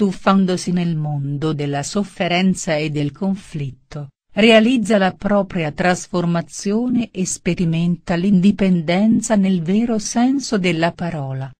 tuffandosi nel mondo della sofferenza e del conflitto, realizza la propria trasformazione e sperimenta l'indipendenza nel vero senso della parola.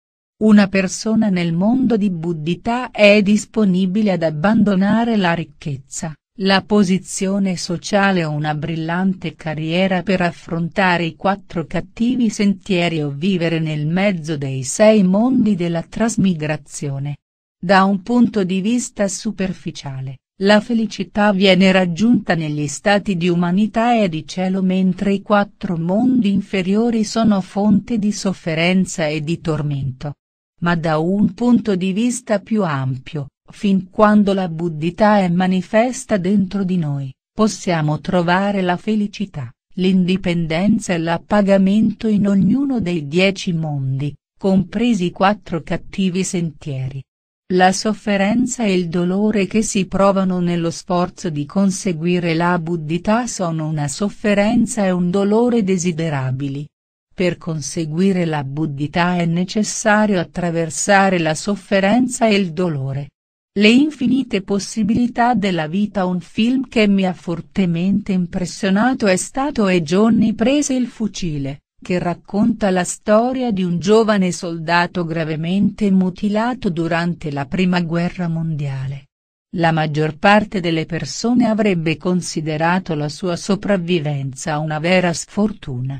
Una persona nel mondo di buddità è disponibile ad abbandonare la ricchezza, la posizione sociale o una brillante carriera per affrontare i quattro cattivi sentieri o vivere nel mezzo dei sei mondi della trasmigrazione. Da un punto di vista superficiale, la felicità viene raggiunta negli stati di umanità e di cielo mentre i quattro mondi inferiori sono fonte di sofferenza e di tormento. Ma da un punto di vista più ampio, fin quando la buddhità è manifesta dentro di noi, possiamo trovare la felicità, l'indipendenza e l'appagamento in ognuno dei dieci mondi, compresi i quattro cattivi sentieri. La sofferenza e il dolore che si provano nello sforzo di conseguire la buddhità sono una sofferenza e un dolore desiderabili. Per conseguire la buddhità è necessario attraversare la sofferenza e il dolore. Le infinite possibilità della vita Un film che mi ha fortemente impressionato è stato E Johnny prese il fucile che racconta la storia di un giovane soldato gravemente mutilato durante la Prima Guerra Mondiale. La maggior parte delle persone avrebbe considerato la sua sopravvivenza una vera sfortuna.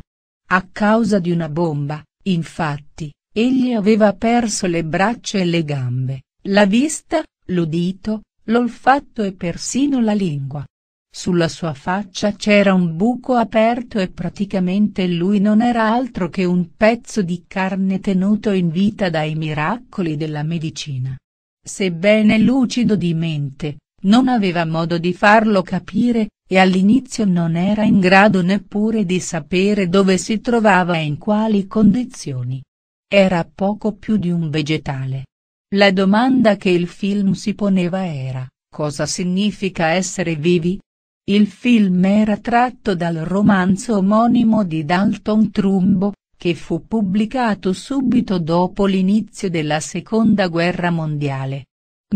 A causa di una bomba, infatti, egli aveva perso le braccia e le gambe, la vista, l'udito, l'olfatto e persino la lingua. Sulla sua faccia c'era un buco aperto e praticamente lui non era altro che un pezzo di carne tenuto in vita dai miracoli della medicina. Sebbene lucido di mente, non aveva modo di farlo capire, e all'inizio non era in grado neppure di sapere dove si trovava e in quali condizioni. Era poco più di un vegetale. La domanda che il film si poneva era, cosa significa essere vivi? Il film era tratto dal romanzo omonimo di Dalton Trumbo, che fu pubblicato subito dopo l'inizio della Seconda Guerra Mondiale.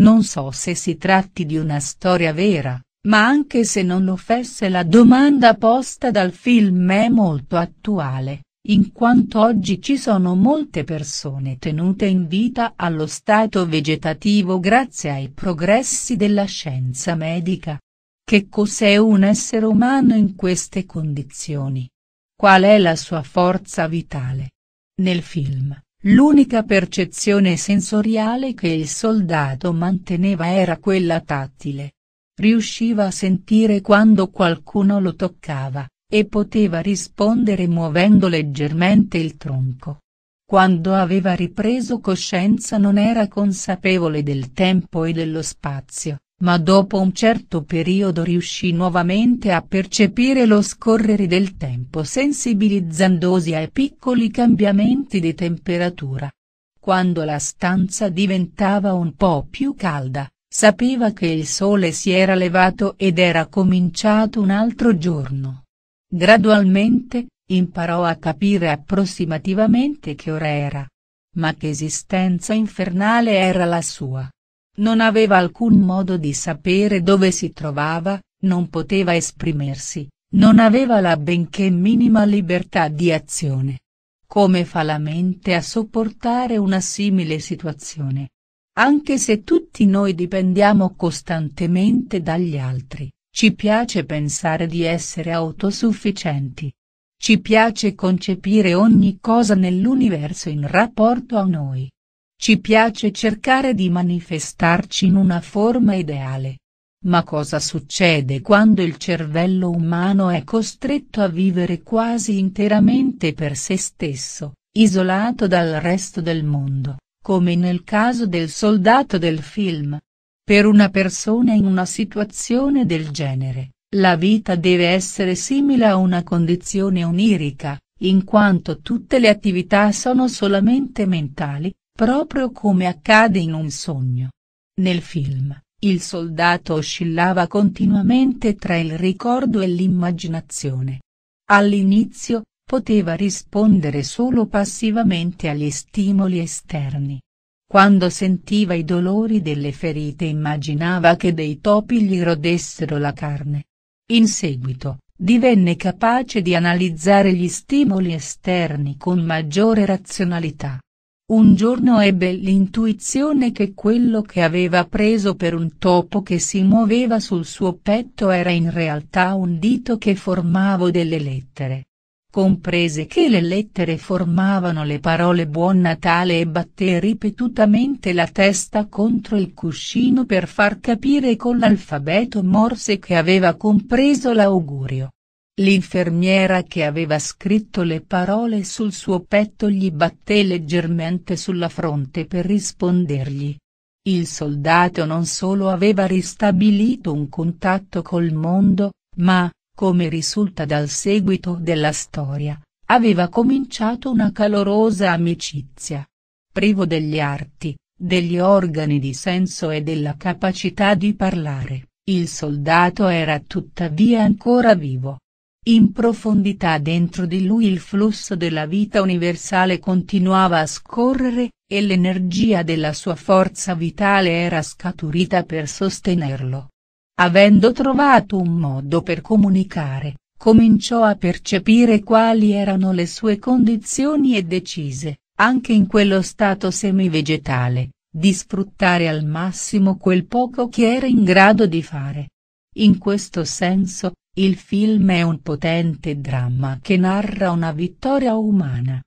Non so se si tratti di una storia vera, ma anche se non lo fosse la domanda posta dal film è molto attuale, in quanto oggi ci sono molte persone tenute in vita allo stato vegetativo grazie ai progressi della scienza medica. Che cos'è un essere umano in queste condizioni? Qual è la sua forza vitale? Nel film, l'unica percezione sensoriale che il soldato manteneva era quella tattile. Riusciva a sentire quando qualcuno lo toccava, e poteva rispondere muovendo leggermente il tronco. Quando aveva ripreso coscienza non era consapevole del tempo e dello spazio ma dopo un certo periodo riuscì nuovamente a percepire lo scorrere del tempo sensibilizzandosi ai piccoli cambiamenti di temperatura. Quando la stanza diventava un po' più calda, sapeva che il sole si era levato ed era cominciato un altro giorno. Gradualmente, imparò a capire approssimativamente che ora era. Ma che esistenza infernale era la sua non aveva alcun modo di sapere dove si trovava, non poteva esprimersi, non aveva la benché minima libertà di azione. Come fa la mente a sopportare una simile situazione? Anche se tutti noi dipendiamo costantemente dagli altri, ci piace pensare di essere autosufficienti. Ci piace concepire ogni cosa nell'universo in rapporto a noi. Ci piace cercare di manifestarci in una forma ideale. Ma cosa succede quando il cervello umano è costretto a vivere quasi interamente per se stesso, isolato dal resto del mondo, come nel caso del soldato del film? Per una persona in una situazione del genere, la vita deve essere simile a una condizione onirica, in quanto tutte le attività sono solamente mentali, Proprio come accade in un sogno. Nel film, il soldato oscillava continuamente tra il ricordo e l'immaginazione. All'inizio, poteva rispondere solo passivamente agli stimoli esterni. Quando sentiva i dolori delle ferite immaginava che dei topi gli rodessero la carne. In seguito, divenne capace di analizzare gli stimoli esterni con maggiore razionalità. Un giorno ebbe l'intuizione che quello che aveva preso per un topo che si muoveva sul suo petto era in realtà un dito che formava delle lettere. Comprese che le lettere formavano le parole Buon Natale e batté ripetutamente la testa contro il cuscino per far capire con l'alfabeto morse che aveva compreso l'augurio. L'infermiera che aveva scritto le parole sul suo petto gli batté leggermente sulla fronte per rispondergli. Il soldato non solo aveva ristabilito un contatto col mondo, ma, come risulta dal seguito della storia, aveva cominciato una calorosa amicizia. Privo degli arti, degli organi di senso e della capacità di parlare, il soldato era tuttavia ancora vivo. In profondità dentro di lui il flusso della vita universale continuava a scorrere, e l'energia della sua forza vitale era scaturita per sostenerlo. Avendo trovato un modo per comunicare, cominciò a percepire quali erano le sue condizioni e decise, anche in quello stato semivegetale, di sfruttare al massimo quel poco che era in grado di fare. In questo senso, il film è un potente dramma che narra una vittoria umana.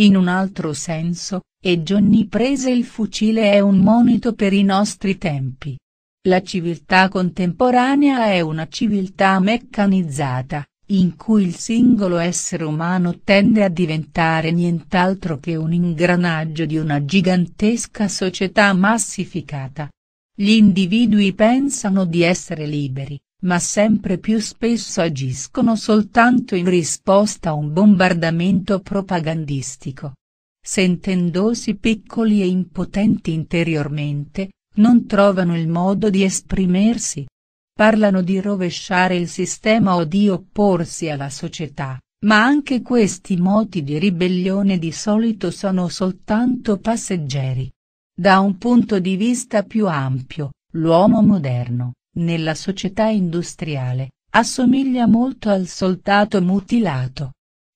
In un altro senso, e Johnny prese il fucile è un monito per i nostri tempi. La civiltà contemporanea è una civiltà meccanizzata, in cui il singolo essere umano tende a diventare nient'altro che un ingranaggio di una gigantesca società massificata. Gli individui pensano di essere liberi, ma sempre più spesso agiscono soltanto in risposta a un bombardamento propagandistico. Sentendosi piccoli e impotenti interiormente, non trovano il modo di esprimersi. Parlano di rovesciare il sistema o di opporsi alla società, ma anche questi moti di ribellione di solito sono soltanto passeggeri. Da un punto di vista più ampio, l'uomo moderno, nella società industriale, assomiglia molto al soldato mutilato.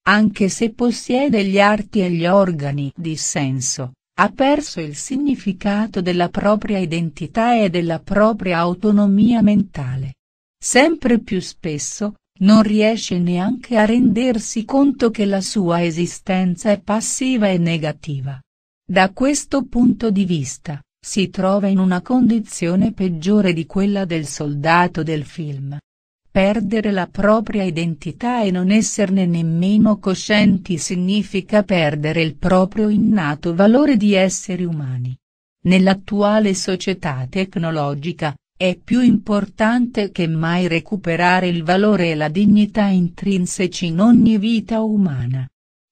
Anche se possiede gli arti e gli organi di senso, ha perso il significato della propria identità e della propria autonomia mentale. Sempre più spesso, non riesce neanche a rendersi conto che la sua esistenza è passiva e negativa. Da questo punto di vista, si trova in una condizione peggiore di quella del soldato del film. Perdere la propria identità e non esserne nemmeno coscienti significa perdere il proprio innato valore di esseri umani. Nell'attuale società tecnologica, è più importante che mai recuperare il valore e la dignità intrinseci in ogni vita umana.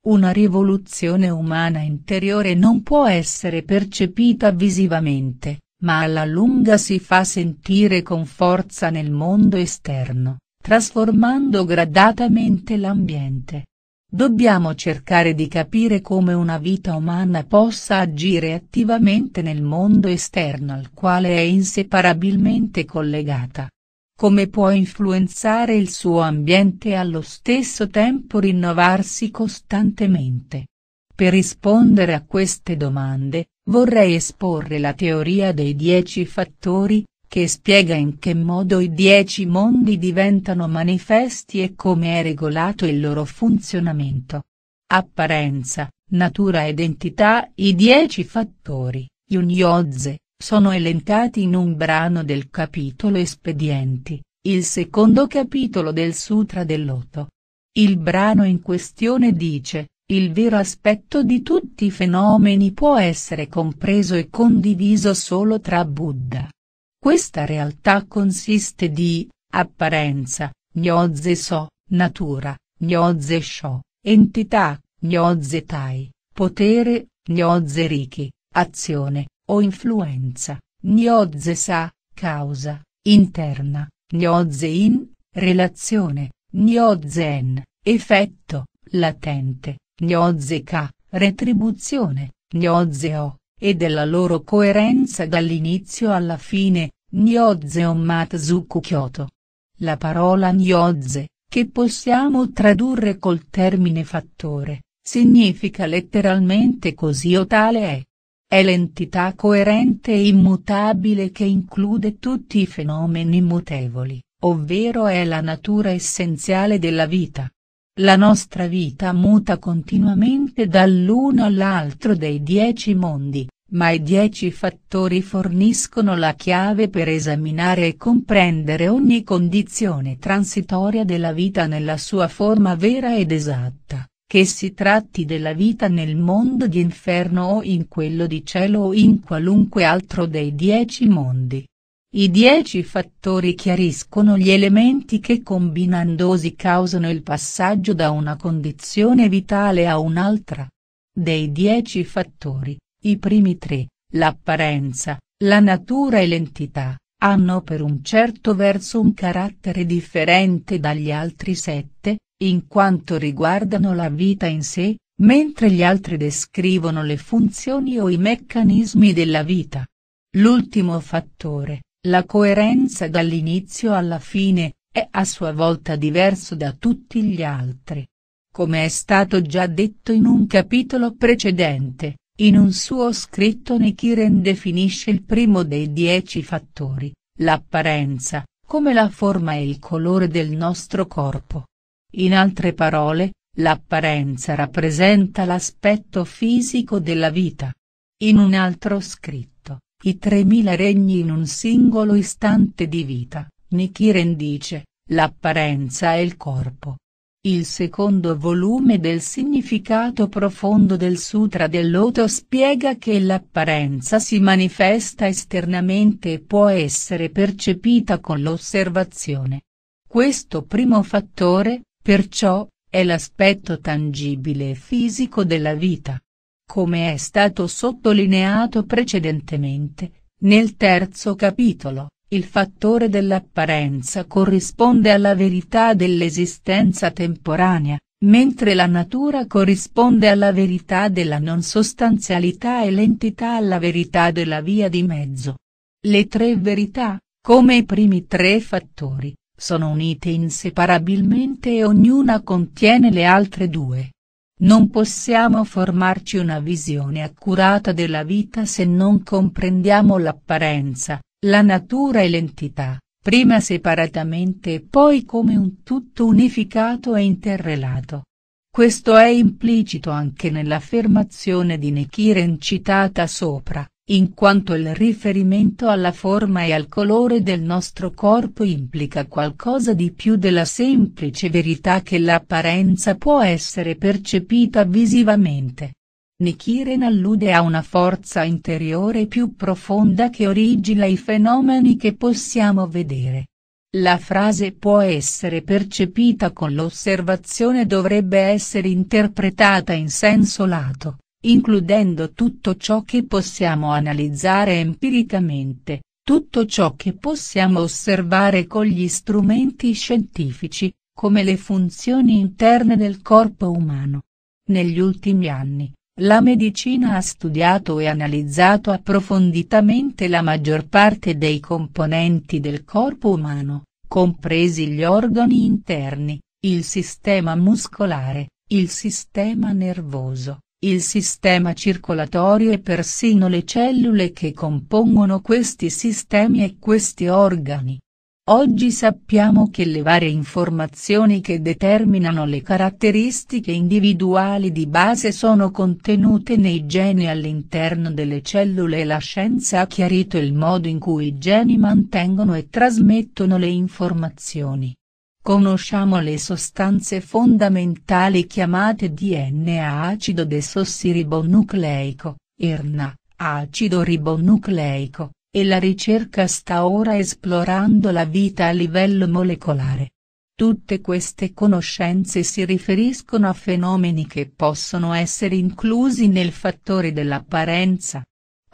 Una rivoluzione umana interiore non può essere percepita visivamente, ma alla lunga si fa sentire con forza nel mondo esterno, trasformando gradatamente l'ambiente. Dobbiamo cercare di capire come una vita umana possa agire attivamente nel mondo esterno al quale è inseparabilmente collegata come può influenzare il suo ambiente e allo stesso tempo rinnovarsi costantemente. Per rispondere a queste domande, vorrei esporre la teoria dei dieci fattori, che spiega in che modo i dieci mondi diventano manifesti e come è regolato il loro funzionamento. Apparenza, natura ed entità I dieci fattori, Yunyoze, sono elencati in un brano del capitolo Espedienti, il secondo capitolo del Sutra del Loto. Il brano in questione dice, il vero aspetto di tutti i fenomeni può essere compreso e condiviso solo tra Buddha. Questa realtà consiste di, apparenza, gnoze so, natura, gnoze sho, entità, gnoze tai, potere, gnoze riki, azione, o influenza, gnoze sa, causa, interna, gnoze in, relazione, gnoze en, effetto, latente, gnoze ca, retribuzione, gnoze o, e della loro coerenza dall'inizio alla fine, gnoze o matsuku kyoto. La parola gnoze, che possiamo tradurre col termine fattore, significa letteralmente così o tale è, è l'entità coerente e immutabile che include tutti i fenomeni mutevoli, ovvero è la natura essenziale della vita. La nostra vita muta continuamente dall'uno all'altro dei dieci mondi, ma i dieci fattori forniscono la chiave per esaminare e comprendere ogni condizione transitoria della vita nella sua forma vera ed esatta. Che si tratti della vita nel mondo di inferno o in quello di cielo o in qualunque altro dei dieci mondi. I dieci fattori chiariscono gli elementi che combinandosi causano il passaggio da una condizione vitale a un'altra. Dei dieci fattori, i primi tre, l'apparenza, la natura e l'entità, hanno per un certo verso un carattere differente dagli altri sette, in quanto riguardano la vita in sé, mentre gli altri descrivono le funzioni o i meccanismi della vita. L'ultimo fattore, la coerenza dall'inizio alla fine, è a sua volta diverso da tutti gli altri. Come è stato già detto in un capitolo precedente, in un suo scritto Nichiren definisce il primo dei dieci fattori, l'apparenza, come la forma e il colore del nostro corpo. In altre parole, l'apparenza rappresenta l'aspetto fisico della vita. In un altro scritto, i 3000 regni in un singolo istante di vita, Nichiren dice, l'apparenza è il corpo. Il secondo volume del significato profondo del Sutra del Loto spiega che l'apparenza si manifesta esternamente e può essere percepita con l'osservazione. Questo primo fattore, Perciò, è l'aspetto tangibile e fisico della vita. Come è stato sottolineato precedentemente, nel terzo capitolo, il fattore dell'apparenza corrisponde alla verità dell'esistenza temporanea, mentre la natura corrisponde alla verità della non sostanzialità e l'entità alla verità della via di mezzo. Le tre verità, come i primi tre fattori, sono unite inseparabilmente e ognuna contiene le altre due. Non possiamo formarci una visione accurata della vita se non comprendiamo l'apparenza, la natura e l'entità, prima separatamente e poi come un tutto unificato e interrelato. Questo è implicito anche nell'affermazione di Nekiren citata sopra in quanto il riferimento alla forma e al colore del nostro corpo implica qualcosa di più della semplice verità che l'apparenza può essere percepita visivamente. Nichiren allude a una forza interiore più profonda che origina i fenomeni che possiamo vedere. La frase può essere percepita con l'osservazione dovrebbe essere interpretata in senso lato includendo tutto ciò che possiamo analizzare empiricamente, tutto ciò che possiamo osservare con gli strumenti scientifici, come le funzioni interne del corpo umano. Negli ultimi anni, la medicina ha studiato e analizzato approfonditamente la maggior parte dei componenti del corpo umano, compresi gli organi interni, il sistema muscolare, il sistema nervoso, il sistema circolatorio e persino le cellule che compongono questi sistemi e questi organi. Oggi sappiamo che le varie informazioni che determinano le caratteristiche individuali di base sono contenute nei geni all'interno delle cellule e la scienza ha chiarito il modo in cui i geni mantengono e trasmettono le informazioni. Conosciamo le sostanze fondamentali chiamate DNA acido desossiribonucleico, IRNA, acido ribonucleico, e la ricerca sta ora esplorando la vita a livello molecolare. Tutte queste conoscenze si riferiscono a fenomeni che possono essere inclusi nel fattore dell'apparenza,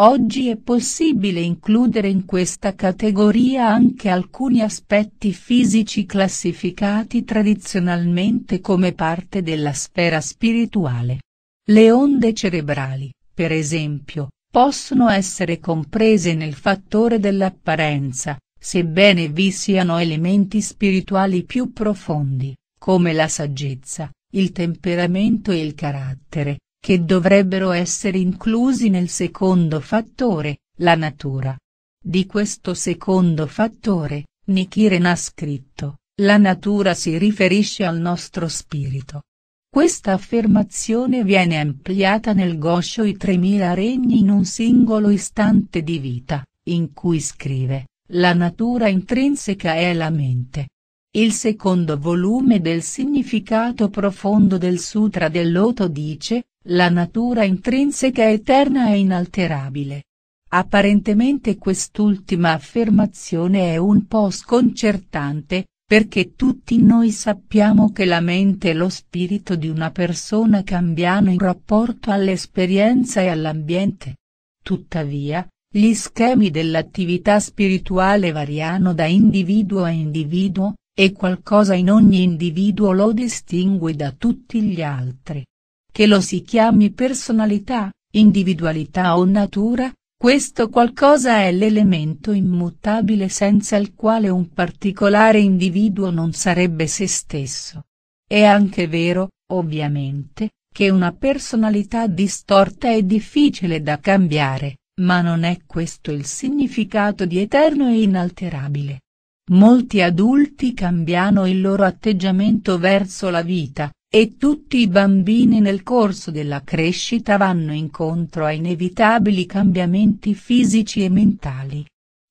Oggi è possibile includere in questa categoria anche alcuni aspetti fisici classificati tradizionalmente come parte della sfera spirituale. Le onde cerebrali, per esempio, possono essere comprese nel fattore dell'apparenza, sebbene vi siano elementi spirituali più profondi, come la saggezza, il temperamento e il carattere, che dovrebbero essere inclusi nel secondo fattore, la natura. Di questo secondo fattore, Nichiren ha scritto, la natura si riferisce al nostro spirito. Questa affermazione viene ampliata nel Gosho i 3000 regni in un singolo istante di vita, in cui scrive, la natura intrinseca è la mente. Il secondo volume del significato profondo del Sutra del Loto dice, la natura intrinseca eterna è inalterabile. Apparentemente quest'ultima affermazione è un po' sconcertante, perché tutti noi sappiamo che la mente e lo spirito di una persona cambiano in rapporto all'esperienza e all'ambiente. Tuttavia, gli schemi dell'attività spirituale variano da individuo a individuo, e qualcosa in ogni individuo lo distingue da tutti gli altri. Che lo si chiami personalità, individualità o natura, questo qualcosa è l'elemento immutabile senza il quale un particolare individuo non sarebbe se stesso. È anche vero, ovviamente, che una personalità distorta è difficile da cambiare, ma non è questo il significato di eterno e inalterabile. Molti adulti cambiano il loro atteggiamento verso la vita, e tutti i bambini nel corso della crescita vanno incontro a inevitabili cambiamenti fisici e mentali.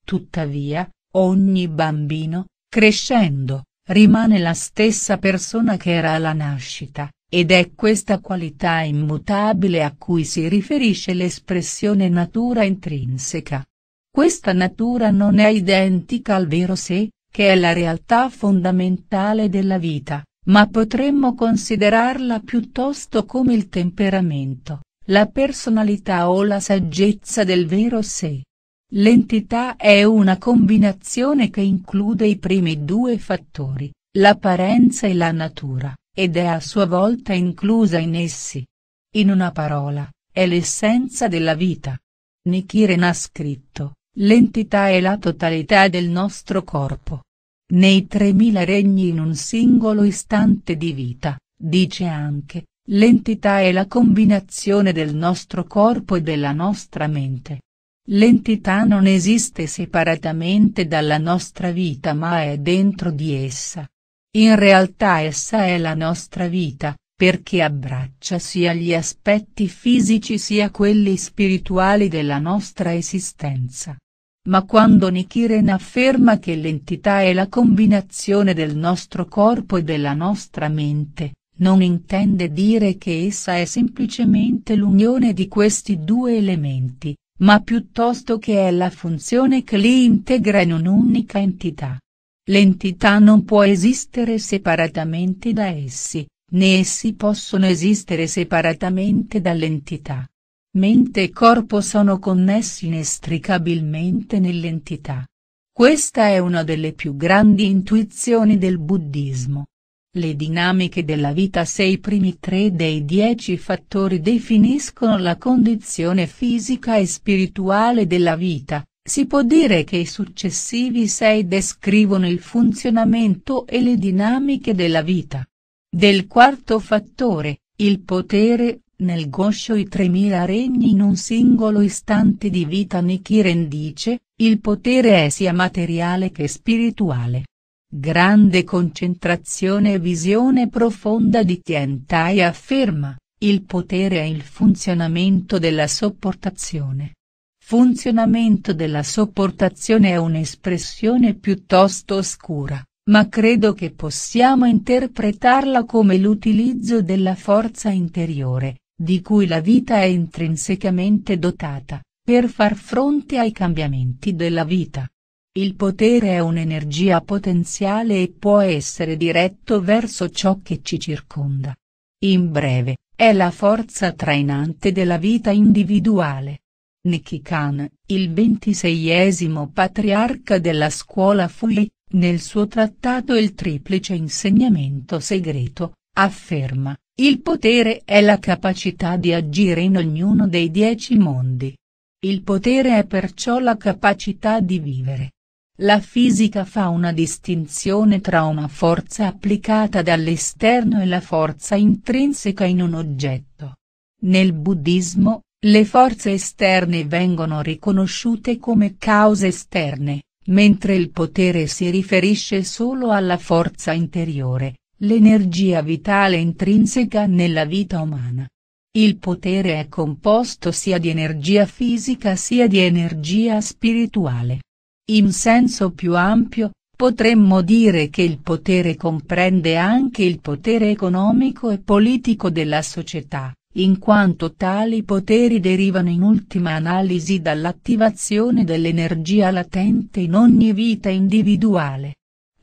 Tuttavia, ogni bambino, crescendo, rimane la stessa persona che era alla nascita, ed è questa qualità immutabile a cui si riferisce l'espressione natura intrinseca. Questa natura non è identica al vero sé, che è la realtà fondamentale della vita, ma potremmo considerarla piuttosto come il temperamento, la personalità o la saggezza del vero sé. L'entità è una combinazione che include i primi due fattori, l'apparenza e la natura, ed è a sua volta inclusa in essi. In una parola, è l'essenza della vita. Nichiren ha scritto, l'entità è la totalità del nostro corpo nei 3.000 regni in un singolo istante di vita, dice anche, l'entità è la combinazione del nostro corpo e della nostra mente. L'entità non esiste separatamente dalla nostra vita ma è dentro di essa. In realtà essa è la nostra vita, perché abbraccia sia gli aspetti fisici sia quelli spirituali della nostra esistenza ma quando Nichiren afferma che l'entità è la combinazione del nostro corpo e della nostra mente, non intende dire che essa è semplicemente l'unione di questi due elementi, ma piuttosto che è la funzione che li integra in un'unica entità. L'entità non può esistere separatamente da essi, né essi possono esistere separatamente dall'entità. Mente e corpo sono connessi inestricabilmente nell'entità. Questa è una delle più grandi intuizioni del buddismo. Le dinamiche della vita se i primi tre dei dieci fattori definiscono la condizione fisica e spirituale della vita, si può dire che i successivi sei descrivono il funzionamento e le dinamiche della vita. Del quarto fattore, il potere, nel goscio i 3000 regni in un singolo istante di vita Nichiren dice, il potere è sia materiale che spirituale. Grande concentrazione e visione profonda di Tiantai afferma, il potere è il funzionamento della sopportazione. Funzionamento della sopportazione è un'espressione piuttosto oscura, ma credo che possiamo interpretarla come l'utilizzo della forza interiore, di cui la vita è intrinsecamente dotata, per far fronte ai cambiamenti della vita. Il potere è un'energia potenziale e può essere diretto verso ciò che ci circonda. In breve, è la forza trainante della vita individuale. Nikki Khan, il ventiseiesimo patriarca della scuola Fui, nel suo trattato Il triplice insegnamento segreto, afferma, il potere è la capacità di agire in ognuno dei dieci mondi. Il potere è perciò la capacità di vivere. La fisica fa una distinzione tra una forza applicata dall'esterno e la forza intrinseca in un oggetto. Nel buddismo, le forze esterne vengono riconosciute come cause esterne, mentre il potere si riferisce solo alla forza interiore, L'energia vitale intrinseca nella vita umana. Il potere è composto sia di energia fisica sia di energia spirituale. In senso più ampio, potremmo dire che il potere comprende anche il potere economico e politico della società, in quanto tali poteri derivano in ultima analisi dall'attivazione dell'energia latente in ogni vita individuale.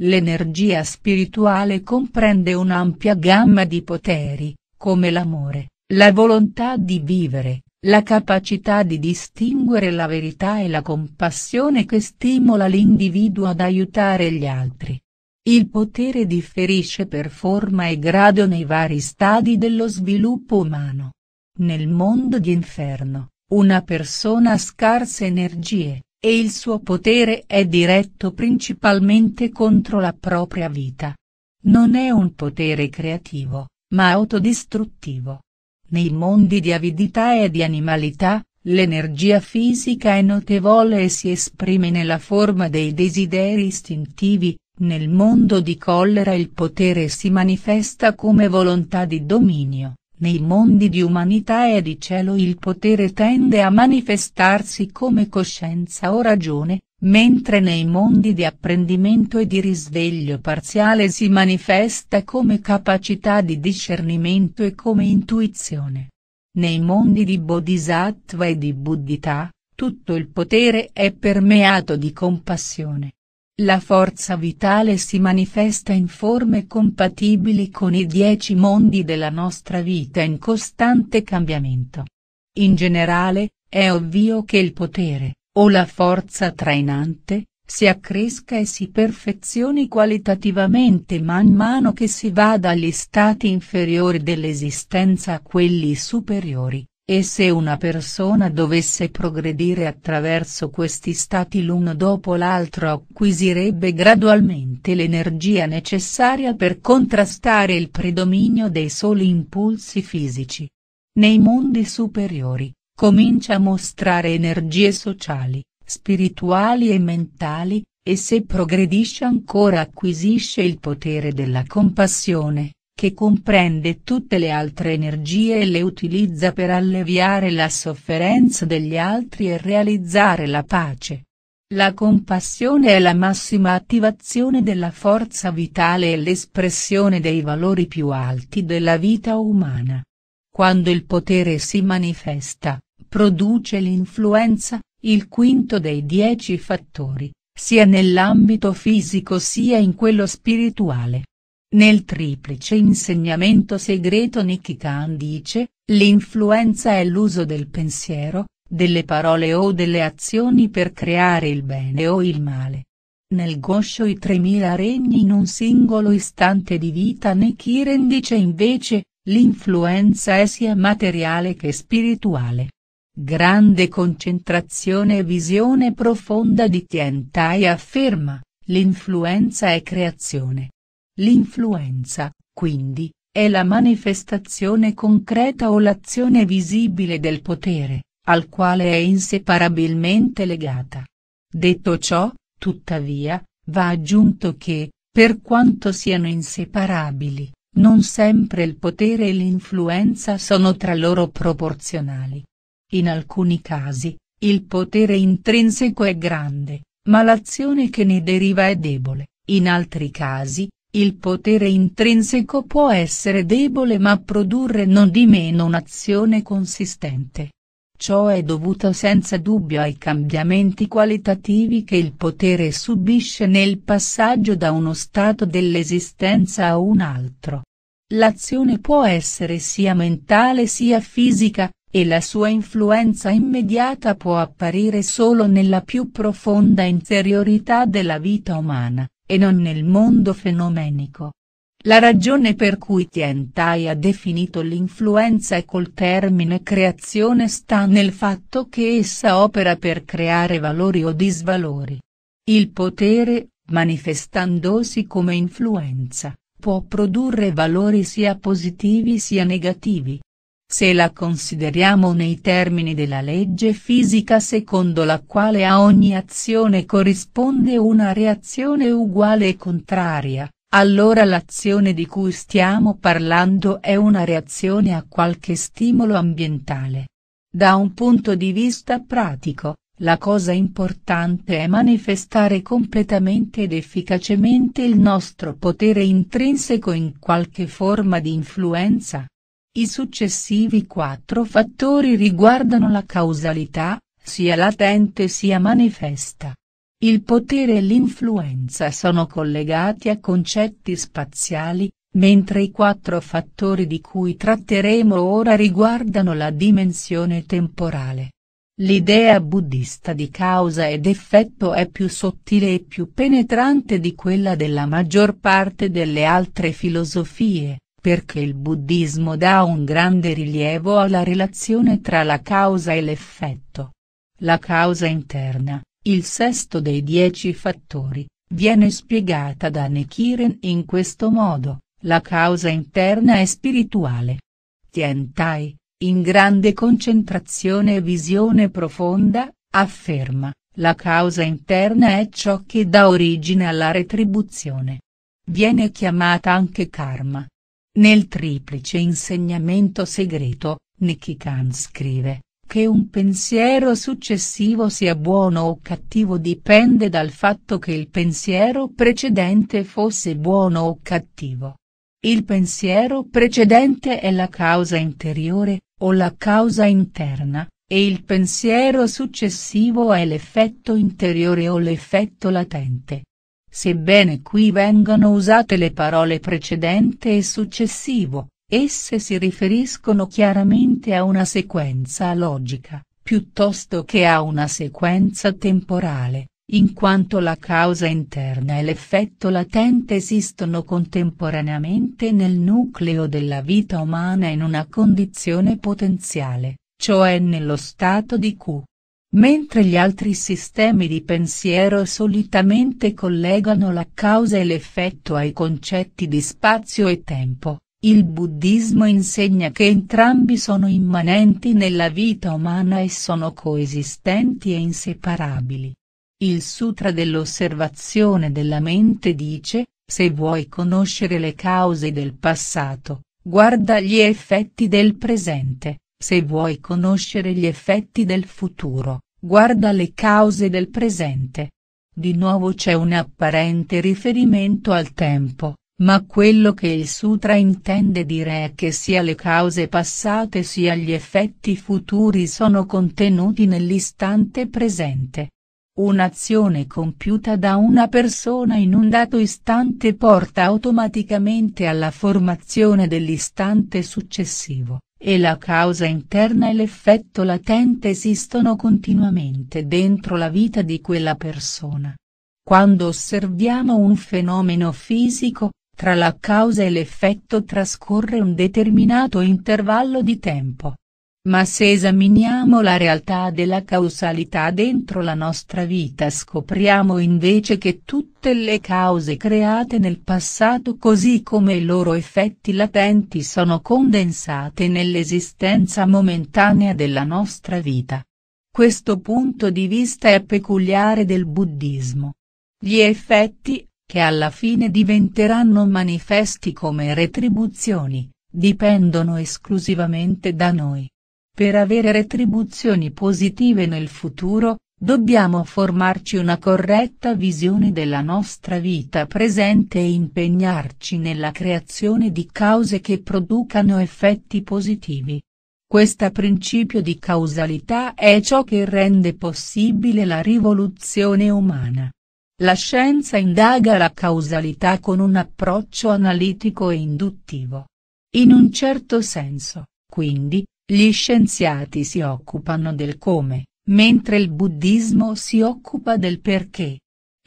L'energia spirituale comprende un'ampia gamma di poteri, come l'amore, la volontà di vivere, la capacità di distinguere la verità e la compassione che stimola l'individuo ad aiutare gli altri. Il potere differisce per forma e grado nei vari stadi dello sviluppo umano. Nel mondo di inferno, una persona ha scarse energie, e il suo potere è diretto principalmente contro la propria vita. Non è un potere creativo, ma autodistruttivo. Nei mondi di avidità e di animalità, l'energia fisica è notevole e si esprime nella forma dei desideri istintivi, nel mondo di collera il potere si manifesta come volontà di dominio, nei mondi di umanità e di cielo il potere tende a manifestarsi come coscienza o ragione, mentre nei mondi di apprendimento e di risveglio parziale si manifesta come capacità di discernimento e come intuizione. Nei mondi di Bodhisattva e di Buddhità, tutto il potere è permeato di compassione. La forza vitale si manifesta in forme compatibili con i dieci mondi della nostra vita in costante cambiamento. In generale, è ovvio che il potere, o la forza trainante, si accresca e si perfezioni qualitativamente man mano che si va dagli stati inferiori dell'esistenza a quelli superiori, e se una persona dovesse progredire attraverso questi stati l'uno dopo l'altro acquisirebbe gradualmente l'energia necessaria per contrastare il predominio dei soli impulsi fisici. Nei mondi superiori, comincia a mostrare energie sociali, spirituali e mentali, e se progredisce ancora acquisisce il potere della compassione che comprende tutte le altre energie e le utilizza per alleviare la sofferenza degli altri e realizzare la pace. La compassione è la massima attivazione della forza vitale e l'espressione dei valori più alti della vita umana. Quando il potere si manifesta, produce l'influenza, il quinto dei dieci fattori, sia nell'ambito fisico sia in quello spirituale. Nel triplice insegnamento segreto Nicky Khan dice, l'influenza è l'uso del pensiero, delle parole o delle azioni per creare il bene o il male. Nel goscio i 3000 regni in un singolo istante di vita Nekiren dice invece, l'influenza è sia materiale che spirituale. Grande concentrazione e visione profonda di Tientai afferma, l'influenza è creazione, L'influenza, quindi, è la manifestazione concreta o l'azione visibile del potere, al quale è inseparabilmente legata. Detto ciò, tuttavia, va aggiunto che, per quanto siano inseparabili, non sempre il potere e l'influenza sono tra loro proporzionali. In alcuni casi, il potere intrinseco è grande, ma l'azione che ne deriva è debole, in altri casi, il potere intrinseco può essere debole ma produrre non di meno un'azione consistente. Ciò è dovuto senza dubbio ai cambiamenti qualitativi che il potere subisce nel passaggio da uno stato dell'esistenza a un altro. L'azione può essere sia mentale sia fisica, e la sua influenza immediata può apparire solo nella più profonda interiorità della vita umana e non nel mondo fenomenico. La ragione per cui Tientai ha definito l'influenza e col termine creazione sta nel fatto che essa opera per creare valori o disvalori. Il potere, manifestandosi come influenza, può produrre valori sia positivi sia negativi. Se la consideriamo nei termini della legge fisica secondo la quale a ogni azione corrisponde una reazione uguale e contraria, allora l'azione di cui stiamo parlando è una reazione a qualche stimolo ambientale. Da un punto di vista pratico, la cosa importante è manifestare completamente ed efficacemente il nostro potere intrinseco in qualche forma di influenza, i successivi quattro fattori riguardano la causalità, sia latente sia manifesta. Il potere e l'influenza sono collegati a concetti spaziali, mentre i quattro fattori di cui tratteremo ora riguardano la dimensione temporale. L'idea buddista di causa ed effetto è più sottile e più penetrante di quella della maggior parte delle altre filosofie perché il buddismo dà un grande rilievo alla relazione tra la causa e l'effetto. La causa interna, il sesto dei dieci fattori, viene spiegata da Nekiren in questo modo, la causa interna è spirituale. Tientai, in grande concentrazione e visione profonda, afferma, la causa interna è ciò che dà origine alla retribuzione. Viene chiamata anche karma, nel triplice insegnamento segreto, Nicky Khan scrive, che un pensiero successivo sia buono o cattivo dipende dal fatto che il pensiero precedente fosse buono o cattivo. Il pensiero precedente è la causa interiore, o la causa interna, e il pensiero successivo è l'effetto interiore o l'effetto latente. Sebbene qui vengano usate le parole precedente e successivo, esse si riferiscono chiaramente a una sequenza logica, piuttosto che a una sequenza temporale, in quanto la causa interna e l'effetto latente esistono contemporaneamente nel nucleo della vita umana in una condizione potenziale, cioè nello stato di Q mentre gli altri sistemi di pensiero solitamente collegano la causa e l'effetto ai concetti di spazio e tempo, il buddismo insegna che entrambi sono immanenti nella vita umana e sono coesistenti e inseparabili. Il Sutra dell'osservazione della mente dice, se vuoi conoscere le cause del passato, guarda gli effetti del presente, se vuoi conoscere gli effetti del futuro, guarda le cause del presente. Di nuovo c'è un apparente riferimento al tempo, ma quello che il sutra intende dire è che sia le cause passate sia gli effetti futuri sono contenuti nell'istante presente. Un'azione compiuta da una persona in un dato istante porta automaticamente alla formazione dell'istante successivo. E la causa interna e l'effetto latente esistono continuamente dentro la vita di quella persona. Quando osserviamo un fenomeno fisico, tra la causa e l'effetto trascorre un determinato intervallo di tempo. Ma se esaminiamo la realtà della causalità dentro la nostra vita scopriamo invece che tutte le cause create nel passato così come i loro effetti latenti sono condensate nell'esistenza momentanea della nostra vita. Questo punto di vista è peculiare del buddismo. Gli effetti, che alla fine diventeranno manifesti come retribuzioni, dipendono esclusivamente da noi. Per avere retribuzioni positive nel futuro, dobbiamo formarci una corretta visione della nostra vita presente e impegnarci nella creazione di cause che producano effetti positivi. Questo principio di causalità è ciò che rende possibile la rivoluzione umana. La scienza indaga la causalità con un approccio analitico e induttivo. In un certo senso, quindi, gli scienziati si occupano del come, mentre il buddismo si occupa del perché.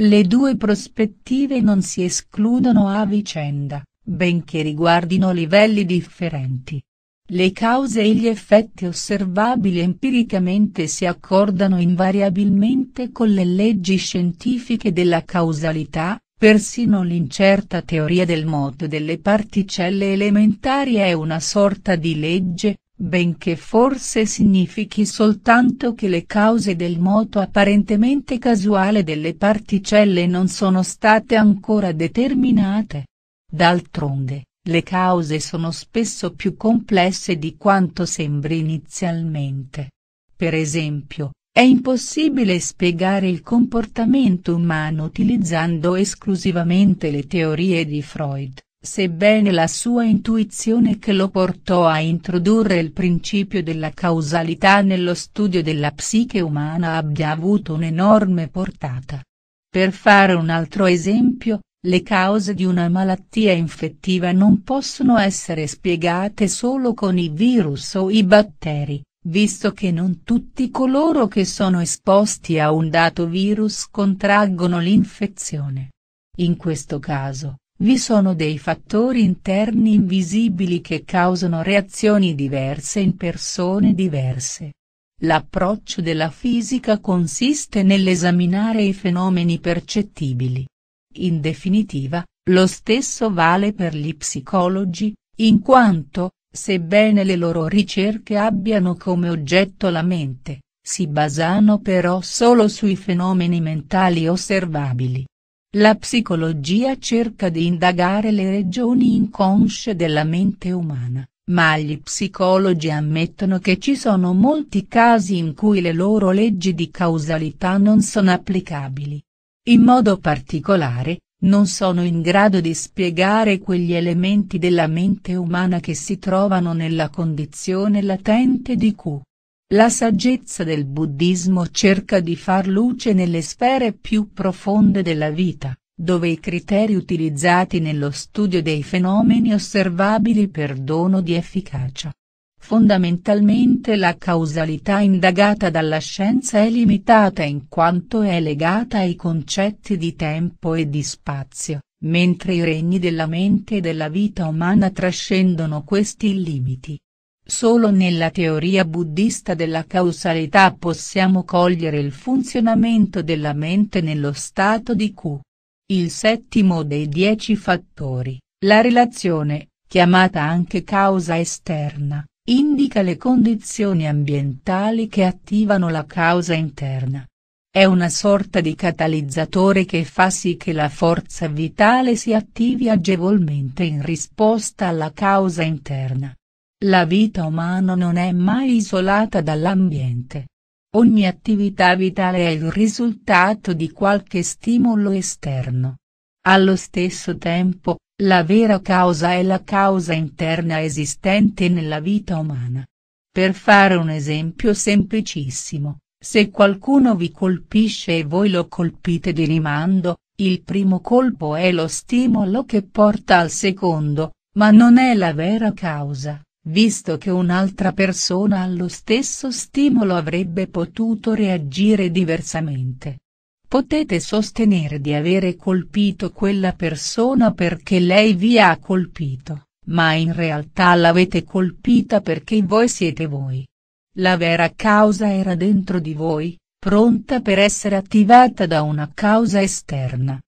Le due prospettive non si escludono a vicenda, benché riguardino livelli differenti. Le cause e gli effetti osservabili empiricamente si accordano invariabilmente con le leggi scientifiche della causalità, Persino l'incerta teoria del moto delle particelle elementari è una sorta di legge, benché forse significhi soltanto che le cause del moto apparentemente casuale delle particelle non sono state ancora determinate. D'altronde, le cause sono spesso più complesse di quanto sembri inizialmente. Per esempio, è impossibile spiegare il comportamento umano utilizzando esclusivamente le teorie di Freud. Sebbene la sua intuizione che lo portò a introdurre il principio della causalità nello studio della psiche umana abbia avuto un'enorme portata. Per fare un altro esempio, le cause di una malattia infettiva non possono essere spiegate solo con i virus o i batteri, visto che non tutti coloro che sono esposti a un dato virus contraggono l'infezione. In questo caso, vi sono dei fattori interni invisibili che causano reazioni diverse in persone diverse. L'approccio della fisica consiste nell'esaminare i fenomeni percettibili. In definitiva, lo stesso vale per gli psicologi, in quanto, sebbene le loro ricerche abbiano come oggetto la mente, si basano però solo sui fenomeni mentali osservabili. La psicologia cerca di indagare le regioni inconsce della mente umana, ma gli psicologi ammettono che ci sono molti casi in cui le loro leggi di causalità non sono applicabili. In modo particolare, non sono in grado di spiegare quegli elementi della mente umana che si trovano nella condizione latente di Q. La saggezza del buddismo cerca di far luce nelle sfere più profonde della vita, dove i criteri utilizzati nello studio dei fenomeni osservabili perdono di efficacia. Fondamentalmente la causalità indagata dalla scienza è limitata in quanto è legata ai concetti di tempo e di spazio, mentre i regni della mente e della vita umana trascendono questi limiti. Solo nella teoria buddista della causalità possiamo cogliere il funzionamento della mente nello stato di Q. Il settimo dei dieci fattori, la relazione, chiamata anche causa esterna, indica le condizioni ambientali che attivano la causa interna. È una sorta di catalizzatore che fa sì che la forza vitale si attivi agevolmente in risposta alla causa interna. La vita umana non è mai isolata dall'ambiente. Ogni attività vitale è il risultato di qualche stimolo esterno. Allo stesso tempo, la vera causa è la causa interna esistente nella vita umana. Per fare un esempio semplicissimo, se qualcuno vi colpisce e voi lo colpite di rimando, il primo colpo è lo stimolo che porta al secondo, ma non è la vera causa visto che un'altra persona allo stesso stimolo avrebbe potuto reagire diversamente. Potete sostenere di avere colpito quella persona perché lei vi ha colpito, ma in realtà l'avete colpita perché voi siete voi. La vera causa era dentro di voi, pronta per essere attivata da una causa esterna.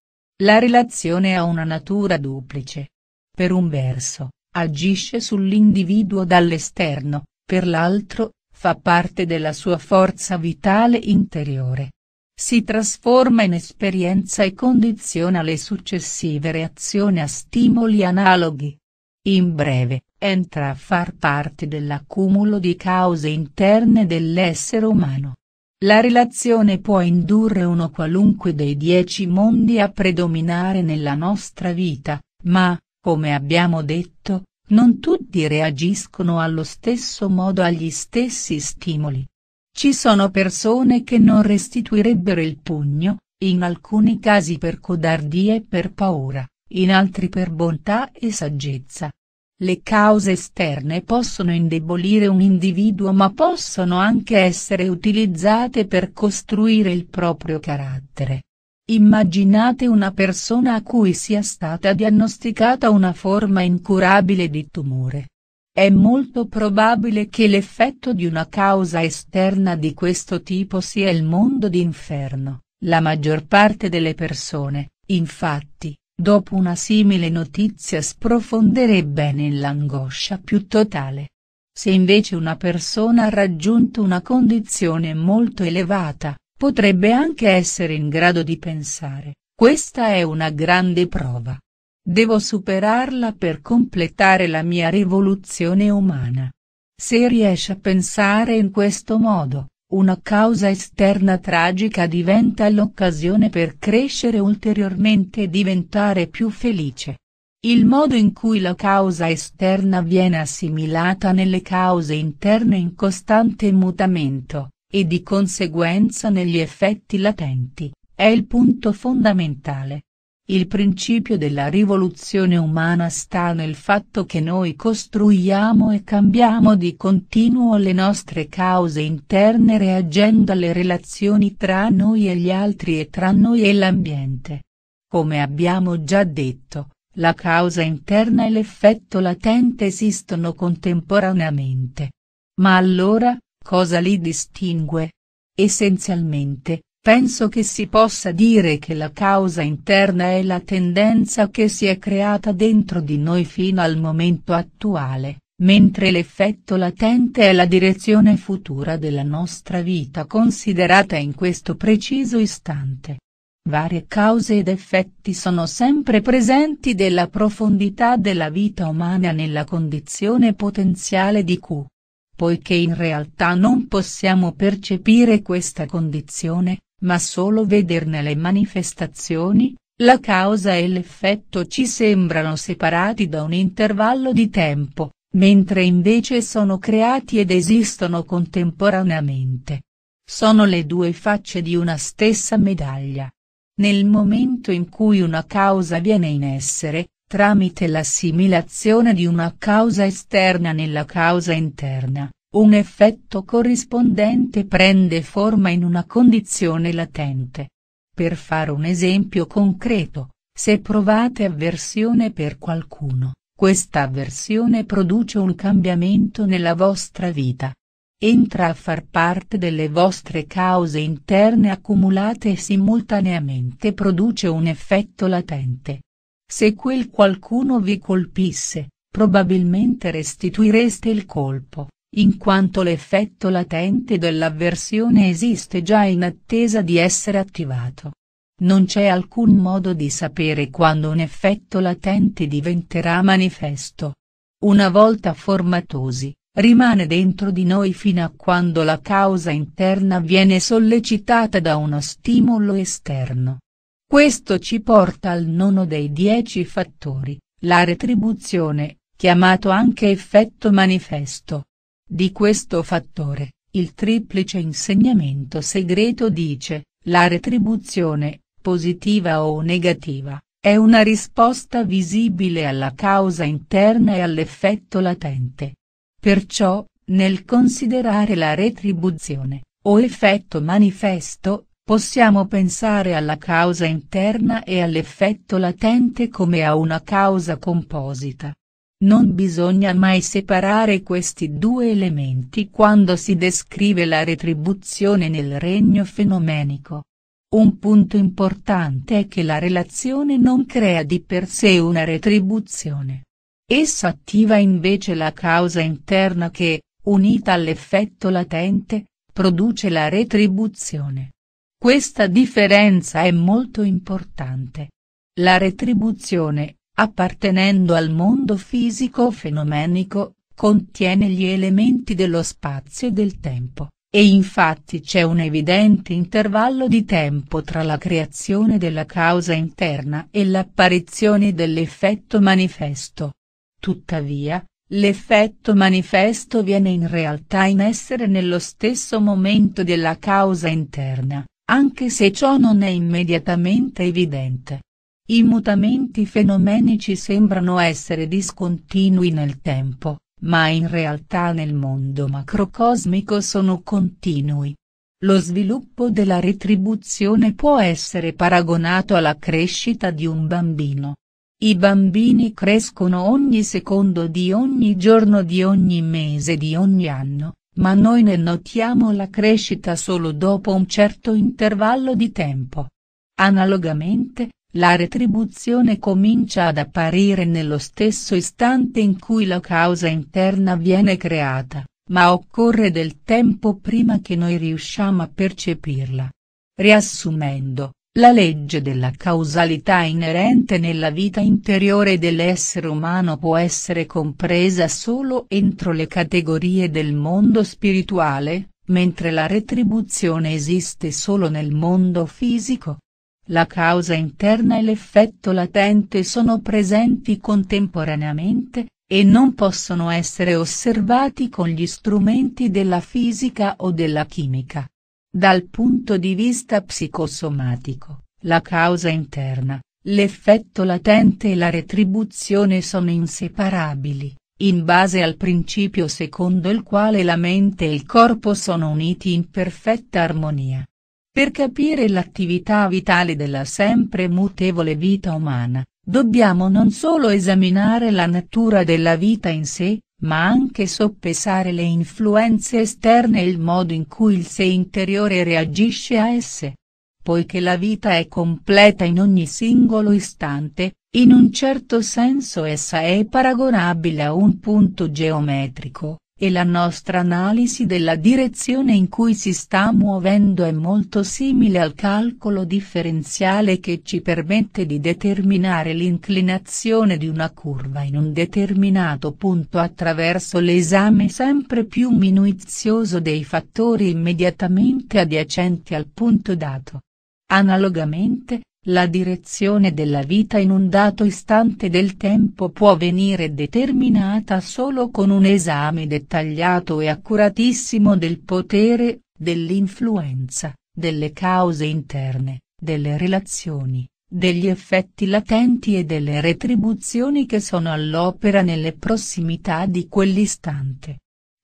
La relazione ha una natura duplice. Per un verso, agisce sull'individuo dall'esterno, per l'altro, fa parte della sua forza vitale interiore. Si trasforma in esperienza e condiziona le successive reazioni a stimoli analoghi. In breve, entra a far parte dell'accumulo di cause interne dell'essere umano. La relazione può indurre uno qualunque dei dieci mondi a predominare nella nostra vita, ma, come abbiamo detto, non tutti reagiscono allo stesso modo agli stessi stimoli. Ci sono persone che non restituirebbero il pugno, in alcuni casi per codardia e per paura, in altri per bontà e saggezza. Le cause esterne possono indebolire un individuo ma possono anche essere utilizzate per costruire il proprio carattere. Immaginate una persona a cui sia stata diagnosticata una forma incurabile di tumore. È molto probabile che l'effetto di una causa esterna di questo tipo sia il mondo d'inferno. La maggior parte delle persone, infatti, dopo una simile notizia sprofonderebbe nell'angoscia più totale. Se invece una persona ha raggiunto una condizione molto elevata, potrebbe anche essere in grado di pensare, questa è una grande prova. Devo superarla per completare la mia rivoluzione umana. Se riesce a pensare in questo modo, una causa esterna tragica diventa l'occasione per crescere ulteriormente e diventare più felice. Il modo in cui la causa esterna viene assimilata nelle cause interne in costante mutamento, e di conseguenza negli effetti latenti, è il punto fondamentale. Il principio della rivoluzione umana sta nel fatto che noi costruiamo e cambiamo di continuo le nostre cause interne reagendo alle relazioni tra noi e gli altri e tra noi e l'ambiente. Come abbiamo già detto, la causa interna e l'effetto latente esistono contemporaneamente. Ma allora, Cosa li distingue? Essenzialmente, penso che si possa dire che la causa interna è la tendenza che si è creata dentro di noi fino al momento attuale, mentre l'effetto latente è la direzione futura della nostra vita considerata in questo preciso istante. Varie cause ed effetti sono sempre presenti della profondità della vita umana nella condizione potenziale di Q poiché in realtà non possiamo percepire questa condizione, ma solo vederne le manifestazioni, la causa e l'effetto ci sembrano separati da un intervallo di tempo, mentre invece sono creati ed esistono contemporaneamente. Sono le due facce di una stessa medaglia. Nel momento in cui una causa viene in essere, tramite l'assimilazione di una causa esterna nella causa interna, un effetto corrispondente prende forma in una condizione latente. Per fare un esempio concreto, se provate avversione per qualcuno, questa avversione produce un cambiamento nella vostra vita. Entra a far parte delle vostre cause interne accumulate e simultaneamente produce un effetto latente, se quel qualcuno vi colpisse, probabilmente restituireste il colpo, in quanto l'effetto latente dell'avversione esiste già in attesa di essere attivato. Non c'è alcun modo di sapere quando un effetto latente diventerà manifesto. Una volta formatosi, rimane dentro di noi fino a quando la causa interna viene sollecitata da uno stimolo esterno, questo ci porta al nono dei dieci fattori, la retribuzione, chiamato anche effetto manifesto. Di questo fattore, il triplice insegnamento segreto dice, la retribuzione, positiva o negativa, è una risposta visibile alla causa interna e all'effetto latente. Perciò, nel considerare la retribuzione, o effetto manifesto, Possiamo pensare alla causa interna e all'effetto latente come a una causa composita. Non bisogna mai separare questi due elementi quando si descrive la retribuzione nel regno fenomenico. Un punto importante è che la relazione non crea di per sé una retribuzione. Essa attiva invece la causa interna che, unita all'effetto latente, produce la retribuzione. Questa differenza è molto importante. La retribuzione, appartenendo al mondo fisico-fenomenico, o contiene gli elementi dello spazio e del tempo, e infatti c'è un evidente intervallo di tempo tra la creazione della causa interna e l'apparizione dell'effetto manifesto. Tuttavia, L'effetto manifesto viene in realtà in essere nello stesso momento della causa interna, anche se ciò non è immediatamente evidente. I mutamenti fenomenici sembrano essere discontinui nel tempo, ma in realtà nel mondo macrocosmico sono continui. Lo sviluppo della retribuzione può essere paragonato alla crescita di un bambino. I bambini crescono ogni secondo di ogni giorno di ogni mese di ogni anno, ma noi ne notiamo la crescita solo dopo un certo intervallo di tempo. Analogamente, la retribuzione comincia ad apparire nello stesso istante in cui la causa interna viene creata, ma occorre del tempo prima che noi riusciamo a percepirla. Riassumendo, la legge della causalità inerente nella vita interiore dell'essere umano può essere compresa solo entro le categorie del mondo spirituale, mentre la retribuzione esiste solo nel mondo fisico. La causa interna e l'effetto latente sono presenti contemporaneamente, e non possono essere osservati con gli strumenti della fisica o della chimica. Dal punto di vista psicosomatico, la causa interna, l'effetto latente e la retribuzione sono inseparabili, in base al principio secondo il quale la mente e il corpo sono uniti in perfetta armonia. Per capire l'attività vitale della sempre mutevole vita umana, dobbiamo non solo esaminare la natura della vita in sé, ma anche soppesare le influenze esterne e il modo in cui il sé interiore reagisce a esse. Poiché la vita è completa in ogni singolo istante, in un certo senso essa è paragonabile a un punto geometrico, e la nostra analisi della direzione in cui si sta muovendo è molto simile al calcolo differenziale che ci permette di determinare l'inclinazione di una curva in un determinato punto attraverso l'esame sempre più minuzioso dei fattori immediatamente adiacenti al punto dato. Analogamente, la direzione della vita in un dato istante del tempo può venire determinata solo con un esame dettagliato e accuratissimo del potere, dell'influenza, delle cause interne, delle relazioni, degli effetti latenti e delle retribuzioni che sono all'opera nelle prossimità di quell'istante.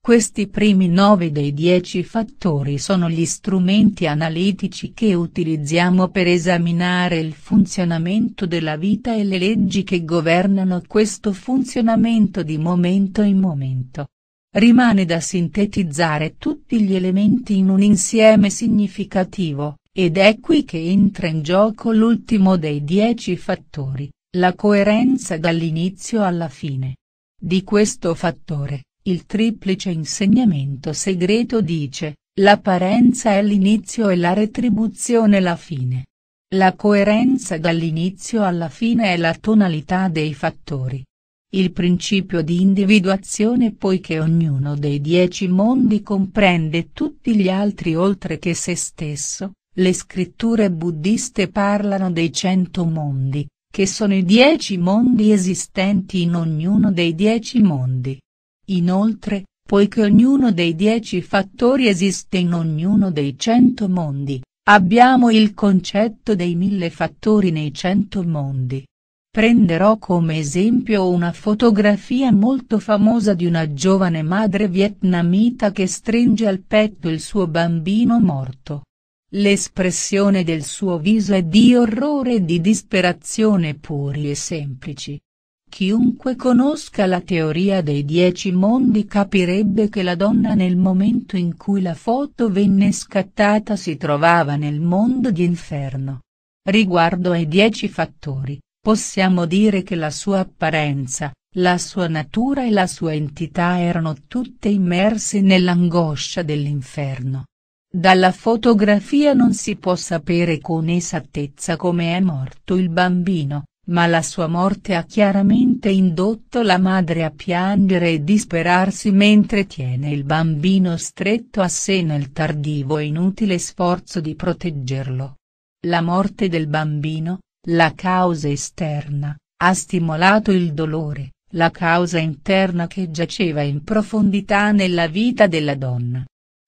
Questi primi nove dei dieci fattori sono gli strumenti analitici che utilizziamo per esaminare il funzionamento della vita e le leggi che governano questo funzionamento di momento in momento. Rimane da sintetizzare tutti gli elementi in un insieme significativo, ed è qui che entra in gioco l'ultimo dei dieci fattori, la coerenza dall'inizio alla fine. Di questo fattore, il triplice insegnamento segreto dice, l'apparenza è l'inizio e la retribuzione la fine. La coerenza dall'inizio alla fine è la tonalità dei fattori. Il principio di individuazione poiché ognuno dei dieci mondi comprende tutti gli altri oltre che se stesso, le scritture buddiste parlano dei cento mondi, che sono i dieci mondi esistenti in ognuno dei dieci mondi. Inoltre, poiché ognuno dei dieci fattori esiste in ognuno dei cento mondi, abbiamo il concetto dei mille fattori nei cento mondi. Prenderò come esempio una fotografia molto famosa di una giovane madre vietnamita che stringe al petto il suo bambino morto. L'espressione del suo viso è di orrore e di disperazione puri e semplici, Chiunque conosca la teoria dei dieci mondi capirebbe che la donna nel momento in cui la foto venne scattata si trovava nel mondo di inferno. Riguardo ai dieci fattori, possiamo dire che la sua apparenza, la sua natura e la sua entità erano tutte immerse nell'angoscia dell'inferno. Dalla fotografia non si può sapere con esattezza come è morto il bambino, ma la sua morte ha chiaramente indotto la madre a piangere e disperarsi mentre tiene il bambino stretto a sé nel tardivo e inutile sforzo di proteggerlo. La morte del bambino, la causa esterna, ha stimolato il dolore, la causa interna che giaceva in profondità nella vita della donna.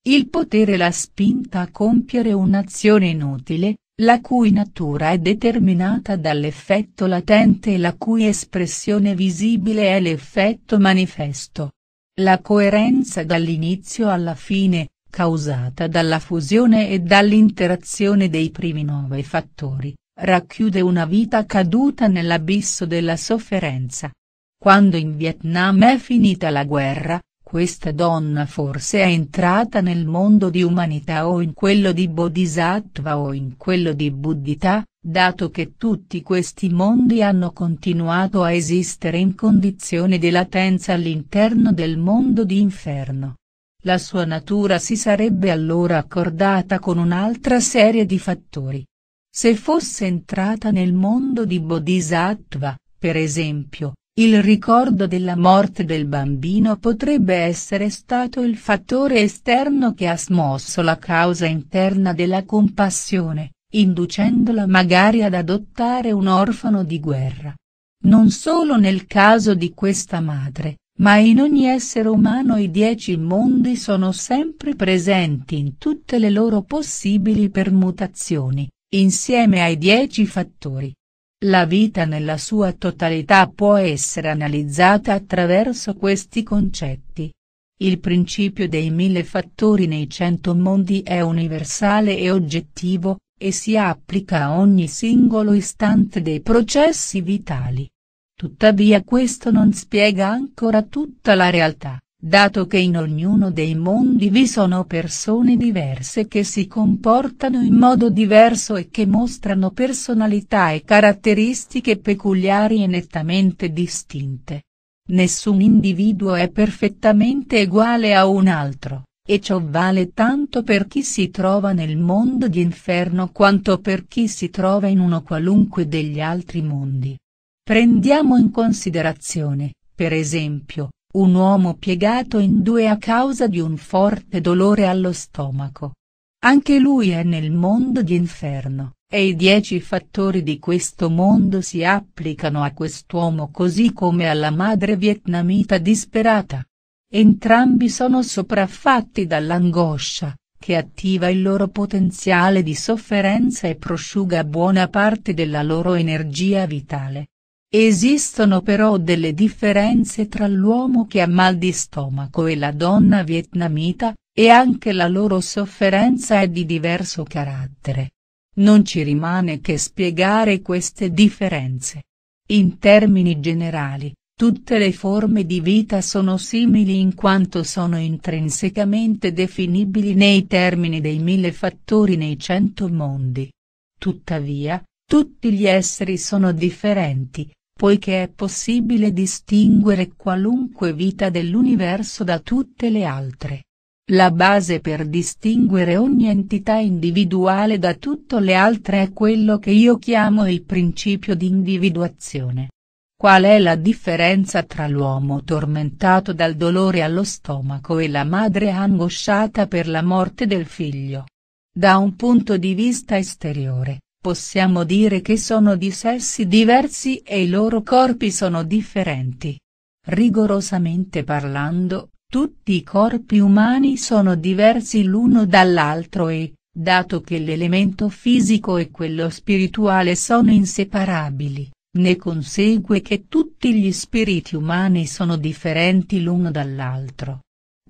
Il potere l'ha spinta a compiere un'azione inutile, la cui natura è determinata dall'effetto latente e la cui espressione visibile è l'effetto manifesto. La coerenza dall'inizio alla fine, causata dalla fusione e dall'interazione dei primi nove fattori, racchiude una vita caduta nell'abisso della sofferenza. Quando in Vietnam è finita la guerra, questa donna forse è entrata nel mondo di umanità o in quello di Bodhisattva o in quello di Buddhità, dato che tutti questi mondi hanno continuato a esistere in condizione di latenza all'interno del mondo di inferno. La sua natura si sarebbe allora accordata con un'altra serie di fattori. Se fosse entrata nel mondo di Bodhisattva, per esempio, il ricordo della morte del bambino potrebbe essere stato il fattore esterno che ha smosso la causa interna della compassione, inducendola magari ad adottare un orfano di guerra. Non solo nel caso di questa madre, ma in ogni essere umano i dieci mondi sono sempre presenti in tutte le loro possibili permutazioni, insieme ai dieci fattori la vita nella sua totalità può essere analizzata attraverso questi concetti. Il principio dei mille fattori nei cento mondi è universale e oggettivo, e si applica a ogni singolo istante dei processi vitali. Tuttavia questo non spiega ancora tutta la realtà dato che in ognuno dei mondi vi sono persone diverse che si comportano in modo diverso e che mostrano personalità e caratteristiche peculiari e nettamente distinte. Nessun individuo è perfettamente uguale a un altro, e ciò vale tanto per chi si trova nel mondo di inferno quanto per chi si trova in uno qualunque degli altri mondi. Prendiamo in considerazione, per esempio, un uomo piegato in due a causa di un forte dolore allo stomaco. Anche lui è nel mondo di inferno, e i dieci fattori di questo mondo si applicano a quest'uomo così come alla madre vietnamita disperata. Entrambi sono sopraffatti dall'angoscia, che attiva il loro potenziale di sofferenza e prosciuga buona parte della loro energia vitale. Esistono però delle differenze tra l'uomo che ha mal di stomaco e la donna vietnamita, e anche la loro sofferenza è di diverso carattere. Non ci rimane che spiegare queste differenze. In termini generali, tutte le forme di vita sono simili in quanto sono intrinsecamente definibili nei termini dei mille fattori nei cento mondi. Tuttavia, tutti gli esseri sono differenti, poiché è possibile distinguere qualunque vita dell'universo da tutte le altre. La base per distinguere ogni entità individuale da tutte le altre è quello che io chiamo il principio di individuazione. Qual è la differenza tra l'uomo tormentato dal dolore allo stomaco e la madre angosciata per la morte del figlio? Da un punto di vista esteriore, possiamo dire che sono di sessi diversi e i loro corpi sono differenti. Rigorosamente parlando, tutti i corpi umani sono diversi l'uno dall'altro e, dato che l'elemento fisico e quello spirituale sono inseparabili, ne consegue che tutti gli spiriti umani sono differenti l'uno dall'altro.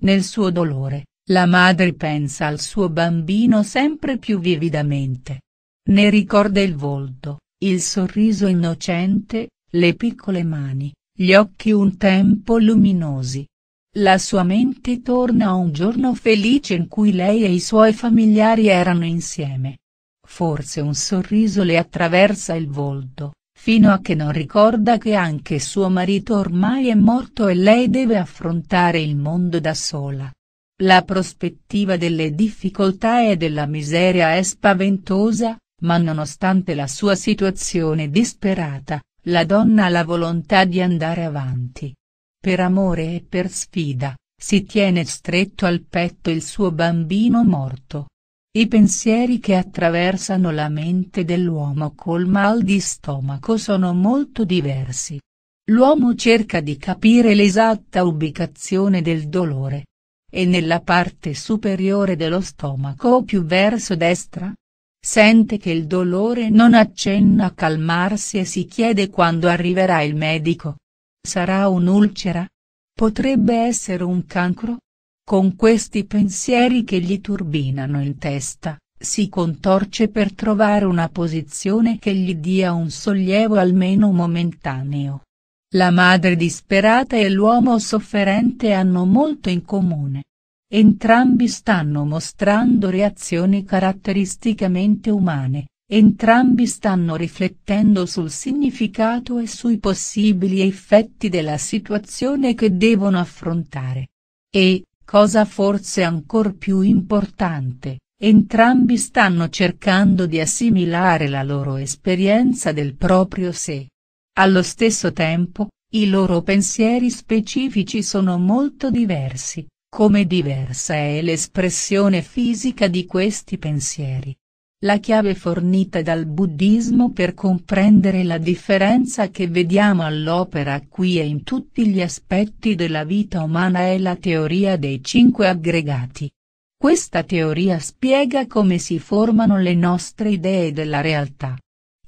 Nel suo dolore, la madre pensa al suo bambino sempre più vividamente. Ne ricorda il volto, il sorriso innocente, le piccole mani, gli occhi un tempo luminosi. La sua mente torna a un giorno felice in cui lei e i suoi familiari erano insieme. Forse un sorriso le attraversa il volto, fino a che non ricorda che anche suo marito ormai è morto e lei deve affrontare il mondo da sola. La prospettiva delle difficoltà e della miseria è spaventosa, ma nonostante la sua situazione disperata, la donna ha la volontà di andare avanti. Per amore e per sfida, si tiene stretto al petto il suo bambino morto. I pensieri che attraversano la mente dell'uomo col mal di stomaco sono molto diversi. L'uomo cerca di capire l'esatta ubicazione del dolore. E nella parte superiore dello stomaco o più verso destra, Sente che il dolore non accenna a calmarsi e si chiede quando arriverà il medico. Sarà un'ulcera? Potrebbe essere un cancro? Con questi pensieri che gli turbinano in testa, si contorce per trovare una posizione che gli dia un sollievo almeno momentaneo. La madre disperata e l'uomo sofferente hanno molto in comune. Entrambi stanno mostrando reazioni caratteristicamente umane, entrambi stanno riflettendo sul significato e sui possibili effetti della situazione che devono affrontare. E, cosa forse ancor più importante, entrambi stanno cercando di assimilare la loro esperienza del proprio sé. Allo stesso tempo, i loro pensieri specifici sono molto diversi, come diversa è l'espressione fisica di questi pensieri. La chiave fornita dal buddismo per comprendere la differenza che vediamo all'opera qui e in tutti gli aspetti della vita umana è la teoria dei cinque aggregati. Questa teoria spiega come si formano le nostre idee della realtà.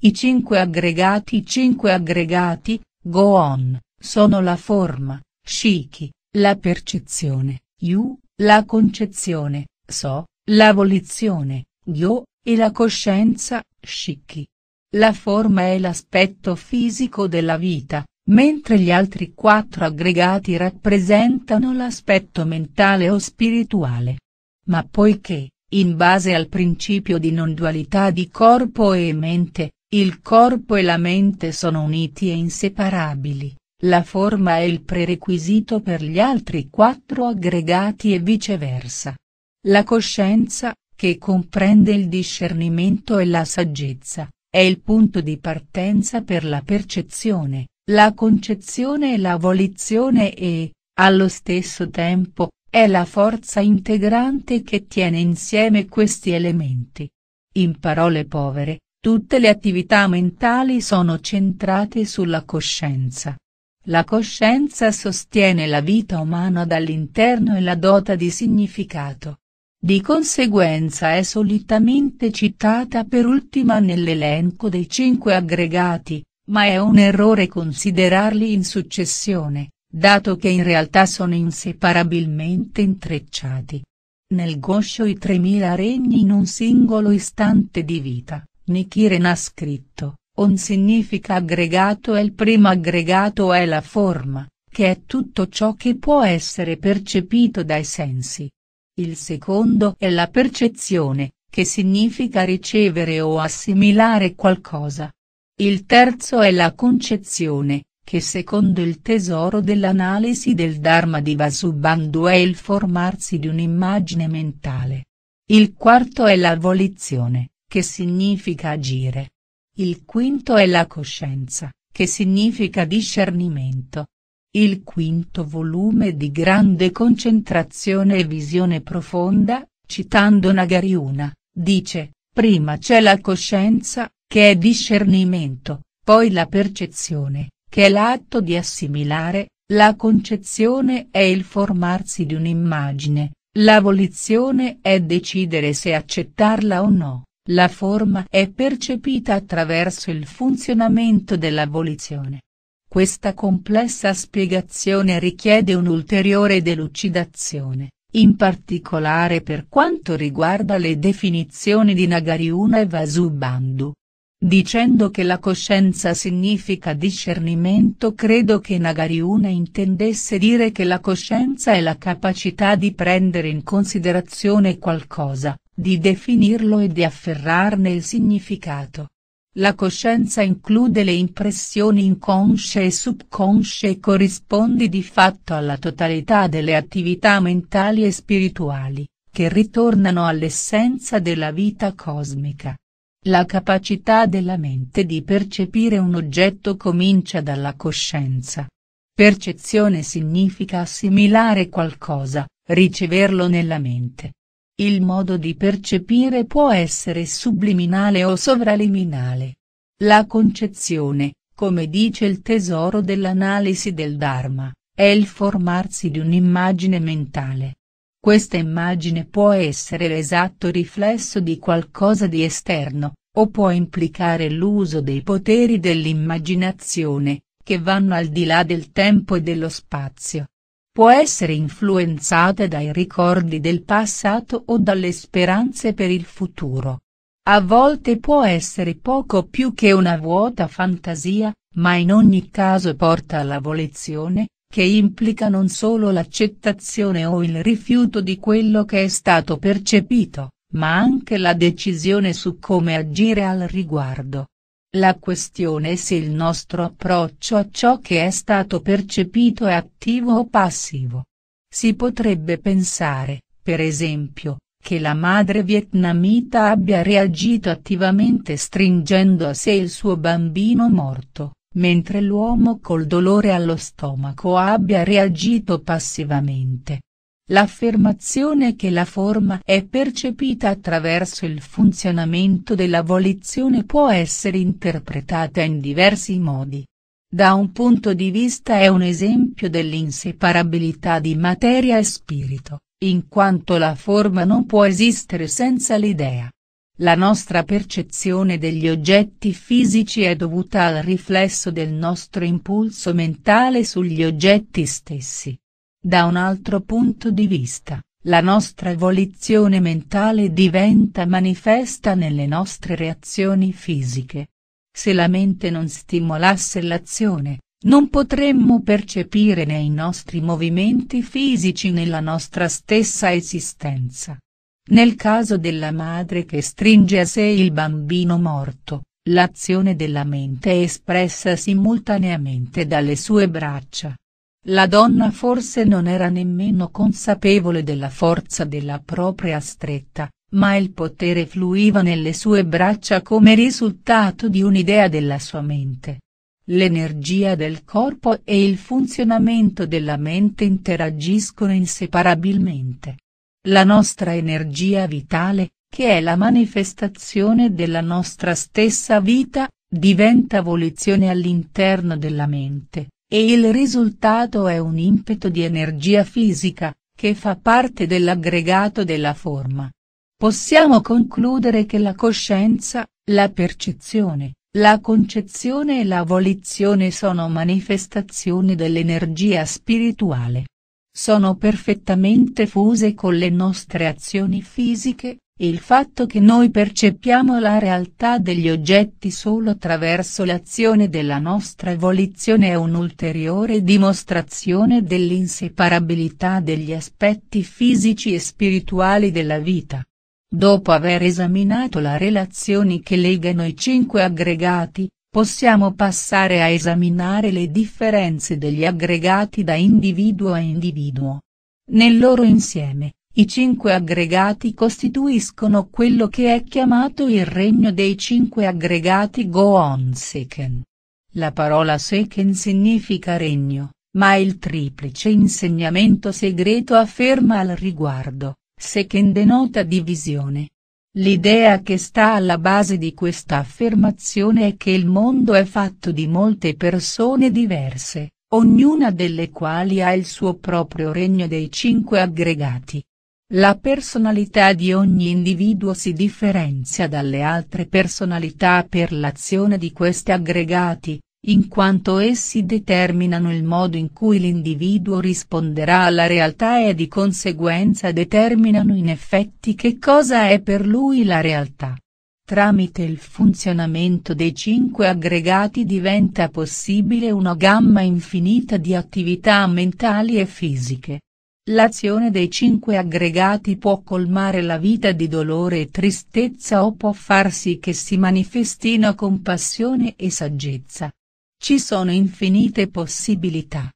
I cinque aggregati Cinque aggregati, go on, sono la forma, Shiki, la percezione, Yu, la concezione, So, l'avolizione, volizione, Gyo, e la coscienza, Shiki. La forma è l'aspetto fisico della vita, mentre gli altri quattro aggregati rappresentano l'aspetto mentale o spirituale. Ma poiché, in base al principio di non dualità di corpo e mente, il corpo e la mente sono uniti e inseparabili, la forma è il prerequisito per gli altri quattro aggregati e viceversa. La coscienza, che comprende il discernimento e la saggezza, è il punto di partenza per la percezione, la concezione e la volizione e, allo stesso tempo, è la forza integrante che tiene insieme questi elementi. In parole povere, tutte le attività mentali sono centrate sulla coscienza. La coscienza sostiene la vita umana dall'interno e la dota di significato. Di conseguenza è solitamente citata per ultima nell'elenco dei cinque aggregati, ma è un errore considerarli in successione, dato che in realtà sono inseparabilmente intrecciati. Nel goscio i 3000 regni in un singolo istante di vita, Nichiren ha scritto. On significa aggregato e il primo aggregato è la forma, che è tutto ciò che può essere percepito dai sensi. Il secondo è la percezione, che significa ricevere o assimilare qualcosa. Il terzo è la concezione, che secondo il tesoro dell'analisi del Dharma di Vasubandhu è il formarsi di un'immagine mentale. Il quarto è la volizione, che significa agire. Il quinto è la coscienza, che significa discernimento. Il quinto volume di grande concentrazione e visione profonda, citando Nagariuna, dice, prima c'è la coscienza, che è discernimento, poi la percezione, che è l'atto di assimilare, la concezione è il formarsi di un'immagine, la volizione è decidere se accettarla o no. La forma è percepita attraverso il funzionamento dell'abolizione. Questa complessa spiegazione richiede un'ulteriore delucidazione, in particolare per quanto riguarda le definizioni di Nagariuna e Vasubandhu. Dicendo che la coscienza significa discernimento credo che Nagariuna intendesse dire che la coscienza è la capacità di prendere in considerazione qualcosa, di definirlo e di afferrarne il significato. La coscienza include le impressioni inconsce e subconsce e corrisponde di fatto alla totalità delle attività mentali e spirituali, che ritornano all'essenza della vita cosmica. La capacità della mente di percepire un oggetto comincia dalla coscienza. Percezione significa assimilare qualcosa, riceverlo nella mente. Il modo di percepire può essere subliminale o sovraliminale. La concezione, come dice il tesoro dell'analisi del Dharma, è il formarsi di un'immagine mentale. Questa immagine può essere l'esatto riflesso di qualcosa di esterno, o può implicare l'uso dei poteri dell'immaginazione, che vanno al di là del tempo e dello spazio può essere influenzata dai ricordi del passato o dalle speranze per il futuro. A volte può essere poco più che una vuota fantasia, ma in ogni caso porta alla volizione, che implica non solo l'accettazione o il rifiuto di quello che è stato percepito, ma anche la decisione su come agire al riguardo. La questione è se il nostro approccio a ciò che è stato percepito è attivo o passivo. Si potrebbe pensare, per esempio, che la madre vietnamita abbia reagito attivamente stringendo a sé il suo bambino morto, mentre l'uomo col dolore allo stomaco abbia reagito passivamente, L'affermazione che la forma è percepita attraverso il funzionamento della volizione può essere interpretata in diversi modi. Da un punto di vista è un esempio dell'inseparabilità di materia e spirito, in quanto la forma non può esistere senza l'idea. La nostra percezione degli oggetti fisici è dovuta al riflesso del nostro impulso mentale sugli oggetti stessi. Da un altro punto di vista, la nostra evoluzione mentale diventa manifesta nelle nostre reazioni fisiche. Se la mente non stimolasse l'azione, non potremmo percepire nei nostri movimenti fisici nella nostra stessa esistenza. Nel caso della madre che stringe a sé il bambino morto, l'azione della mente è espressa simultaneamente dalle sue braccia, la donna forse non era nemmeno consapevole della forza della propria stretta, ma il potere fluiva nelle sue braccia come risultato di un'idea della sua mente. L'energia del corpo e il funzionamento della mente interagiscono inseparabilmente. La nostra energia vitale, che è la manifestazione della nostra stessa vita, diventa volizione all'interno della mente, e il risultato è un impeto di energia fisica, che fa parte dell'aggregato della forma. Possiamo concludere che la coscienza, la percezione, la concezione e la volizione sono manifestazioni dell'energia spirituale. Sono perfettamente fuse con le nostre azioni fisiche, il fatto che noi percepiamo la realtà degli oggetti solo attraverso l'azione della nostra evoluzione è un'ulteriore dimostrazione dell'inseparabilità degli aspetti fisici e spirituali della vita. Dopo aver esaminato le relazioni che legano i cinque aggregati, possiamo passare a esaminare le differenze degli aggregati da individuo a individuo. Nel loro insieme, i cinque aggregati costituiscono quello che è chiamato il regno dei cinque aggregati Goon Seken. La parola Seken significa regno, ma il triplice insegnamento segreto afferma al riguardo, Seken denota divisione. L'idea che sta alla base di questa affermazione è che il mondo è fatto di molte persone diverse, ognuna delle quali ha il suo proprio regno dei cinque aggregati. La personalità di ogni individuo si differenzia dalle altre personalità per l'azione di questi aggregati, in quanto essi determinano il modo in cui l'individuo risponderà alla realtà e di conseguenza determinano in effetti che cosa è per lui la realtà. Tramite il funzionamento dei cinque aggregati diventa possibile una gamma infinita di attività mentali e fisiche, L'azione dei cinque aggregati può colmare la vita di dolore e tristezza o può far sì che si manifestino con passione e saggezza. Ci sono infinite possibilità.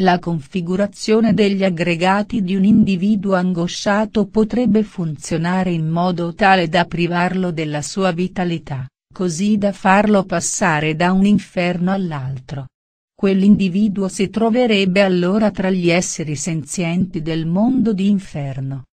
La configurazione degli aggregati di un individuo angosciato potrebbe funzionare in modo tale da privarlo della sua vitalità, così da farlo passare da un inferno all'altro quell'individuo si troverebbe allora tra gli esseri senzienti del mondo di inferno.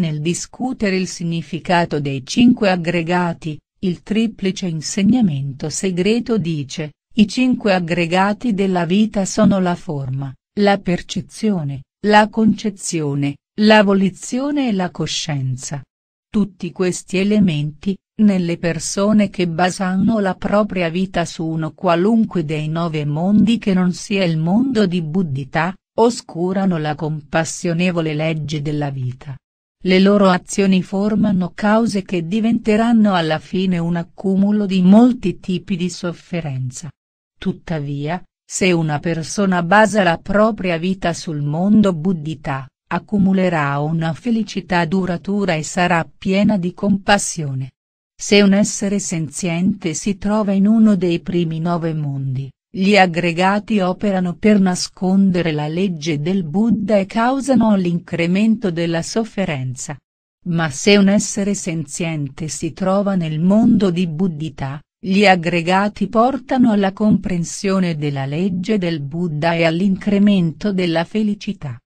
Nel discutere il significato dei cinque aggregati, il triplice insegnamento segreto dice, i cinque aggregati della vita sono la forma, la percezione, la concezione, la volizione e la coscienza. Tutti questi elementi, nelle persone che basano la propria vita su uno qualunque dei nove mondi che non sia il mondo di Buddhità, oscurano la compassionevole legge della vita. Le loro azioni formano cause che diventeranno alla fine un accumulo di molti tipi di sofferenza. Tuttavia, se una persona basa la propria vita sul mondo buddhità, accumulerà una felicità duratura e sarà piena di compassione. Se un essere senziente si trova in uno dei primi nove mondi, gli aggregati operano per nascondere la legge del Buddha e causano l'incremento della sofferenza. Ma se un essere senziente si trova nel mondo di Buddhità, gli aggregati portano alla comprensione della legge del Buddha e all'incremento della felicità.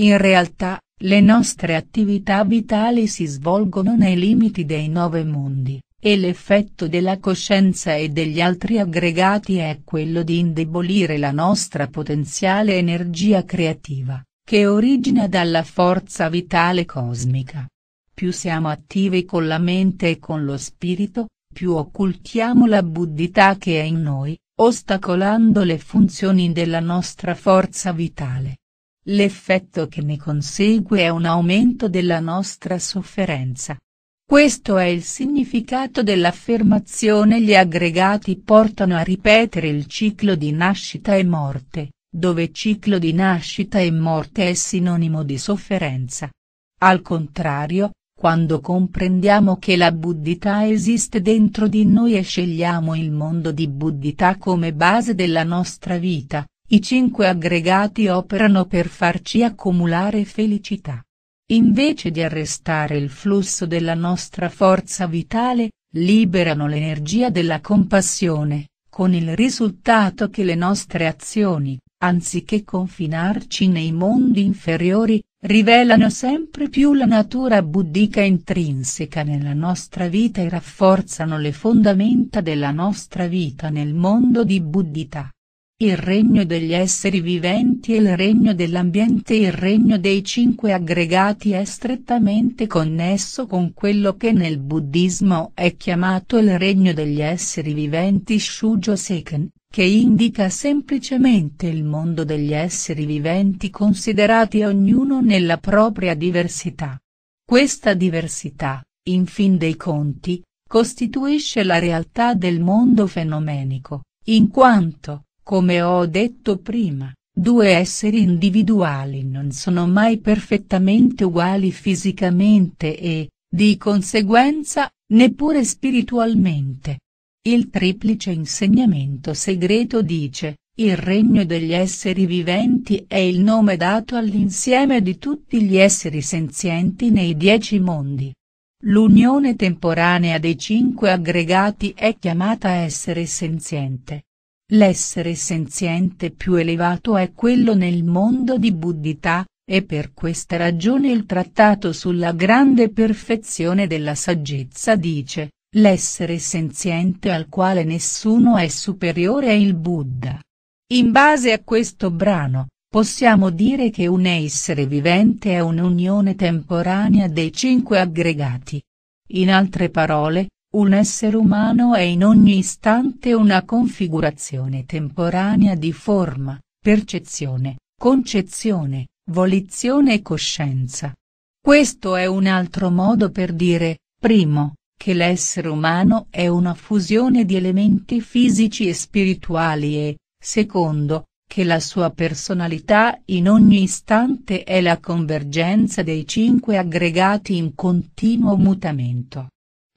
In realtà, le nostre attività vitali si svolgono nei limiti dei nove mondi, e l'effetto della coscienza e degli altri aggregati è quello di indebolire la nostra potenziale energia creativa, che origina dalla forza vitale cosmica. Più siamo attivi con la mente e con lo spirito, più occultiamo la buddhità che è in noi, ostacolando le funzioni della nostra forza vitale. L'effetto che ne consegue è un aumento della nostra sofferenza. Questo è il significato dell'affermazione gli aggregati portano a ripetere il ciclo di nascita e morte, dove ciclo di nascita e morte è sinonimo di sofferenza. Al contrario, quando comprendiamo che la buddhità esiste dentro di noi e scegliamo il mondo di buddhità come base della nostra vita, i cinque aggregati operano per farci accumulare felicità. Invece di arrestare il flusso della nostra forza vitale, liberano l'energia della compassione, con il risultato che le nostre azioni, anziché confinarci nei mondi inferiori, rivelano sempre più la natura buddhica intrinseca nella nostra vita e rafforzano le fondamenta della nostra vita nel mondo di buddhità. Il regno degli esseri viventi e il regno dell'ambiente Il regno dei cinque aggregati è strettamente connesso con quello che nel buddismo è chiamato il regno degli esseri viventi Shujo Seken, che indica semplicemente il mondo degli esseri viventi considerati ognuno nella propria diversità. Questa diversità, in fin dei conti, costituisce la realtà del mondo fenomenico, in quanto, come ho detto prima, due esseri individuali non sono mai perfettamente uguali fisicamente e, di conseguenza, neppure spiritualmente. Il triplice insegnamento segreto dice, il regno degli esseri viventi è il nome dato all'insieme di tutti gli esseri senzienti nei dieci mondi. L'unione temporanea dei cinque aggregati è chiamata essere senziente. L'essere senziente più elevato è quello nel mondo di Buddhità, e per questa ragione il trattato sulla grande perfezione della saggezza dice, l'essere senziente al quale nessuno è superiore è il Buddha. In base a questo brano, possiamo dire che un essere vivente è un'unione temporanea dei cinque aggregati. In altre parole, un essere umano è in ogni istante una configurazione temporanea di forma, percezione, concezione, volizione e coscienza. Questo è un altro modo per dire, primo, che l'essere umano è una fusione di elementi fisici e spirituali e, secondo, che la sua personalità in ogni istante è la convergenza dei cinque aggregati in continuo mutamento.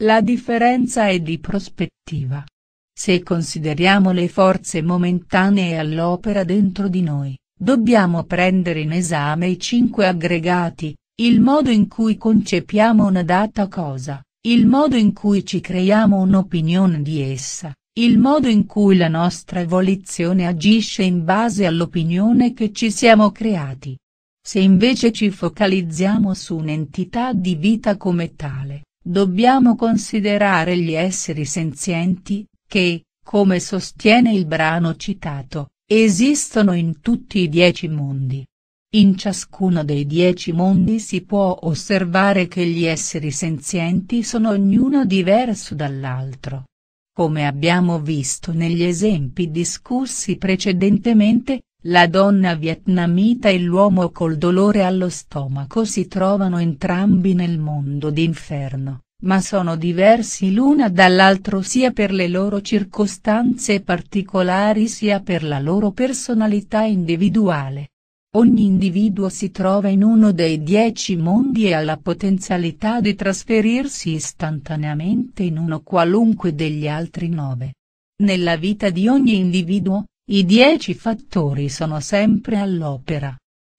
La differenza è di prospettiva. Se consideriamo le forze momentanee all'opera dentro di noi, dobbiamo prendere in esame i cinque aggregati, il modo in cui concepiamo una data cosa, il modo in cui ci creiamo un'opinione di essa, il modo in cui la nostra evoluzione agisce in base all'opinione che ci siamo creati. Se invece ci focalizziamo su un'entità di vita come tale, Dobbiamo considerare gli esseri senzienti, che, come sostiene il brano citato, esistono in tutti i dieci mondi. In ciascuno dei dieci mondi si può osservare che gli esseri senzienti sono ognuno diverso dall'altro. Come abbiamo visto negli esempi discussi precedentemente, la donna vietnamita e l'uomo col dolore allo stomaco si trovano entrambi nel mondo d'inferno, ma sono diversi l'una dall'altro sia per le loro circostanze particolari sia per la loro personalità individuale. Ogni individuo si trova in uno dei dieci mondi e ha la potenzialità di trasferirsi istantaneamente in uno qualunque degli altri nove. Nella vita di ogni individuo, i dieci fattori sono sempre all'opera.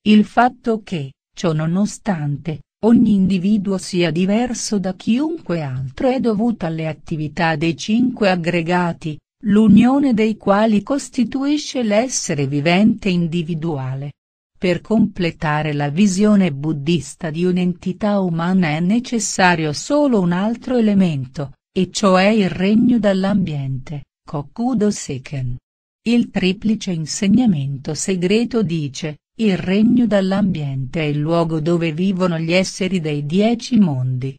Il fatto che, ciò nonostante, ogni individuo sia diverso da chiunque altro è dovuto alle attività dei cinque aggregati, l'unione dei quali costituisce l'essere vivente individuale. Per completare la visione buddista di un'entità umana è necessario solo un altro elemento, e cioè il regno dall'ambiente, Kokudo Seken. Il triplice insegnamento segreto dice, il regno dall'ambiente è il luogo dove vivono gli esseri dei dieci mondi.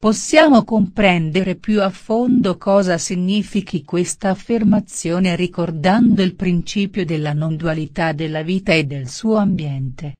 Possiamo comprendere più a fondo cosa significhi questa affermazione ricordando il principio della non dualità della vita e del suo ambiente.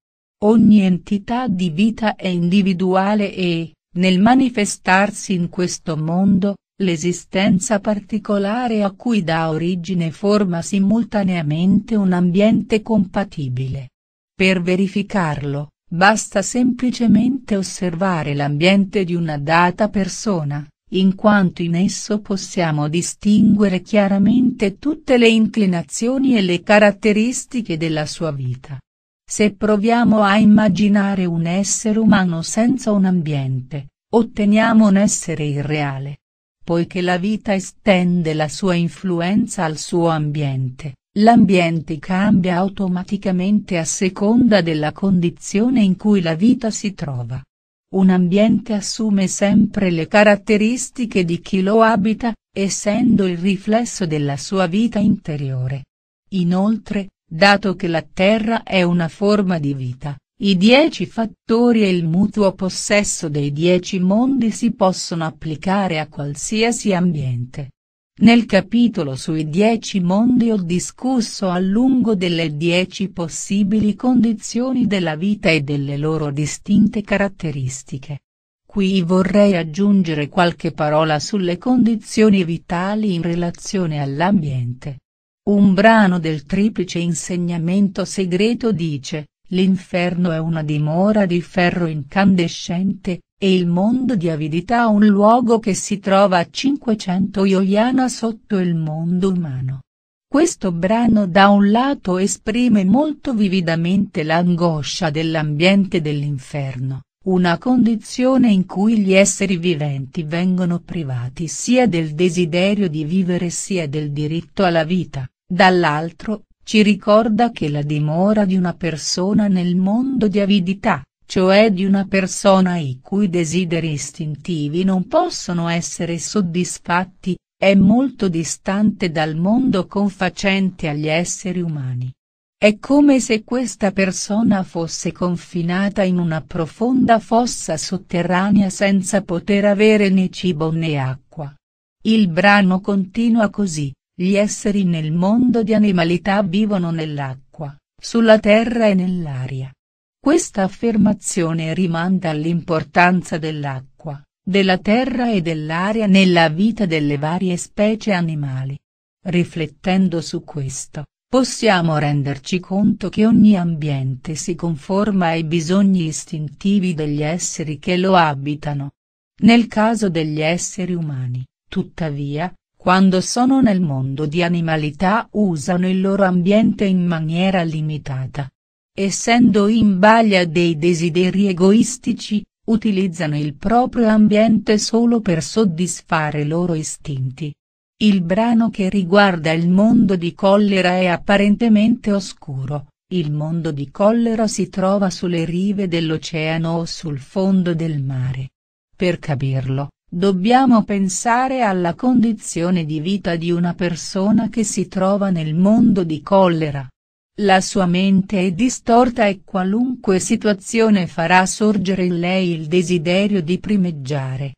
Ogni entità di vita è individuale e, nel manifestarsi in questo mondo, L'esistenza particolare a cui dà origine forma simultaneamente un ambiente compatibile. Per verificarlo, basta semplicemente osservare l'ambiente di una data persona, in quanto in esso possiamo distinguere chiaramente tutte le inclinazioni e le caratteristiche della sua vita. Se proviamo a immaginare un essere umano senza un ambiente, otteniamo un essere irreale poiché la vita estende la sua influenza al suo ambiente, l'ambiente cambia automaticamente a seconda della condizione in cui la vita si trova. Un ambiente assume sempre le caratteristiche di chi lo abita, essendo il riflesso della sua vita interiore. Inoltre, dato che la Terra è una forma di vita, i dieci fattori e il mutuo possesso dei dieci mondi si possono applicare a qualsiasi ambiente. Nel capitolo sui dieci mondi ho discusso a lungo delle dieci possibili condizioni della vita e delle loro distinte caratteristiche. Qui vorrei aggiungere qualche parola sulle condizioni vitali in relazione all'ambiente. Un brano del triplice insegnamento segreto dice, L'inferno è una dimora di ferro incandescente, e il mondo di avidità un luogo che si trova a 500 Ioiana sotto il mondo umano. Questo brano da un lato esprime molto vividamente l'angoscia dell'ambiente dell'inferno, una condizione in cui gli esseri viventi vengono privati sia del desiderio di vivere sia del diritto alla vita, dall'altro, ci ricorda che la dimora di una persona nel mondo di avidità, cioè di una persona i cui desideri istintivi non possono essere soddisfatti, è molto distante dal mondo confacente agli esseri umani. È come se questa persona fosse confinata in una profonda fossa sotterranea senza poter avere né cibo né acqua. Il brano continua così. Gli esseri nel mondo di animalità vivono nell'acqua, sulla terra e nell'aria. Questa affermazione rimanda all'importanza dell'acqua, della terra e dell'aria nella vita delle varie specie animali. Riflettendo su questo, possiamo renderci conto che ogni ambiente si conforma ai bisogni istintivi degli esseri che lo abitano. Nel caso degli esseri umani, tuttavia, quando sono nel mondo di animalità usano il loro ambiente in maniera limitata. Essendo in baglia dei desideri egoistici, utilizzano il proprio ambiente solo per soddisfare i loro istinti. Il brano che riguarda il mondo di collera è apparentemente oscuro, il mondo di collera si trova sulle rive dell'oceano o sul fondo del mare. Per capirlo, Dobbiamo pensare alla condizione di vita di una persona che si trova nel mondo di collera. La sua mente è distorta e qualunque situazione farà sorgere in lei il desiderio di primeggiare.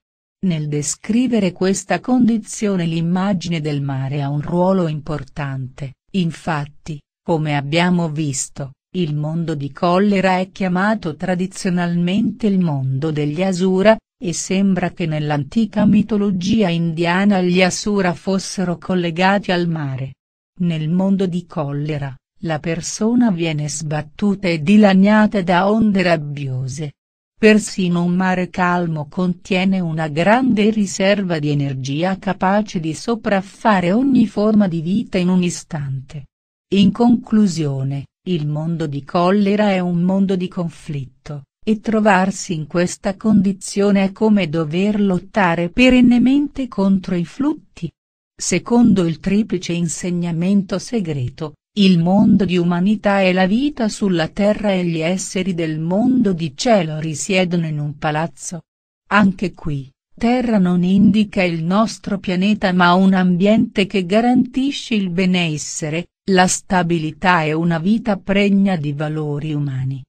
Nel descrivere questa condizione l'immagine del mare ha un ruolo importante, infatti, come abbiamo visto, il mondo di collera è chiamato tradizionalmente il mondo degli Asura, e sembra che nell'antica mitologia indiana gli Asura fossero collegati al mare. Nel mondo di collera, la persona viene sbattuta e dilaniata da onde rabbiose. Persino un mare calmo contiene una grande riserva di energia capace di sopraffare ogni forma di vita in un istante. In conclusione, il mondo di collera è un mondo di conflitto e trovarsi in questa condizione è come dover lottare perennemente contro i flutti. Secondo il triplice insegnamento segreto, il mondo di umanità e la vita sulla terra e gli esseri del mondo di cielo risiedono in un palazzo. Anche qui, terra non indica il nostro pianeta ma un ambiente che garantisce il benessere, la stabilità e una vita pregna di valori umani.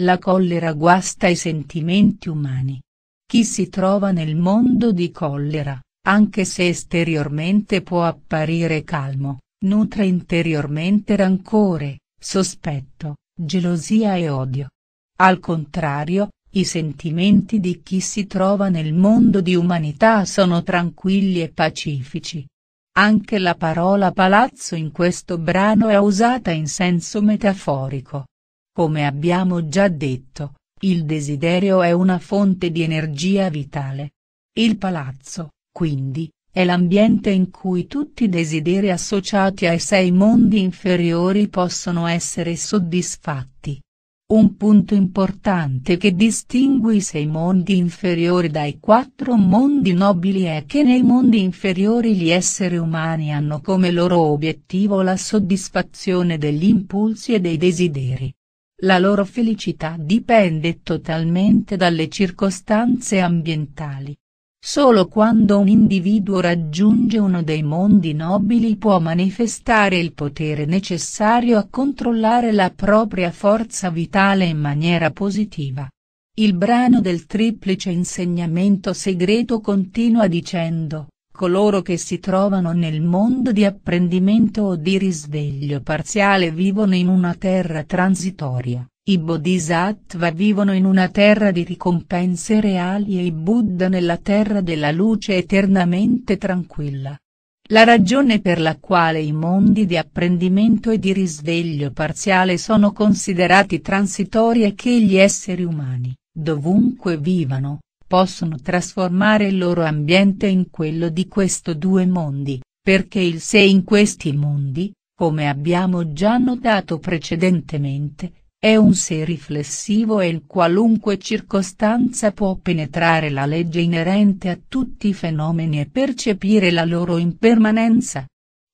La collera guasta i sentimenti umani. Chi si trova nel mondo di collera, anche se esteriormente può apparire calmo, nutre interiormente rancore, sospetto, gelosia e odio. Al contrario, i sentimenti di chi si trova nel mondo di umanità sono tranquilli e pacifici. Anche la parola palazzo in questo brano è usata in senso metaforico. Come abbiamo già detto, il desiderio è una fonte di energia vitale. Il palazzo, quindi, è l'ambiente in cui tutti i desideri associati ai sei mondi inferiori possono essere soddisfatti. Un punto importante che distingue i sei mondi inferiori dai quattro mondi nobili è che nei mondi inferiori gli esseri umani hanno come loro obiettivo la soddisfazione degli impulsi e dei desideri. La loro felicità dipende totalmente dalle circostanze ambientali. Solo quando un individuo raggiunge uno dei mondi nobili può manifestare il potere necessario a controllare la propria forza vitale in maniera positiva. Il brano del triplice insegnamento segreto continua dicendo, coloro che si trovano nel mondo di apprendimento o di risveglio parziale vivono in una terra transitoria, i bodhisattva vivono in una terra di ricompense reali e i buddha nella terra della luce eternamente tranquilla. La ragione per la quale i mondi di apprendimento e di risveglio parziale sono considerati transitori è che gli esseri umani, dovunque vivano, possono trasformare il loro ambiente in quello di questo due mondi, perché il sé in questi mondi, come abbiamo già notato precedentemente, è un sé riflessivo e in qualunque circostanza può penetrare la legge inerente a tutti i fenomeni e percepire la loro impermanenza.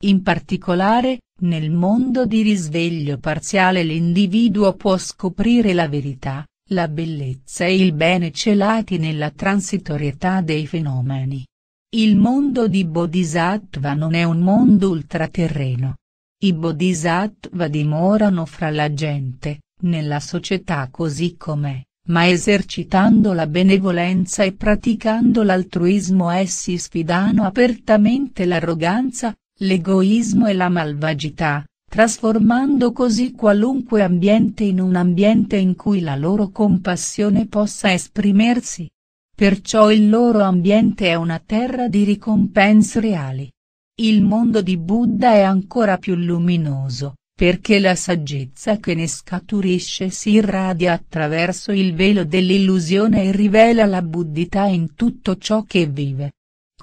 In particolare, nel mondo di risveglio parziale l'individuo può scoprire la verità, la bellezza e il bene celati nella transitorietà dei fenomeni. Il mondo di Bodhisattva non è un mondo ultraterreno. I Bodhisattva dimorano fra la gente, nella società così com'è, ma esercitando la benevolenza e praticando l'altruismo essi sfidano apertamente l'arroganza, l'egoismo e la malvagità, trasformando così qualunque ambiente in un ambiente in cui la loro compassione possa esprimersi. Perciò il loro ambiente è una terra di ricompense reali. Il mondo di Buddha è ancora più luminoso, perché la saggezza che ne scaturisce si irradia attraverso il velo dell'illusione e rivela la buddhità in tutto ciò che vive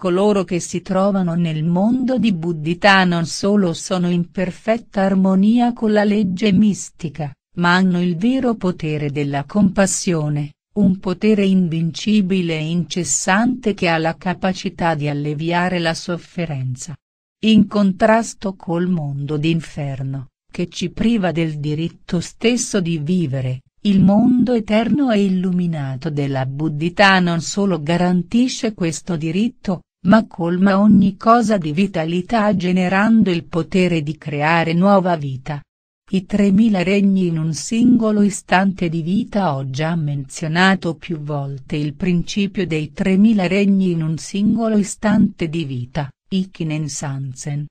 coloro che si trovano nel mondo di Buddhità non solo sono in perfetta armonia con la legge mistica, ma hanno il vero potere della compassione, un potere invincibile e incessante che ha la capacità di alleviare la sofferenza. In contrasto col mondo d'inferno, che ci priva del diritto stesso di vivere, il mondo eterno e illuminato della Buddhità non solo garantisce questo diritto, ma colma ogni cosa di vitalità generando il potere di creare nuova vita. I 3000 regni in un singolo istante di vita ho già menzionato più volte il principio dei 3000 regni in un singolo istante di vita, Ikkinen Sansen.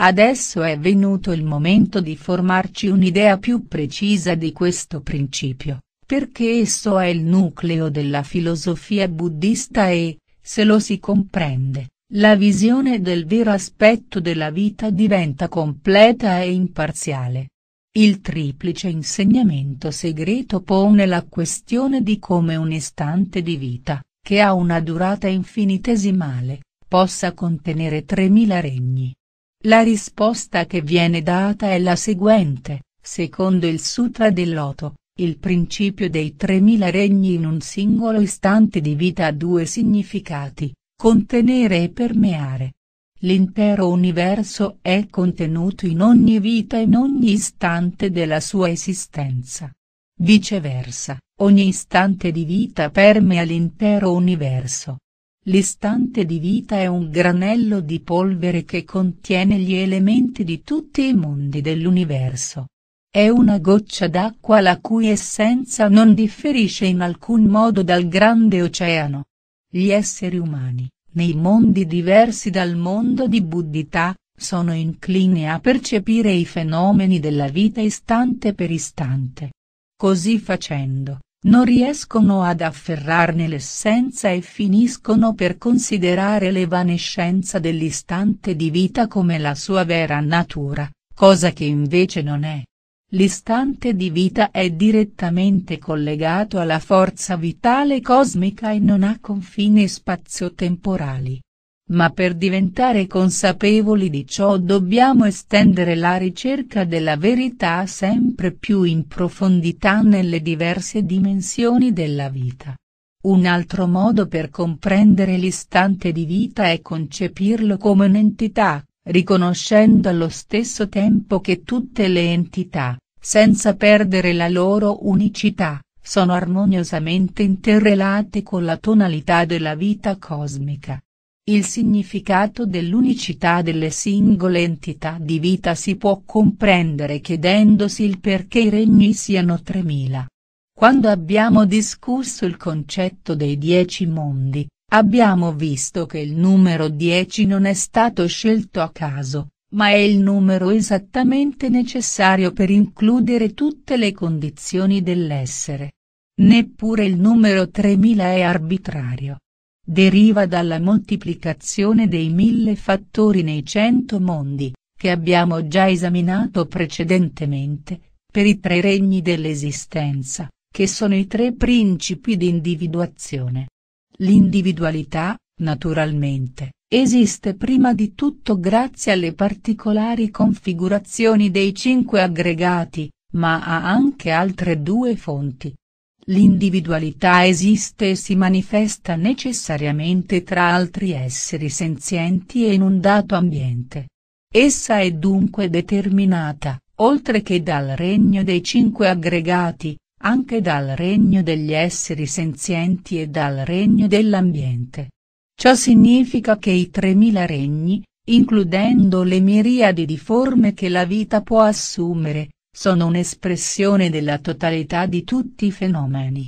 Adesso è venuto il momento di formarci un'idea più precisa di questo principio, perché esso è il nucleo della filosofia buddista e, se lo si comprende, la visione del vero aspetto della vita diventa completa e imparziale. Il triplice insegnamento segreto pone la questione di come un istante di vita, che ha una durata infinitesimale, possa contenere 3.000 regni. La risposta che viene data è la seguente, secondo il Sutra del Loto, il principio dei tremila regni in un singolo istante di vita ha due significati, contenere e permeare. L'intero universo è contenuto in ogni vita e in ogni istante della sua esistenza. Viceversa, ogni istante di vita permea l'intero universo. L'istante di vita è un granello di polvere che contiene gli elementi di tutti i mondi dell'universo. È una goccia d'acqua la cui essenza non differisce in alcun modo dal grande oceano. Gli esseri umani, nei mondi diversi dal mondo di Buddhità, sono inclini a percepire i fenomeni della vita istante per istante. Così facendo, non riescono ad afferrarne l'essenza e finiscono per considerare l'evanescenza dell'istante di vita come la sua vera natura, cosa che invece non è. L'istante di vita è direttamente collegato alla forza vitale cosmica e non ha confini spazio-temporali. Ma per diventare consapevoli di ciò dobbiamo estendere la ricerca della verità sempre più in profondità nelle diverse dimensioni della vita. Un altro modo per comprendere l'istante di vita è concepirlo come un'entità, riconoscendo allo stesso tempo che tutte le entità, senza perdere la loro unicità, sono armoniosamente interrelate con la tonalità della vita cosmica. Il significato dell'unicità delle singole entità di vita si può comprendere chiedendosi il perché i regni siano 3000. Quando abbiamo discusso il concetto dei dieci mondi, abbiamo visto che il numero 10 non è stato scelto a caso, ma è il numero esattamente necessario per includere tutte le condizioni dell'essere. Neppure il numero 3000 è arbitrario. Deriva dalla moltiplicazione dei mille fattori nei cento mondi, che abbiamo già esaminato precedentemente, per i tre regni dell'esistenza, che sono i tre principi di individuazione. L'individualità, naturalmente, Esiste prima di tutto grazie alle particolari configurazioni dei cinque aggregati, ma ha anche altre due fonti. L'individualità esiste e si manifesta necessariamente tra altri esseri senzienti e in un dato ambiente. Essa è dunque determinata, oltre che dal regno dei cinque aggregati, anche dal regno degli esseri senzienti e dal regno dell'ambiente. Ciò significa che i 3000 regni, includendo le miriadi di forme che la vita può assumere, sono un'espressione della totalità di tutti i fenomeni.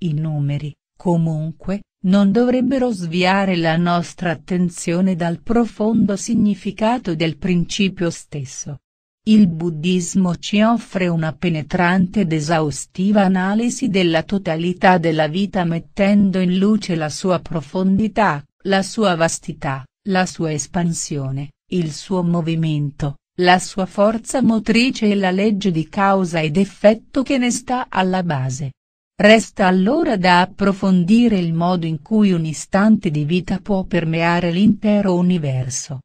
I numeri, comunque, non dovrebbero sviare la nostra attenzione dal profondo significato del principio stesso. Il buddismo ci offre una penetrante ed esaustiva analisi della totalità della vita mettendo in luce la sua profondità la sua vastità, la sua espansione, il suo movimento, la sua forza motrice e la legge di causa ed effetto che ne sta alla base. Resta allora da approfondire il modo in cui un istante di vita può permeare l'intero universo.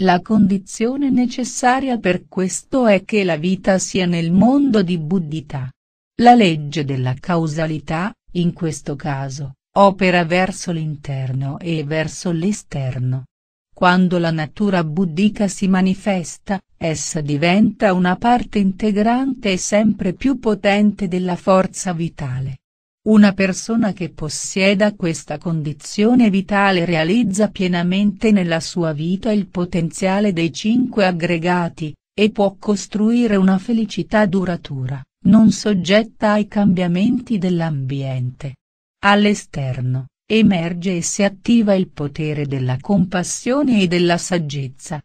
La condizione necessaria per questo è che la vita sia nel mondo di Buddhità. La legge della causalità, in questo caso, opera verso l'interno e verso l'esterno. Quando la natura buddhica si manifesta, essa diventa una parte integrante e sempre più potente della forza vitale. Una persona che possieda questa condizione vitale realizza pienamente nella sua vita il potenziale dei cinque aggregati, e può costruire una felicità duratura, non soggetta ai cambiamenti dell'ambiente. All'esterno, emerge e si attiva il potere della compassione e della saggezza.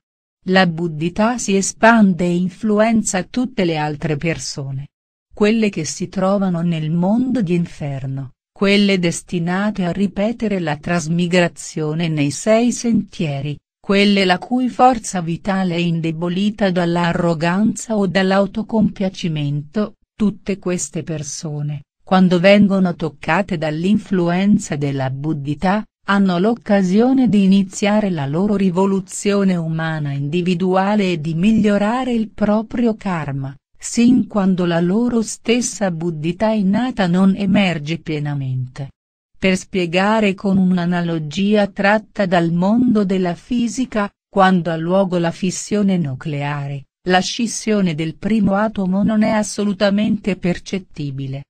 La buddhità si espande e influenza tutte le altre persone. Quelle che si trovano nel mondo di inferno, quelle destinate a ripetere la trasmigrazione nei sei sentieri, quelle la cui forza vitale è indebolita dall'arroganza o dall'autocompiacimento, tutte queste persone, quando vengono toccate dall'influenza della buddhità, hanno l'occasione di iniziare la loro rivoluzione umana individuale e di migliorare il proprio karma, sin quando la loro stessa buddhità innata non emerge pienamente. Per spiegare con un'analogia tratta dal mondo della fisica, quando ha luogo la fissione nucleare, la scissione del primo atomo non è assolutamente percettibile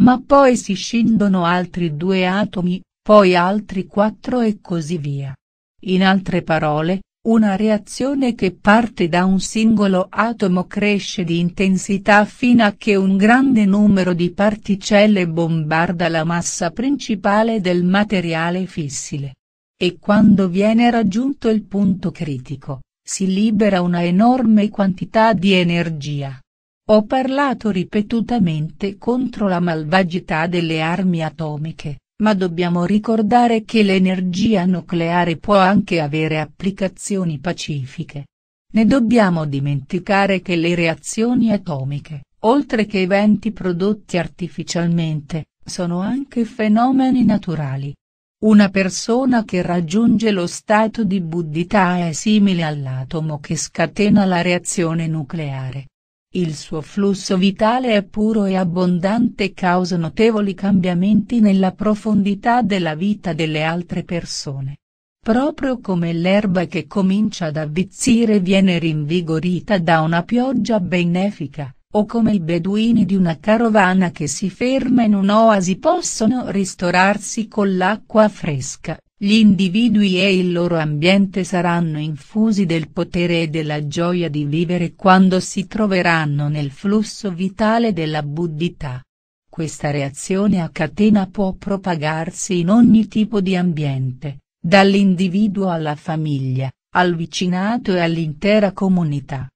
ma poi si scindono altri due atomi, poi altri quattro e così via. In altre parole, una reazione che parte da un singolo atomo cresce di intensità fino a che un grande numero di particelle bombarda la massa principale del materiale fissile. E quando viene raggiunto il punto critico, si libera una enorme quantità di energia. Ho parlato ripetutamente contro la malvagità delle armi atomiche, ma dobbiamo ricordare che l'energia nucleare può anche avere applicazioni pacifiche. Ne dobbiamo dimenticare che le reazioni atomiche, oltre che eventi prodotti artificialmente, sono anche fenomeni naturali. Una persona che raggiunge lo stato di buddità è simile all'atomo che scatena la reazione nucleare. Il suo flusso vitale è puro e abbondante e causa notevoli cambiamenti nella profondità della vita delle altre persone. Proprio come l'erba che comincia ad avvizzire viene rinvigorita da una pioggia benefica, o come i beduini di una carovana che si ferma in un'oasi possono ristorarsi con l'acqua fresca gli individui e il loro ambiente saranno infusi del potere e della gioia di vivere quando si troveranno nel flusso vitale della buddhità. Questa reazione a catena può propagarsi in ogni tipo di ambiente, dall'individuo alla famiglia, al vicinato e all'intera comunità.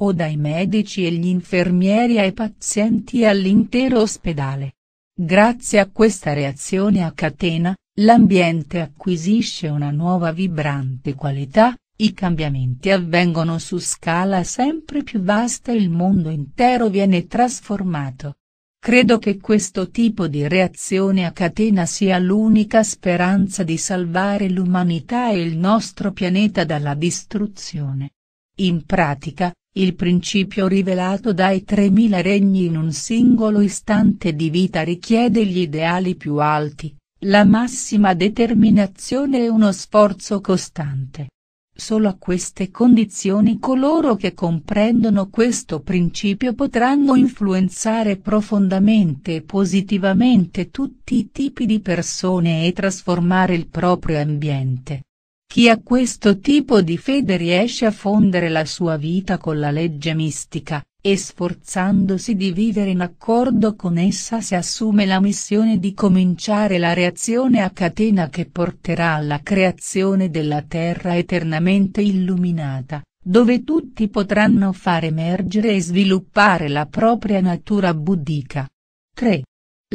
O dai medici e gli infermieri ai pazienti e all'intero ospedale. Grazie a questa reazione a catena, L'ambiente acquisisce una nuova vibrante qualità, i cambiamenti avvengono su scala sempre più vasta e il mondo intero viene trasformato. Credo che questo tipo di reazione a catena sia l'unica speranza di salvare l'umanità e il nostro pianeta dalla distruzione. In pratica, il principio rivelato dai 3000 regni in un singolo istante di vita richiede gli ideali più alti, la massima determinazione e uno sforzo costante. Solo a queste condizioni coloro che comprendono questo principio potranno influenzare profondamente e positivamente tutti i tipi di persone e trasformare il proprio ambiente. Chi ha questo tipo di fede riesce a fondere la sua vita con la legge mistica, e sforzandosi di vivere in accordo con essa si assume la missione di cominciare la reazione a catena che porterà alla creazione della Terra eternamente illuminata, dove tutti potranno far emergere e sviluppare la propria natura buddhica. 3.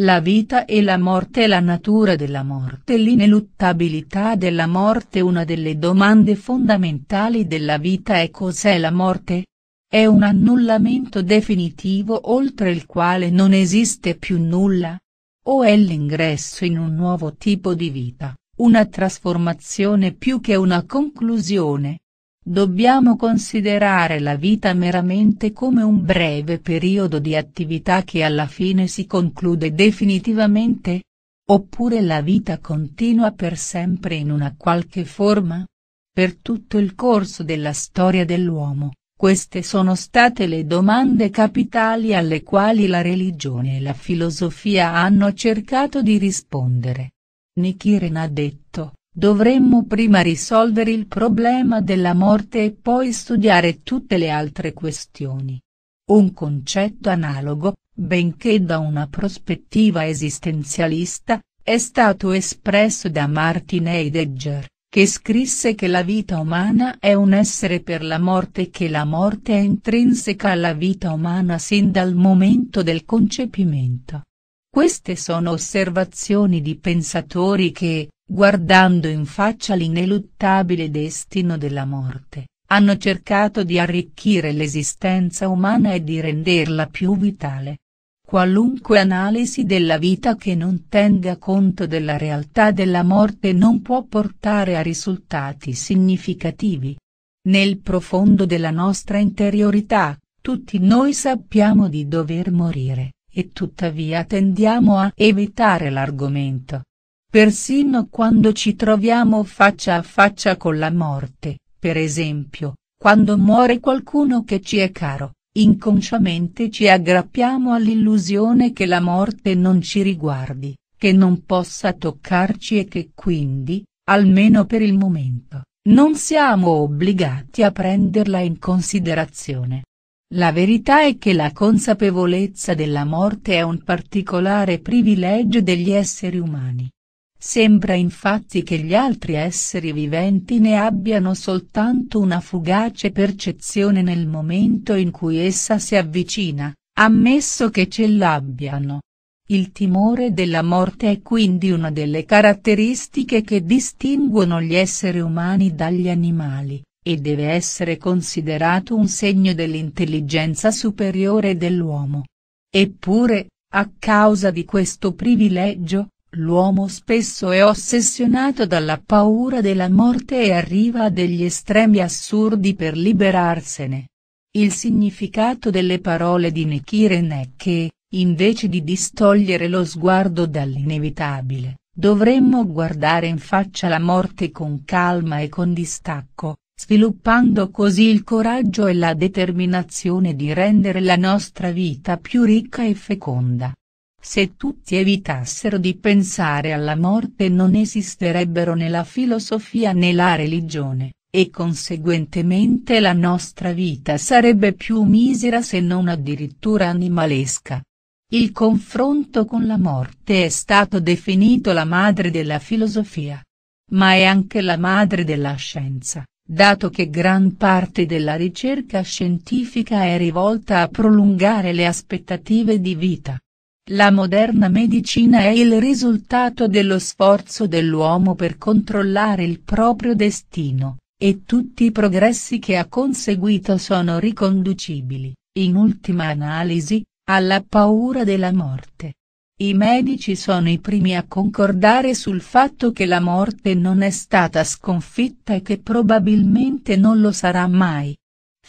La vita e la morte e la natura della morte L'ineluttabilità della morte Una delle domande fondamentali della vita è cos'è la morte? È un annullamento definitivo oltre il quale non esiste più nulla? O è l'ingresso in un nuovo tipo di vita, una trasformazione più che una conclusione? Dobbiamo considerare la vita meramente come un breve periodo di attività che alla fine si conclude definitivamente? Oppure la vita continua per sempre in una qualche forma? Per tutto il corso della storia dell'uomo, queste sono state le domande capitali alle quali la religione e la filosofia hanno cercato di rispondere. Nichiren ha detto, dovremmo prima risolvere il problema della morte e poi studiare tutte le altre questioni. Un concetto analogo, benché da una prospettiva esistenzialista, è stato espresso da Martin Heidegger che scrisse che la vita umana è un essere per la morte e che la morte è intrinseca alla vita umana sin dal momento del concepimento. Queste sono osservazioni di pensatori che, guardando in faccia l'ineluttabile destino della morte, hanno cercato di arricchire l'esistenza umana e di renderla più vitale. Qualunque analisi della vita che non tenga conto della realtà della morte non può portare a risultati significativi. Nel profondo della nostra interiorità, tutti noi sappiamo di dover morire, e tuttavia tendiamo a evitare l'argomento. Persino quando ci troviamo faccia a faccia con la morte, per esempio, quando muore qualcuno che ci è caro, Inconsciamente ci aggrappiamo all'illusione che la morte non ci riguardi, che non possa toccarci e che quindi, almeno per il momento, non siamo obbligati a prenderla in considerazione. La verità è che la consapevolezza della morte è un particolare privilegio degli esseri umani, Sembra infatti che gli altri esseri viventi ne abbiano soltanto una fugace percezione nel momento in cui essa si avvicina, ammesso che ce l'abbiano. Il timore della morte è quindi una delle caratteristiche che distinguono gli esseri umani dagli animali, e deve essere considerato un segno dell'intelligenza superiore dell'uomo. Eppure, a causa di questo privilegio, L'uomo spesso è ossessionato dalla paura della morte e arriva a degli estremi assurdi per liberarsene. Il significato delle parole di Nikiren è che, invece di distogliere lo sguardo dall'inevitabile, dovremmo guardare in faccia la morte con calma e con distacco, sviluppando così il coraggio e la determinazione di rendere la nostra vita più ricca e feconda. Se tutti evitassero di pensare alla morte non esisterebbero né la filosofia né la religione, e conseguentemente la nostra vita sarebbe più misera se non addirittura animalesca. Il confronto con la morte è stato definito la madre della filosofia. Ma è anche la madre della scienza, dato che gran parte della ricerca scientifica è rivolta a prolungare le aspettative di vita. La moderna medicina è il risultato dello sforzo dell'uomo per controllare il proprio destino, e tutti i progressi che ha conseguito sono riconducibili, in ultima analisi, alla paura della morte. I medici sono i primi a concordare sul fatto che la morte non è stata sconfitta e che probabilmente non lo sarà mai,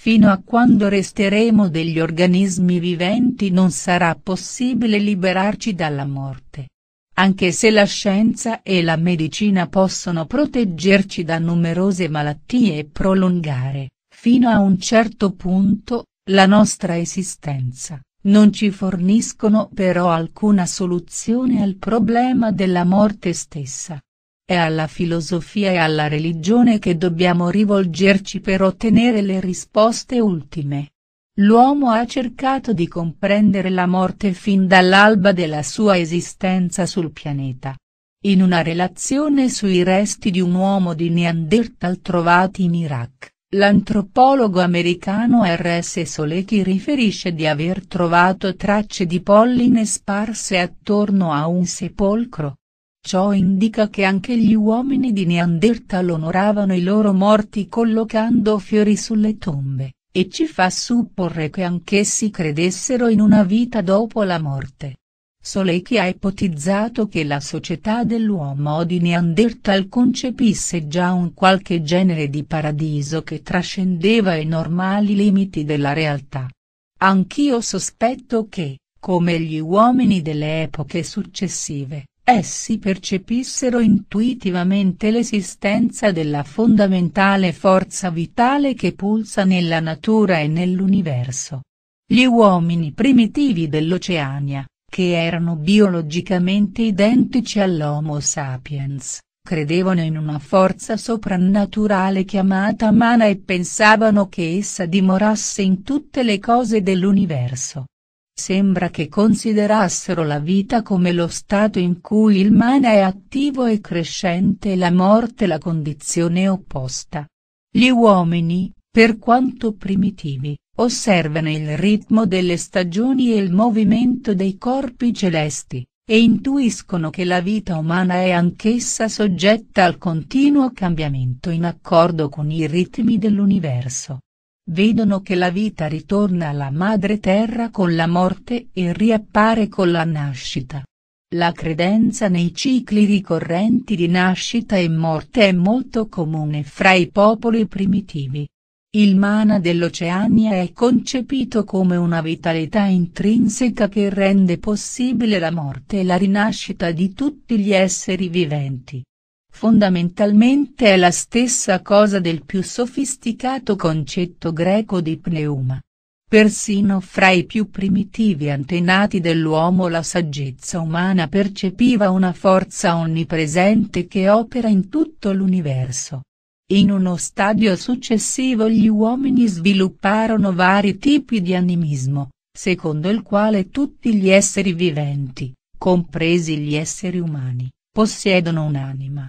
Fino a quando resteremo degli organismi viventi non sarà possibile liberarci dalla morte. Anche se la scienza e la medicina possono proteggerci da numerose malattie e prolungare, fino a un certo punto, la nostra esistenza, non ci forniscono però alcuna soluzione al problema della morte stessa. È alla filosofia e alla religione che dobbiamo rivolgerci per ottenere le risposte ultime. L'uomo ha cercato di comprendere la morte fin dall'alba della sua esistenza sul pianeta. In una relazione sui resti di un uomo di Neanderthal trovati in Iraq, l'antropologo americano R.S. Solechi riferisce di aver trovato tracce di polline sparse attorno a un sepolcro. Ciò indica che anche gli uomini di Neanderthal onoravano i loro morti collocando fiori sulle tombe, e ci fa supporre che anch'essi credessero in una vita dopo la morte. Solecchi ha ipotizzato che la società dell'uomo di Neanderthal concepisse già un qualche genere di paradiso che trascendeva i normali limiti della realtà. Anch'io sospetto che, come gli uomini delle epoche successive, essi percepissero intuitivamente l'esistenza della fondamentale forza vitale che pulsa nella natura e nell'universo. Gli uomini primitivi dell'Oceania, che erano biologicamente identici all'Homo sapiens, credevano in una forza soprannaturale chiamata mana e pensavano che essa dimorasse in tutte le cose dell'universo sembra che considerassero la vita come lo stato in cui il mana è attivo e crescente e la morte la condizione opposta. Gli uomini, per quanto primitivi, osservano il ritmo delle stagioni e il movimento dei corpi celesti, e intuiscono che la vita umana è anch'essa soggetta al continuo cambiamento in accordo con i ritmi dell'universo vedono che la vita ritorna alla madre terra con la morte e riappare con la nascita. La credenza nei cicli ricorrenti di nascita e morte è molto comune fra i popoli primitivi. Il mana dell'Oceania è concepito come una vitalità intrinseca che rende possibile la morte e la rinascita di tutti gli esseri viventi. Fondamentalmente è la stessa cosa del più sofisticato concetto greco di pneuma. Persino fra i più primitivi antenati dell'uomo la saggezza umana percepiva una forza onnipresente che opera in tutto l'universo. In uno stadio successivo gli uomini svilupparono vari tipi di animismo, secondo il quale tutti gli esseri viventi, compresi gli esseri umani, possiedono un'anima,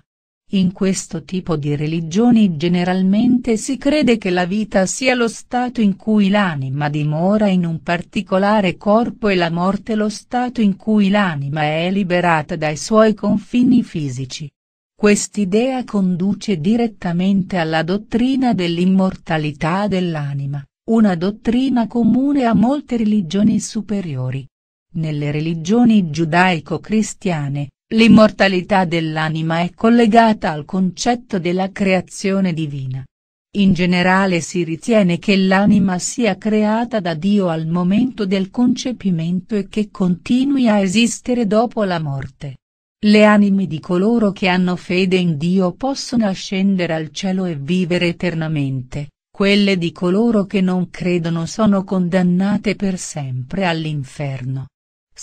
in questo tipo di religioni generalmente si crede che la vita sia lo stato in cui l'anima dimora in un particolare corpo e la morte lo stato in cui l'anima è liberata dai suoi confini fisici. Quest'idea conduce direttamente alla dottrina dell'immortalità dell'anima, una dottrina comune a molte religioni superiori. Nelle religioni giudaico-cristiane, L'immortalità dell'anima è collegata al concetto della creazione divina. In generale si ritiene che l'anima sia creata da Dio al momento del concepimento e che continui a esistere dopo la morte. Le anime di coloro che hanno fede in Dio possono ascendere al cielo e vivere eternamente, quelle di coloro che non credono sono condannate per sempre all'inferno.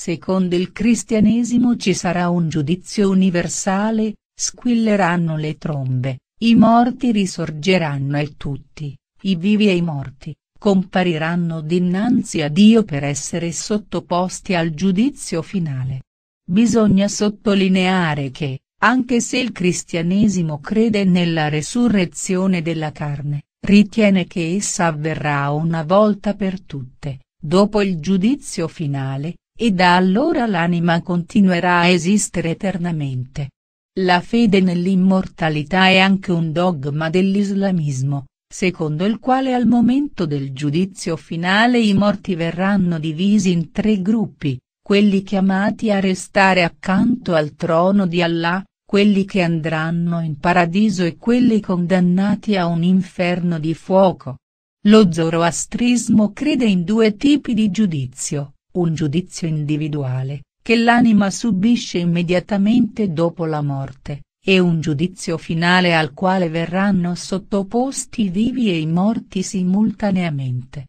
Secondo il cristianesimo ci sarà un giudizio universale, squilleranno le trombe, i morti risorgeranno e tutti, i vivi e i morti, compariranno dinanzi a Dio per essere sottoposti al giudizio finale. Bisogna sottolineare che, anche se il cristianesimo crede nella resurrezione della carne, ritiene che essa avverrà una volta per tutte, dopo il giudizio finale, e da allora l'anima continuerà a esistere eternamente. La fede nell'immortalità è anche un dogma dell'islamismo, secondo il quale al momento del giudizio finale i morti verranno divisi in tre gruppi, quelli chiamati a restare accanto al trono di Allah, quelli che andranno in paradiso e quelli condannati a un inferno di fuoco. Lo zoroastrismo crede in due tipi di giudizio, un giudizio individuale, che l'anima subisce immediatamente dopo la morte, e un giudizio finale al quale verranno sottoposti i vivi e i morti simultaneamente.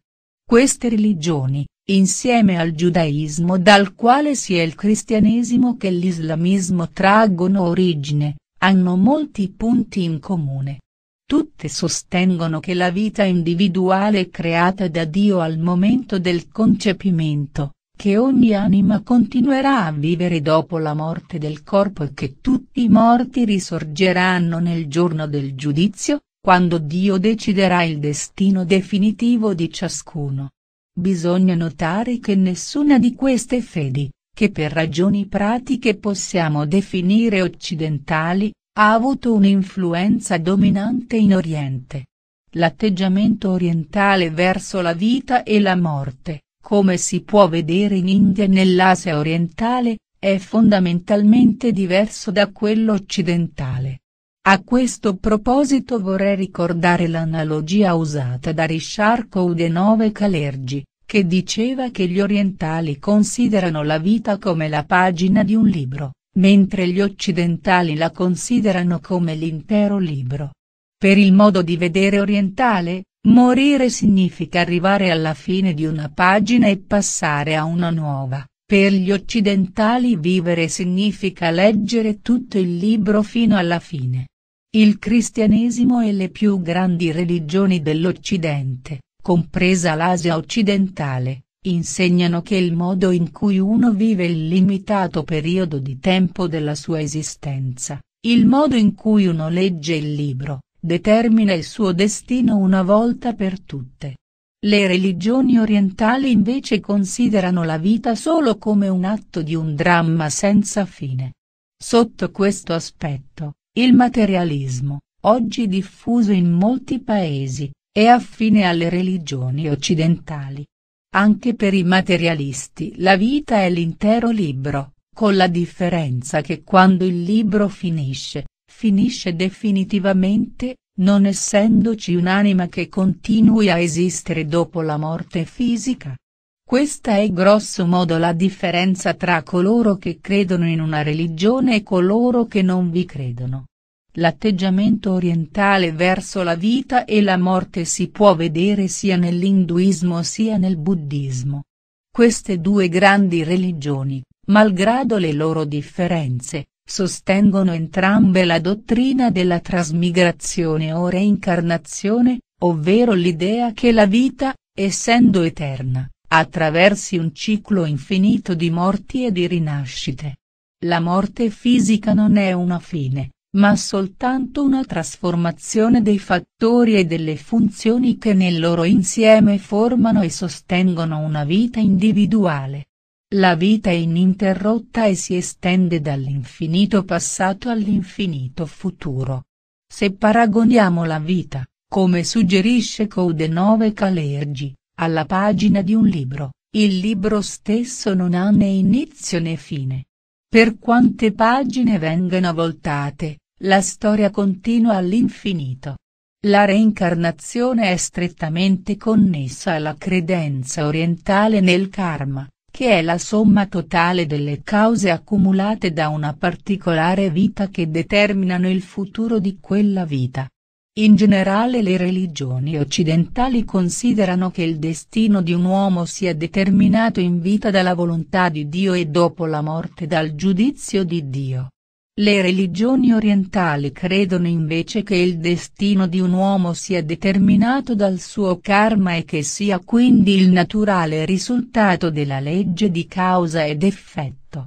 Queste religioni, insieme al giudaismo dal quale sia il cristianesimo che l'islamismo traggono origine, hanno molti punti in comune. Tutte sostengono che la vita individuale è creata da Dio al momento del concepimento, che ogni anima continuerà a vivere dopo la morte del corpo e che tutti i morti risorgeranno nel giorno del giudizio, quando Dio deciderà il destino definitivo di ciascuno. Bisogna notare che nessuna di queste fedi, che per ragioni pratiche possiamo definire occidentali, ha avuto un'influenza dominante in Oriente. L'atteggiamento orientale verso la vita e la morte, come si può vedere in India e nell'Asia orientale, è fondamentalmente diverso da quello occidentale. A questo proposito vorrei ricordare l'analogia usata da Richard Coudenove Calergi, che diceva che gli orientali considerano la vita come la pagina di un libro, mentre gli occidentali la considerano come l'intero libro. Per il modo di vedere orientale, Morire significa arrivare alla fine di una pagina e passare a una nuova, per gli occidentali vivere significa leggere tutto il libro fino alla fine. Il cristianesimo e le più grandi religioni dell'Occidente, compresa l'Asia occidentale, insegnano che il modo in cui uno vive il limitato periodo di tempo della sua esistenza, il modo in cui uno legge il libro, determina il suo destino una volta per tutte. Le religioni orientali invece considerano la vita solo come un atto di un dramma senza fine. Sotto questo aspetto, il materialismo, oggi diffuso in molti paesi, è affine alle religioni occidentali. Anche per i materialisti la vita è l'intero libro, con la differenza che quando il libro finisce, finisce definitivamente, non essendoci un'anima che continui a esistere dopo la morte fisica. Questa è grosso modo la differenza tra coloro che credono in una religione e coloro che non vi credono. L'atteggiamento orientale verso la vita e la morte si può vedere sia nell'induismo sia nel buddismo. Queste due grandi religioni, malgrado le loro differenze, sostengono entrambe la dottrina della trasmigrazione o reincarnazione, ovvero l'idea che la vita, essendo eterna, attraversi un ciclo infinito di morti e di rinascite. La morte fisica non è una fine, ma soltanto una trasformazione dei fattori e delle funzioni che nel loro insieme formano e sostengono una vita individuale. La vita è ininterrotta e si estende dall'infinito passato all'infinito futuro. Se paragoniamo la vita, come suggerisce Code 9 Calergi, alla pagina di un libro, il libro stesso non ha né inizio né fine. Per quante pagine vengano voltate, la storia continua all'infinito. La reincarnazione è strettamente connessa alla credenza orientale nel karma, che è la somma totale delle cause accumulate da una particolare vita che determinano il futuro di quella vita. In generale le religioni occidentali considerano che il destino di un uomo sia determinato in vita dalla volontà di Dio e dopo la morte dal giudizio di Dio. Le religioni orientali credono invece che il destino di un uomo sia determinato dal suo karma e che sia quindi il naturale risultato della legge di causa ed effetto.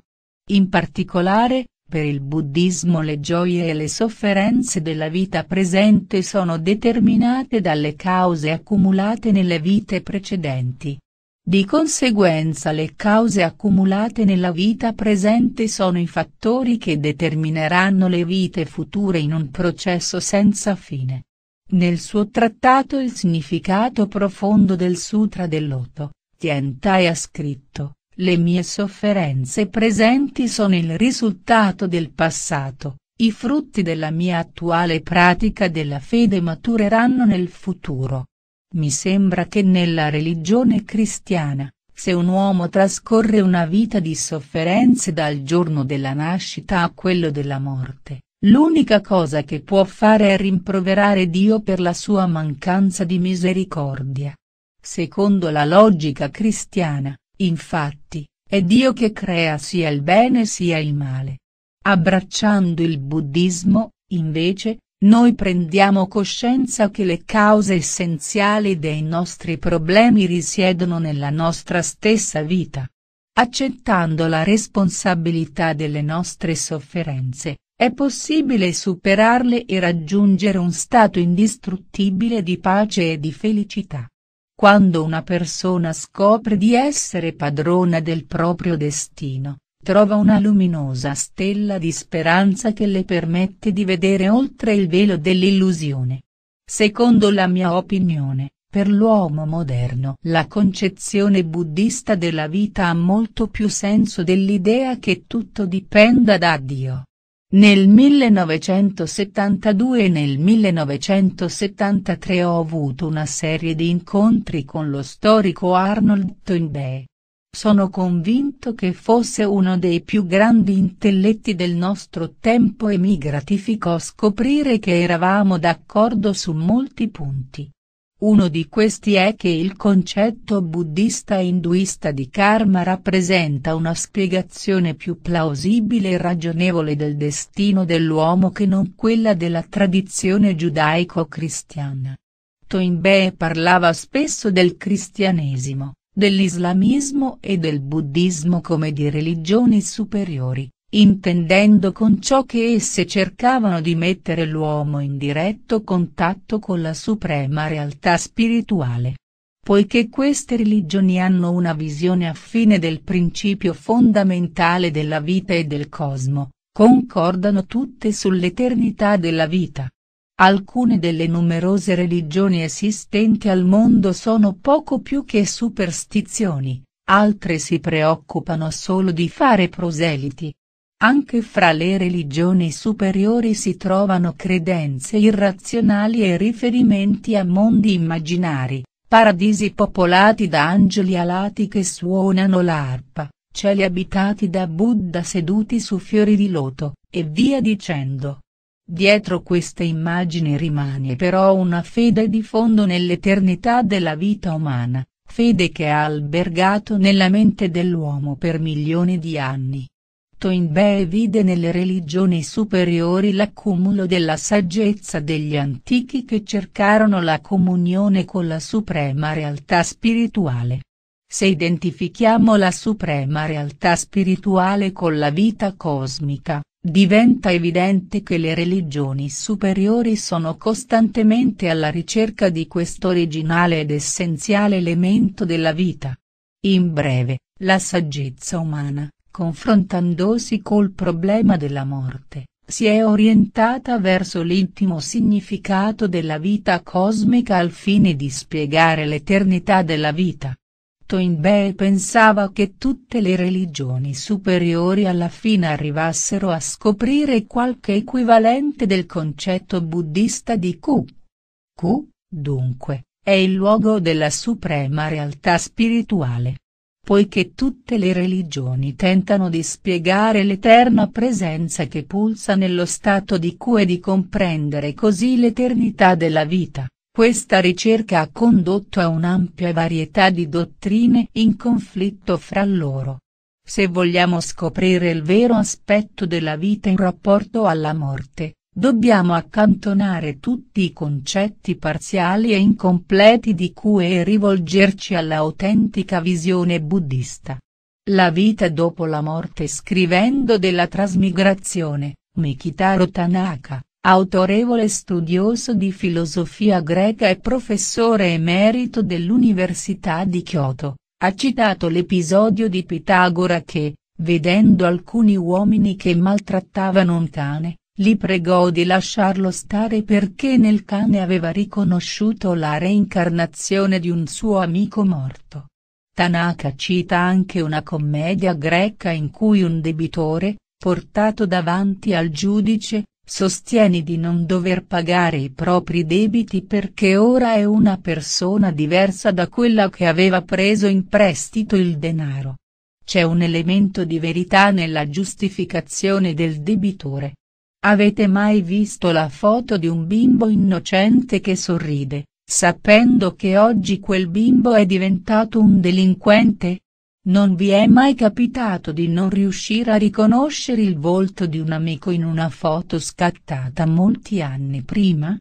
In particolare, per il buddismo le gioie e le sofferenze della vita presente sono determinate dalle cause accumulate nelle vite precedenti, di conseguenza le cause accumulate nella vita presente sono i fattori che determineranno le vite future in un processo senza fine. Nel suo trattato Il significato profondo del Sutra del Loto, Tientai ha scritto, le mie sofferenze presenti sono il risultato del passato, i frutti della mia attuale pratica della fede matureranno nel futuro. Mi sembra che nella religione cristiana, se un uomo trascorre una vita di sofferenze dal giorno della nascita a quello della morte, l'unica cosa che può fare è rimproverare Dio per la sua mancanza di misericordia. Secondo la logica cristiana, infatti, è Dio che crea sia il bene sia il male. Abbracciando il buddismo, invece, noi prendiamo coscienza che le cause essenziali dei nostri problemi risiedono nella nostra stessa vita. Accettando la responsabilità delle nostre sofferenze, è possibile superarle e raggiungere un stato indistruttibile di pace e di felicità. Quando una persona scopre di essere padrona del proprio destino, trova una luminosa stella di speranza che le permette di vedere oltre il velo dell'illusione. Secondo la mia opinione, per l'uomo moderno la concezione buddista della vita ha molto più senso dell'idea che tutto dipenda da Dio. Nel 1972 e nel 1973 ho avuto una serie di incontri con lo storico Arnold Toynbee, sono convinto che fosse uno dei più grandi intelletti del nostro tempo e mi gratificò scoprire che eravamo d'accordo su molti punti. Uno di questi è che il concetto buddista e induista di karma rappresenta una spiegazione più plausibile e ragionevole del destino dell'uomo che non quella della tradizione giudaico-cristiana. Toynbee parlava spesso del cristianesimo, dell'islamismo e del buddismo come di religioni superiori, intendendo con ciò che esse cercavano di mettere l'uomo in diretto contatto con la suprema realtà spirituale. Poiché queste religioni hanno una visione affine del principio fondamentale della vita e del cosmo, concordano tutte sull'eternità della vita, Alcune delle numerose religioni esistenti al mondo sono poco più che superstizioni, altre si preoccupano solo di fare proseliti. Anche fra le religioni superiori si trovano credenze irrazionali e riferimenti a mondi immaginari, paradisi popolati da angeli alati che suonano l'arpa, cieli abitati da Buddha seduti su fiori di loto, e via dicendo. Dietro queste immagini rimane però una fede di fondo nell'eternità della vita umana, fede che ha albergato nella mente dell'uomo per milioni di anni. Toynbee vide nelle religioni superiori l'accumulo della saggezza degli antichi che cercarono la comunione con la suprema realtà spirituale. Se identifichiamo la suprema realtà spirituale con la vita cosmica, diventa evidente che le religioni superiori sono costantemente alla ricerca di questo originale ed essenziale elemento della vita. In breve, la saggezza umana, confrontandosi col problema della morte, si è orientata verso l'intimo significato della vita cosmica al fine di spiegare l'eternità della vita in Steinbeck pensava che tutte le religioni superiori alla fine arrivassero a scoprire qualche equivalente del concetto buddista di Q. Q, dunque, è il luogo della suprema realtà spirituale. Poiché tutte le religioni tentano di spiegare l'eterna presenza che pulsa nello stato di Q e di comprendere così l'eternità della vita questa ricerca ha condotto a un'ampia varietà di dottrine in conflitto fra loro. Se vogliamo scoprire il vero aspetto della vita in rapporto alla morte, dobbiamo accantonare tutti i concetti parziali e incompleti di cui e rivolgerci all'autentica visione buddista. La vita dopo la morte Scrivendo della trasmigrazione, Mikitaro Tanaka Autorevole studioso di filosofia greca e professore emerito dell'Università di Kyoto, ha citato l'episodio di Pitagora che, vedendo alcuni uomini che maltrattavano un cane, li pregò di lasciarlo stare perché nel cane aveva riconosciuto la reincarnazione di un suo amico morto. Tanaka cita anche una commedia greca in cui un debitore, portato davanti al giudice, Sostieni di non dover pagare i propri debiti perché ora è una persona diversa da quella che aveva preso in prestito il denaro. C'è un elemento di verità nella giustificazione del debitore. Avete mai visto la foto di un bimbo innocente che sorride, sapendo che oggi quel bimbo è diventato un delinquente? Non vi è mai capitato di non riuscire a riconoscere il volto di un amico in una foto scattata molti anni prima?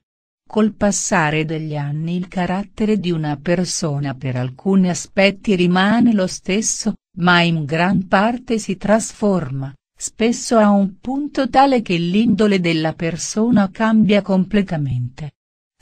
Col passare degli anni il carattere di una persona per alcuni aspetti rimane lo stesso, ma in gran parte si trasforma, spesso a un punto tale che l'indole della persona cambia completamente.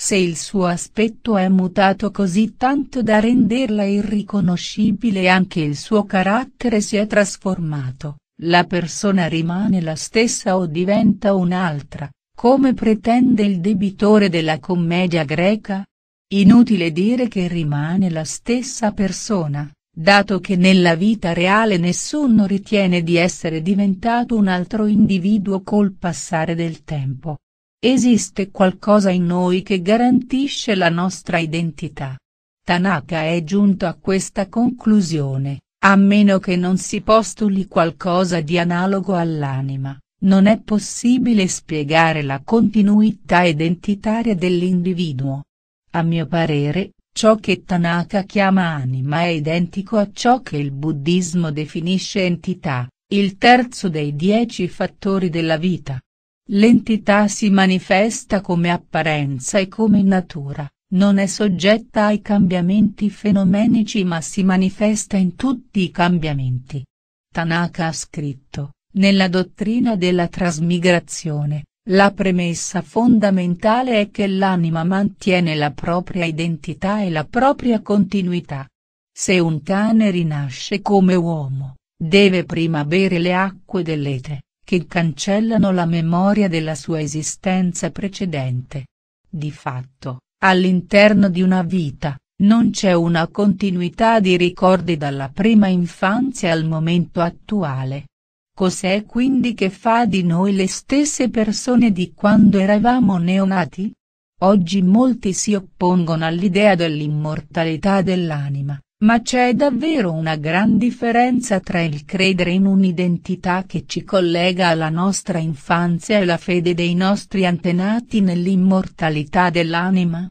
Se il suo aspetto è mutato così tanto da renderla irriconoscibile e anche il suo carattere si è trasformato, la persona rimane la stessa o diventa un'altra, come pretende il debitore della commedia greca? Inutile dire che rimane la stessa persona, dato che nella vita reale nessuno ritiene di essere diventato un altro individuo col passare del tempo Esiste qualcosa in noi che garantisce la nostra identità. Tanaka è giunto a questa conclusione, a meno che non si postuli qualcosa di analogo all'anima, non è possibile spiegare la continuità identitaria dell'individuo. A mio parere, ciò che Tanaka chiama anima è identico a ciò che il buddismo definisce entità, il terzo dei dieci fattori della vita. L'entità si manifesta come apparenza e come natura, non è soggetta ai cambiamenti fenomenici ma si manifesta in tutti i cambiamenti. Tanaka ha scritto, nella dottrina della trasmigrazione, la premessa fondamentale è che l'anima mantiene la propria identità e la propria continuità. Se un cane rinasce come uomo, deve prima bere le acque dell'ete che cancellano la memoria della sua esistenza precedente. Di fatto, all'interno di una vita, non c'è una continuità di ricordi dalla prima infanzia al momento attuale. Cos'è quindi che fa di noi le stesse persone di quando eravamo neonati? Oggi molti si oppongono all'idea dell'immortalità dell'anima, ma c'è davvero una gran differenza tra il credere in un'identità che ci collega alla nostra infanzia e la fede dei nostri antenati nell'immortalità dell'anima?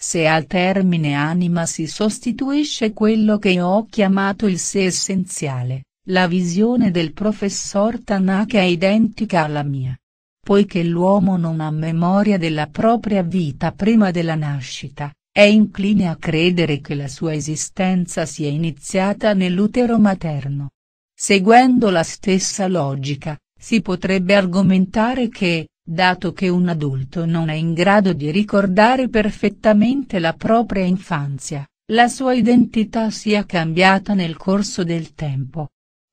Se al termine anima si sostituisce quello che ho chiamato il sé essenziale, la visione del professor Tanaka è identica alla mia. Poiché l'uomo non ha memoria della propria vita prima della nascita, è incline a credere che la sua esistenza sia iniziata nell'utero materno. Seguendo la stessa logica, si potrebbe argomentare che, dato che un adulto non è in grado di ricordare perfettamente la propria infanzia, la sua identità sia cambiata nel corso del tempo.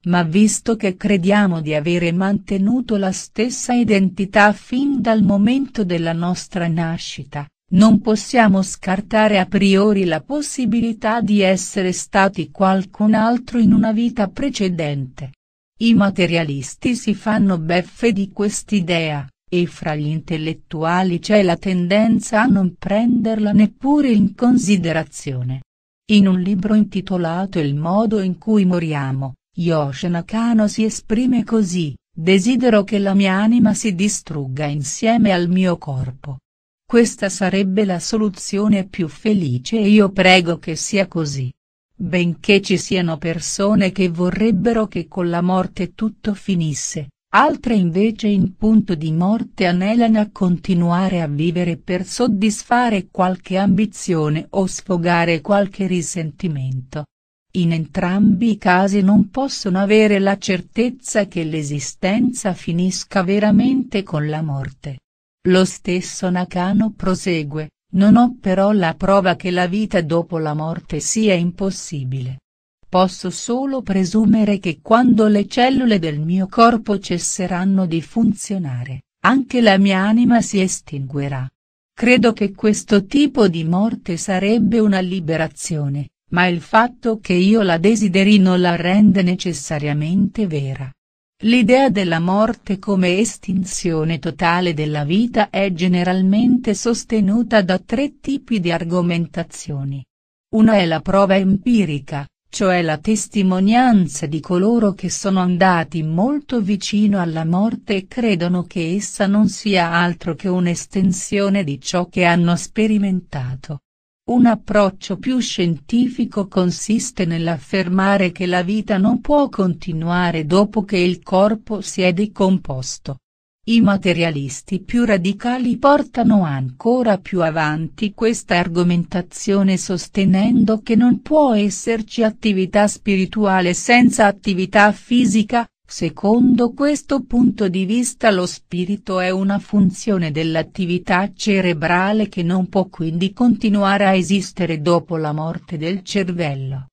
Ma visto che crediamo di avere mantenuto la stessa identità fin dal momento della nostra nascita, non possiamo scartare a priori la possibilità di essere stati qualcun altro in una vita precedente. I materialisti si fanno beffe di quest'idea, e fra gli intellettuali c'è la tendenza a non prenderla neppure in considerazione. In un libro intitolato Il modo in cui moriamo, Yoshi Nakano si esprime così, desidero che la mia anima si distrugga insieme al mio corpo questa sarebbe la soluzione più felice e io prego che sia così. Benché ci siano persone che vorrebbero che con la morte tutto finisse, altre invece in punto di morte anelano a continuare a vivere per soddisfare qualche ambizione o sfogare qualche risentimento. In entrambi i casi non possono avere la certezza che l'esistenza finisca veramente con la morte. Lo stesso Nakano prosegue, non ho però la prova che la vita dopo la morte sia impossibile. Posso solo presumere che quando le cellule del mio corpo cesseranno di funzionare, anche la mia anima si estinguerà. Credo che questo tipo di morte sarebbe una liberazione, ma il fatto che io la desideri non la rende necessariamente vera. L'idea della morte come estinzione totale della vita è generalmente sostenuta da tre tipi di argomentazioni. Una è la prova empirica, cioè la testimonianza di coloro che sono andati molto vicino alla morte e credono che essa non sia altro che un'estensione di ciò che hanno sperimentato. Un approccio più scientifico consiste nell'affermare che la vita non può continuare dopo che il corpo si è decomposto. I materialisti più radicali portano ancora più avanti questa argomentazione sostenendo che non può esserci attività spirituale senza attività fisica, Secondo questo punto di vista lo spirito è una funzione dell'attività cerebrale che non può quindi continuare a esistere dopo la morte del cervello.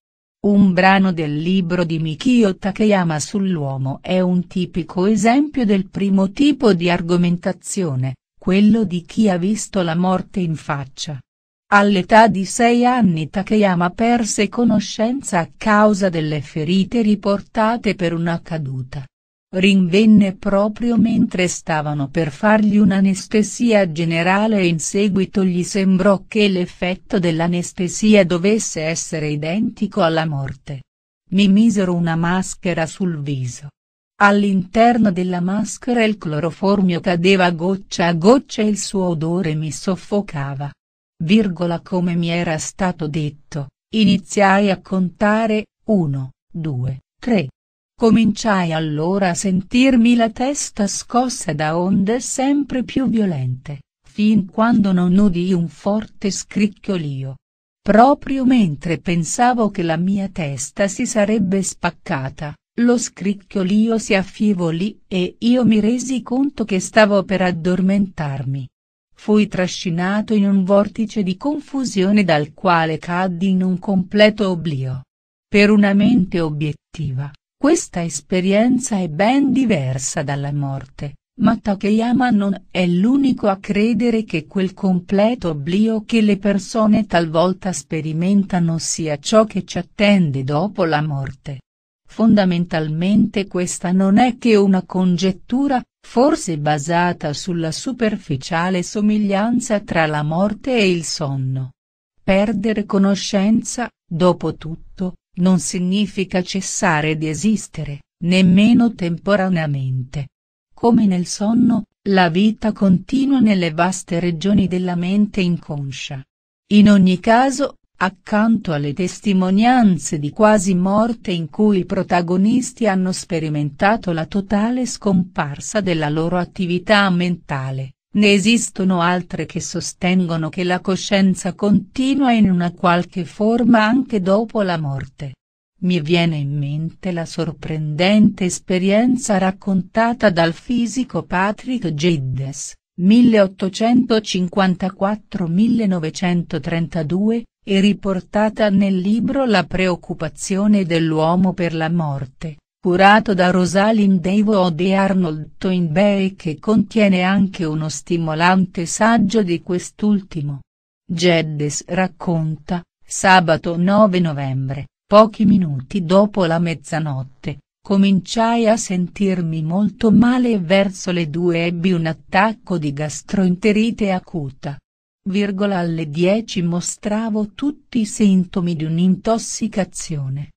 Un brano del libro di Mikio Takeyama sull'uomo è un tipico esempio del primo tipo di argomentazione, quello di chi ha visto la morte in faccia. All'età di sei anni Takeyama perse conoscenza a causa delle ferite riportate per una caduta. Rinvenne proprio mentre stavano per fargli un'anestesia generale e in seguito gli sembrò che l'effetto dell'anestesia dovesse essere identico alla morte. Mi misero una maschera sul viso. All'interno della maschera il cloroformio cadeva goccia a goccia e il suo odore mi soffocava virgola come mi era stato detto, iniziai a contare, 1, 2, 3. Cominciai allora a sentirmi la testa scossa da onde sempre più violente, fin quando non udii un forte scricchiolio. Proprio mentre pensavo che la mia testa si sarebbe spaccata, lo scricchiolio si affievolì e io mi resi conto che stavo per addormentarmi fui trascinato in un vortice di confusione dal quale caddi in un completo oblio. Per una mente obiettiva, questa esperienza è ben diversa dalla morte, ma Takeyama non è l'unico a credere che quel completo oblio che le persone talvolta sperimentano sia ciò che ci attende dopo la morte. Fondamentalmente questa non è che una congettura, forse basata sulla superficiale somiglianza tra la morte e il sonno. Perdere conoscenza, dopo tutto, non significa cessare di esistere, nemmeno temporaneamente. Come nel sonno, la vita continua nelle vaste regioni della mente inconscia. In ogni caso, Accanto alle testimonianze di quasi morte in cui i protagonisti hanno sperimentato la totale scomparsa della loro attività mentale, ne esistono altre che sostengono che la coscienza continua in una qualche forma anche dopo la morte. Mi viene in mente la sorprendente esperienza raccontata dal fisico Patrick Giddes, 1854-1932, e riportata nel libro la preoccupazione dell'uomo per la morte, curato da Rosalind Haywood e Arnold Toynbee che contiene anche uno stimolante saggio di quest'ultimo. Geddes racconta, sabato 9 novembre, pochi minuti dopo la mezzanotte, cominciai a sentirmi molto male e verso le due ebbi un attacco di gastroenterite acuta virgola alle 10 mostravo tutti i sintomi di un'intossicazione.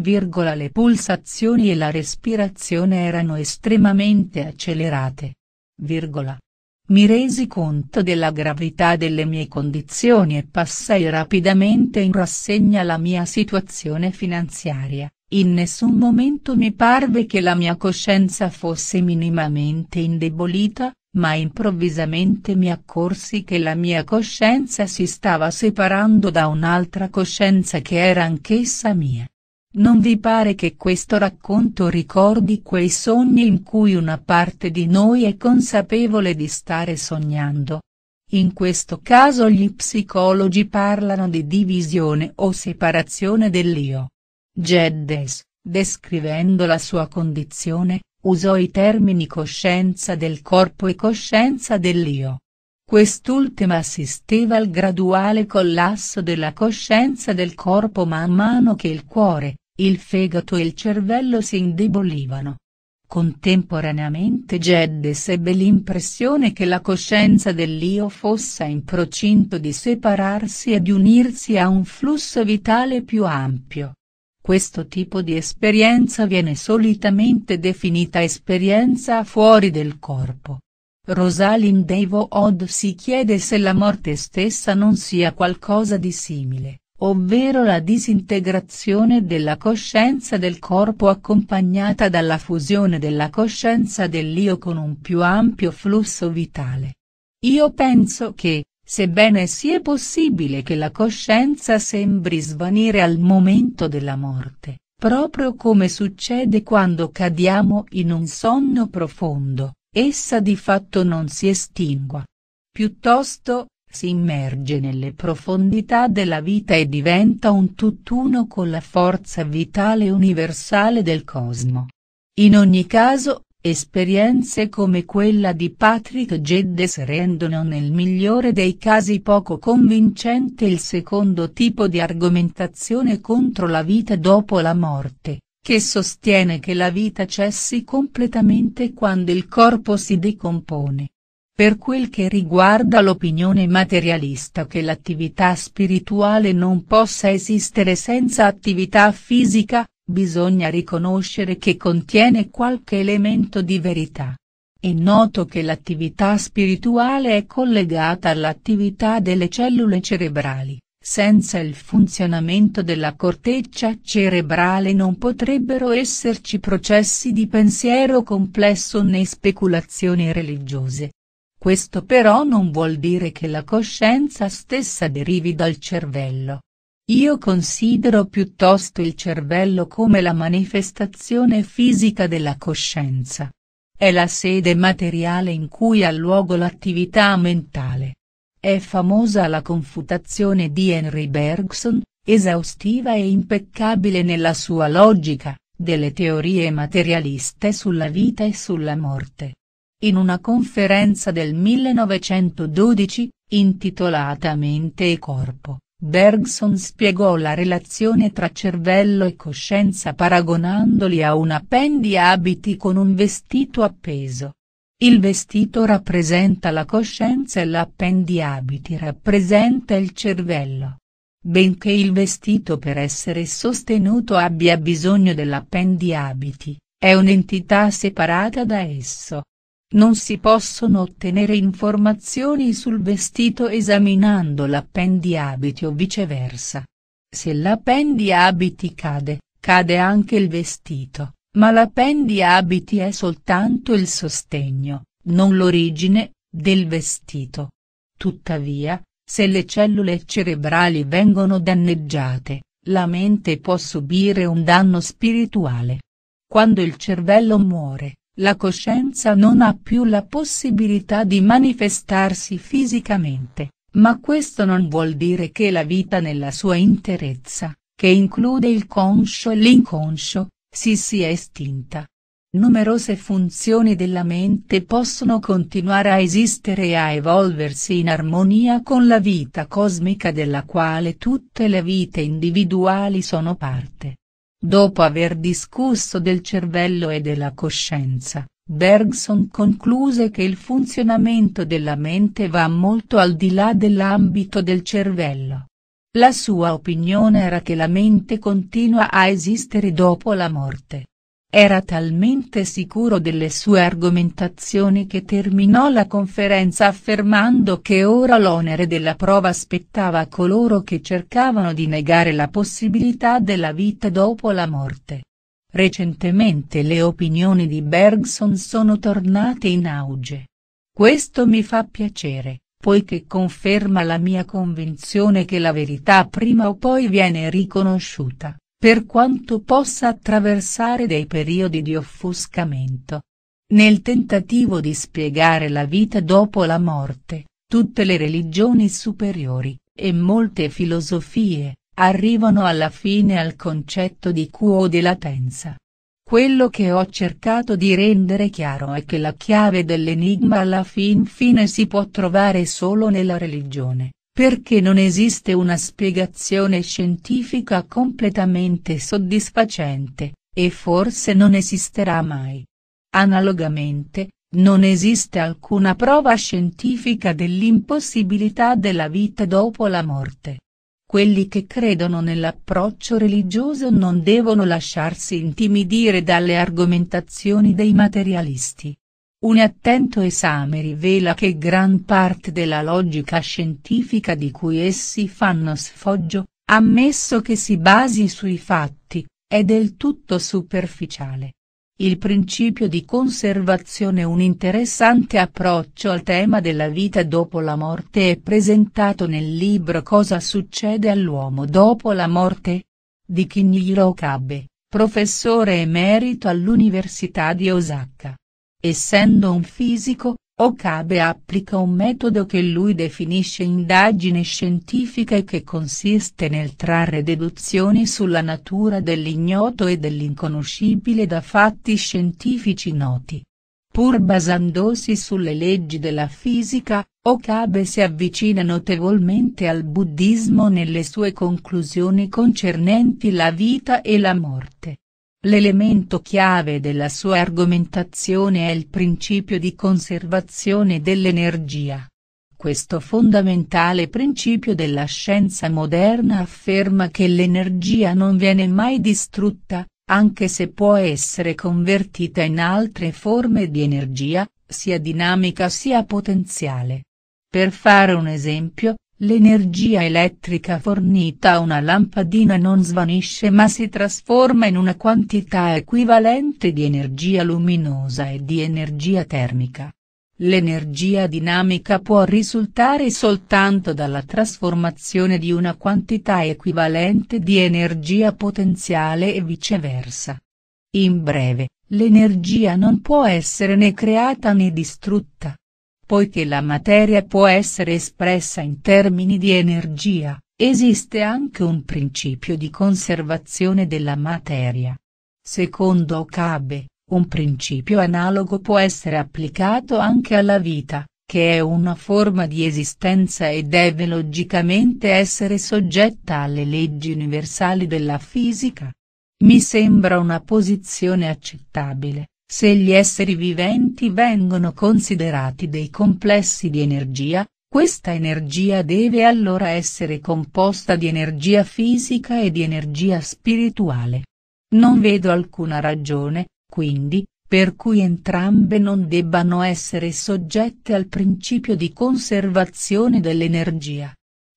Virgola le pulsazioni e la respirazione erano estremamente accelerate. Virgola. Mi resi conto della gravità delle mie condizioni e passai rapidamente in rassegna la mia situazione finanziaria. In nessun momento mi parve che la mia coscienza fosse minimamente indebolita, ma improvvisamente mi accorsi che la mia coscienza si stava separando da un'altra coscienza che era anch'essa mia. Non vi pare che questo racconto ricordi quei sogni in cui una parte di noi è consapevole di stare sognando? In questo caso gli psicologi parlano di divisione o separazione dell'io. Jeddes, descrivendo la sua condizione, usò i termini coscienza del corpo e coscienza dell'io. Quest'ultima assisteva al graduale collasso della coscienza del corpo man mano che il cuore, il fegato e il cervello si indebolivano. Contemporaneamente Geddes ebbe l'impressione che la coscienza dell'io fosse in procinto di separarsi e di unirsi a un flusso vitale più ampio, questo tipo di esperienza viene solitamente definita esperienza fuori del corpo. Rosalind Dave-Od si chiede se la morte stessa non sia qualcosa di simile, ovvero la disintegrazione della coscienza del corpo accompagnata dalla fusione della coscienza dell'io con un più ampio flusso vitale. Io penso che, Sebbene sia possibile che la coscienza sembri svanire al momento della morte, proprio come succede quando cadiamo in un sonno profondo, essa di fatto non si estingua. Piuttosto, si immerge nelle profondità della vita e diventa un tutt'uno con la forza vitale universale del cosmo. In ogni caso, Esperienze come quella di Patrick Geddes rendono nel migliore dei casi poco convincente il secondo tipo di argomentazione contro la vita dopo la morte, che sostiene che la vita cessi completamente quando il corpo si decompone. Per quel che riguarda l'opinione materialista che l'attività spirituale non possa esistere senza attività fisica, Bisogna riconoscere che contiene qualche elemento di verità. È noto che l'attività spirituale è collegata all'attività delle cellule cerebrali, senza il funzionamento della corteccia cerebrale non potrebbero esserci processi di pensiero complesso né speculazioni religiose. Questo però non vuol dire che la coscienza stessa derivi dal cervello. Io considero piuttosto il cervello come la manifestazione fisica della coscienza. È la sede materiale in cui ha luogo l'attività mentale. È famosa la confutazione di Henry Bergson, esaustiva e impeccabile nella sua logica, delle teorie materialiste sulla vita e sulla morte. In una conferenza del 1912, intitolata Mente e Corpo Bergson spiegò la relazione tra cervello e coscienza paragonandoli a un appendiabiti con un vestito appeso. Il vestito rappresenta la coscienza e l'appendiabiti rappresenta il cervello. Benché il vestito per essere sostenuto abbia bisogno dell'appendiabiti, è un'entità separata da esso, non si possono ottenere informazioni sul vestito esaminando l'appendiabiti o viceversa. Se l'appendiabiti cade, cade anche il vestito, ma l'appendiabiti è soltanto il sostegno, non l'origine, del vestito. Tuttavia, se le cellule cerebrali vengono danneggiate, la mente può subire un danno spirituale. Quando il cervello muore, la coscienza non ha più la possibilità di manifestarsi fisicamente, ma questo non vuol dire che la vita nella sua interezza, che include il conscio e l'inconscio, si sia estinta. Numerose funzioni della mente possono continuare a esistere e a evolversi in armonia con la vita cosmica della quale tutte le vite individuali sono parte. Dopo aver discusso del cervello e della coscienza, Bergson concluse che il funzionamento della mente va molto al di là dell'ambito del cervello. La sua opinione era che la mente continua a esistere dopo la morte, era talmente sicuro delle sue argomentazioni che terminò la conferenza affermando che ora l'onere della prova spettava a coloro che cercavano di negare la possibilità della vita dopo la morte. Recentemente le opinioni di Bergson sono tornate in auge. Questo mi fa piacere, poiché conferma la mia convinzione che la verità prima o poi viene riconosciuta per quanto possa attraversare dei periodi di offuscamento. Nel tentativo di spiegare la vita dopo la morte, tutte le religioni superiori, e molte filosofie, arrivano alla fine al concetto di di latenza. Quello che ho cercato di rendere chiaro è che la chiave dell'enigma alla fin fine si può trovare solo nella religione perché non esiste una spiegazione scientifica completamente soddisfacente, e forse non esisterà mai. Analogamente, non esiste alcuna prova scientifica dell'impossibilità della vita dopo la morte. Quelli che credono nell'approccio religioso non devono lasciarsi intimidire dalle argomentazioni dei materialisti. Un attento esame rivela che gran parte della logica scientifica di cui essi fanno sfoggio, ammesso che si basi sui fatti, è del tutto superficiale. Il principio di conservazione Un interessante approccio al tema della vita dopo la morte è presentato nel libro Cosa succede all'uomo dopo la morte? di Kinjiro Kabe, professore emerito all'Università di Osaka. Essendo un fisico, Okabe applica un metodo che lui definisce indagine scientifica e che consiste nel trarre deduzioni sulla natura dell'ignoto e dell'inconoscibile da fatti scientifici noti. Pur basandosi sulle leggi della fisica, Okabe si avvicina notevolmente al buddismo nelle sue conclusioni concernenti la vita e la morte. L'elemento chiave della sua argomentazione è il principio di conservazione dell'energia. Questo fondamentale principio della scienza moderna afferma che l'energia non viene mai distrutta, anche se può essere convertita in altre forme di energia, sia dinamica sia potenziale. Per fare un esempio, L'energia elettrica fornita a una lampadina non svanisce ma si trasforma in una quantità equivalente di energia luminosa e di energia termica. L'energia dinamica può risultare soltanto dalla trasformazione di una quantità equivalente di energia potenziale e viceversa. In breve, l'energia non può essere né creata né distrutta. Poiché la materia può essere espressa in termini di energia, esiste anche un principio di conservazione della materia. Secondo Okabe, un principio analogo può essere applicato anche alla vita, che è una forma di esistenza e deve logicamente essere soggetta alle leggi universali della fisica. Mi sembra una posizione accettabile, se gli esseri viventi vengono considerati dei complessi di energia, questa energia deve allora essere composta di energia fisica e di energia spirituale. Non vedo alcuna ragione, quindi, per cui entrambe non debbano essere soggette al principio di conservazione dell'energia.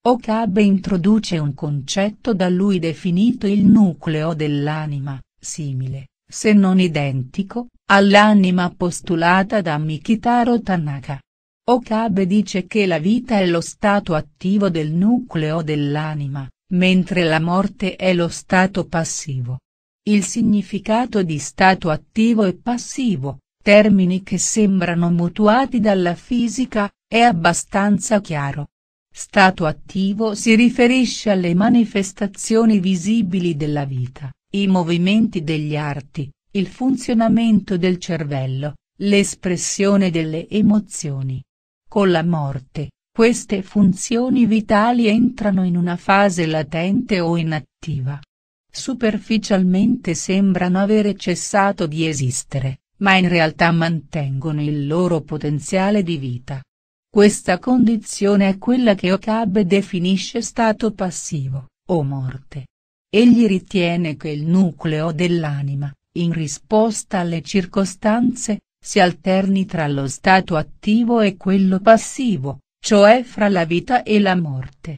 Okabe introduce un concetto da lui definito il nucleo dell'anima, simile, se non identico, all'anima postulata da Mikitaro Tanaka. Okabe dice che la vita è lo stato attivo del nucleo dell'anima, mentre la morte è lo stato passivo. Il significato di stato attivo e passivo, termini che sembrano mutuati dalla fisica, è abbastanza chiaro. Stato attivo si riferisce alle manifestazioni visibili della vita, i movimenti degli arti, il funzionamento del cervello, l'espressione delle emozioni. Con la morte, queste funzioni vitali entrano in una fase latente o inattiva. Superficialmente sembrano avere cessato di esistere, ma in realtà mantengono il loro potenziale di vita. Questa condizione è quella che Okabe definisce stato passivo, o morte. Egli ritiene che il nucleo dell'anima, in risposta alle circostanze, si alterni tra lo stato attivo e quello passivo, cioè fra la vita e la morte.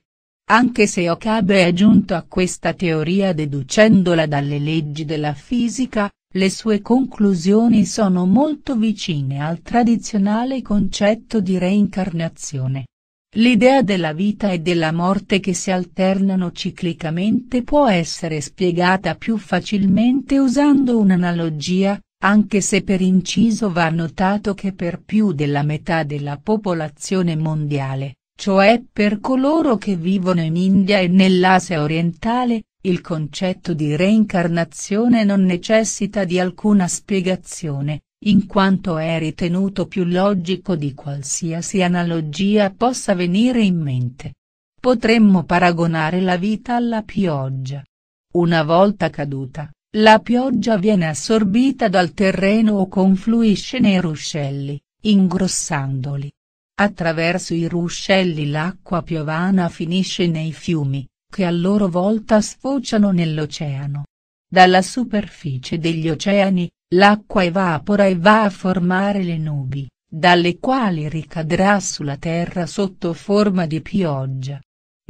Anche se Okabe è giunto a questa teoria deducendola dalle leggi della fisica, le sue conclusioni sono molto vicine al tradizionale concetto di reincarnazione. L'idea della vita e della morte che si alternano ciclicamente può essere spiegata più facilmente usando un'analogia, anche se per inciso va notato che per più della metà della popolazione mondiale, cioè per coloro che vivono in India e nell'Asia orientale, il concetto di reincarnazione non necessita di alcuna spiegazione, in quanto è ritenuto più logico di qualsiasi analogia possa venire in mente. Potremmo paragonare la vita alla pioggia. Una volta caduta, la pioggia viene assorbita dal terreno o confluisce nei ruscelli, ingrossandoli. Attraverso i ruscelli l'acqua piovana finisce nei fiumi, che a loro volta sfociano nell'oceano. Dalla superficie degli oceani, L'acqua evapora e va a formare le nubi, dalle quali ricadrà sulla terra sotto forma di pioggia.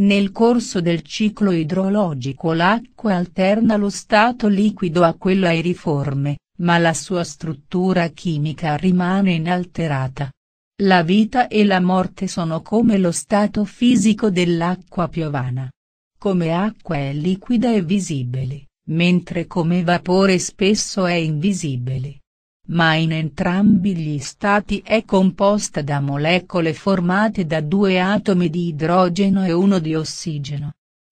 Nel corso del ciclo idrologico l'acqua alterna lo stato liquido a quello aeriforme, ma la sua struttura chimica rimane inalterata. La vita e la morte sono come lo stato fisico dell'acqua piovana. Come acqua è liquida e visibile, mentre come vapore spesso è invisibile. Ma in entrambi gli stati è composta da molecole formate da due atomi di idrogeno e uno di ossigeno.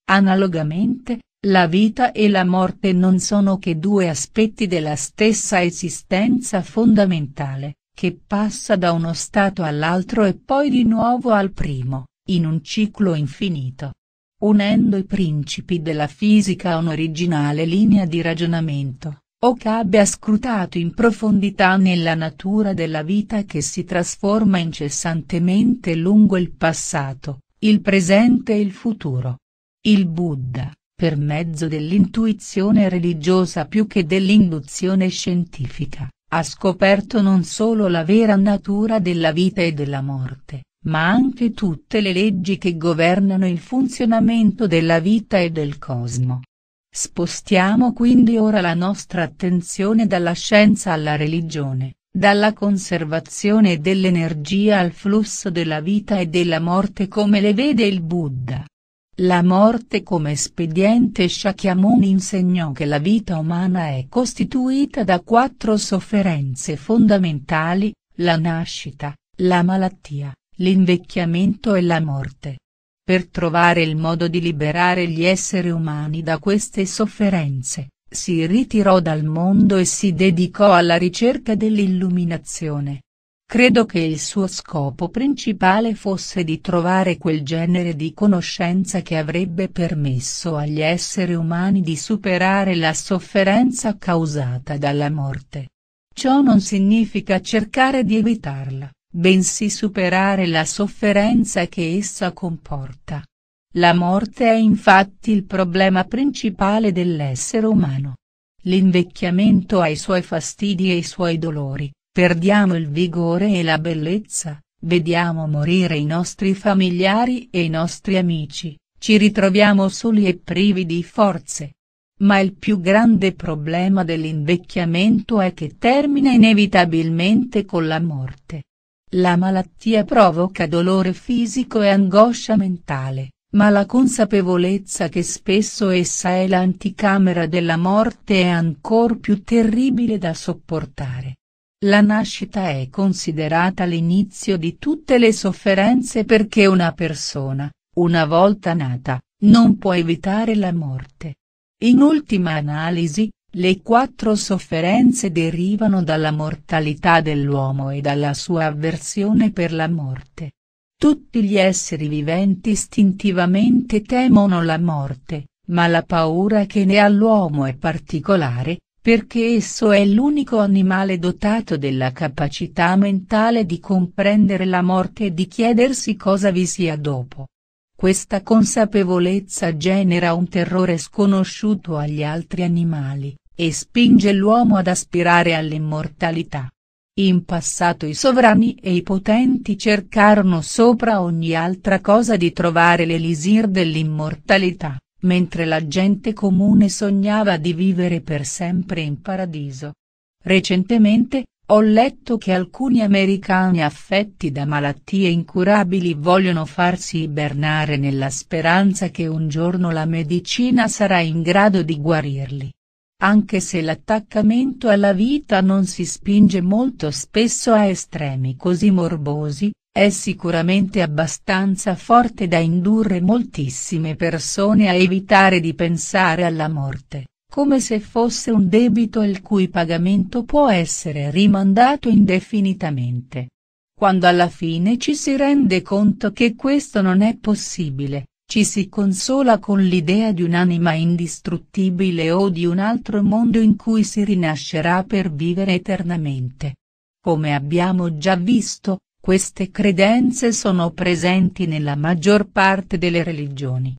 Analogamente, la vita e la morte non sono che due aspetti della stessa esistenza fondamentale, che passa da uno stato all'altro e poi di nuovo al primo, in un ciclo infinito unendo i principi della fisica a un'originale linea di ragionamento, Hawke abbia scrutato in profondità nella natura della vita che si trasforma incessantemente lungo il passato, il presente e il futuro. Il Buddha, per mezzo dell'intuizione religiosa più che dell'induzione scientifica, ha scoperto non solo la vera natura della vita e della morte, ma anche tutte le leggi che governano il funzionamento della vita e del cosmo. Spostiamo quindi ora la nostra attenzione dalla scienza alla religione, dalla conservazione dell'energia al flusso della vita e della morte come le vede il Buddha. La morte come spediente Shakyamuni insegnò che la vita umana è costituita da quattro sofferenze fondamentali, la nascita, la malattia, l'invecchiamento e la morte. Per trovare il modo di liberare gli esseri umani da queste sofferenze, si ritirò dal mondo e si dedicò alla ricerca dell'illuminazione. Credo che il suo scopo principale fosse di trovare quel genere di conoscenza che avrebbe permesso agli esseri umani di superare la sofferenza causata dalla morte. Ciò non significa cercare di evitarla bensì superare la sofferenza che essa comporta. La morte è infatti il problema principale dell'essere umano. L'invecchiamento ha i suoi fastidi e i suoi dolori, perdiamo il vigore e la bellezza, vediamo morire i nostri familiari e i nostri amici, ci ritroviamo soli e privi di forze. Ma il più grande problema dell'invecchiamento è che termina inevitabilmente con la morte. La malattia provoca dolore fisico e angoscia mentale, ma la consapevolezza che spesso essa è l'anticamera della morte è ancor più terribile da sopportare. La nascita è considerata l'inizio di tutte le sofferenze perché una persona, una volta nata, non può evitare la morte. In ultima analisi, le quattro sofferenze derivano dalla mortalità dell'uomo e dalla sua avversione per la morte. Tutti gli esseri viventi istintivamente temono la morte, ma la paura che ne ha l'uomo è particolare, perché esso è l'unico animale dotato della capacità mentale di comprendere la morte e di chiedersi cosa vi sia dopo. Questa consapevolezza genera un terrore sconosciuto agli altri animali, e spinge l'uomo ad aspirare all'immortalità. In passato i sovrani e i potenti cercarono sopra ogni altra cosa di trovare l'elisir dell'immortalità, mentre la gente comune sognava di vivere per sempre in paradiso. Recentemente, ho letto che alcuni americani affetti da malattie incurabili vogliono farsi ibernare nella speranza che un giorno la medicina sarà in grado di guarirli. Anche se l'attaccamento alla vita non si spinge molto spesso a estremi così morbosi, è sicuramente abbastanza forte da indurre moltissime persone a evitare di pensare alla morte come se fosse un debito il cui pagamento può essere rimandato indefinitamente. Quando alla fine ci si rende conto che questo non è possibile, ci si consola con l'idea di un'anima indistruttibile o di un altro mondo in cui si rinascerà per vivere eternamente. Come abbiamo già visto, queste credenze sono presenti nella maggior parte delle religioni.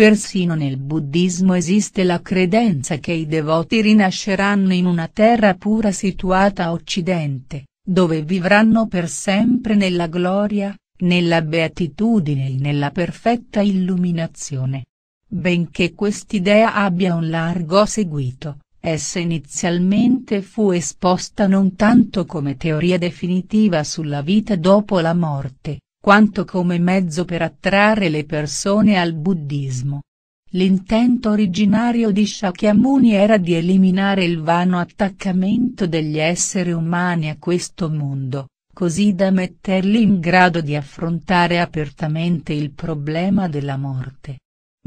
Persino nel buddismo esiste la credenza che i devoti rinasceranno in una terra pura situata a occidente, dove vivranno per sempre nella gloria, nella beatitudine e nella perfetta illuminazione. Benché quest'idea abbia un largo seguito, essa inizialmente fu esposta non tanto come teoria definitiva sulla vita dopo la morte, quanto come mezzo per attrarre le persone al buddismo. L'intento originario di Shakyamuni era di eliminare il vano attaccamento degli esseri umani a questo mondo, così da metterli in grado di affrontare apertamente il problema della morte.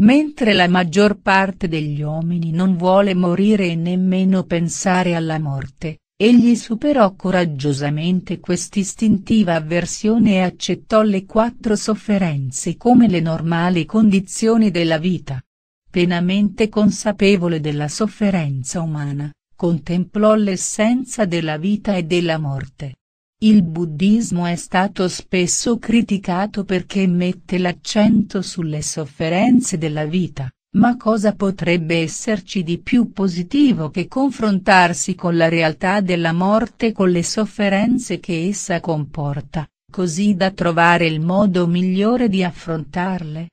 Mentre la maggior parte degli uomini non vuole morire e nemmeno pensare alla morte, Egli superò coraggiosamente quest'istintiva avversione e accettò le quattro sofferenze come le normali condizioni della vita. Pienamente consapevole della sofferenza umana, contemplò l'essenza della vita e della morte. Il buddismo è stato spesso criticato perché mette l'accento sulle sofferenze della vita, ma cosa potrebbe esserci di più positivo che confrontarsi con la realtà della morte e con le sofferenze che essa comporta, così da trovare il modo migliore di affrontarle?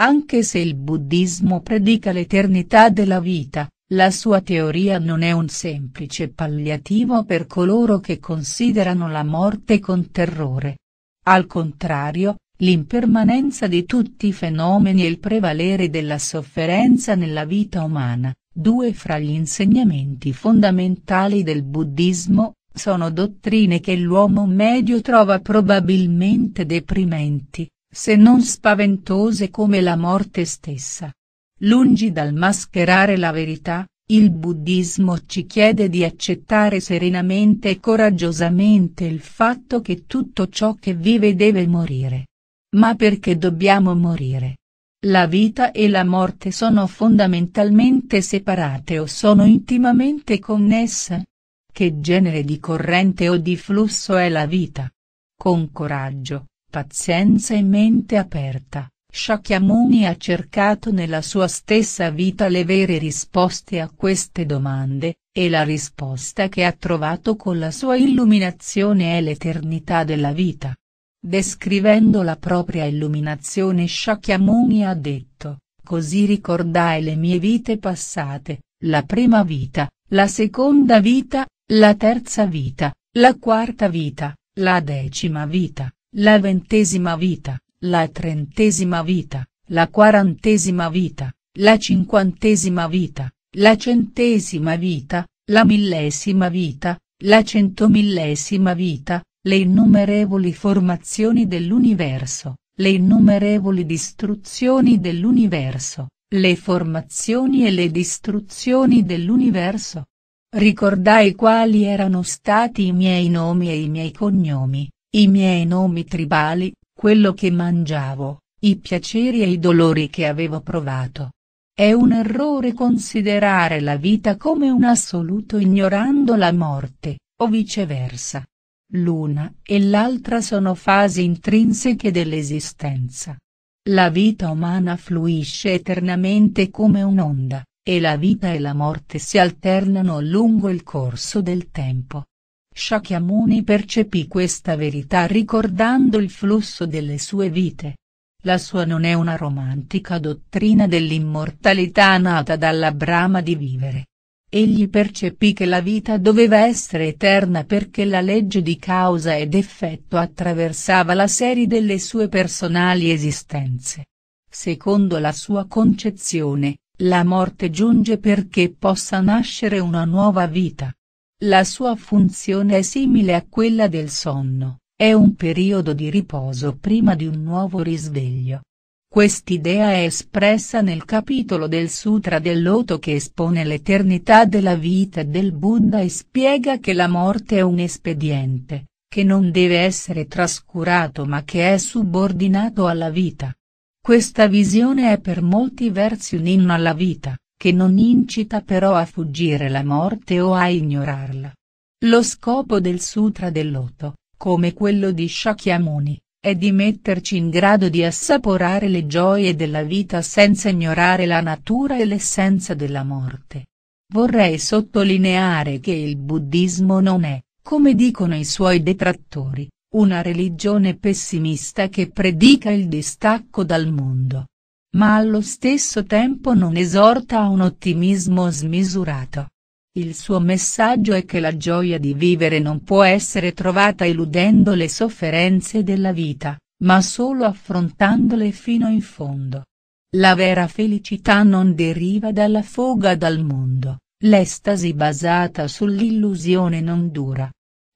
Anche se il buddismo predica l'eternità della vita, la sua teoria non è un semplice palliativo per coloro che considerano la morte con terrore. Al contrario, L'impermanenza di tutti i fenomeni e il prevalere della sofferenza nella vita umana, due fra gli insegnamenti fondamentali del buddismo, sono dottrine che l'uomo medio trova probabilmente deprimenti, se non spaventose come la morte stessa. Lungi dal mascherare la verità, il buddismo ci chiede di accettare serenamente e coraggiosamente il fatto che tutto ciò che vive deve morire ma perché dobbiamo morire? La vita e la morte sono fondamentalmente separate o sono intimamente connesse? Che genere di corrente o di flusso è la vita? Con coraggio, pazienza e mente aperta, Shakyamuni ha cercato nella sua stessa vita le vere risposte a queste domande, e la risposta che ha trovato con la sua illuminazione è l'eternità della vita. Descrivendo la propria illuminazione Shakyamuni ha detto, così ricordai le mie vite passate, la prima vita, la seconda vita, la terza vita, la quarta vita, la decima vita, la ventesima vita, la trentesima vita, la quarantesima vita, la cinquantesima vita, la centesima vita, la millesima vita, la centomillesima vita, le innumerevoli formazioni dell'universo, le innumerevoli distruzioni dell'universo, le formazioni e le distruzioni dell'universo. Ricordai quali erano stati i miei nomi e i miei cognomi, i miei nomi tribali, quello che mangiavo, i piaceri e i dolori che avevo provato. È un errore considerare la vita come un assoluto ignorando la morte, o viceversa. L'una e l'altra sono fasi intrinseche dell'esistenza. La vita umana fluisce eternamente come un'onda, e la vita e la morte si alternano lungo il corso del tempo. Shakyamuni percepì questa verità ricordando il flusso delle sue vite. La sua non è una romantica dottrina dell'immortalità nata dalla brama di vivere, egli percepì che la vita doveva essere eterna perché la legge di causa ed effetto attraversava la serie delle sue personali esistenze. Secondo la sua concezione, la morte giunge perché possa nascere una nuova vita. La sua funzione è simile a quella del sonno, è un periodo di riposo prima di un nuovo risveglio. Quest'idea è espressa nel capitolo del Sutra del Loto che espone l'eternità della vita del Buddha e spiega che la morte è un espediente, che non deve essere trascurato ma che è subordinato alla vita. Questa visione è per molti versi un inno alla vita, che non incita però a fuggire la morte o a ignorarla. Lo scopo del Sutra del Loto, come quello di Shakyamuni, è di metterci in grado di assaporare le gioie della vita senza ignorare la natura e l'essenza della morte. Vorrei sottolineare che il buddismo non è, come dicono i suoi detrattori, una religione pessimista che predica il distacco dal mondo. Ma allo stesso tempo non esorta a un ottimismo smisurato. Il suo messaggio è che la gioia di vivere non può essere trovata eludendo le sofferenze della vita, ma solo affrontandole fino in fondo. La vera felicità non deriva dalla foga dal mondo, l'estasi basata sull'illusione non dura.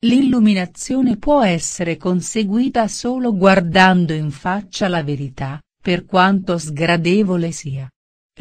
L'illuminazione può essere conseguita solo guardando in faccia la verità, per quanto sgradevole sia.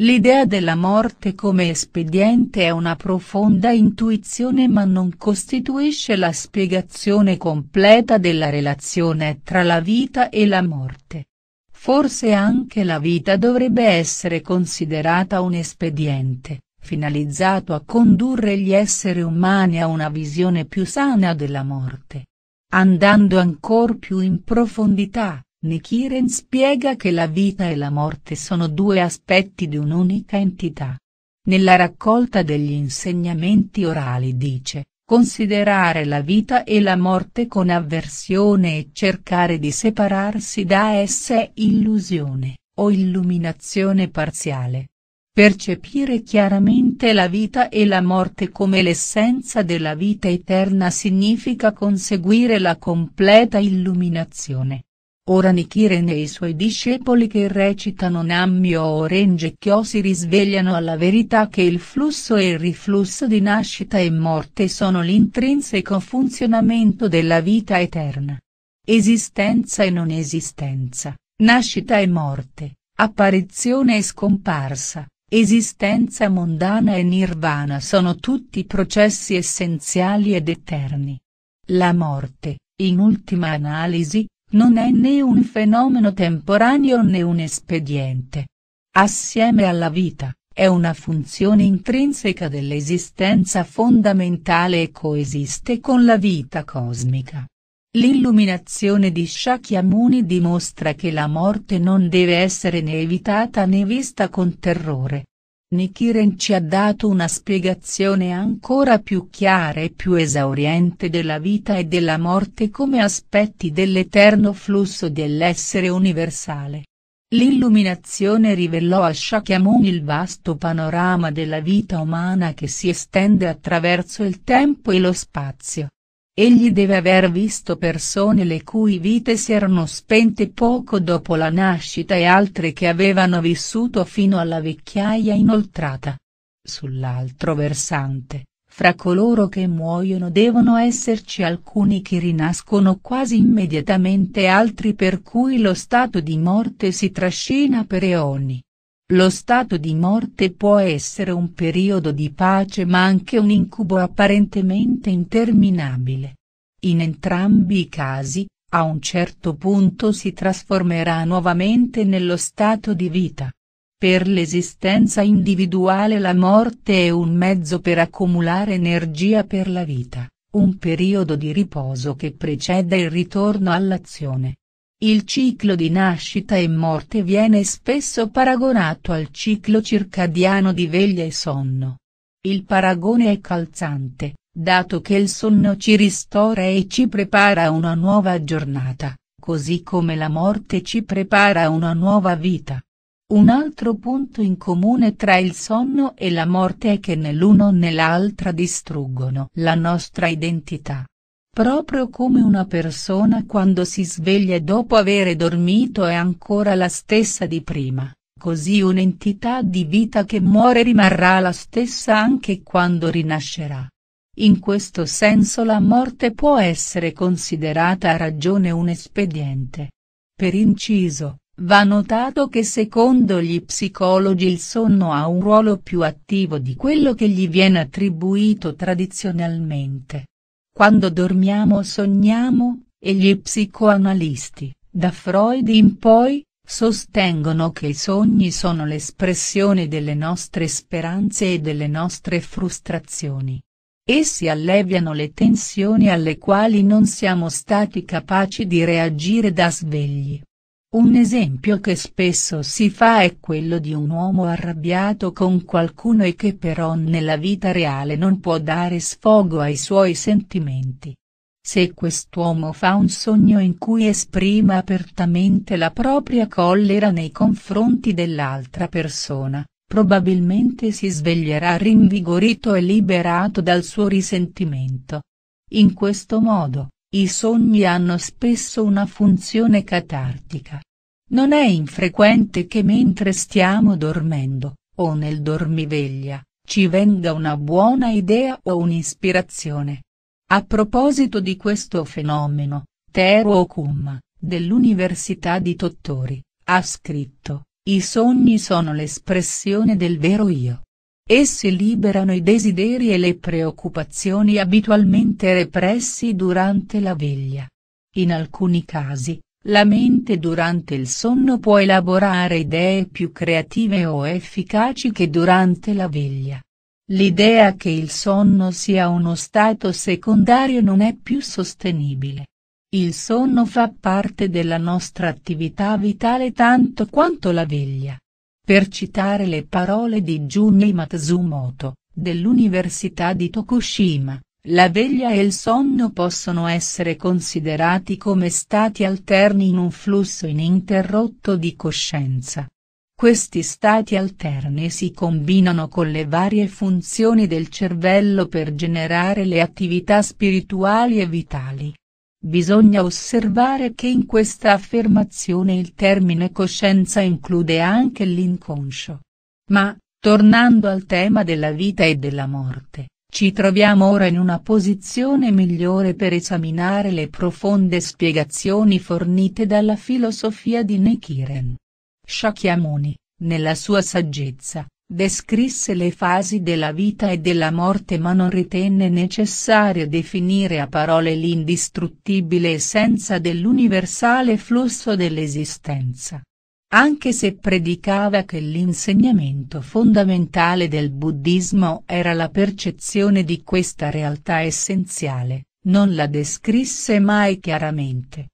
L'idea della morte come espediente è una profonda intuizione ma non costituisce la spiegazione completa della relazione tra la vita e la morte. Forse anche la vita dovrebbe essere considerata un espediente, finalizzato a condurre gli esseri umani a una visione più sana della morte. Andando ancor più in profondità, Nichiren spiega che la vita e la morte sono due aspetti di un'unica entità. Nella raccolta degli insegnamenti orali dice, considerare la vita e la morte con avversione e cercare di separarsi da esse è illusione, o illuminazione parziale. Percepire chiaramente la vita e la morte come l'essenza della vita eterna significa conseguire la completa illuminazione. Ora Nichiren e i suoi discepoli che recitano Nammyo Orange Kyo si risvegliano alla verità che il flusso e il riflusso di nascita e morte sono l'intrinseco funzionamento della vita eterna. Esistenza e non esistenza, nascita e morte, apparizione e scomparsa, esistenza mondana e nirvana sono tutti processi essenziali ed eterni. La morte, in ultima analisi, non è né un fenomeno temporaneo né un espediente. Assieme alla vita, è una funzione intrinseca dell'esistenza fondamentale e coesiste con la vita cosmica. L'illuminazione di Shakyamuni dimostra che la morte non deve essere né evitata né vista con terrore, Nikiren ci ha dato una spiegazione ancora più chiara e più esauriente della vita e della morte come aspetti dell'eterno flusso dell'essere universale. L'illuminazione rivelò a Shakyamuni il vasto panorama della vita umana che si estende attraverso il tempo e lo spazio. Egli deve aver visto persone le cui vite si erano spente poco dopo la nascita e altre che avevano vissuto fino alla vecchiaia inoltrata. Sull'altro versante, fra coloro che muoiono devono esserci alcuni che rinascono quasi immediatamente e altri per cui lo stato di morte si trascina per eoni. Lo stato di morte può essere un periodo di pace ma anche un incubo apparentemente interminabile. In entrambi i casi, a un certo punto si trasformerà nuovamente nello stato di vita. Per l'esistenza individuale la morte è un mezzo per accumulare energia per la vita, un periodo di riposo che precede il ritorno all'azione. Il ciclo di nascita e morte viene spesso paragonato al ciclo circadiano di veglia e sonno. Il paragone è calzante, dato che il sonno ci ristora e ci prepara a una nuova giornata, così come la morte ci prepara a una nuova vita. Un altro punto in comune tra il sonno e la morte è che nell'uno l'uno né l'altra distruggono la nostra identità proprio come una persona quando si sveglia dopo avere dormito è ancora la stessa di prima, così un'entità di vita che muore rimarrà la stessa anche quando rinascerà. In questo senso la morte può essere considerata a ragione un espediente. Per inciso, va notato che secondo gli psicologi il sonno ha un ruolo più attivo di quello che gli viene attribuito tradizionalmente. Quando dormiamo sogniamo, e gli psicoanalisti, da Freud in poi, sostengono che i sogni sono l'espressione delle nostre speranze e delle nostre frustrazioni. Essi alleviano le tensioni alle quali non siamo stati capaci di reagire da svegli. Un esempio che spesso si fa è quello di un uomo arrabbiato con qualcuno e che però nella vita reale non può dare sfogo ai suoi sentimenti. Se quest'uomo fa un sogno in cui esprime apertamente la propria collera nei confronti dell'altra persona, probabilmente si sveglierà rinvigorito e liberato dal suo risentimento. In questo modo, i sogni hanno spesso una funzione catartica. Non è infrequente che mentre stiamo dormendo, o nel dormiveglia, ci venga una buona idea o un'ispirazione. A proposito di questo fenomeno, Tero Okuma, dell'Università di Tottori, ha scritto, i sogni sono l'espressione del vero io. Essi liberano i desideri e le preoccupazioni abitualmente repressi durante la veglia. In alcuni casi, la mente durante il sonno può elaborare idee più creative o efficaci che durante la veglia. L'idea che il sonno sia uno stato secondario non è più sostenibile. Il sonno fa parte della nostra attività vitale tanto quanto la veglia per citare le parole di Junji Matsumoto, dell'Università di Tokushima, la veglia e il sonno possono essere considerati come stati alterni in un flusso ininterrotto di coscienza. Questi stati alterni si combinano con le varie funzioni del cervello per generare le attività spirituali e vitali. Bisogna osservare che in questa affermazione il termine coscienza include anche l'inconscio. Ma, tornando al tema della vita e della morte, ci troviamo ora in una posizione migliore per esaminare le profonde spiegazioni fornite dalla filosofia di Nekiren. Shakyamuni, nella sua saggezza, Descrisse le fasi della vita e della morte ma non ritenne necessario definire a parole l'indistruttibile essenza dell'universale flusso dell'esistenza. Anche se predicava che l'insegnamento fondamentale del buddismo era la percezione di questa realtà essenziale, non la descrisse mai chiaramente.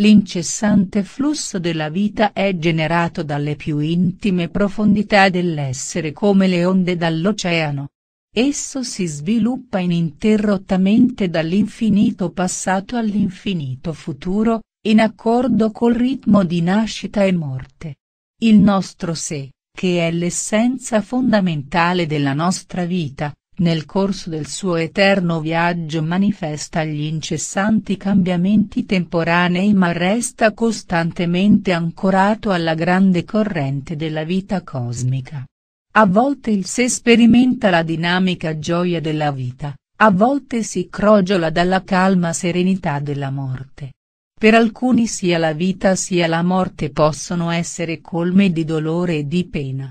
L'incessante flusso della vita è generato dalle più intime profondità dell'essere come le onde dall'oceano. Esso si sviluppa ininterrottamente dall'infinito passato all'infinito futuro, in accordo col ritmo di nascita e morte. Il nostro sé, che è l'essenza fondamentale della nostra vita, nel corso del suo eterno viaggio manifesta gli incessanti cambiamenti temporanei ma resta costantemente ancorato alla grande corrente della vita cosmica. A volte il sé sperimenta la dinamica gioia della vita, a volte si crogiola dalla calma serenità della morte. Per alcuni sia la vita sia la morte possono essere colme di dolore e di pena.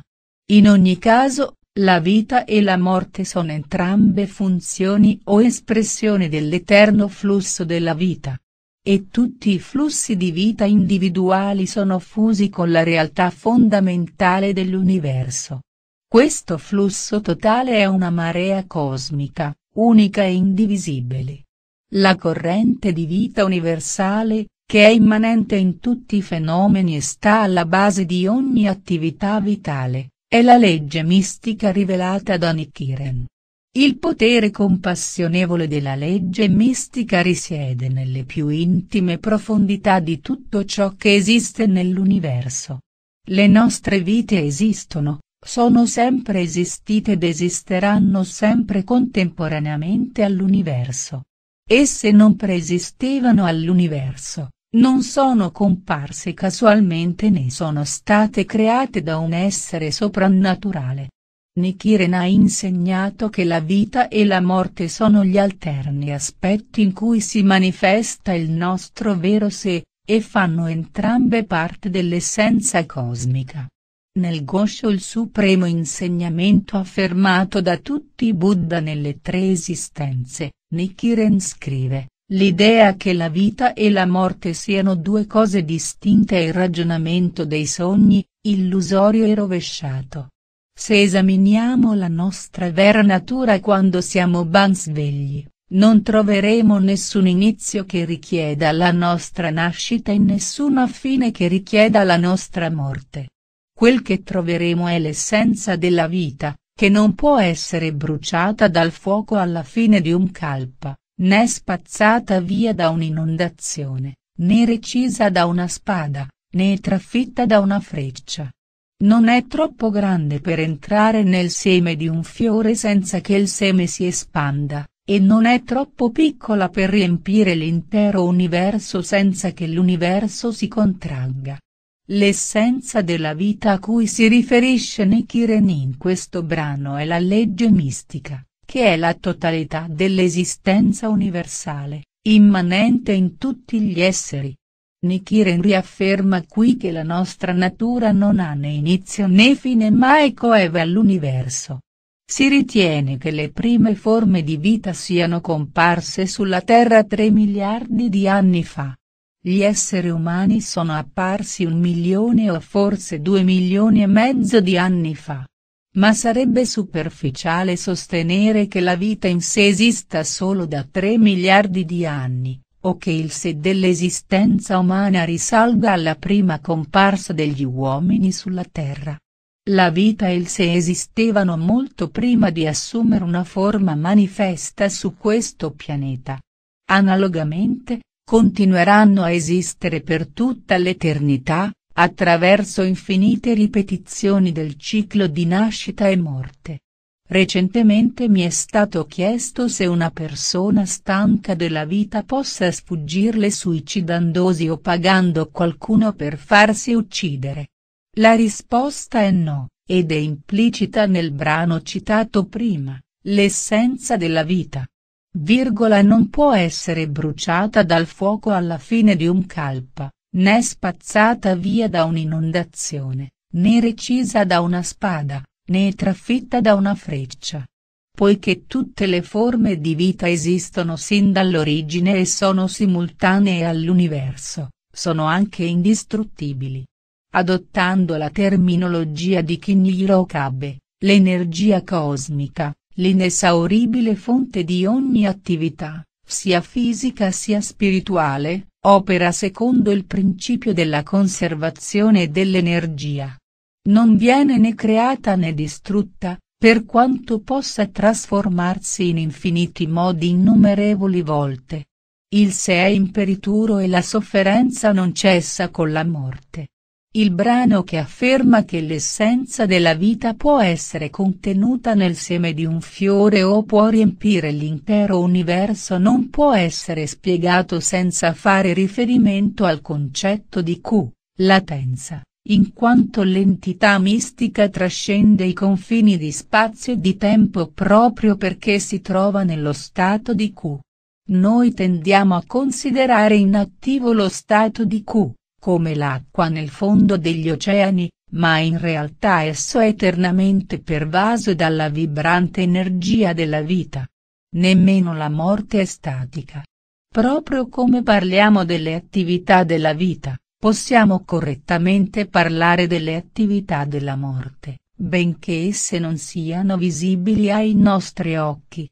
In ogni caso, la vita e la morte sono entrambe funzioni o espressioni dell'eterno flusso della vita. E tutti i flussi di vita individuali sono fusi con la realtà fondamentale dell'universo. Questo flusso totale è una marea cosmica, unica e indivisibile. La corrente di vita universale, che è immanente in tutti i fenomeni e sta alla base di ogni attività vitale è la legge mistica rivelata da Nichiren. Il potere compassionevole della legge mistica risiede nelle più intime profondità di tutto ciò che esiste nell'universo. Le nostre vite esistono, sono sempre esistite ed esisteranno sempre contemporaneamente all'universo. Esse non preesistevano all'universo, non sono comparse casualmente né sono state create da un essere soprannaturale. Nichiren ha insegnato che la vita e la morte sono gli alterni aspetti in cui si manifesta il nostro vero sé, e fanno entrambe parte dell'essenza cosmica. Nel Gosho il supremo insegnamento affermato da tutti i Buddha nelle tre esistenze, Nichiren scrive, L'idea che la vita e la morte siano due cose distinte è il ragionamento dei sogni, illusorio e rovesciato. Se esaminiamo la nostra vera natura quando siamo ben svegli, non troveremo nessun inizio che richieda la nostra nascita e nessuna fine che richieda la nostra morte. Quel che troveremo è l'essenza della vita, che non può essere bruciata dal fuoco alla fine di un calpa né spazzata via da un'inondazione, né recisa da una spada, né trafitta da una freccia. Non è troppo grande per entrare nel seme di un fiore senza che il seme si espanda, e non è troppo piccola per riempire l'intero universo senza che l'universo si contragga. L'essenza della vita a cui si riferisce Nichiren in questo brano è la legge mistica che è la totalità dell'esistenza universale, immanente in tutti gli esseri. Nichiren riafferma qui che la nostra natura non ha né inizio né fine ma è coeva all'universo. Si ritiene che le prime forme di vita siano comparse sulla Terra 3 miliardi di anni fa. Gli esseri umani sono apparsi un milione o forse due milioni e mezzo di anni fa. Ma sarebbe superficiale sostenere che la vita in sé esista solo da 3 miliardi di anni, o che il sé dell'esistenza umana risalga alla prima comparsa degli uomini sulla Terra. La vita e il sé esistevano molto prima di assumere una forma manifesta su questo pianeta. Analogamente, continueranno a esistere per tutta l'eternità, attraverso infinite ripetizioni del ciclo di nascita e morte. Recentemente mi è stato chiesto se una persona stanca della vita possa sfuggirle suicidandosi o pagando qualcuno per farsi uccidere. La risposta è no, ed è implicita nel brano citato prima, l'essenza della vita. Virgola non può essere bruciata dal fuoco alla fine di un calpa né spazzata via da un'inondazione, né recisa da una spada, né trafitta da una freccia. Poiché tutte le forme di vita esistono sin dall'origine e sono simultanee all'universo, sono anche indistruttibili. Adottando la terminologia di Kinjiro Kabe, l'energia cosmica, l'inesauribile fonte di ogni attività, sia fisica sia spirituale, opera secondo il principio della conservazione dell'energia. Non viene né creata né distrutta, per quanto possa trasformarsi in infiniti modi innumerevoli volte. Il se è imperituro e la sofferenza non cessa con la morte il brano che afferma che l'essenza della vita può essere contenuta nel seme di un fiore o può riempire l'intero universo non può essere spiegato senza fare riferimento al concetto di Q, latenza, in quanto l'entità mistica trascende i confini di spazio e di tempo proprio perché si trova nello stato di Q. Noi tendiamo a considerare inattivo lo stato di Q come l'acqua nel fondo degli oceani, ma in realtà esso è eternamente pervaso dalla vibrante energia della vita. Nemmeno la morte è statica. Proprio come parliamo delle attività della vita, possiamo correttamente parlare delle attività della morte, benché esse non siano visibili ai nostri occhi.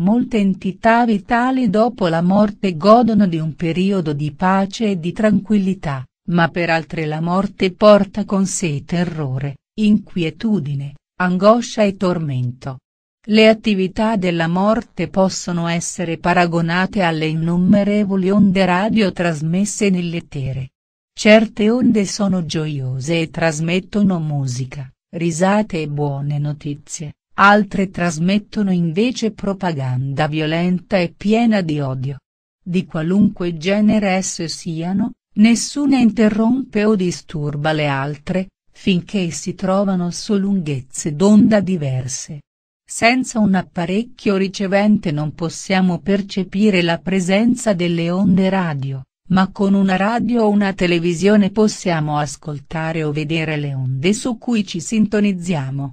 Molte entità vitali dopo la morte godono di un periodo di pace e di tranquillità, ma per altre la morte porta con sé terrore, inquietudine, angoscia e tormento. Le attività della morte possono essere paragonate alle innumerevoli onde radio trasmesse nell'etere. Certe onde sono gioiose e trasmettono musica, risate e buone notizie, altre trasmettono invece propaganda violenta e piena di odio. Di qualunque genere esse siano, Nessuna interrompe o disturba le altre, finché si trovano su lunghezze d'onda diverse. Senza un apparecchio ricevente non possiamo percepire la presenza delle onde radio, ma con una radio o una televisione possiamo ascoltare o vedere le onde su cui ci sintonizziamo.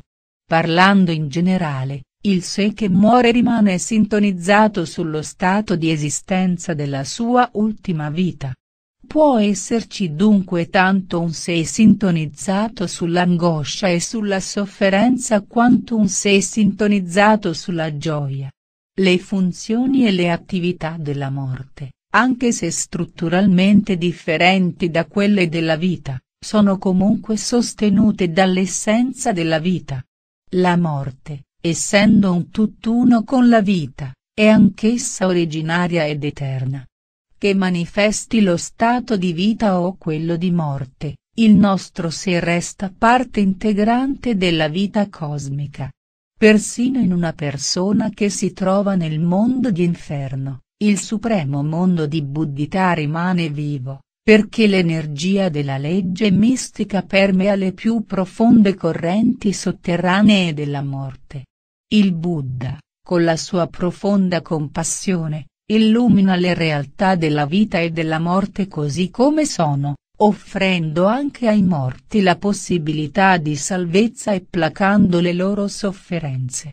Parlando in generale, il sé che muore rimane sintonizzato sullo stato di esistenza della sua ultima vita. Può esserci dunque tanto un sé sintonizzato sull'angoscia e sulla sofferenza quanto un sé sintonizzato sulla gioia. Le funzioni e le attività della morte, anche se strutturalmente differenti da quelle della vita, sono comunque sostenute dall'essenza della vita. La morte, essendo un tutt'uno con la vita, è anch'essa originaria ed eterna che manifesti lo stato di vita o quello di morte, il nostro sé resta parte integrante della vita cosmica. Persino in una persona che si trova nel mondo di inferno, il supremo mondo di Buddhità rimane vivo, perché l'energia della legge mistica permea le più profonde correnti sotterranee della morte. Il Buddha, con la sua profonda compassione, illumina le realtà della vita e della morte così come sono, offrendo anche ai morti la possibilità di salvezza e placando le loro sofferenze.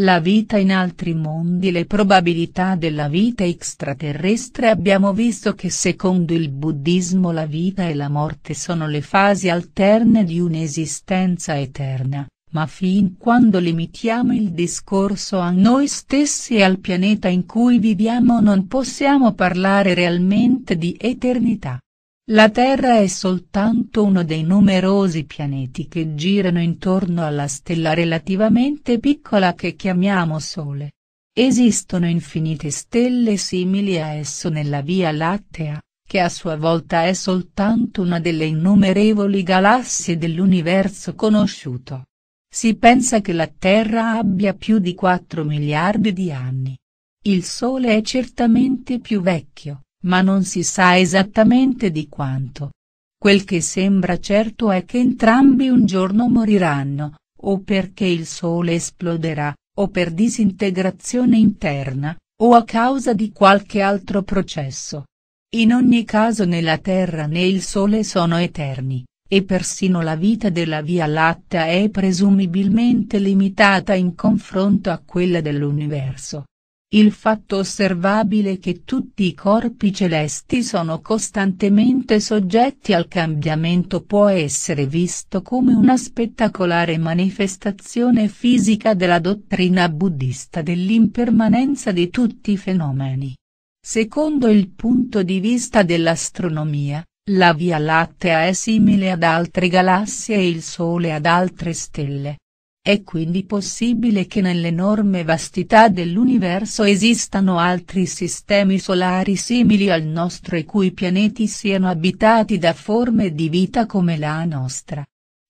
La vita in altri mondi Le probabilità della vita extraterrestre Abbiamo visto che secondo il buddismo la vita e la morte sono le fasi alterne di un'esistenza eterna, ma fin quando limitiamo il discorso a noi stessi e al pianeta in cui viviamo non possiamo parlare realmente di eternità. La Terra è soltanto uno dei numerosi pianeti che girano intorno alla stella relativamente piccola che chiamiamo Sole. Esistono infinite stelle simili a esso nella Via Lattea, che a sua volta è soltanto una delle innumerevoli galassie dell'universo conosciuto. Si pensa che la Terra abbia più di 4 miliardi di anni. Il Sole è certamente più vecchio, ma non si sa esattamente di quanto. Quel che sembra certo è che entrambi un giorno moriranno, o perché il Sole esploderà, o per disintegrazione interna, o a causa di qualche altro processo. In ogni caso né la Terra né il Sole sono eterni. E persino la vita della Via Lattea è presumibilmente limitata in confronto a quella dell'universo. Il fatto osservabile che tutti i corpi celesti sono costantemente soggetti al cambiamento può essere visto come una spettacolare manifestazione fisica della dottrina buddista dell'impermanenza di tutti i fenomeni. Secondo il punto di vista dell'astronomia, la Via Lattea è simile ad altre galassie e il Sole ad altre stelle. È quindi possibile che nell'enorme vastità dell'universo esistano altri sistemi solari simili al nostro e cui pianeti siano abitati da forme di vita come la nostra.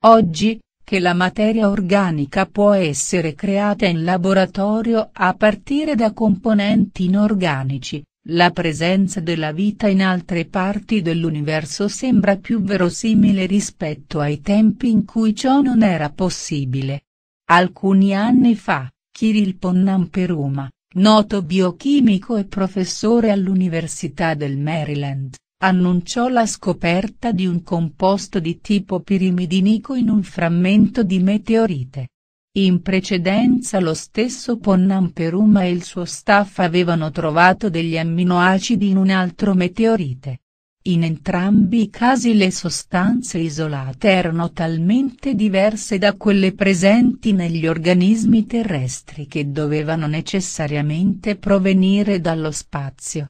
Oggi, che la materia organica può essere creata in laboratorio a partire da componenti inorganici, la presenza della vita in altre parti dell'universo sembra più verosimile rispetto ai tempi in cui ciò non era possibile. Alcuni anni fa, Kirill Ponnamperuma, noto biochimico e professore all'Università del Maryland, annunciò la scoperta di un composto di tipo pirimidinico in un frammento di meteorite. In precedenza lo stesso Ponnamperuma e il suo staff avevano trovato degli amminoacidi in un altro meteorite. In entrambi i casi le sostanze isolate erano talmente diverse da quelle presenti negli organismi terrestri che dovevano necessariamente provenire dallo spazio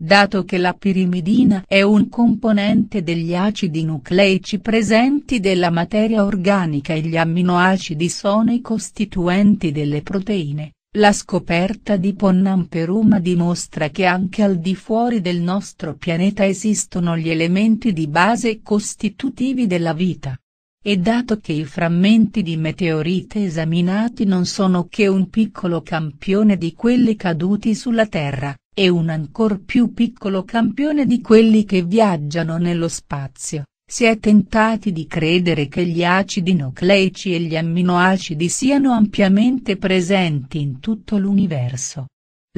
dato che la pirimidina è un componente degli acidi nucleici presenti della materia organica e gli amminoacidi sono i costituenti delle proteine. La scoperta di Ponnamperuma dimostra che anche al di fuori del nostro pianeta esistono gli elementi di base costitutivi della vita. E dato che i frammenti di meteorite esaminati non sono che un piccolo campione di quelli caduti sulla Terra, e un ancor più piccolo campione di quelli che viaggiano nello spazio. Si è tentati di credere che gli acidi nucleici e gli amminoacidi siano ampiamente presenti in tutto l'universo.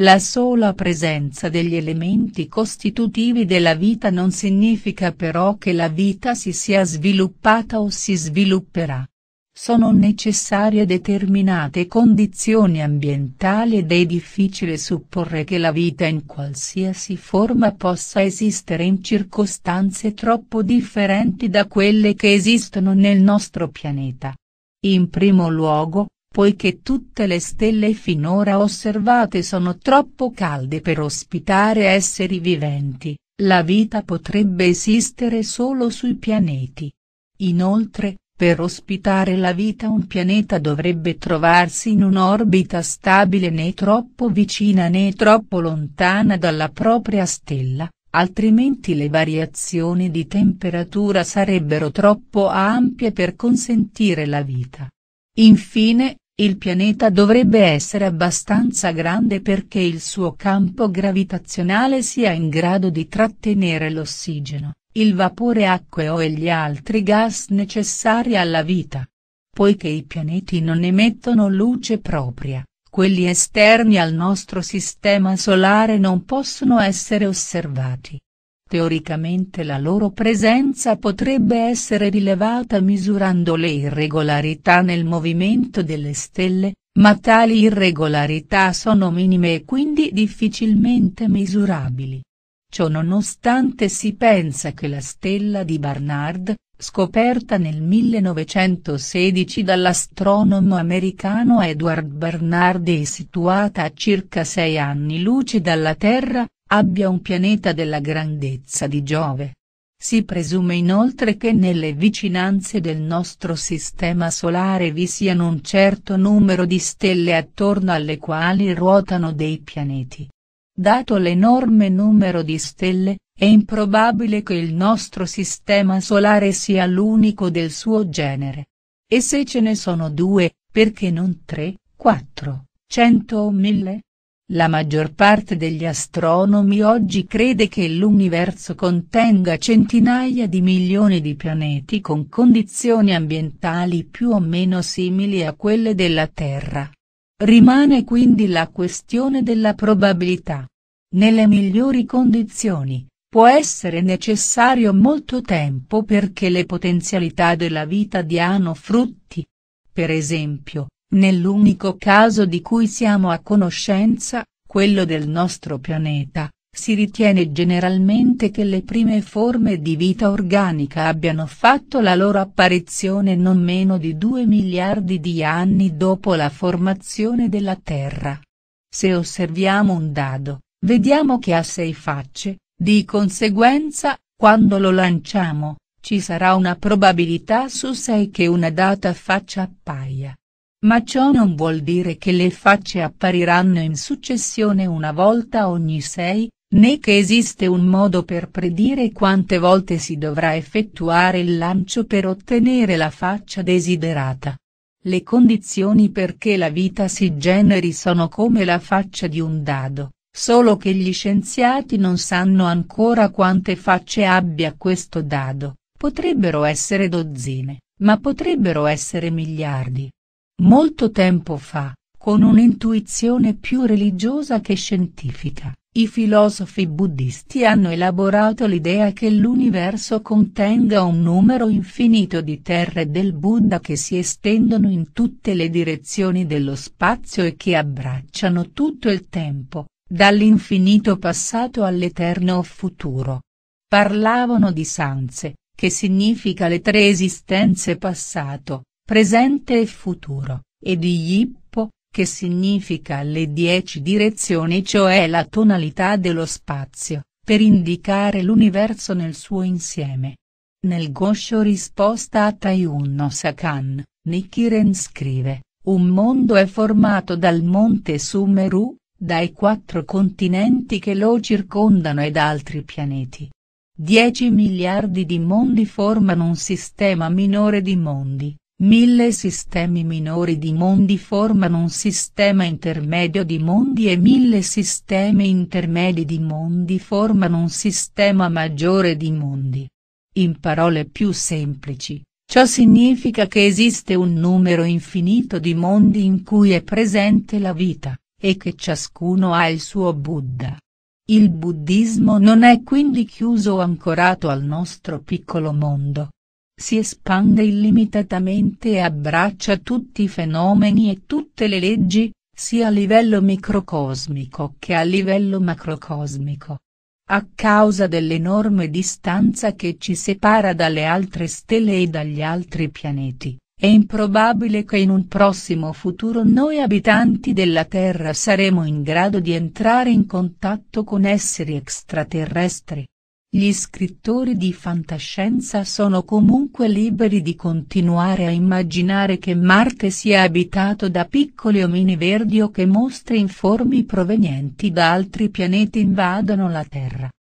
La sola presenza degli elementi costitutivi della vita non significa però che la vita si sia sviluppata o si svilupperà sono necessarie determinate condizioni ambientali ed è difficile supporre che la vita in qualsiasi forma possa esistere in circostanze troppo differenti da quelle che esistono nel nostro pianeta. In primo luogo, poiché tutte le stelle finora osservate sono troppo calde per ospitare esseri viventi, la vita potrebbe esistere solo sui pianeti. Inoltre, per ospitare la vita un pianeta dovrebbe trovarsi in un'orbita stabile né troppo vicina né troppo lontana dalla propria stella, altrimenti le variazioni di temperatura sarebbero troppo ampie per consentire la vita. Infine, il pianeta dovrebbe essere abbastanza grande perché il suo campo gravitazionale sia in grado di trattenere l'ossigeno il vapore acqueo e gli altri gas necessari alla vita. Poiché i pianeti non emettono luce propria, quelli esterni al nostro sistema solare non possono essere osservati. Teoricamente la loro presenza potrebbe essere rilevata misurando le irregolarità nel movimento delle stelle, ma tali irregolarità sono minime e quindi difficilmente misurabili. Ciononostante si pensa che la stella di Barnard, scoperta nel 1916 dall'astronomo americano Edward Barnard e situata a circa sei anni luce dalla Terra, abbia un pianeta della grandezza di Giove. Si presume inoltre che nelle vicinanze del nostro sistema solare vi siano un certo numero di stelle attorno alle quali ruotano dei pianeti. Dato l'enorme numero di stelle, è improbabile che il nostro sistema solare sia l'unico del suo genere. E se ce ne sono due, perché non tre, quattro, cento o mille? La maggior parte degli astronomi oggi crede che l'universo contenga centinaia di milioni di pianeti con condizioni ambientali più o meno simili a quelle della Terra. Rimane quindi la questione della probabilità. Nelle migliori condizioni, può essere necessario molto tempo perché le potenzialità della vita diano frutti. Per esempio, nell'unico caso di cui siamo a conoscenza, quello del nostro pianeta, si ritiene generalmente che le prime forme di vita organica abbiano fatto la loro apparizione non meno di 2 miliardi di anni dopo la formazione della Terra. Se osserviamo un dado, Vediamo che ha sei facce, di conseguenza, quando lo lanciamo, ci sarà una probabilità su sei che una data faccia appaia. Ma ciò non vuol dire che le facce appariranno in successione una volta ogni sei, né che esiste un modo per predire quante volte si dovrà effettuare il lancio per ottenere la faccia desiderata. Le condizioni perché la vita si generi sono come la faccia di un dado, Solo che gli scienziati non sanno ancora quante facce abbia questo dado, potrebbero essere dozzine, ma potrebbero essere miliardi. Molto tempo fa, con un'intuizione più religiosa che scientifica, i filosofi buddisti hanno elaborato l'idea che l'universo contenga un numero infinito di terre del Buddha che si estendono in tutte le direzioni dello spazio e che abbracciano tutto il tempo, Dall'infinito passato all'eterno futuro. Parlavano di Sanze, che significa le tre esistenze passato, presente e futuro, e di Yippo, che significa le dieci direzioni cioè la tonalità dello spazio, per indicare l'universo nel suo insieme. Nel goscio risposta a Taiyunno Sakan, Nikiren scrive, un mondo è formato dal monte Sumeru, dai quattro continenti che lo circondano ed altri pianeti. 10 miliardi di mondi formano un sistema minore di mondi, mille sistemi minori di mondi formano un sistema intermedio di mondi e mille sistemi intermedi di mondi formano un sistema maggiore di mondi. In parole più semplici, ciò significa che esiste un numero infinito di mondi in cui è presente la vita e che ciascuno ha il suo Buddha. Il buddismo non è quindi chiuso o ancorato al nostro piccolo mondo. Si espande illimitatamente e abbraccia tutti i fenomeni e tutte le leggi, sia a livello microcosmico che a livello macrocosmico. A causa dell'enorme distanza che ci separa dalle altre stelle e dagli altri pianeti, è improbabile che in un prossimo futuro noi abitanti della Terra saremo in grado di entrare in contatto con esseri extraterrestri. Gli scrittori di fantascienza sono comunque liberi di continuare a immaginare che Marte sia abitato da piccoli omini verdi o che mostre informi provenienti da altri pianeti invadano la Terra.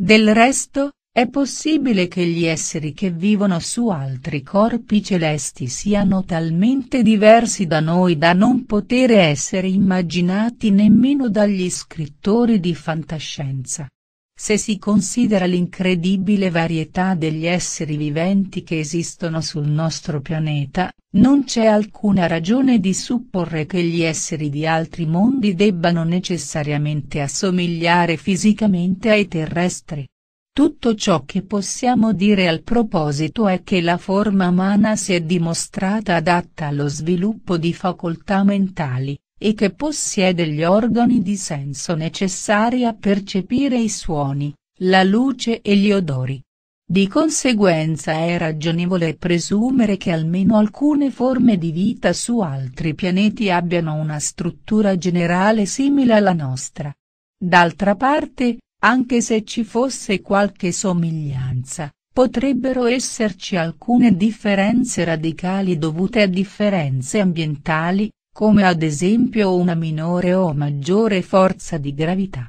Del resto, è possibile che gli esseri che vivono su altri corpi celesti siano talmente diversi da noi da non poter essere immaginati nemmeno dagli scrittori di fantascienza. Se si considera l'incredibile varietà degli esseri viventi che esistono sul nostro pianeta, non c'è alcuna ragione di supporre che gli esseri di altri mondi debbano necessariamente assomigliare fisicamente ai terrestri. Tutto ciò che possiamo dire al proposito è che la forma umana si è dimostrata adatta allo sviluppo di facoltà mentali, e che possiede gli organi di senso necessari a percepire i suoni, la luce e gli odori. Di conseguenza è ragionevole presumere che almeno alcune forme di vita su altri pianeti abbiano una struttura generale simile alla nostra. D'altra parte, anche se ci fosse qualche somiglianza, potrebbero esserci alcune differenze radicali dovute a differenze ambientali, come ad esempio una minore o maggiore forza di gravità.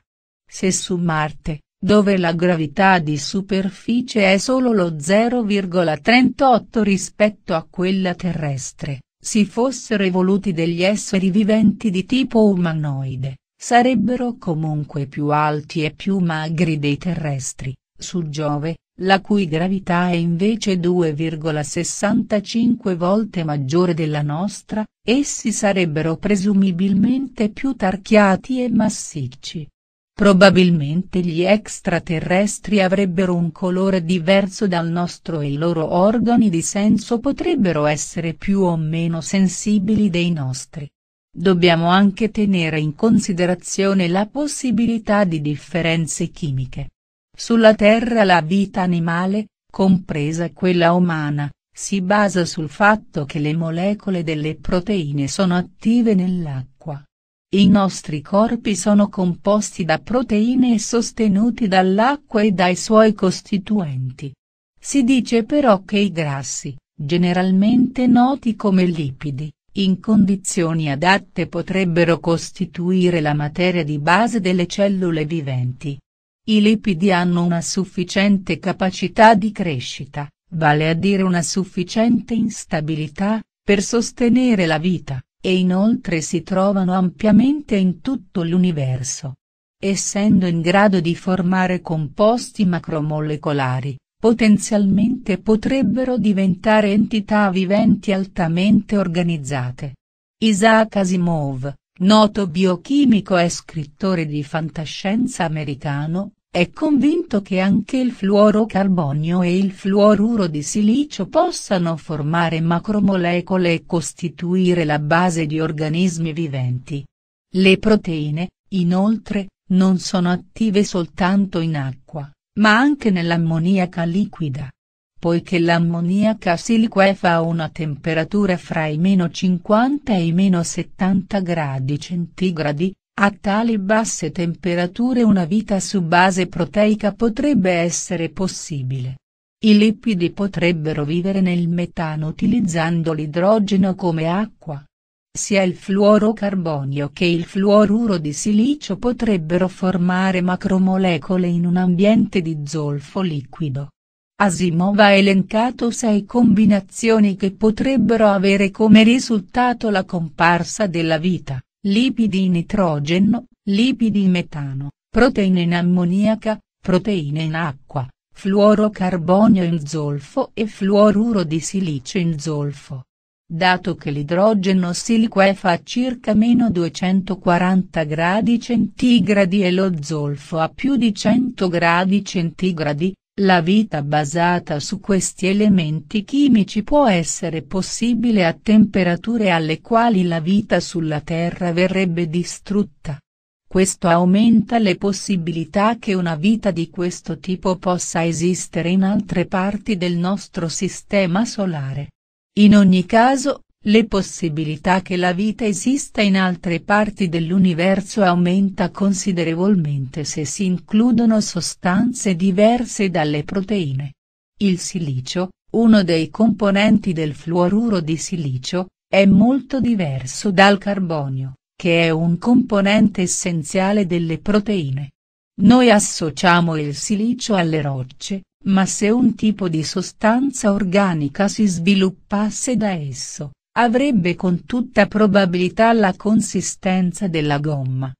Se su Marte, dove la gravità di superficie è solo lo 0,38 rispetto a quella terrestre, si fossero evoluti degli esseri viventi di tipo umanoide, sarebbero comunque più alti e più magri dei terrestri, su Giove, la cui gravità è invece 2,65 volte maggiore della nostra, essi sarebbero presumibilmente più tarchiati e massicci. Probabilmente gli extraterrestri avrebbero un colore diverso dal nostro e i loro organi di senso potrebbero essere più o meno sensibili dei nostri. Dobbiamo anche tenere in considerazione la possibilità di differenze chimiche. Sulla Terra la vita animale, compresa quella umana, si basa sul fatto che le molecole delle proteine sono attive nell'acqua. I nostri corpi sono composti da proteine e sostenuti dall'acqua e dai suoi costituenti. Si dice però che i grassi, generalmente noti come lipidi, in condizioni adatte potrebbero costituire la materia di base delle cellule viventi. I lipidi hanno una sufficiente capacità di crescita, vale a dire una sufficiente instabilità, per sostenere la vita, e inoltre si trovano ampiamente in tutto l'universo. Essendo in grado di formare composti macromolecolari, potenzialmente potrebbero diventare entità viventi altamente organizzate. Isaac Asimov, noto biochimico e scrittore di fantascienza americano, è convinto che anche il fluorocarbonio e il fluoruro di silicio possano formare macromolecole e costituire la base di organismi viventi. Le proteine, inoltre, non sono attive soltanto in acqua, ma anche nell'ammoniaca liquida. Poiché l'ammoniaca si liquefa a una temperatura fra i meno 50 e i meno 70 gradi centigradi, a tali basse temperature una vita su base proteica potrebbe essere possibile. I lipidi potrebbero vivere nel metano utilizzando l'idrogeno come acqua. Sia il fluorocarbonio che il fluoruro di silicio potrebbero formare macromolecole in un ambiente di zolfo liquido. Asimov ha elencato sei combinazioni che potrebbero avere come risultato la comparsa della vita, lipidi in nitrogeno, lipidi in metano, proteine in ammoniaca, proteine in acqua, fluorocarbonio in zolfo e fluoruro di silicio in zolfo dato che l'idrogeno si liquefa a circa meno 240 gradi centigradi e lo zolfo a più di 100 gradi centigradi, la vita basata su questi elementi chimici può essere possibile a temperature alle quali la vita sulla Terra verrebbe distrutta. Questo aumenta le possibilità che una vita di questo tipo possa esistere in altre parti del nostro sistema solare. In ogni caso, le possibilità che la vita esista in altre parti dell'universo aumenta considerevolmente se si includono sostanze diverse dalle proteine. Il silicio, uno dei componenti del fluoruro di silicio, è molto diverso dal carbonio, che è un componente essenziale delle proteine. Noi associamo il silicio alle rocce, ma se un tipo di sostanza organica si sviluppasse da esso, avrebbe con tutta probabilità la consistenza della gomma.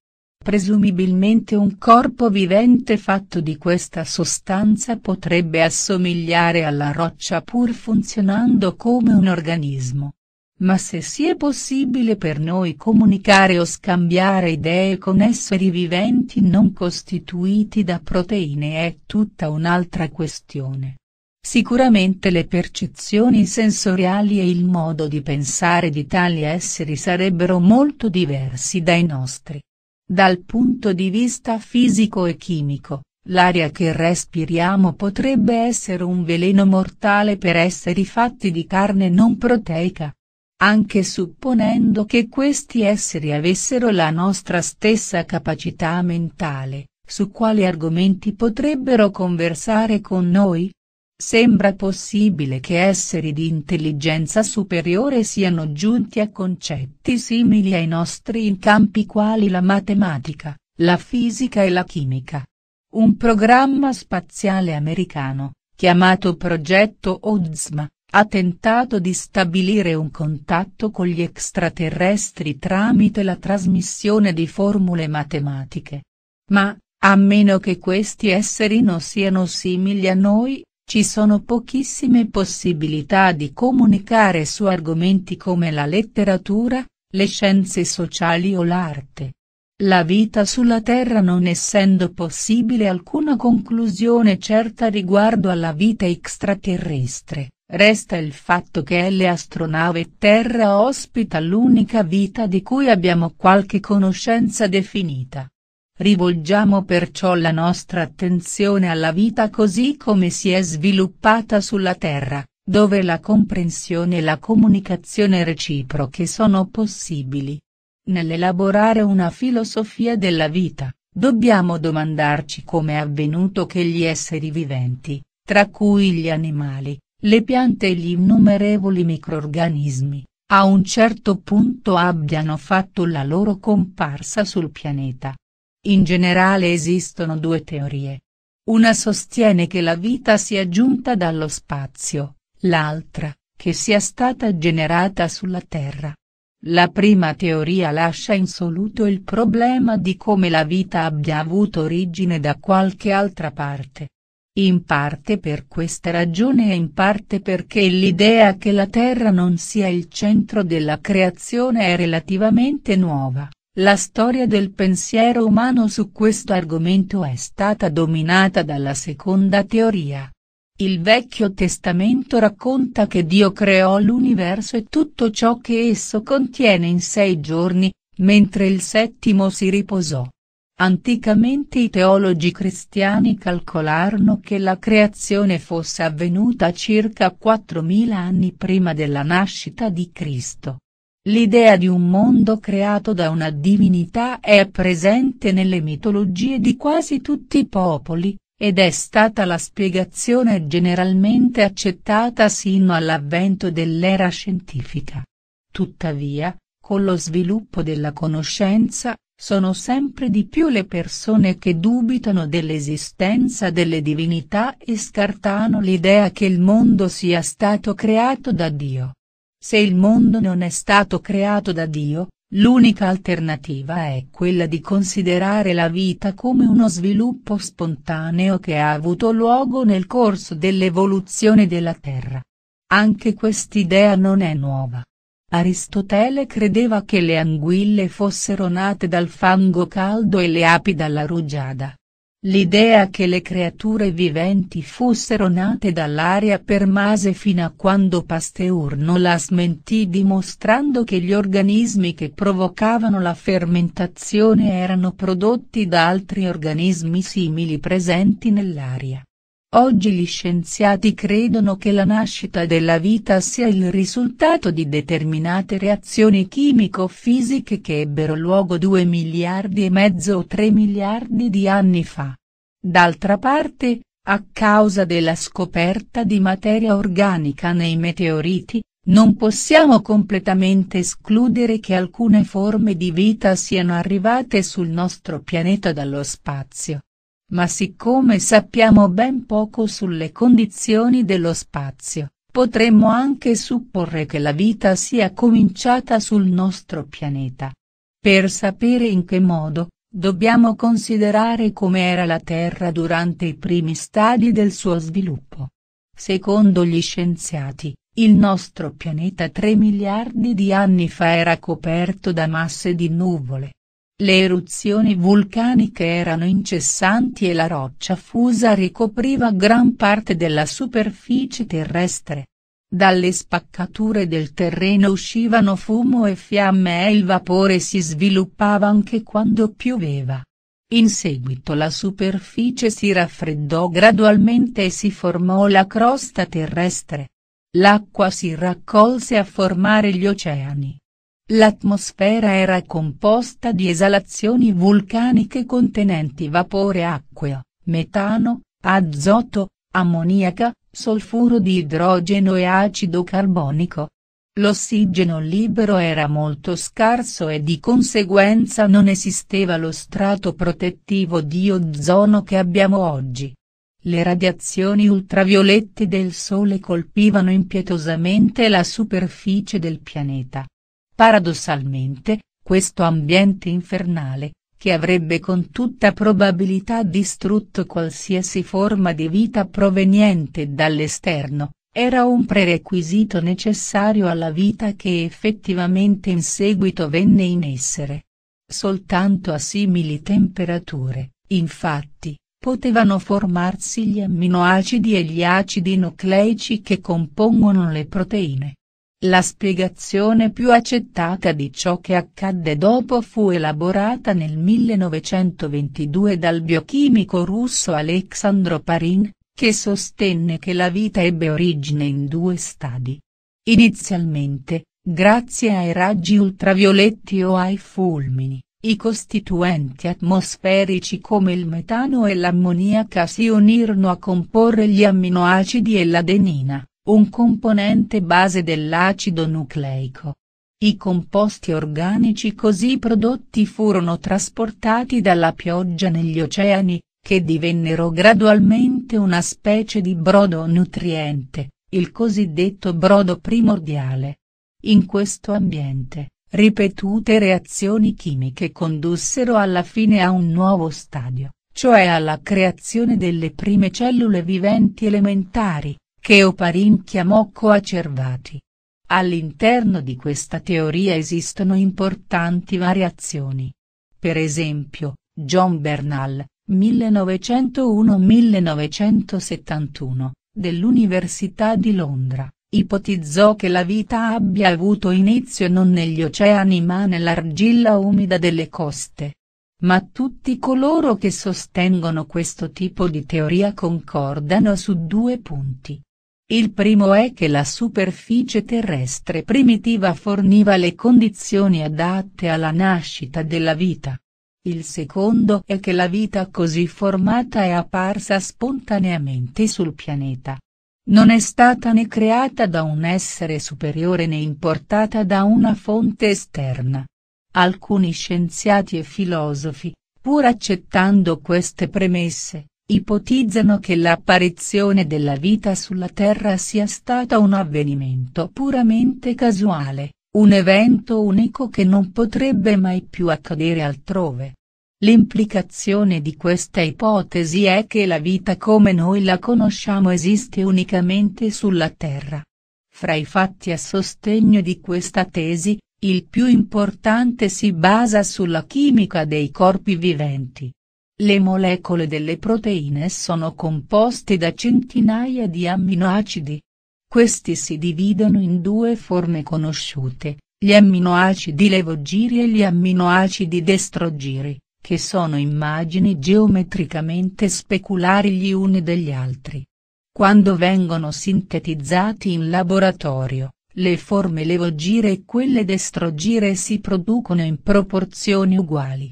Presumibilmente un corpo vivente fatto di questa sostanza potrebbe assomigliare alla roccia pur funzionando come un organismo ma se sia possibile per noi comunicare o scambiare idee con esseri viventi non costituiti da proteine è tutta un'altra questione. Sicuramente le percezioni sensoriali e il modo di pensare di tali esseri sarebbero molto diversi dai nostri. Dal punto di vista fisico e chimico, L'aria che respiriamo potrebbe essere un veleno mortale per esseri fatti di carne non proteica anche supponendo che questi esseri avessero la nostra stessa capacità mentale, su quali argomenti potrebbero conversare con noi? Sembra possibile che esseri di intelligenza superiore siano giunti a concetti simili ai nostri in campi quali la matematica, la fisica e la chimica. Un programma spaziale americano, chiamato Progetto ODSMA, ha tentato di stabilire un contatto con gli extraterrestri tramite la trasmissione di formule matematiche. Ma, a meno che questi esseri non siano simili a noi, ci sono pochissime possibilità di comunicare su argomenti come la letteratura, le scienze sociali o l'arte. La vita sulla Terra non essendo possibile alcuna conclusione certa riguardo alla vita extraterrestre Resta il fatto che l'astronave Terra ospita l'unica vita di cui abbiamo qualche conoscenza definita. Rivolgiamo perciò la nostra attenzione alla vita così come si è sviluppata sulla Terra, dove la comprensione e la comunicazione reciproche sono possibili. Nell'elaborare una filosofia della vita, dobbiamo domandarci come è avvenuto che gli esseri viventi, tra cui gli animali, le piante e gli innumerevoli microorganismi, a un certo punto abbiano fatto la loro comparsa sul pianeta. In generale esistono due teorie. Una sostiene che la vita sia giunta dallo spazio, l'altra, che sia stata generata sulla Terra. La prima teoria lascia insoluto il problema di come la vita abbia avuto origine da qualche altra parte, in parte per questa ragione e in parte perché l'idea che la Terra non sia il centro della creazione è relativamente nuova, la storia del pensiero umano su questo argomento è stata dominata dalla seconda teoria. Il Vecchio Testamento racconta che Dio creò l'universo e tutto ciò che esso contiene in sei giorni, mentre il settimo si riposò. Anticamente i teologi cristiani calcolarono che la creazione fosse avvenuta circa 4.000 anni prima della nascita di Cristo. L'idea di un mondo creato da una divinità è presente nelle mitologie di quasi tutti i popoli, ed è stata la spiegazione generalmente accettata sino all'avvento dell'era scientifica. Tuttavia, con lo sviluppo della conoscenza, sono sempre di più le persone che dubitano dell'esistenza delle divinità e scartano l'idea che il mondo sia stato creato da Dio. Se il mondo non è stato creato da Dio, l'unica alternativa è quella di considerare la vita come uno sviluppo spontaneo che ha avuto luogo nel corso dell'evoluzione della Terra. Anche quest'idea non è nuova. Aristotele credeva che le anguille fossero nate dal fango caldo e le api dalla rugiada. L'idea che le creature viventi fossero nate dall'aria permase fino a quando Pasteur non la smentì dimostrando che gli organismi che provocavano la fermentazione erano prodotti da altri organismi simili presenti nell'aria. Oggi gli scienziati credono che la nascita della vita sia il risultato di determinate reazioni chimico-fisiche che ebbero luogo 2 miliardi e mezzo o 3 miliardi di anni fa. D'altra parte, a causa della scoperta di materia organica nei meteoriti, non possiamo completamente escludere che alcune forme di vita siano arrivate sul nostro pianeta dallo spazio. Ma siccome sappiamo ben poco sulle condizioni dello spazio, potremmo anche supporre che la vita sia cominciata sul nostro pianeta. Per sapere in che modo, dobbiamo considerare come era la Terra durante i primi stadi del suo sviluppo. Secondo gli scienziati, il nostro pianeta 3 miliardi di anni fa era coperto da masse di nuvole. Le eruzioni vulcaniche erano incessanti e la roccia fusa ricopriva gran parte della superficie terrestre. Dalle spaccature del terreno uscivano fumo e fiamme e il vapore si sviluppava anche quando pioveva. In seguito la superficie si raffreddò gradualmente e si formò la crosta terrestre. L'acqua si raccolse a formare gli oceani. L'atmosfera era composta di esalazioni vulcaniche contenenti vapore acqueo, metano, azoto, ammoniaca, solfuro di idrogeno e acido carbonico. L'ossigeno libero era molto scarso e di conseguenza non esisteva lo strato protettivo di ozono che abbiamo oggi. Le radiazioni ultraviolette del Sole colpivano impietosamente la superficie del pianeta Paradossalmente, questo ambiente infernale, che avrebbe con tutta probabilità distrutto qualsiasi forma di vita proveniente dall'esterno, era un prerequisito necessario alla vita che effettivamente in seguito venne in essere. Soltanto a simili temperature, infatti, potevano formarsi gli amminoacidi e gli acidi nucleici che compongono le proteine. La spiegazione più accettata di ciò che accadde dopo fu elaborata nel 1922 dal biochimico russo Alexandro Parin, che sostenne che la vita ebbe origine in due stadi. Inizialmente, grazie ai raggi ultravioletti o ai fulmini, i costituenti atmosferici come il metano e l'ammoniaca si unirono a comporre gli amminoacidi e l'adenina un componente base dell'acido nucleico. I composti organici così prodotti furono trasportati dalla pioggia negli oceani, che divennero gradualmente una specie di brodo nutriente, il cosiddetto brodo primordiale. In questo ambiente, ripetute reazioni chimiche condussero alla fine a un nuovo stadio, cioè alla creazione delle prime cellule viventi elementari, che Oparin chiamò coacervati. All'interno di questa teoria esistono importanti variazioni. Per esempio, John Bernal, 1901-1971, dell'Università di Londra, ipotizzò che la vita abbia avuto inizio non negli oceani ma nell'argilla umida delle coste. Ma tutti coloro che sostengono questo tipo di teoria concordano su due punti. Il primo è che la superficie terrestre primitiva forniva le condizioni adatte alla nascita della vita. Il secondo è che la vita così formata è apparsa spontaneamente sul pianeta. Non è stata né creata da un essere superiore né importata da una fonte esterna. Alcuni scienziati e filosofi, pur accettando queste premesse, ipotizzano che l'apparizione della vita sulla Terra sia stata un avvenimento puramente casuale, un evento unico che non potrebbe mai più accadere altrove. L'implicazione di questa ipotesi è che la vita come noi la conosciamo esiste unicamente sulla Terra. Fra i fatti a sostegno di questa tesi, il più importante si basa sulla chimica dei corpi viventi. Le molecole delle proteine sono composte da centinaia di amminoacidi. Questi si dividono in due forme conosciute, gli amminoacidi levogiri e gli amminoacidi destrogiri, che sono immagini geometricamente speculari gli uni degli altri. Quando vengono sintetizzati in laboratorio, le forme levogire e quelle destrogire si producono in proporzioni uguali.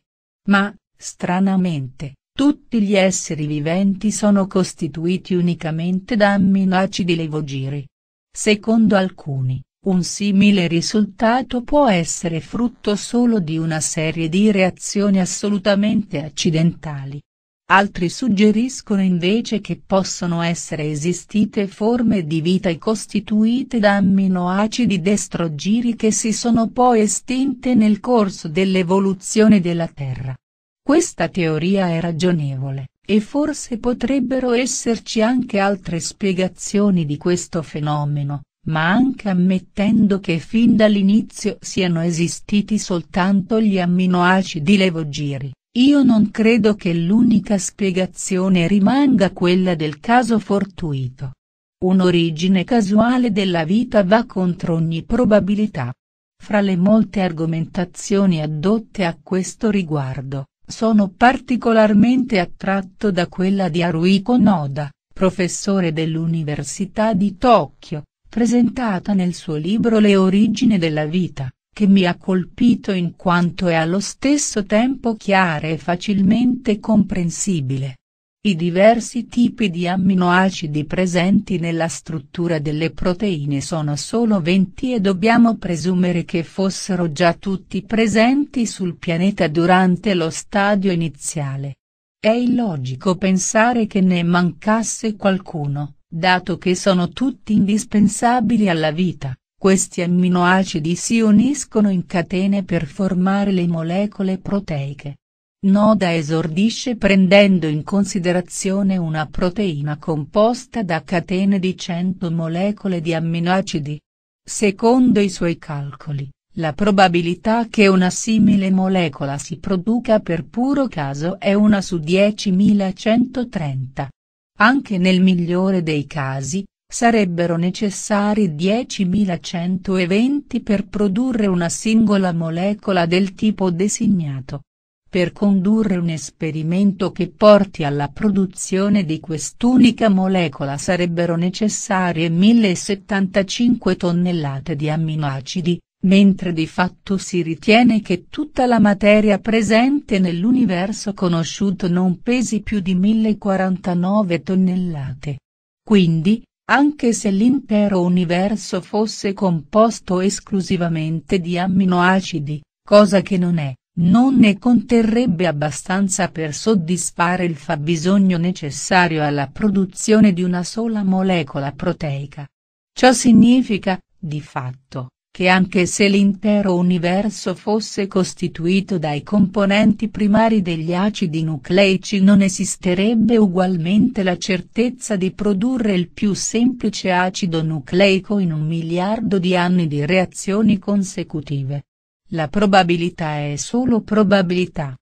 Ma, Stranamente, tutti gli esseri viventi sono costituiti unicamente da amminoacidi levogiri. Secondo alcuni, un simile risultato può essere frutto solo di una serie di reazioni assolutamente accidentali. Altri suggeriscono invece che possono essere esistite forme di vita costituite da amminoacidi destrogiri che si sono poi estinte nel corso dell'evoluzione della Terra. Questa teoria è ragionevole, e forse potrebbero esserci anche altre spiegazioni di questo fenomeno, ma anche ammettendo che fin dall'inizio siano esistiti soltanto gli amminoacidi levogiri, io non credo che l'unica spiegazione rimanga quella del caso fortuito. Un'origine casuale della vita va contro ogni probabilità. Fra le molte argomentazioni addotte a questo riguardo, sono particolarmente attratto da quella di Haruiko Noda, professore dell'Università di Tokyo, presentata nel suo libro Le origini della vita che mi ha colpito in quanto è allo stesso tempo chiara e facilmente comprensibile. I diversi tipi di amminoacidi presenti nella struttura delle proteine sono solo 20 e dobbiamo presumere che fossero già tutti presenti sul pianeta durante lo stadio iniziale. È illogico pensare che ne mancasse qualcuno, dato che sono tutti indispensabili alla vita. Questi amminoacidi si uniscono in catene per formare le molecole proteiche. Noda esordisce prendendo in considerazione una proteina composta da catene di 100 molecole di amminoacidi. Secondo i suoi calcoli, la probabilità che una simile molecola si produca per puro caso è una su 10.130. Anche nel migliore dei casi, sarebbero necessari 10.120 per produrre una singola molecola del tipo designato per condurre un esperimento che porti alla produzione di quest'unica molecola sarebbero necessarie 1075 tonnellate di amminoacidi, mentre di fatto si ritiene che tutta la materia presente nell'universo conosciuto non pesi più di 1049 tonnellate. Quindi, anche se l'intero universo fosse composto esclusivamente di amminoacidi, cosa che non è, non ne conterrebbe abbastanza per soddisfare il fabbisogno necessario alla produzione di una sola molecola proteica. Ciò significa, di fatto, che anche se l'intero universo fosse costituito dai componenti primari degli acidi nucleici non esisterebbe ugualmente la certezza di produrre il più semplice acido nucleico in un miliardo di anni di reazioni consecutive. La probabilità è solo probabilità.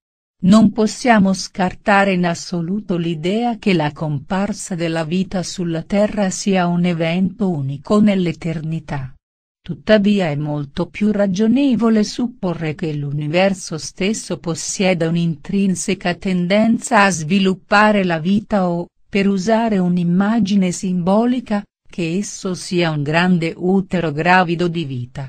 Non possiamo scartare in assoluto l'idea che la comparsa della vita sulla Terra sia un evento unico nell'eternità. Tuttavia è molto più ragionevole supporre che l'universo stesso possieda un'intrinseca tendenza a sviluppare la vita o, per usare un'immagine simbolica, che esso sia un grande utero gravido di vita.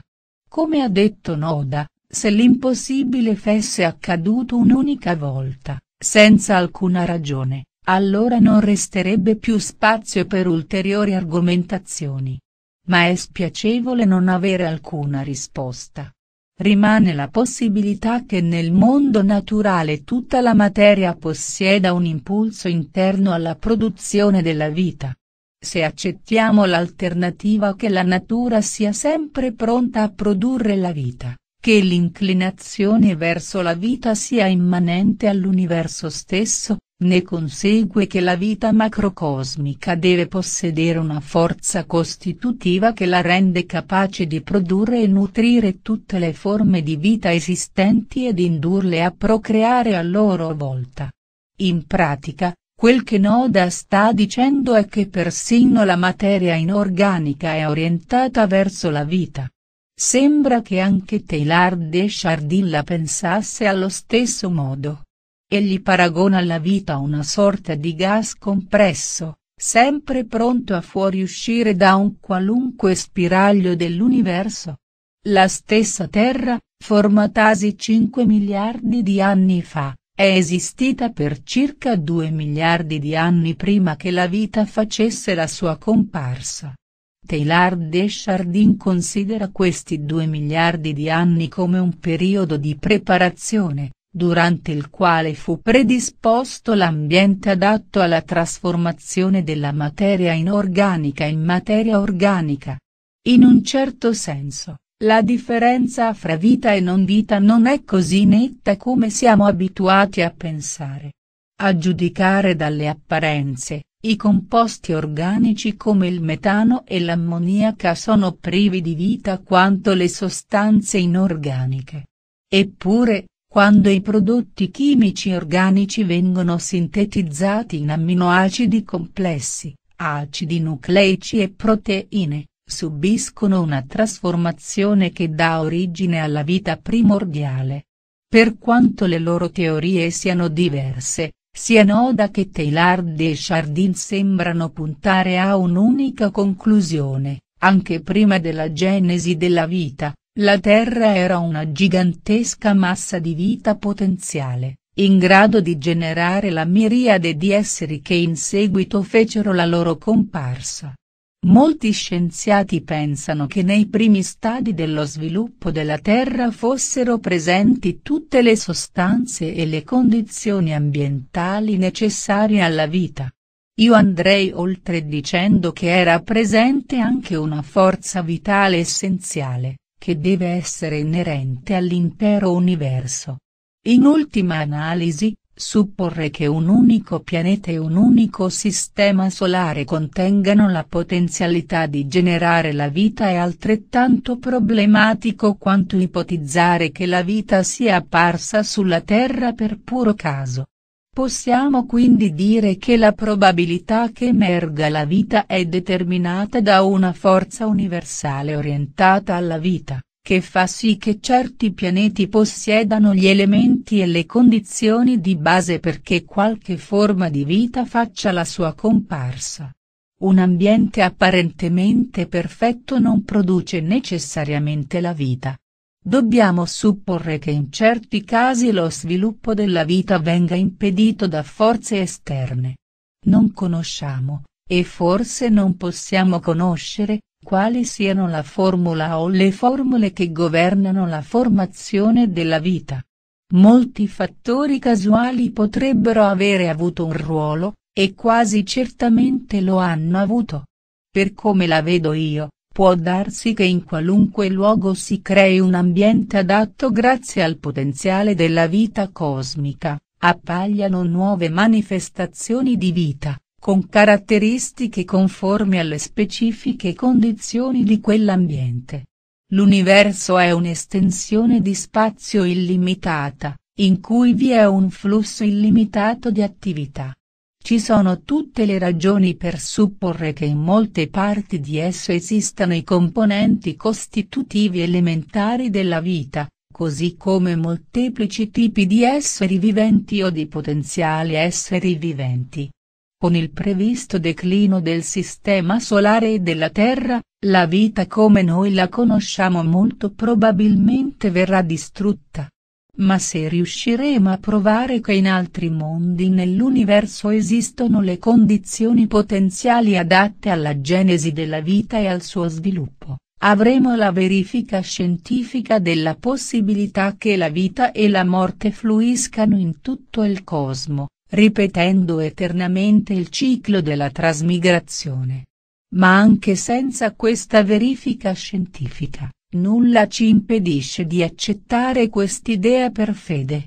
Come ha detto Noda, se l'impossibile fesse accaduto un'unica volta, senza alcuna ragione, allora non resterebbe più spazio per ulteriori argomentazioni. Ma è spiacevole non avere alcuna risposta. Rimane la possibilità che nel mondo naturale tutta la materia possieda un impulso interno alla produzione della vita, se accettiamo l'alternativa che la natura sia sempre pronta a produrre la vita, che l'inclinazione verso la vita sia immanente all'universo stesso, ne consegue che la vita macrocosmica deve possedere una forza costitutiva che la rende capace di produrre e nutrire tutte le forme di vita esistenti ed indurle a procreare a loro volta. In pratica, Quel che Noda sta dicendo è che persino la materia inorganica è orientata verso la vita. Sembra che anche Taylor de Chardin la pensasse allo stesso modo. Egli paragona la vita a una sorta di gas compresso, sempre pronto a fuoriuscire da un qualunque spiraglio dell'universo. La stessa Terra, formatasi 5 miliardi di anni fa, è esistita per circa 2 miliardi di anni prima che la vita facesse la sua comparsa. Taylor de considera questi 2 miliardi di anni come un periodo di preparazione, durante il quale fu predisposto l'ambiente adatto alla trasformazione della materia inorganica in materia organica. In un certo senso, la differenza fra vita e non vita non è così netta come siamo abituati a pensare. A giudicare dalle apparenze, i composti organici come il metano e l'ammoniaca sono privi di vita quanto le sostanze inorganiche. Eppure, quando i prodotti chimici organici vengono sintetizzati in amminoacidi complessi, acidi nucleici e proteine, subiscono una trasformazione che dà origine alla vita primordiale. Per quanto le loro teorie siano diverse, sia Noda che Teilhard e Chardin sembrano puntare a un'unica conclusione, anche prima della genesi della vita, la Terra era una gigantesca massa di vita potenziale, in grado di generare la miriade di esseri che in seguito fecero la loro comparsa. Molti scienziati pensano che nei primi stadi dello sviluppo della Terra fossero presenti tutte le sostanze e le condizioni ambientali necessarie alla vita. Io andrei oltre dicendo che era presente anche una forza vitale essenziale, che deve essere inerente all'intero universo. In ultima analisi, Supporre che un unico pianeta e un unico sistema solare contengano la potenzialità di generare la vita è altrettanto problematico quanto ipotizzare che la vita sia apparsa sulla Terra per puro caso. Possiamo quindi dire che la probabilità che emerga la vita è determinata da una forza universale orientata alla vita che fa sì che certi pianeti possiedano gli elementi e le condizioni di base perché qualche forma di vita faccia la sua comparsa. Un ambiente apparentemente perfetto non produce necessariamente la vita. Dobbiamo supporre che in certi casi lo sviluppo della vita venga impedito da forze esterne. Non conosciamo, e forse non possiamo conoscere, quali siano la formula o le formule che governano la formazione della vita. Molti fattori casuali potrebbero avere avuto un ruolo, e quasi certamente lo hanno avuto. Per come la vedo io, può darsi che in qualunque luogo si crei un ambiente adatto grazie al potenziale della vita cosmica, appagliano nuove manifestazioni di vita con caratteristiche conformi alle specifiche condizioni di quell'ambiente. L'universo è un'estensione di spazio illimitata, in cui vi è un flusso illimitato di attività. Ci sono tutte le ragioni per supporre che in molte parti di esso esistano i componenti costitutivi elementari della vita, così come molteplici tipi di esseri viventi o di potenziali esseri viventi. Con il previsto declino del Sistema Solare e della Terra, la vita come noi la conosciamo molto probabilmente verrà distrutta. Ma se riusciremo a provare che in altri mondi nell'universo esistono le condizioni potenziali adatte alla genesi della vita e al suo sviluppo, avremo la verifica scientifica della possibilità che la vita e la morte fluiscano in tutto il cosmo ripetendo eternamente il ciclo della trasmigrazione. Ma anche senza questa verifica scientifica, nulla ci impedisce di accettare quest'idea per fede.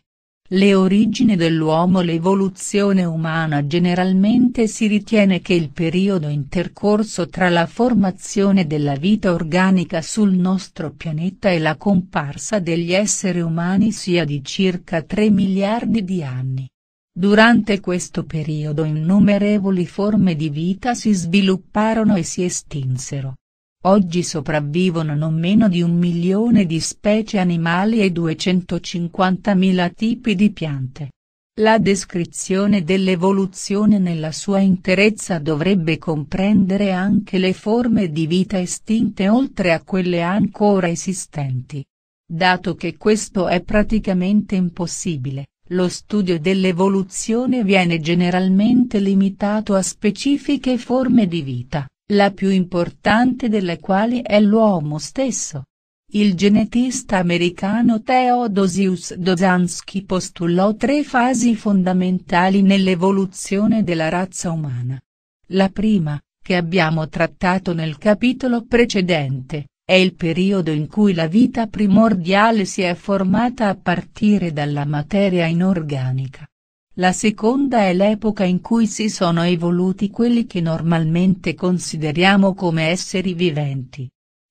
Le origini dell'uomo L'evoluzione umana generalmente si ritiene che il periodo intercorso tra la formazione della vita organica sul nostro pianeta e la comparsa degli esseri umani sia di circa 3 miliardi di anni. Durante questo periodo innumerevoli forme di vita si svilupparono e si estinsero. Oggi sopravvivono non meno di un milione di specie animali e 250.000 tipi di piante. La descrizione dell'evoluzione nella sua interezza dovrebbe comprendere anche le forme di vita estinte oltre a quelle ancora esistenti. Dato che questo è praticamente impossibile, lo studio dell'evoluzione viene generalmente limitato a specifiche forme di vita, la più importante delle quali è l'uomo stesso. Il genetista americano Theodosius Dozansky postulò tre fasi fondamentali nell'evoluzione della razza umana. La prima, che abbiamo trattato nel capitolo precedente, è il periodo in cui la vita primordiale si è formata a partire dalla materia inorganica. La seconda è l'epoca in cui si sono evoluti quelli che normalmente consideriamo come esseri viventi.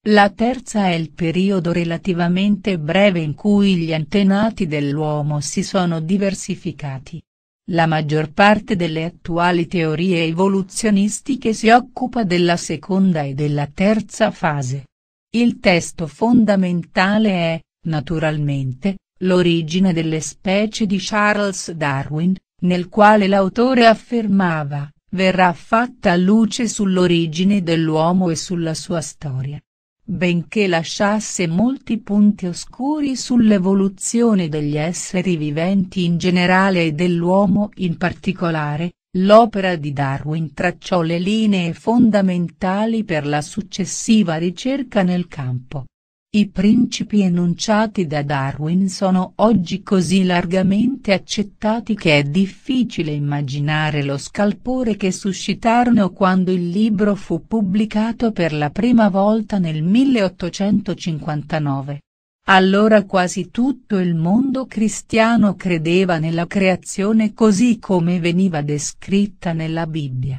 La terza è il periodo relativamente breve in cui gli antenati dell'uomo si sono diversificati. La maggior parte delle attuali teorie evoluzionistiche si occupa della seconda e della terza fase. Il testo fondamentale è, naturalmente, l'origine delle specie di Charles Darwin, nel quale l'autore affermava, verrà fatta luce sull'origine dell'uomo e sulla sua storia. Benché lasciasse molti punti oscuri sull'evoluzione degli esseri viventi in generale e dell'uomo in particolare, L'opera di Darwin tracciò le linee fondamentali per la successiva ricerca nel campo. I principi enunciati da Darwin sono oggi così largamente accettati che è difficile immaginare lo scalpore che suscitarono quando il libro fu pubblicato per la prima volta nel 1859. Allora quasi tutto il mondo cristiano credeva nella creazione così come veniva descritta nella Bibbia.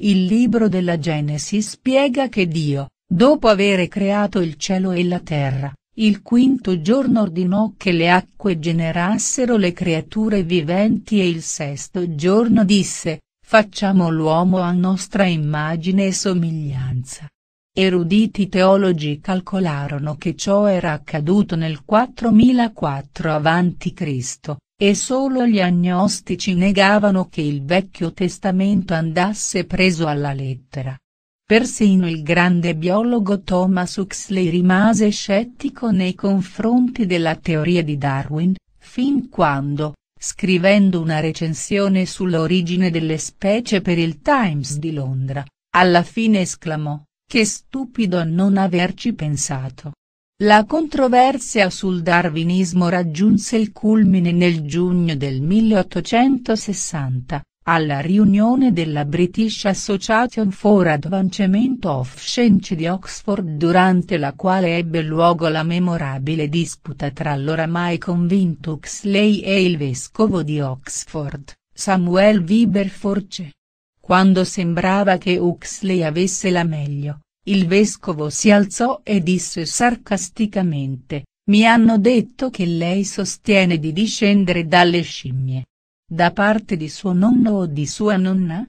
Il libro della Genesi spiega che Dio, dopo avere creato il cielo e la terra, il quinto giorno ordinò che le acque generassero le creature viventi e il sesto giorno disse, facciamo l'uomo a nostra immagine e somiglianza. Eruditi teologi calcolarono che ciò era accaduto nel 4004 a.C., e solo gli agnostici negavano che il Vecchio Testamento andasse preso alla lettera. Persino il grande biologo Thomas Huxley rimase scettico nei confronti della teoria di Darwin, fin quando, scrivendo una recensione sull'origine delle specie per il Times di Londra, alla fine esclamò, che stupido non averci pensato. La controversia sul darwinismo raggiunse il culmine nel giugno del 1860, alla riunione della British Association for Advancement of Science di Oxford durante la quale ebbe luogo la memorabile disputa tra l'oramai convinto Huxley e il vescovo di Oxford, Samuel Wilberforce. Quando sembrava che Huxley avesse la meglio, il vescovo si alzò e disse sarcasticamente, mi hanno detto che lei sostiene di discendere dalle scimmie. Da parte di suo nonno o di sua nonna?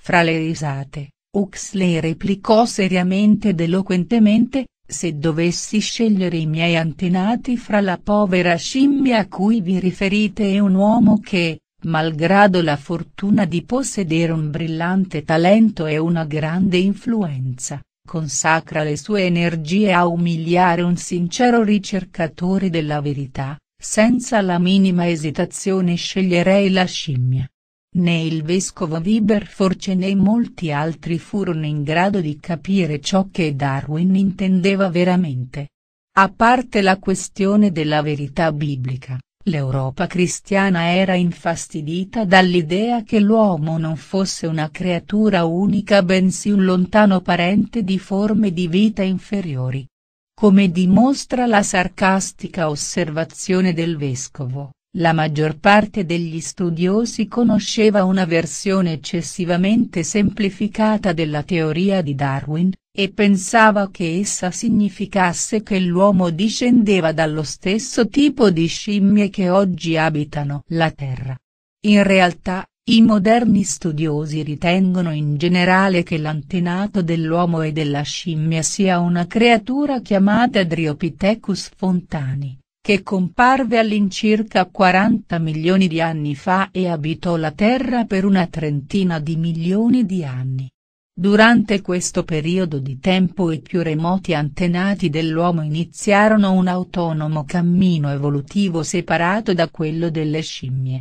Fra le risate, Huxley replicò seriamente ed eloquentemente, se dovessi scegliere i miei antenati fra la povera scimmia a cui vi riferite e un uomo che, malgrado la fortuna di possedere un brillante talento e una grande influenza, consacra le sue energie a umiliare un sincero ricercatore della verità, senza la minima esitazione sceglierei la scimmia. Né il vescovo Wilberforce né molti altri furono in grado di capire ciò che Darwin intendeva veramente. A parte la questione della verità biblica, L'Europa cristiana era infastidita dall'idea che l'uomo non fosse una creatura unica bensì un lontano parente di forme di vita inferiori. Come dimostra la sarcastica osservazione del vescovo, la maggior parte degli studiosi conosceva una versione eccessivamente semplificata della teoria di Darwin, e pensava che essa significasse che l'uomo discendeva dallo stesso tipo di scimmie che oggi abitano la Terra. In realtà, i moderni studiosi ritengono in generale che l'antenato dell'uomo e della scimmia sia una creatura chiamata Driopithecus fontani, che comparve all'incirca 40 milioni di anni fa e abitò la Terra per una trentina di milioni di anni. Durante questo periodo di tempo i più remoti antenati dell'uomo iniziarono un autonomo cammino evolutivo separato da quello delle scimmie.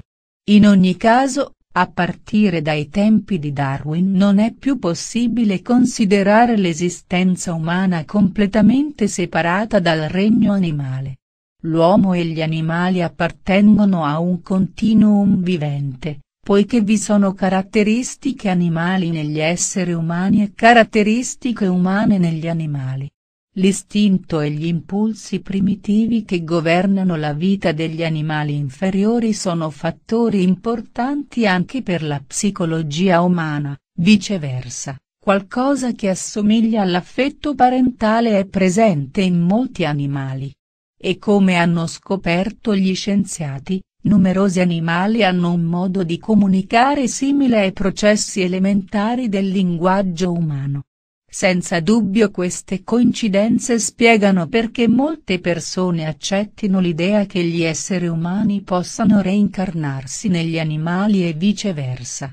In ogni caso, a partire dai tempi di Darwin non è più possibile considerare l'esistenza umana completamente separata dal regno animale. L'uomo e gli animali appartengono a un continuum vivente, poiché vi sono caratteristiche animali negli esseri umani e caratteristiche umane negli animali. L'istinto e gli impulsi primitivi che governano la vita degli animali inferiori sono fattori importanti anche per la psicologia umana, viceversa, qualcosa che assomiglia all'affetto parentale è presente in molti animali. E come hanno scoperto gli scienziati, Numerosi animali hanno un modo di comunicare simile ai processi elementari del linguaggio umano. Senza dubbio queste coincidenze spiegano perché molte persone accettino l'idea che gli esseri umani possano reincarnarsi negli animali e viceversa.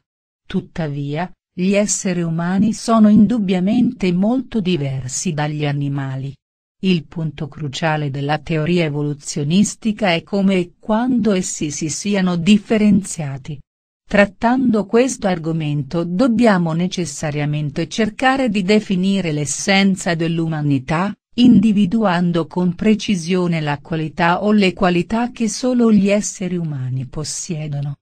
Tuttavia, gli esseri umani sono indubbiamente molto diversi dagli animali. Il punto cruciale della teoria evoluzionistica è come e quando essi si siano differenziati. Trattando questo argomento dobbiamo necessariamente cercare di definire l'essenza dell'umanità, individuando con precisione la qualità o le qualità che solo gli esseri umani possiedono.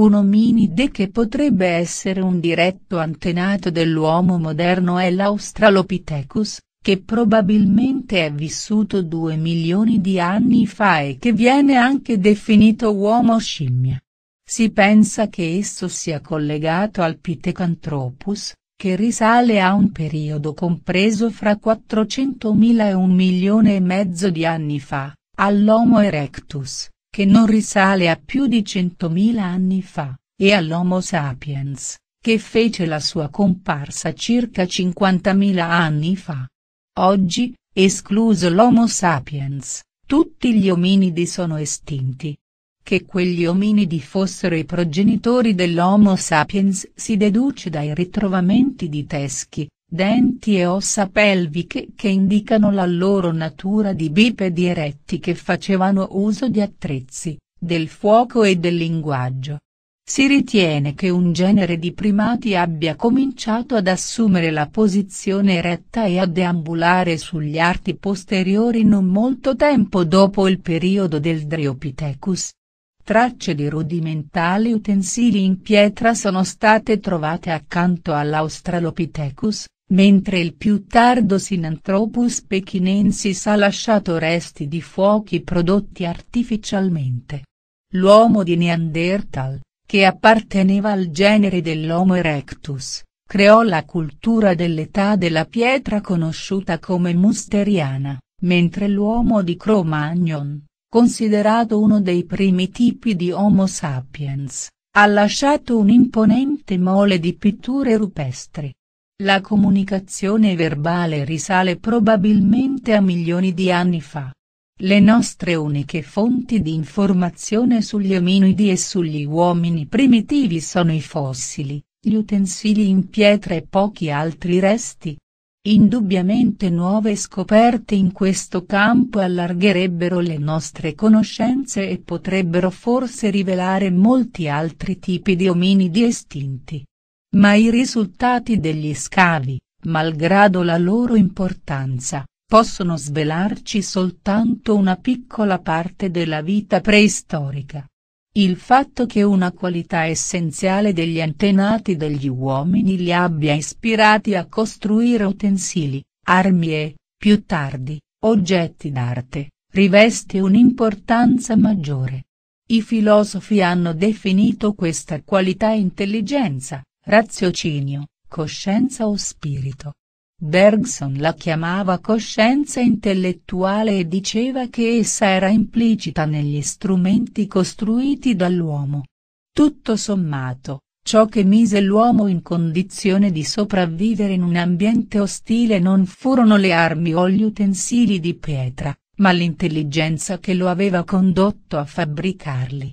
Un ominide che potrebbe essere un diretto antenato dell'uomo moderno è l'Australopithecus, che probabilmente è vissuto due milioni di anni fa e che viene anche definito uomo scimmia. Si pensa che esso sia collegato al Pithecanthropus, che risale a un periodo compreso fra 400.000 e un milione e mezzo di anni fa, all'Homo erectus, che non risale a più di 100.000 anni fa, e all'Homo sapiens, che fece la sua comparsa circa 50.000 anni fa. Oggi, escluso l'Homo sapiens, tutti gli ominidi sono estinti. Che quegli ominidi fossero i progenitori dell'Homo sapiens si deduce dai ritrovamenti di teschi, denti e ossa pelviche che indicano la loro natura di bipedi eretti che facevano uso di attrezzi, del fuoco e del linguaggio. Si ritiene che un genere di primati abbia cominciato ad assumere la posizione eretta e a deambulare sugli arti posteriori non molto tempo dopo il periodo del Dryopithecus. Tracce di rudimentali utensili in pietra sono state trovate accanto all'Australopithecus, mentre il più tardo Sinanthropus pechinensis ha lasciato resti di fuochi prodotti artificialmente. L'uomo di Neanderthal, che apparteneva al genere dell'Homo erectus, creò la cultura dell'età della pietra conosciuta come musteriana, mentre l'uomo di Cro-Magnon, considerato uno dei primi tipi di Homo sapiens, ha lasciato un'imponente mole di pitture rupestri. La comunicazione verbale risale probabilmente a milioni di anni fa. Le nostre uniche fonti di informazione sugli ominidi e sugli uomini primitivi sono i fossili, gli utensili in pietra e pochi altri resti. Indubbiamente nuove scoperte in questo campo allargherebbero le nostre conoscenze e potrebbero forse rivelare molti altri tipi di ominidi estinti. Ma i risultati degli scavi, malgrado la loro importanza, possono svelarci soltanto una piccola parte della vita preistorica. Il fatto che una qualità essenziale degli antenati degli uomini li abbia ispirati a costruire utensili, armi e, più tardi, oggetti d'arte, riveste un'importanza maggiore. I filosofi hanno definito questa qualità intelligenza, raziocinio, coscienza o spirito. Bergson la chiamava coscienza intellettuale e diceva che essa era implicita negli strumenti costruiti dall'uomo. Tutto sommato, ciò che mise l'uomo in condizione di sopravvivere in un ambiente ostile non furono le armi o gli utensili di pietra, ma l'intelligenza che lo aveva condotto a fabbricarli.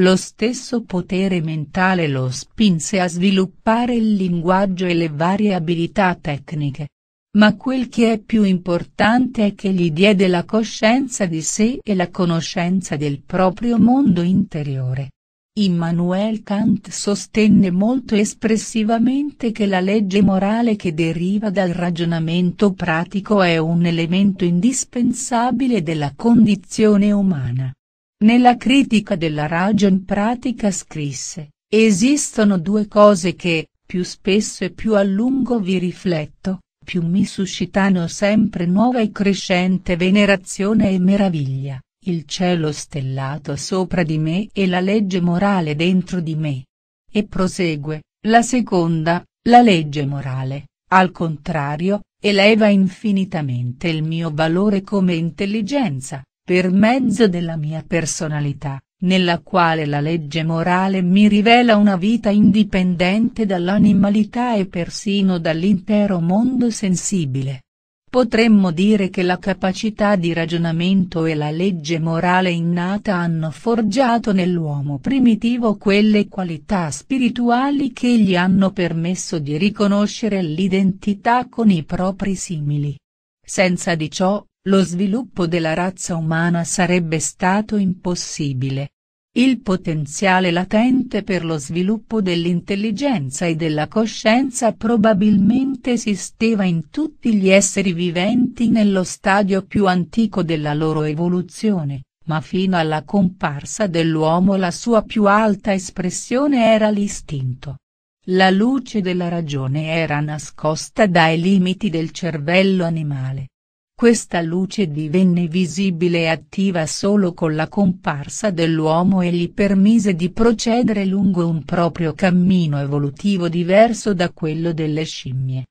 Lo stesso potere mentale lo spinse a sviluppare il linguaggio e le varie abilità tecniche. Ma quel che è più importante è che gli diede la coscienza di sé e la conoscenza del proprio mondo interiore. Immanuel Kant sostenne molto espressivamente che la legge morale che deriva dal ragionamento pratico è un elemento indispensabile della condizione umana. Nella critica della ragion pratica scrisse, esistono due cose che, più spesso e più a lungo vi rifletto, più mi suscitano sempre nuova e crescente venerazione e meraviglia, il cielo stellato sopra di me e la legge morale dentro di me. E prosegue, la seconda, la legge morale, al contrario, eleva infinitamente il mio valore come intelligenza, per mezzo della mia personalità, nella quale la legge morale mi rivela una vita indipendente dall'animalità e persino dall'intero mondo sensibile. Potremmo dire che la capacità di ragionamento e la legge morale innata hanno forgiato nell'uomo primitivo quelle qualità spirituali che gli hanno permesso di riconoscere l'identità con i propri simili. Senza di ciò, lo sviluppo della razza umana sarebbe stato impossibile. Il potenziale latente per lo sviluppo dell'intelligenza e della coscienza probabilmente esisteva in tutti gli esseri viventi nello stadio più antico della loro evoluzione, ma fino alla comparsa dell'uomo la sua più alta espressione era l'istinto. La luce della ragione era nascosta dai limiti del cervello animale questa luce divenne visibile e attiva solo con la comparsa dell'uomo e gli permise di procedere lungo un proprio cammino evolutivo diverso da quello delle scimmie.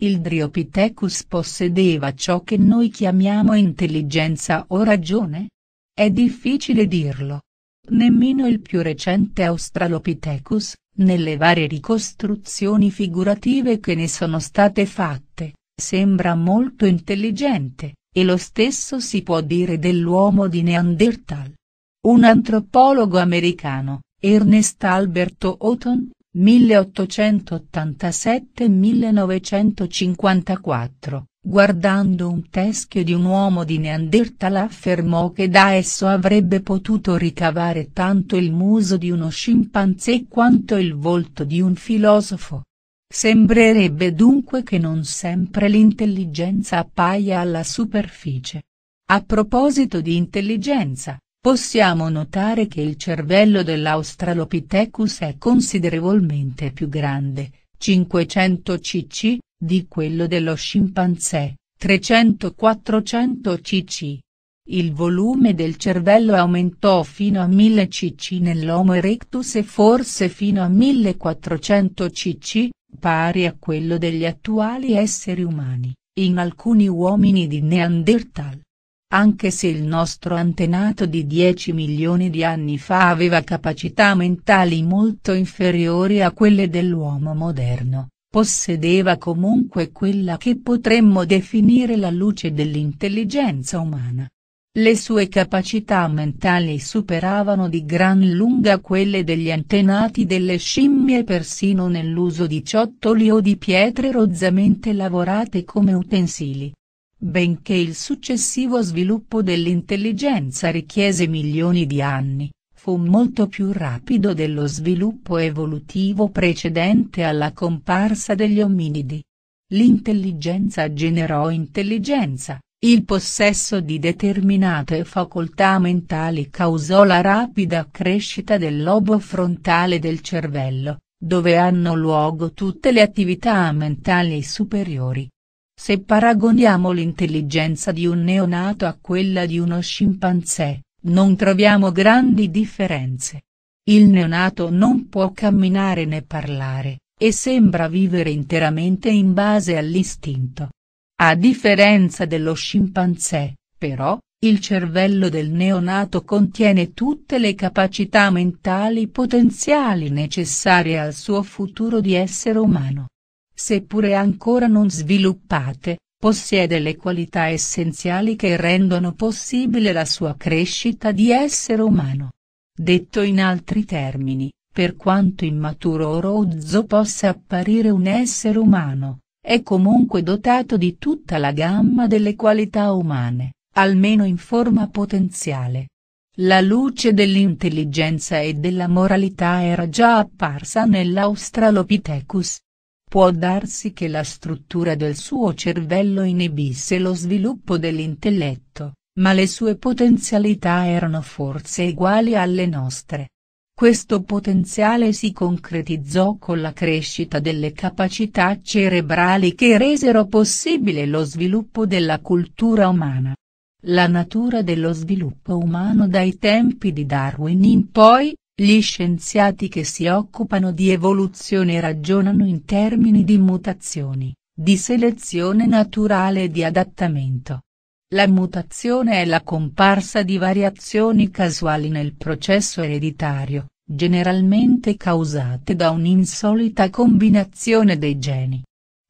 Il Driopithecus possedeva ciò che noi chiamiamo intelligenza o ragione? È difficile dirlo. Nemmeno il più recente Australopithecus, nelle varie ricostruzioni figurative che ne sono state fatte, Sembra molto intelligente, e lo stesso si può dire dell'uomo di Neanderthal. Un antropologo americano, Ernest Alberto Oton, 1887-1954, guardando un teschio di un uomo di Neanderthal affermò che da esso avrebbe potuto ricavare tanto il muso di uno scimpanzé quanto il volto di un filosofo. Sembrerebbe dunque che non sempre l'intelligenza appaia alla superficie. A proposito di intelligenza, possiamo notare che il cervello dell'Australopithecus è considerevolmente più grande, 500 cc, di quello dello scimpanzé, 300-400 cc. Il volume del cervello aumentò fino a 1000 cc nell'Homo erectus e forse fino a 1400 cc, pari a quello degli attuali esseri umani, in alcuni uomini di Neanderthal. Anche se il nostro antenato di 10 milioni di anni fa aveva capacità mentali molto inferiori a quelle dell'uomo moderno, possedeva comunque quella che potremmo definire la luce dell'intelligenza umana. Le sue capacità mentali superavano di gran lunga quelle degli antenati delle scimmie persino nell'uso di ciottoli o di pietre rozzamente lavorate come utensili. Benché il successivo sviluppo dell'intelligenza richiese milioni di anni, fu molto più rapido dello sviluppo evolutivo precedente alla comparsa degli ominidi. L'intelligenza generò intelligenza, il possesso di determinate facoltà mentali causò la rapida crescita del lobo frontale del cervello, dove hanno luogo tutte le attività mentali superiori. Se paragoniamo l'intelligenza di un neonato a quella di uno scimpanzé, non troviamo grandi differenze. Il neonato non può camminare né parlare, e sembra vivere interamente in base all'istinto. A differenza dello scimpanzé, però, il cervello del neonato contiene tutte le capacità mentali potenziali necessarie al suo futuro di essere umano. Seppure ancora non sviluppate, possiede le qualità essenziali che rendono possibile la sua crescita di essere umano. Detto in altri termini, per quanto immaturo o rozzo possa apparire un essere umano, è comunque dotato di tutta la gamma delle qualità umane, almeno in forma potenziale. La luce dell'intelligenza e della moralità era già apparsa nell'Australopithecus. Può darsi che la struttura del suo cervello inibisse lo sviluppo dell'intelletto, ma le sue potenzialità erano forse uguali alle nostre. Questo potenziale si concretizzò con la crescita delle capacità cerebrali che resero possibile lo sviluppo della cultura umana. La natura dello sviluppo umano dai tempi di Darwin in poi, gli scienziati che si occupano di evoluzione ragionano in termini di mutazioni, di selezione naturale e di adattamento. La mutazione è la comparsa di variazioni casuali nel processo ereditario, generalmente causate da un'insolita combinazione dei geni.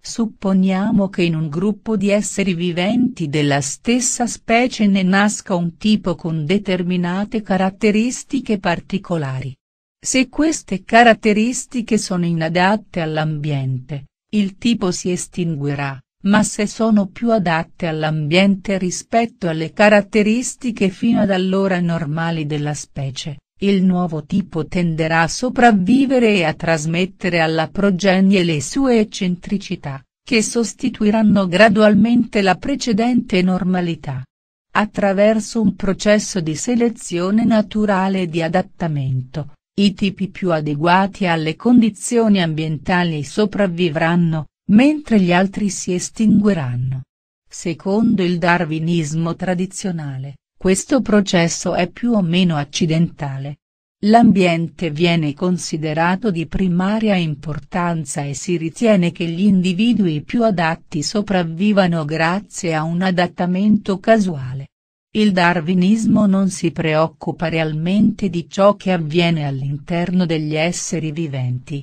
Supponiamo che in un gruppo di esseri viventi della stessa specie ne nasca un tipo con determinate caratteristiche particolari. Se queste caratteristiche sono inadatte all'ambiente, il tipo si estinguerà ma se sono più adatte all'ambiente rispetto alle caratteristiche fino ad allora normali della specie, il nuovo tipo tenderà a sopravvivere e a trasmettere alla progenie le sue eccentricità, che sostituiranno gradualmente la precedente normalità. Attraverso un processo di selezione naturale e di adattamento, i tipi più adeguati alle condizioni ambientali sopravvivranno, mentre gli altri si estingueranno. Secondo il darwinismo tradizionale, questo processo è più o meno accidentale. L'ambiente viene considerato di primaria importanza e si ritiene che gli individui più adatti sopravvivano grazie a un adattamento casuale. Il darwinismo non si preoccupa realmente di ciò che avviene all'interno degli esseri viventi,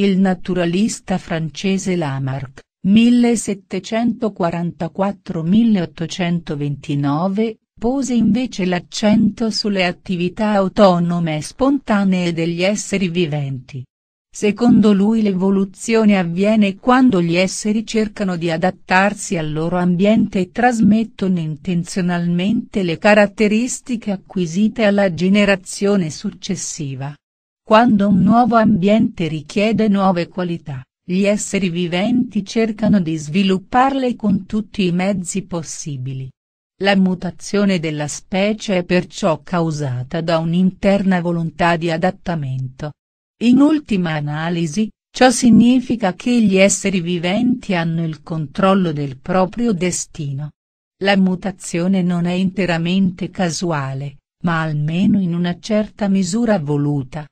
il naturalista francese Lamarck, 1744-1829, pose invece l'accento sulle attività autonome e spontanee degli esseri viventi. Secondo lui l'evoluzione avviene quando gli esseri cercano di adattarsi al loro ambiente e trasmettono intenzionalmente le caratteristiche acquisite alla generazione successiva. Quando un nuovo ambiente richiede nuove qualità, gli esseri viventi cercano di svilupparle con tutti i mezzi possibili. La mutazione della specie è perciò causata da un'interna volontà di adattamento. In ultima analisi, ciò significa che gli esseri viventi hanno il controllo del proprio destino. La mutazione non è interamente casuale, ma almeno in una certa misura voluta.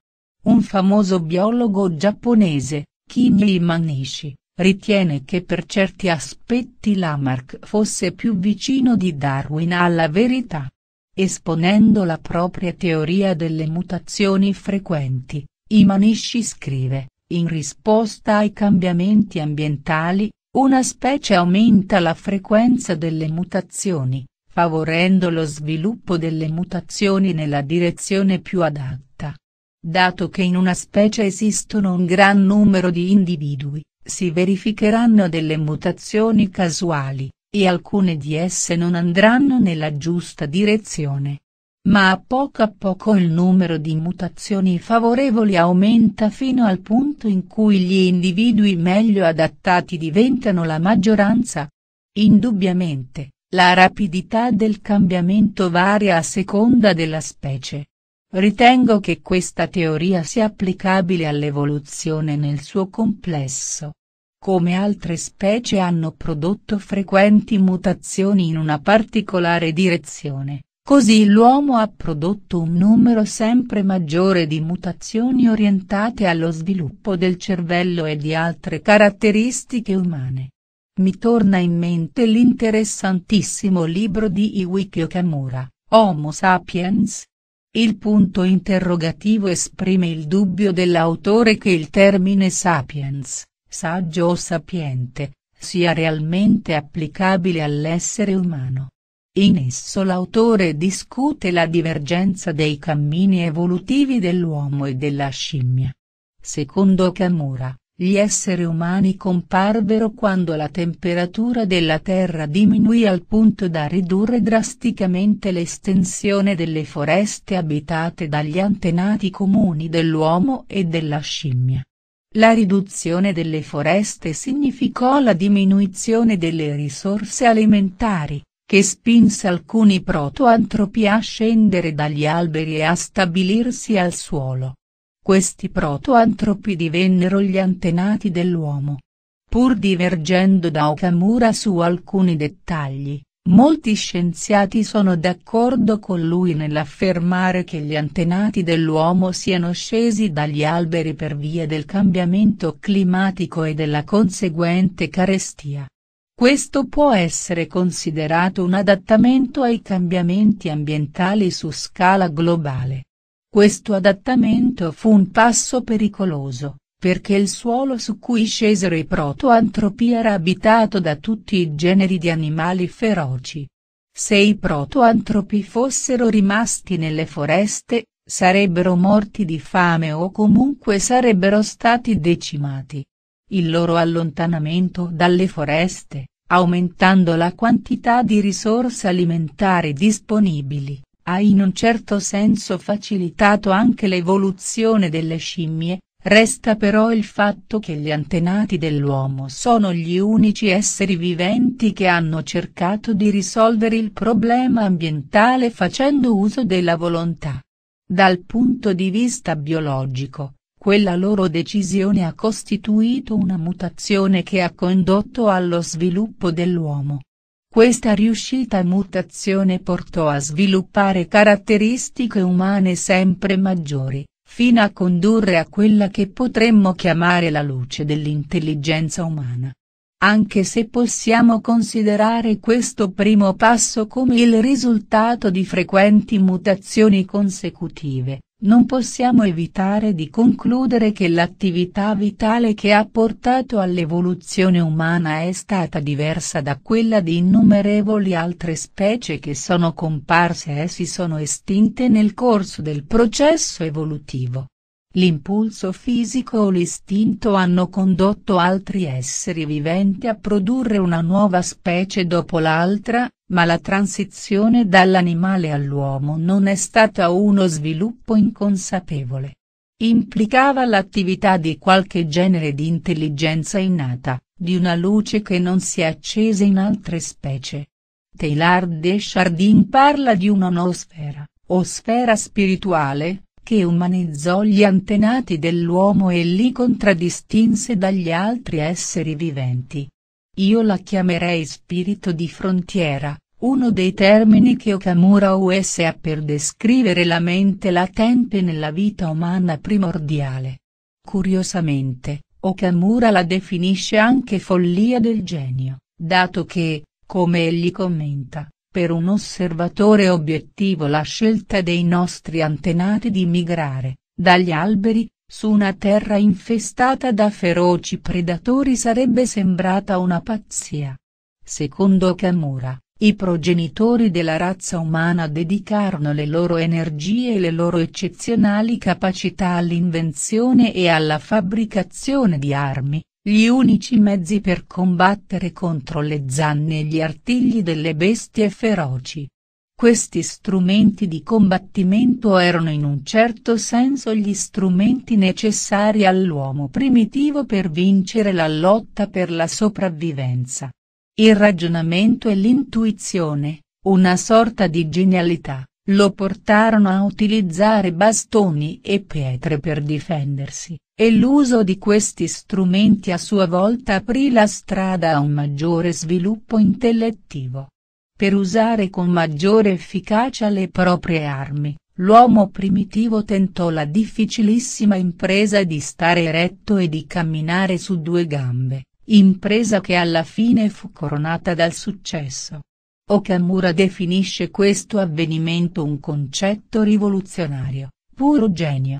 Un famoso biologo giapponese, Kimi Imanishi, ritiene che per certi aspetti Lamarck fosse più vicino di Darwin alla verità. Esponendo la propria teoria delle mutazioni frequenti, Imanishi scrive, in risposta ai cambiamenti ambientali, una specie aumenta la frequenza delle mutazioni, favorendo lo sviluppo delle mutazioni nella direzione più adatta. Dato che in una specie esistono un gran numero di individui, si verificheranno delle mutazioni casuali, e alcune di esse non andranno nella giusta direzione. Ma a poco a poco il numero di mutazioni favorevoli aumenta fino al punto in cui gli individui meglio adattati diventano la maggioranza. Indubbiamente, la rapidità del cambiamento varia a seconda della specie, Ritengo che questa teoria sia applicabile all'evoluzione nel suo complesso. Come altre specie hanno prodotto frequenti mutazioni in una particolare direzione, Così l'uomo ha prodotto un numero sempre maggiore di mutazioni orientate allo sviluppo del cervello e di altre caratteristiche umane. Mi torna in mente l'interessantissimo libro di Iwiki Okamura, Homo sapiens, il punto interrogativo esprime il dubbio dell'autore che il termine sapiens, saggio o sapiente, sia realmente applicabile all'essere umano. In esso l'autore discute la divergenza dei cammini evolutivi dell'uomo e della scimmia. Secondo Kamura, gli esseri umani comparvero quando la temperatura della Terra diminuì al punto da ridurre drasticamente l'estensione delle foreste abitate dagli antenati comuni dell'uomo e della scimmia. La riduzione delle foreste significò la diminuzione delle risorse alimentari, che spinse alcuni protoantropi a scendere dagli alberi e a stabilirsi al suolo. Questi protoantropi divennero gli antenati dell'uomo. Pur divergendo da Okamura su alcuni dettagli, molti scienziati sono d'accordo con lui nell'affermare che gli antenati dell'uomo siano scesi dagli alberi per via del cambiamento climatico e della conseguente carestia. Questo può essere considerato un adattamento ai cambiamenti ambientali su scala globale. Questo adattamento fu un passo pericoloso, perché il suolo su cui scesero i protoantropi era abitato da tutti i generi di animali feroci. Se i protoantropi fossero rimasti nelle foreste, sarebbero morti di fame o comunque sarebbero stati decimati. Il loro allontanamento dalle foreste, aumentando la quantità di risorse alimentari disponibili, ha in un certo senso facilitato anche l'evoluzione delle scimmie, resta però il fatto che gli antenati dell'uomo sono gli unici esseri viventi che hanno cercato di risolvere il problema ambientale facendo uso della volontà. Dal punto di vista biologico, quella loro decisione ha costituito una mutazione che ha condotto allo sviluppo dell'uomo. Questa riuscita mutazione portò a sviluppare caratteristiche umane sempre maggiori, fino a condurre a quella che potremmo chiamare la luce dell'intelligenza umana. Anche se possiamo considerare questo primo passo come il risultato di frequenti mutazioni consecutive, non possiamo evitare di concludere che l'attività vitale che ha portato all'evoluzione umana è stata diversa da quella di innumerevoli altre specie che sono comparse e si sono estinte nel corso del processo evolutivo. L'impulso fisico o l'istinto hanno condotto altri esseri viventi a produrre una nuova specie dopo l'altra, ma la transizione dall'animale all'uomo non è stata uno sviluppo inconsapevole. Implicava l'attività di qualche genere di intelligenza innata, di una luce che non si è accesa in altre specie. Teilhard de Chardin parla di una nosfera, o sfera spirituale, che umanizzò gli antenati dell'uomo e li contraddistinse dagli altri esseri viventi. Io la chiamerei spirito di frontiera, uno dei termini che Okamura US ha per descrivere la mente latente nella vita umana primordiale. Curiosamente, Okamura la definisce anche follia del genio, dato che, come egli commenta, per un osservatore obiettivo la scelta dei nostri antenati di migrare, dagli alberi, su una terra infestata da feroci predatori sarebbe sembrata una pazzia. Secondo Kamura, i progenitori della razza umana dedicarono le loro energie e le loro eccezionali capacità all'invenzione e alla fabbricazione di armi, gli unici mezzi per combattere contro le zanne e gli artigli delle bestie feroci. Questi strumenti di combattimento erano in un certo senso gli strumenti necessari all'uomo primitivo per vincere la lotta per la sopravvivenza. Il ragionamento e l'intuizione, una sorta di genialità, lo portarono a utilizzare bastoni e pietre per difendersi, e l'uso di questi strumenti a sua volta aprì la strada a un maggiore sviluppo intellettivo. Per usare con maggiore efficacia le proprie armi, l'uomo primitivo tentò la difficilissima impresa di stare eretto e di camminare su due gambe, impresa che alla fine fu coronata dal successo. Okamura definisce questo avvenimento un concetto rivoluzionario, puro genio.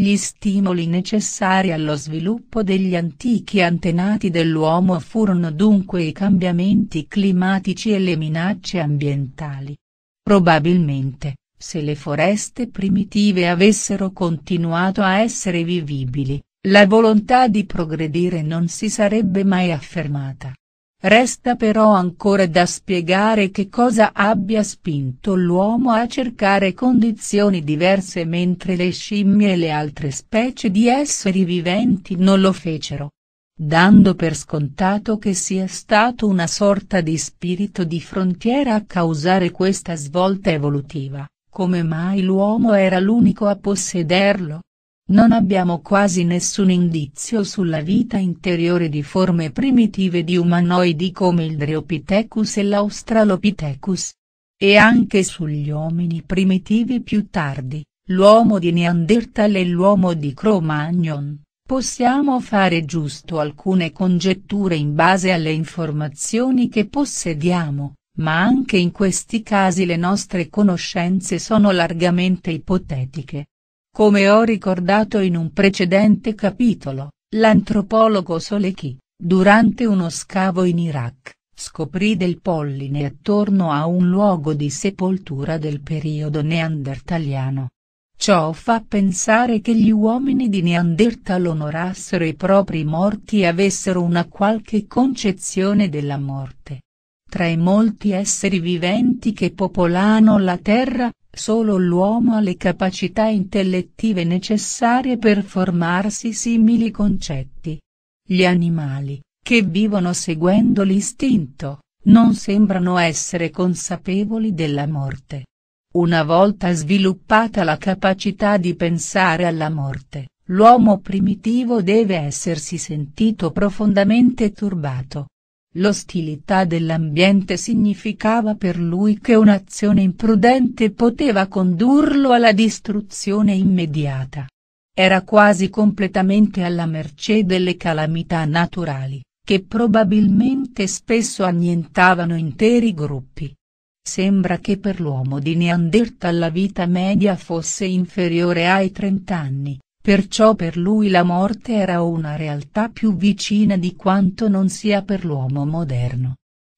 Gli stimoli necessari allo sviluppo degli antichi antenati dell'uomo furono dunque i cambiamenti climatici e le minacce ambientali. Probabilmente, se le foreste primitive avessero continuato a essere vivibili, la volontà di progredire non si sarebbe mai affermata. Resta però ancora da spiegare che cosa abbia spinto l'uomo a cercare condizioni diverse mentre le scimmie e le altre specie di esseri viventi non lo fecero. Dando per scontato che sia stato una sorta di spirito di frontiera a causare questa svolta evolutiva, come mai l'uomo era l'unico a possederlo? Non abbiamo quasi nessun indizio sulla vita interiore di forme primitive di umanoidi come il Dreopithecus e l'Australopithecus. E anche sugli uomini primitivi più tardi, l'uomo di Neanderthal e l'uomo di Cro-Magnon, possiamo fare giusto alcune congetture in base alle informazioni che possediamo, ma anche in questi casi le nostre conoscenze sono largamente ipotetiche. Come ho ricordato in un precedente capitolo, l'antropologo Solechi, durante uno scavo in Iraq, scoprì del polline attorno a un luogo di sepoltura del periodo neandertaliano. Ciò fa pensare che gli uomini di Neandertal onorassero i propri morti e avessero una qualche concezione della morte. Tra i molti esseri viventi che popolano la Terra, solo l'uomo ha le capacità intellettive necessarie per formarsi simili concetti. Gli animali, che vivono seguendo l'istinto, non sembrano essere consapevoli della morte. Una volta sviluppata la capacità di pensare alla morte, l'uomo primitivo deve essersi sentito profondamente turbato L'ostilità dell'ambiente significava per lui che un'azione imprudente poteva condurlo alla distruzione immediata. Era quasi completamente alla mercé delle calamità naturali, che probabilmente spesso annientavano interi gruppi. Sembra che per l'uomo di Neanderthal la vita media fosse inferiore ai 30 anni, perciò per lui la morte era una realtà più vicina di quanto non sia per l'uomo moderno.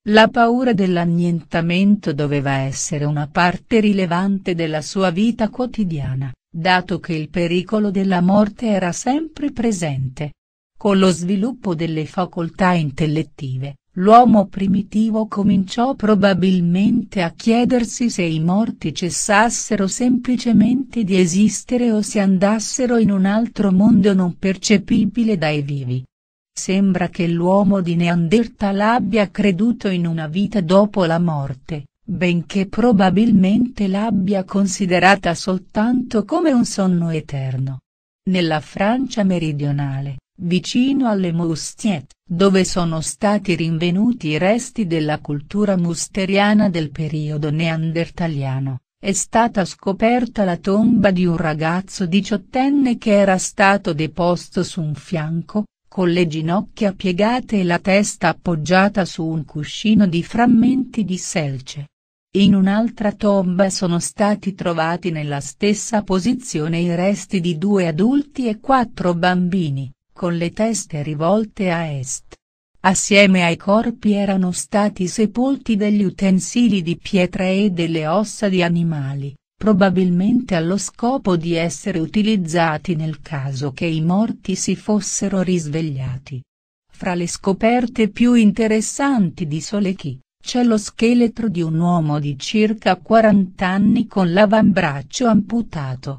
La paura dell'annientamento doveva essere una parte rilevante della sua vita quotidiana, dato che il pericolo della morte era sempre presente. Con lo sviluppo delle facoltà intellettive, l'uomo primitivo cominciò probabilmente a chiedersi se i morti cessassero semplicemente di esistere o se andassero in un altro mondo non percepibile dai vivi. Sembra che l'uomo di Neanderthal abbia creduto in una vita dopo la morte, benché probabilmente l'abbia considerata soltanto come un sonno eterno. Nella Francia meridionale, vicino alle Mustiet, dove sono stati rinvenuti i resti della cultura musteriana del periodo neandertaliano, è stata scoperta la tomba di un ragazzo diciottenne che era stato deposto su un fianco, con le ginocchia piegate e la testa appoggiata su un cuscino di frammenti di selce. In un'altra tomba sono stati trovati nella stessa posizione i resti di due adulti e quattro bambini con le teste rivolte a est. Assieme ai corpi erano stati sepolti degli utensili di pietra e delle ossa di animali, probabilmente allo scopo di essere utilizzati nel caso che i morti si fossero risvegliati. Fra le scoperte più interessanti di Solechi, c'è lo scheletro di un uomo di circa 40 anni con l'avambraccio amputato.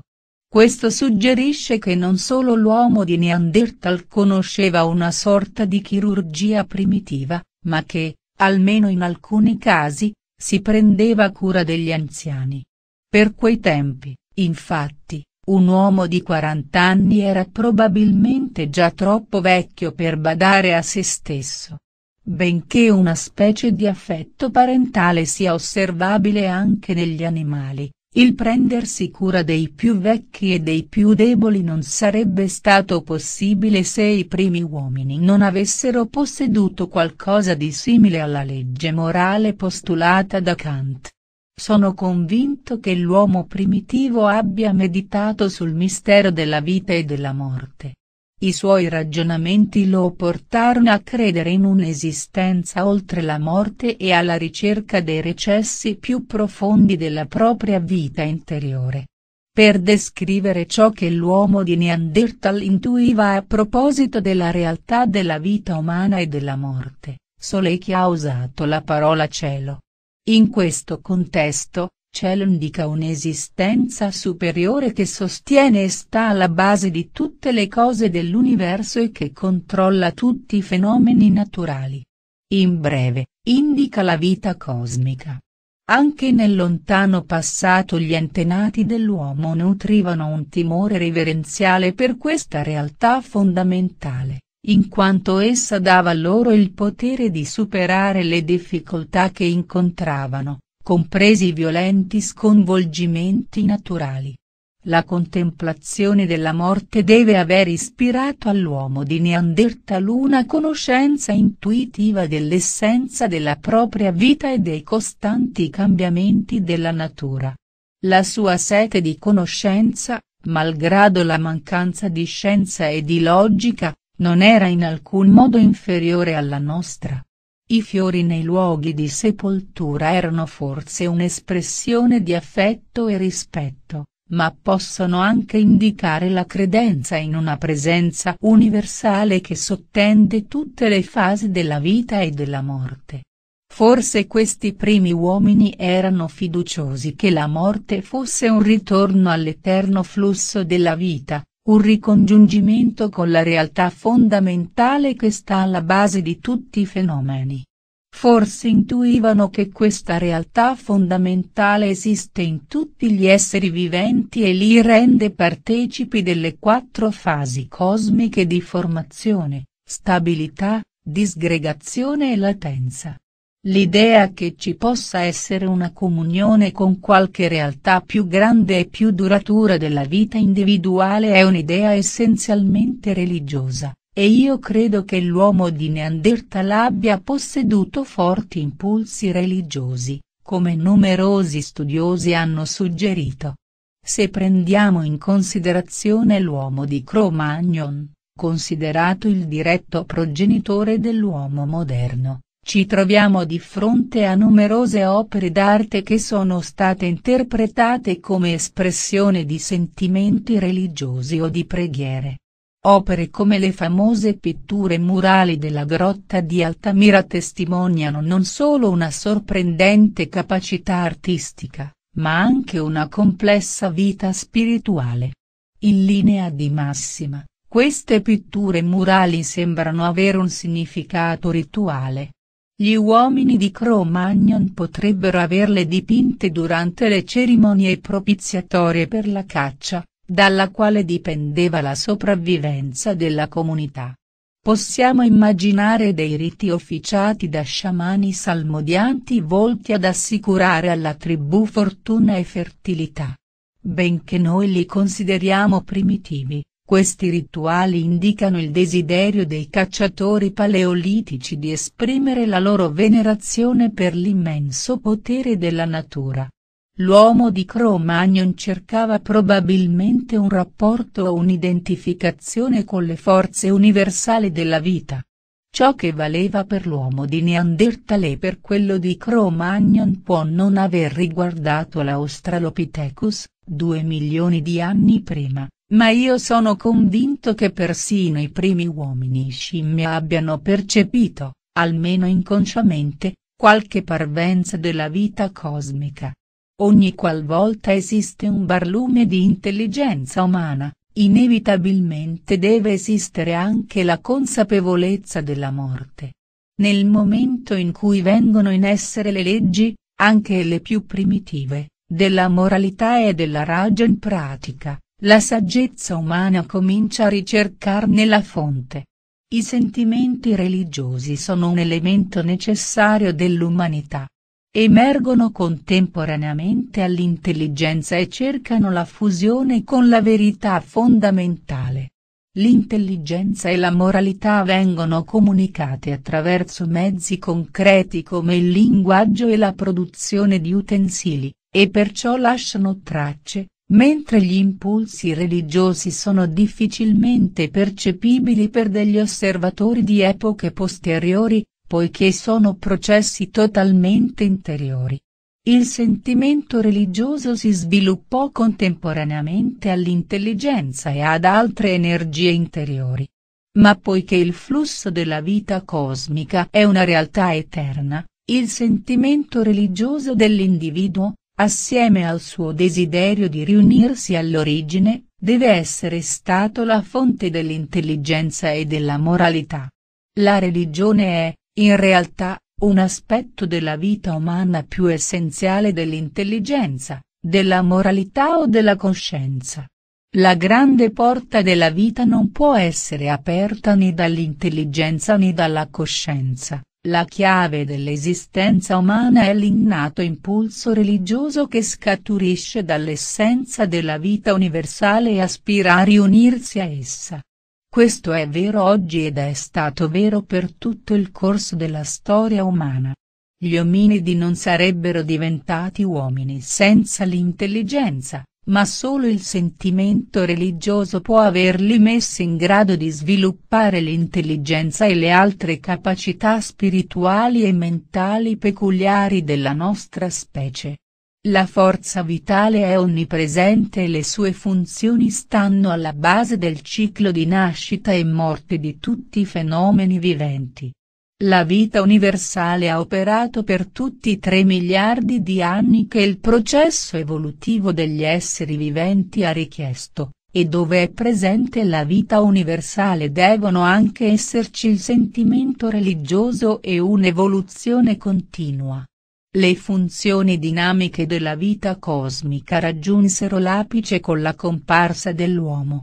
Questo suggerisce che non solo l'uomo di Neanderthal conosceva una sorta di chirurgia primitiva, ma che, almeno in alcuni casi, si prendeva cura degli anziani. Per quei tempi, infatti, un uomo di 40 anni era probabilmente già troppo vecchio per badare a se stesso. Benché una specie di affetto parentale sia osservabile anche negli animali, il prendersi cura dei più vecchi e dei più deboli non sarebbe stato possibile se i primi uomini non avessero posseduto qualcosa di simile alla legge morale postulata da Kant. Sono convinto che l'uomo primitivo abbia meditato sul mistero della vita e della morte, i suoi ragionamenti lo portarono a credere in un'esistenza oltre la morte e alla ricerca dei recessi più profondi della propria vita interiore. Per descrivere ciò che l'uomo di Neanderthal intuiva a proposito della realtà della vita umana e della morte, Solecchia ha usato la parola cielo. In questo contesto, cielo indica un'esistenza superiore che sostiene e sta alla base di tutte le cose dell'universo e che controlla tutti i fenomeni naturali. In breve, indica la vita cosmica. Anche nel lontano passato gli antenati dell'uomo nutrivano un timore reverenziale per questa realtà fondamentale, in quanto essa dava loro il potere di superare le difficoltà che incontravano compresi i violenti sconvolgimenti naturali. La contemplazione della morte deve aver ispirato all'uomo di Neandertal una conoscenza intuitiva dell'essenza della propria vita e dei costanti cambiamenti della natura. La sua sete di conoscenza, malgrado la mancanza di scienza e di logica, non era in alcun modo inferiore alla nostra. I fiori nei luoghi di sepoltura erano forse un'espressione di affetto e rispetto, ma possono anche indicare la credenza in una presenza universale che sottende tutte le fasi della vita e della morte. Forse questi primi uomini erano fiduciosi che la morte fosse un ritorno all'eterno flusso della vita, un ricongiungimento con la realtà fondamentale che sta alla base di tutti i fenomeni. Forse intuivano che questa realtà fondamentale esiste in tutti gli esseri viventi e li rende partecipi delle quattro fasi cosmiche di formazione, stabilità, disgregazione e latenza. L'idea che ci possa essere una comunione con qualche realtà più grande e più duratura della vita individuale è un'idea essenzialmente religiosa, e io credo che l'uomo di Neanderthal abbia posseduto forti impulsi religiosi, come numerosi studiosi hanno suggerito. Se prendiamo in considerazione l'uomo di Cro-Magnon, considerato il diretto progenitore dell'uomo moderno, ci troviamo di fronte a numerose opere d'arte che sono state interpretate come espressione di sentimenti religiosi o di preghiere. Opere come le famose pitture murali della grotta di Altamira testimoniano non solo una sorprendente capacità artistica, ma anche una complessa vita spirituale. In linea di massima, queste pitture murali sembrano avere un significato rituale, gli uomini di Cro-Magnon potrebbero averle dipinte durante le cerimonie propiziatorie per la caccia, dalla quale dipendeva la sopravvivenza della comunità. Possiamo immaginare dei riti officiati da sciamani salmodianti volti ad assicurare alla tribù fortuna e fertilità. Benché noi li consideriamo primitivi, questi rituali indicano il desiderio dei cacciatori paleolitici di esprimere la loro venerazione per l'immenso potere della natura. L'uomo di Cro-Magnon cercava probabilmente un rapporto o un'identificazione con le forze universali della vita. Ciò che valeva per l'uomo di Neandertale per quello di Cro-Magnon può non aver riguardato l'Australopithecus, due milioni di anni prima. Ma io sono convinto che persino i primi uomini scimmia abbiano percepito, almeno inconsciamente, qualche parvenza della vita cosmica. Ogni qualvolta esiste un barlume di intelligenza umana, inevitabilmente deve esistere anche la consapevolezza della morte. Nel momento in cui vengono in essere le leggi, anche le più primitive, della moralità e della ragion pratica, la saggezza umana comincia a ricercarne la fonte. I sentimenti religiosi sono un elemento necessario dell'umanità. Emergono contemporaneamente all'intelligenza e cercano la fusione con la verità fondamentale. L'intelligenza e la moralità vengono comunicate attraverso mezzi concreti come il linguaggio e la produzione di utensili, e perciò lasciano tracce, Mentre gli impulsi religiosi sono difficilmente percepibili per degli osservatori di epoche posteriori, poiché sono processi totalmente interiori. Il sentimento religioso si sviluppò contemporaneamente all'intelligenza e ad altre energie interiori. Ma poiché il flusso della vita cosmica è una realtà eterna, il sentimento religioso dell'individuo, assieme al suo desiderio di riunirsi all'origine, deve essere stato la fonte dell'intelligenza e della moralità. La religione è, in realtà, un aspetto della vita umana più essenziale dell'intelligenza, della moralità o della coscienza. La grande porta della vita non può essere aperta né dall'intelligenza né dalla coscienza, la chiave dell'esistenza umana è l'innato impulso religioso che scaturisce dall'essenza della vita universale e aspira a riunirsi a essa. Questo è vero oggi ed è stato vero per tutto il corso della storia umana. Gli ominidi non sarebbero diventati uomini senza l'intelligenza, ma solo il sentimento religioso può averli messi in grado di sviluppare l'intelligenza e le altre capacità spirituali e mentali peculiari della nostra specie. La forza vitale è onnipresente e le sue funzioni stanno alla base del ciclo di nascita e morte di tutti i fenomeni viventi. La vita universale ha operato per tutti i 3 miliardi di anni che il processo evolutivo degli esseri viventi ha richiesto, e dove è presente la vita universale devono anche esserci il sentimento religioso e un'evoluzione continua. Le funzioni dinamiche della vita cosmica raggiunsero l'apice con la comparsa dell'uomo.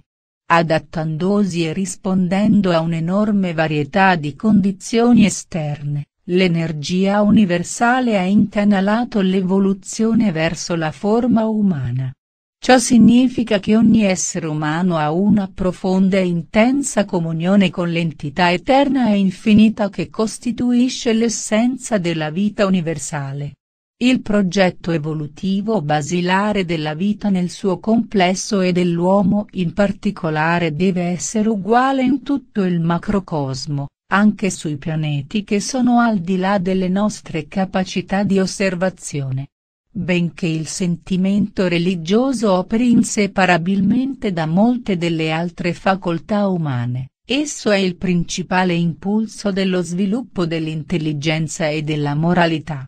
Adattandosi e rispondendo a un'enorme varietà di condizioni esterne, l'energia universale ha incanalato l'evoluzione verso la forma umana. Ciò significa che ogni essere umano ha una profonda e intensa comunione con l'entità eterna e infinita che costituisce l'essenza della vita universale. Il progetto evolutivo basilare della vita nel suo complesso e dell'uomo in particolare deve essere uguale in tutto il macrocosmo, anche sui pianeti che sono al di là delle nostre capacità di osservazione. Benché il sentimento religioso operi inseparabilmente da molte delle altre facoltà umane, esso è il principale impulso dello sviluppo dell'intelligenza e della moralità.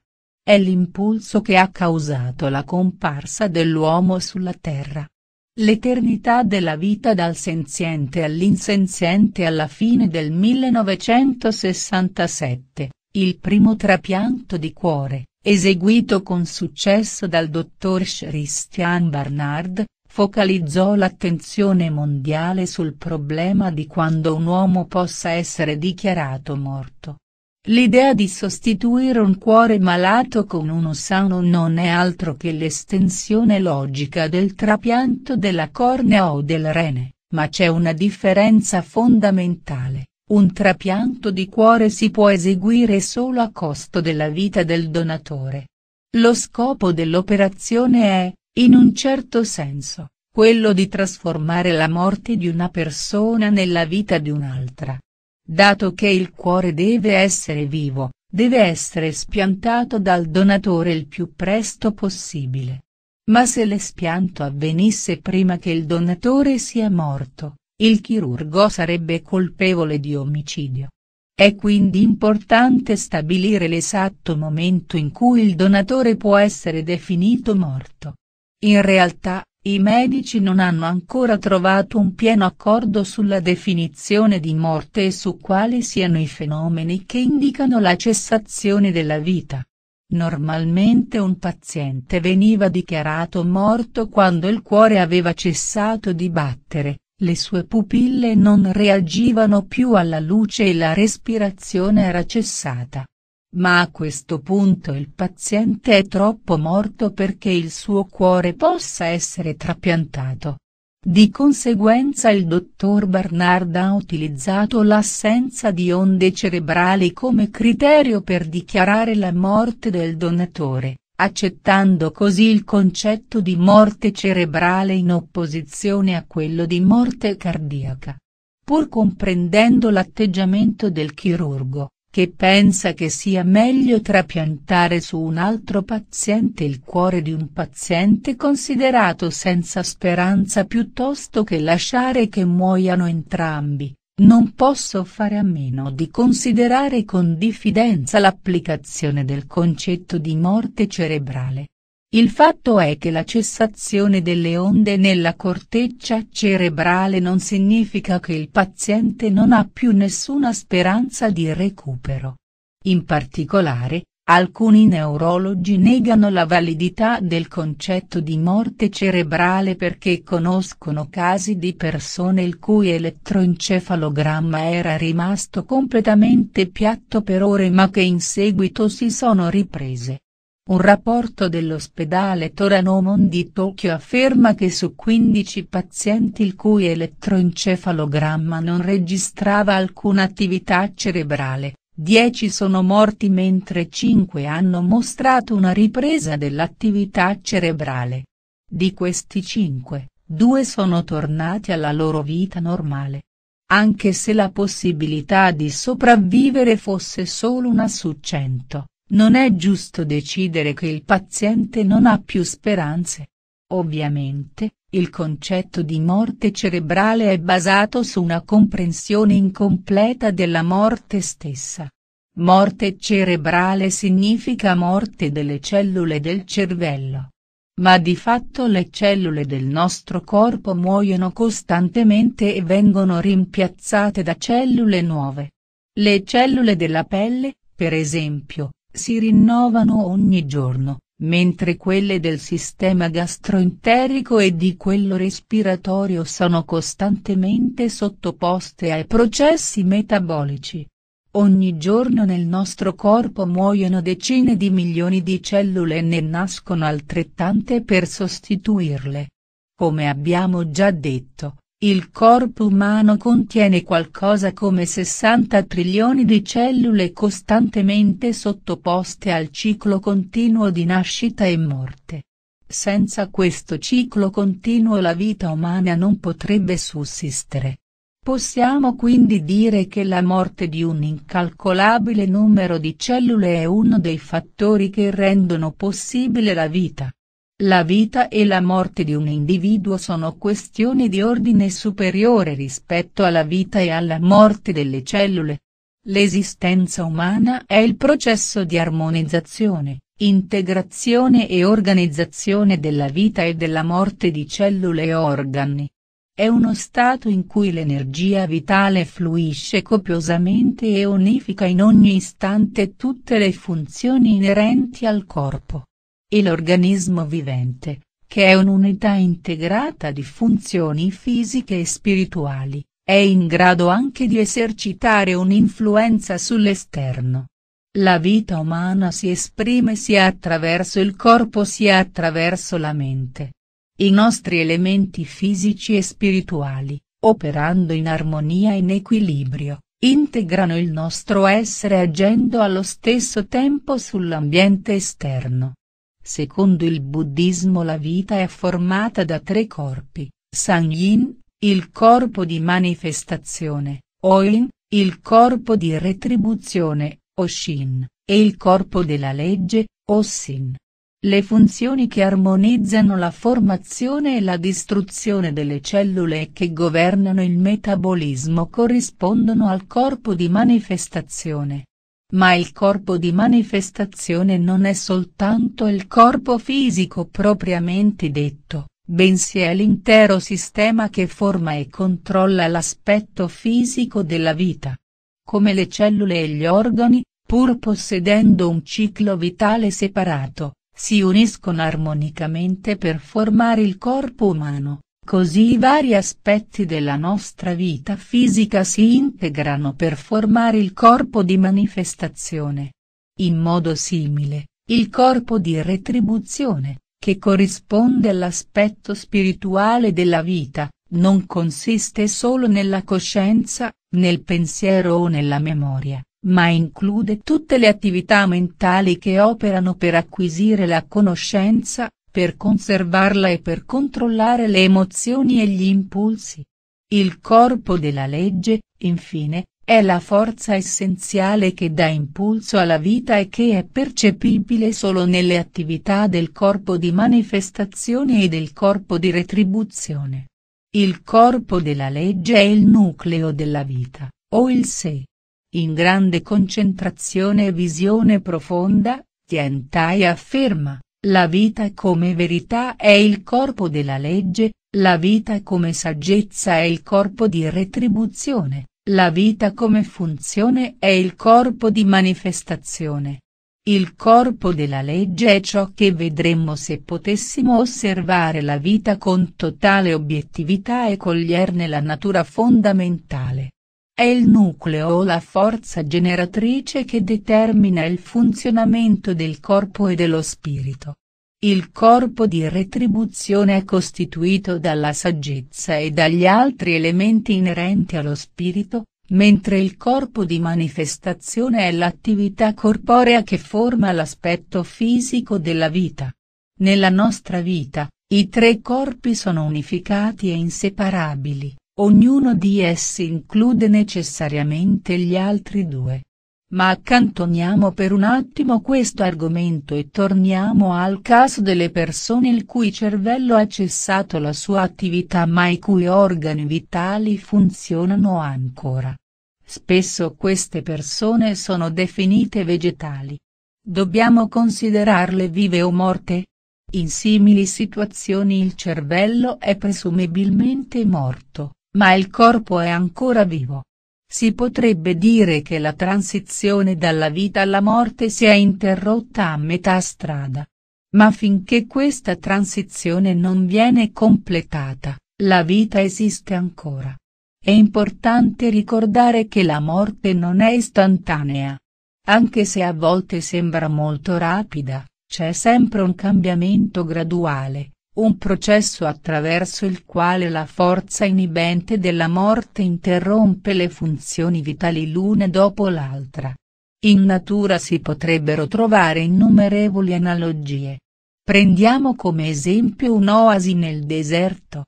È l'impulso che ha causato la comparsa dell'uomo sulla Terra. L'eternità della vita dal senziente all'insenziente alla fine del 1967, il primo trapianto di cuore, eseguito con successo dal dottor Christian Barnard, focalizzò l'attenzione mondiale sul problema di quando un uomo possa essere dichiarato morto. L'idea di sostituire un cuore malato con uno sano non è altro che l'estensione logica del trapianto della cornea o del rene, ma c'è una differenza fondamentale, un trapianto di cuore si può eseguire solo a costo della vita del donatore. Lo scopo dell'operazione è, in un certo senso, quello di trasformare la morte di una persona nella vita di un'altra. Dato che il cuore deve essere vivo, deve essere spiantato dal donatore il più presto possibile. Ma se l'espianto avvenisse prima che il donatore sia morto, il chirurgo sarebbe colpevole di omicidio. È quindi importante stabilire l'esatto momento in cui il donatore può essere definito morto. In realtà, i medici non hanno ancora trovato un pieno accordo sulla definizione di morte e su quali siano i fenomeni che indicano la cessazione della vita. Normalmente un paziente veniva dichiarato morto quando il cuore aveva cessato di battere, le sue pupille non reagivano più alla luce e la respirazione era cessata. Ma a questo punto il paziente è troppo morto perché il suo cuore possa essere trapiantato. Di conseguenza il dottor Barnard ha utilizzato l'assenza di onde cerebrali come criterio per dichiarare la morte del donatore, accettando così il concetto di morte cerebrale in opposizione a quello di morte cardiaca. Pur comprendendo l'atteggiamento del chirurgo, che pensa che sia meglio trapiantare su un altro paziente il cuore di un paziente considerato senza speranza piuttosto che lasciare che muoiano entrambi, non posso fare a meno di considerare con diffidenza l'applicazione del concetto di morte cerebrale il fatto è che la cessazione delle onde nella corteccia cerebrale non significa che il paziente non ha più nessuna speranza di recupero. In particolare, alcuni neurologi negano la validità del concetto di morte cerebrale perché conoscono casi di persone il cui elettroencefalogramma era rimasto completamente piatto per ore ma che in seguito si sono riprese. Un rapporto dell'ospedale Toranomon di Tokyo afferma che su 15 pazienti il cui elettroencefalogramma non registrava alcuna attività cerebrale, 10 sono morti mentre 5 hanno mostrato una ripresa dell'attività cerebrale. Di questi 5, 2 sono tornati alla loro vita normale. Anche se la possibilità di sopravvivere fosse solo una su 100 non è giusto decidere che il paziente non ha più speranze. Ovviamente, il concetto di morte cerebrale è basato su una comprensione incompleta della morte stessa. Morte cerebrale significa morte delle cellule del cervello. Ma di fatto le cellule del nostro corpo muoiono costantemente e vengono rimpiazzate da cellule nuove. Le cellule della pelle, per esempio, si rinnovano ogni giorno, mentre quelle del sistema gastroenterico e di quello respiratorio sono costantemente sottoposte ai processi metabolici. Ogni giorno nel nostro corpo muoiono decine di milioni di cellule e ne nascono altrettante per sostituirle. Come abbiamo già detto, il corpo umano contiene qualcosa come 60 trilioni di cellule costantemente sottoposte al ciclo continuo di nascita e morte. Senza questo ciclo continuo la vita umana non potrebbe sussistere. Possiamo quindi dire che la morte di un incalcolabile numero di cellule è uno dei fattori che rendono possibile la vita. La vita e la morte di un individuo sono questioni di ordine superiore rispetto alla vita e alla morte delle cellule. L'esistenza umana è il processo di armonizzazione, integrazione e organizzazione della vita e della morte di cellule e organi. È uno stato in cui l'energia vitale fluisce copiosamente e unifica in ogni istante tutte le funzioni inerenti al corpo e l'organismo vivente, che è un'unità integrata di funzioni fisiche e spirituali, è in grado anche di esercitare un'influenza sull'esterno. La vita umana si esprime sia attraverso il corpo sia attraverso la mente. I nostri elementi fisici e spirituali, operando in armonia e in equilibrio, integrano il nostro essere agendo allo stesso tempo sull'ambiente esterno. Secondo il buddismo la vita è formata da tre corpi, Sangyin, il corpo di manifestazione, Oin, il corpo di retribuzione, Oshin, e il corpo della legge, Ossin. Le funzioni che armonizzano la formazione e la distruzione delle cellule e che governano il metabolismo corrispondono al corpo di manifestazione, ma il corpo di manifestazione non è soltanto il corpo fisico propriamente detto, bensì è l'intero sistema che forma e controlla l'aspetto fisico della vita. Come le cellule e gli organi, pur possedendo un ciclo vitale separato, si uniscono armonicamente per formare il corpo umano. Così i vari aspetti della nostra vita fisica si integrano per formare il corpo di manifestazione. In modo simile, il corpo di retribuzione, che corrisponde all'aspetto spirituale della vita, non consiste solo nella coscienza, nel pensiero o nella memoria, ma include tutte le attività mentali che operano per acquisire la conoscenza, per conservarla e per controllare le emozioni e gli impulsi. Il corpo della legge, infine, è la forza essenziale che dà impulso alla vita e che è percepibile solo nelle attività del corpo di manifestazione e del corpo di retribuzione. Il corpo della legge è il nucleo della vita, o il sé. In grande concentrazione e visione profonda, Tientai afferma, la vita come verità è il corpo della legge, la vita come saggezza è il corpo di retribuzione, la vita come funzione è il corpo di manifestazione. Il corpo della legge è ciò che vedremmo se potessimo osservare la vita con totale obiettività e coglierne la natura fondamentale. È il nucleo o la forza generatrice che determina il funzionamento del corpo e dello spirito. Il corpo di retribuzione è costituito dalla saggezza e dagli altri elementi inerenti allo spirito, mentre il corpo di manifestazione è l'attività corporea che forma l'aspetto fisico della vita. Nella nostra vita, i tre corpi sono unificati e inseparabili, Ognuno di essi include necessariamente gli altri due. Ma accantoniamo per un attimo questo argomento e torniamo al caso delle persone il cui cervello ha cessato la sua attività ma i cui organi vitali funzionano ancora. Spesso queste persone sono definite vegetali. Dobbiamo considerarle vive o morte? In simili situazioni il cervello è presumibilmente morto ma il corpo è ancora vivo. Si potrebbe dire che la transizione dalla vita alla morte si è interrotta a metà strada. Ma finché questa transizione non viene completata, la vita esiste ancora. È importante ricordare che la morte non è istantanea. Anche se a volte sembra molto rapida, c'è sempre un cambiamento graduale, un processo attraverso il quale la forza inibente della morte interrompe le funzioni vitali l'una dopo l'altra. In natura si potrebbero trovare innumerevoli analogie. Prendiamo come esempio un'oasi nel deserto.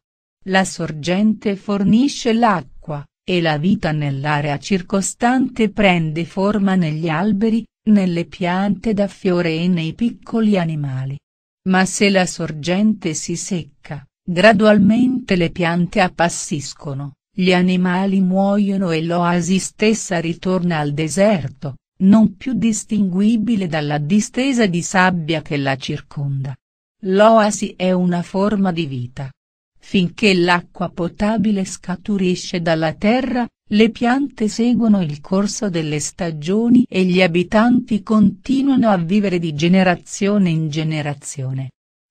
La sorgente fornisce l'acqua, e la vita nell'area circostante prende forma negli alberi, nelle piante da fiore e nei piccoli animali. Ma se la sorgente si secca, gradualmente le piante appassiscono, gli animali muoiono e l'oasi stessa ritorna al deserto, non più distinguibile dalla distesa di sabbia che la circonda. L'oasi è una forma di vita, Finché l'acqua potabile scaturisce dalla terra, le piante seguono il corso delle stagioni e gli abitanti continuano a vivere di generazione in generazione.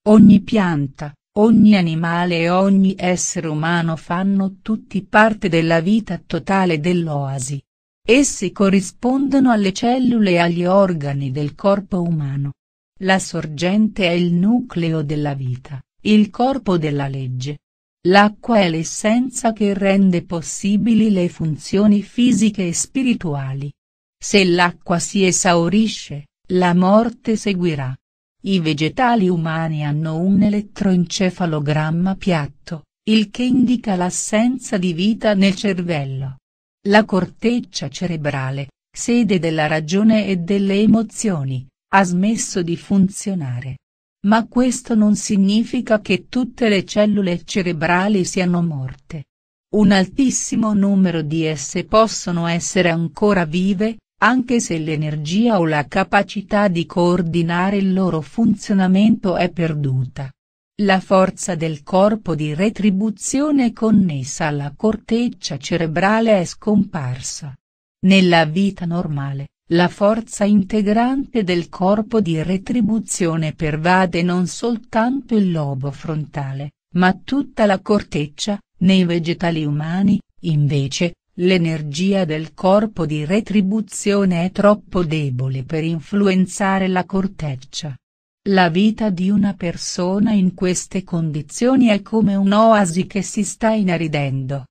Ogni pianta, ogni animale e ogni essere umano fanno tutti parte della vita totale dell'oasi. Essi corrispondono alle cellule e agli organi del corpo umano. La sorgente è il nucleo della vita. Il corpo della legge. L'acqua è l'essenza che rende possibili le funzioni fisiche e spirituali. Se l'acqua si esaurisce, la morte seguirà. I vegetali umani hanno un elettroencefalogramma piatto, il che indica l'assenza di vita nel cervello. La corteccia cerebrale, sede della ragione e delle emozioni, ha smesso di funzionare. Ma questo non significa che tutte le cellule cerebrali siano morte. Un altissimo numero di esse possono essere ancora vive, anche se l'energia o la capacità di coordinare il loro funzionamento è perduta. La forza del corpo di retribuzione connessa alla corteccia cerebrale è scomparsa. Nella vita normale, la forza integrante del corpo di retribuzione pervade non soltanto il lobo frontale, ma tutta la corteccia, nei vegetali umani, invece, l'energia del corpo di retribuzione è troppo debole per influenzare la corteccia. La vita di una persona in queste condizioni è come un'oasi che si sta inaridendo.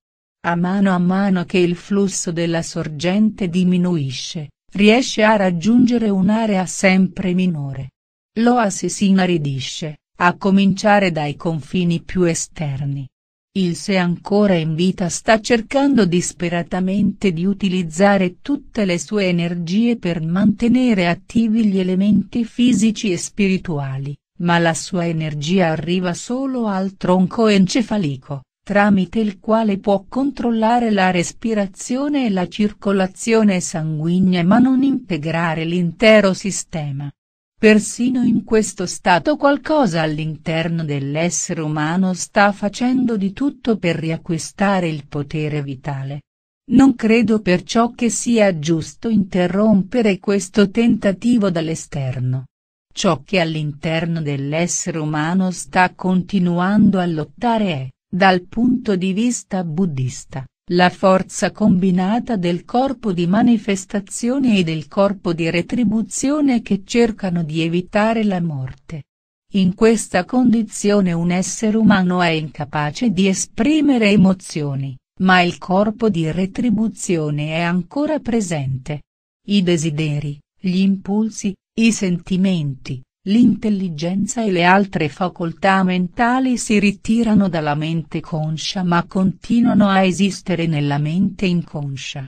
A mano a mano che il flusso della sorgente diminuisce, riesce a raggiungere un'area sempre minore. L'oasi si inaridisce, a cominciare dai confini più esterni. Il se ancora in vita sta cercando disperatamente di utilizzare tutte le sue energie per mantenere attivi gli elementi fisici e spirituali, ma la sua energia arriva solo al tronco encefalico tramite il quale può controllare la respirazione e la circolazione sanguigna ma non integrare l'intero sistema. Persino in questo stato qualcosa all'interno dell'essere umano sta facendo di tutto per riacquistare il potere vitale. Non credo perciò che sia giusto interrompere questo tentativo dall'esterno. Ciò che all'interno dell'essere umano sta continuando a lottare è dal punto di vista buddista, la forza combinata del corpo di manifestazione e del corpo di retribuzione che cercano di evitare la morte. In questa condizione un essere umano è incapace di esprimere emozioni, ma il corpo di retribuzione è ancora presente. I desideri, gli impulsi, i sentimenti, L'intelligenza e le altre facoltà mentali si ritirano dalla mente conscia ma continuano a esistere nella mente inconscia.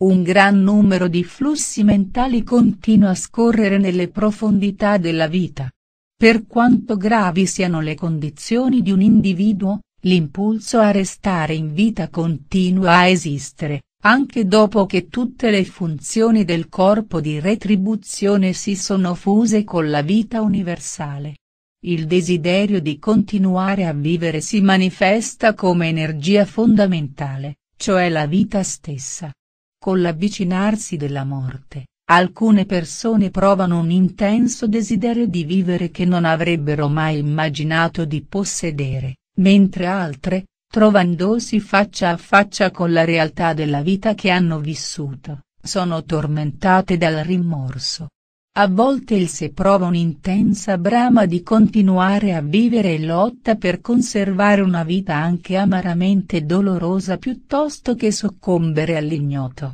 Un gran numero di flussi mentali continua a scorrere nelle profondità della vita. Per quanto gravi siano le condizioni di un individuo, l'impulso a restare in vita continua a esistere, anche dopo che tutte le funzioni del corpo di retribuzione si sono fuse con la vita universale. Il desiderio di continuare a vivere si manifesta come energia fondamentale, cioè la vita stessa. Con l'avvicinarsi della morte, alcune persone provano un intenso desiderio di vivere che non avrebbero mai immaginato di possedere, mentre altre, trovandosi faccia a faccia con la realtà della vita che hanno vissuto, sono tormentate dal rimorso. A volte il se prova un'intensa brama di continuare a vivere e lotta per conservare una vita anche amaramente dolorosa piuttosto che soccombere all'ignoto.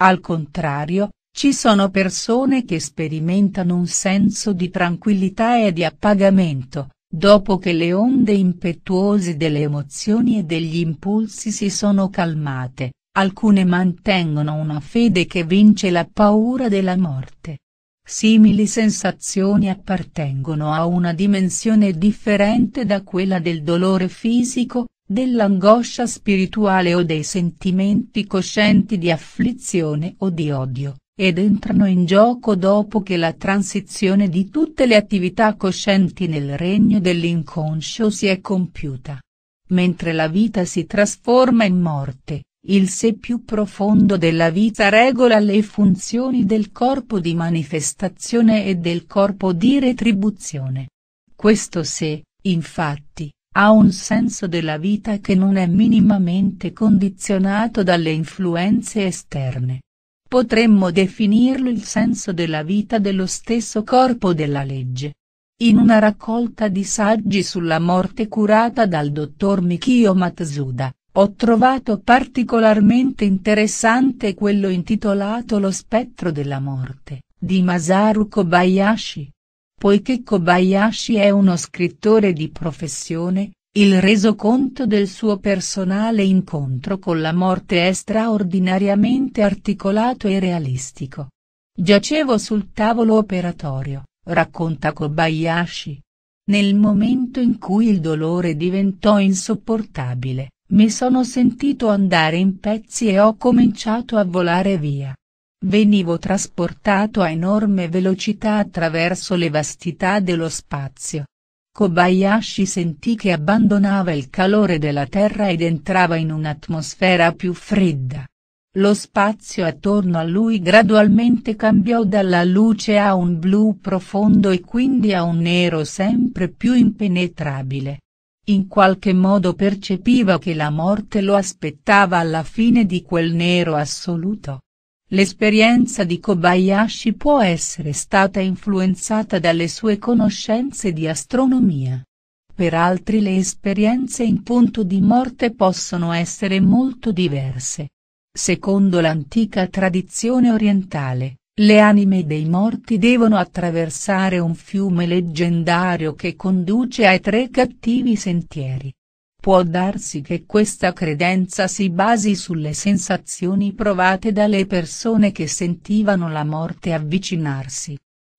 Al contrario, ci sono persone che sperimentano un senso di tranquillità e di appagamento, Dopo che le onde impetuose delle emozioni e degli impulsi si sono calmate, alcune mantengono una fede che vince la paura della morte. Simili sensazioni appartengono a una dimensione differente da quella del dolore fisico, dell'angoscia spirituale o dei sentimenti coscienti di afflizione o di odio ed entrano in gioco dopo che la transizione di tutte le attività coscienti nel regno dell'inconscio si è compiuta. Mentre la vita si trasforma in morte, il sé più profondo della vita regola le funzioni del corpo di manifestazione e del corpo di retribuzione. Questo sé, infatti, ha un senso della vita che non è minimamente condizionato dalle influenze esterne. Potremmo definirlo il senso della vita dello stesso corpo della legge. In una raccolta di saggi sulla morte curata dal dottor Mikio Matsuda, ho trovato particolarmente interessante quello intitolato Lo spettro della morte, di Masaru Kobayashi. Poiché Kobayashi è uno scrittore di professione, il resoconto del suo personale incontro con la morte è straordinariamente articolato e realistico. Giacevo sul tavolo operatorio, racconta Kobayashi. Nel momento in cui il dolore diventò insopportabile, mi sono sentito andare in pezzi e ho cominciato a volare via. Venivo trasportato a enorme velocità attraverso le vastità dello spazio, Kobayashi ecco, sentì che abbandonava il calore della Terra ed entrava in un'atmosfera più fredda. Lo spazio attorno a lui gradualmente cambiò dalla luce a un blu profondo e quindi a un nero sempre più impenetrabile. In qualche modo percepiva che la morte lo aspettava alla fine di quel nero assoluto. L'esperienza di Kobayashi può essere stata influenzata dalle sue conoscenze di astronomia. Per altri le esperienze in punto di morte possono essere molto diverse. Secondo l'antica tradizione orientale, le anime dei morti devono attraversare un fiume leggendario che conduce ai tre cattivi sentieri. Può darsi che questa credenza si basi sulle sensazioni provate dalle persone che sentivano la morte avvicinarsi.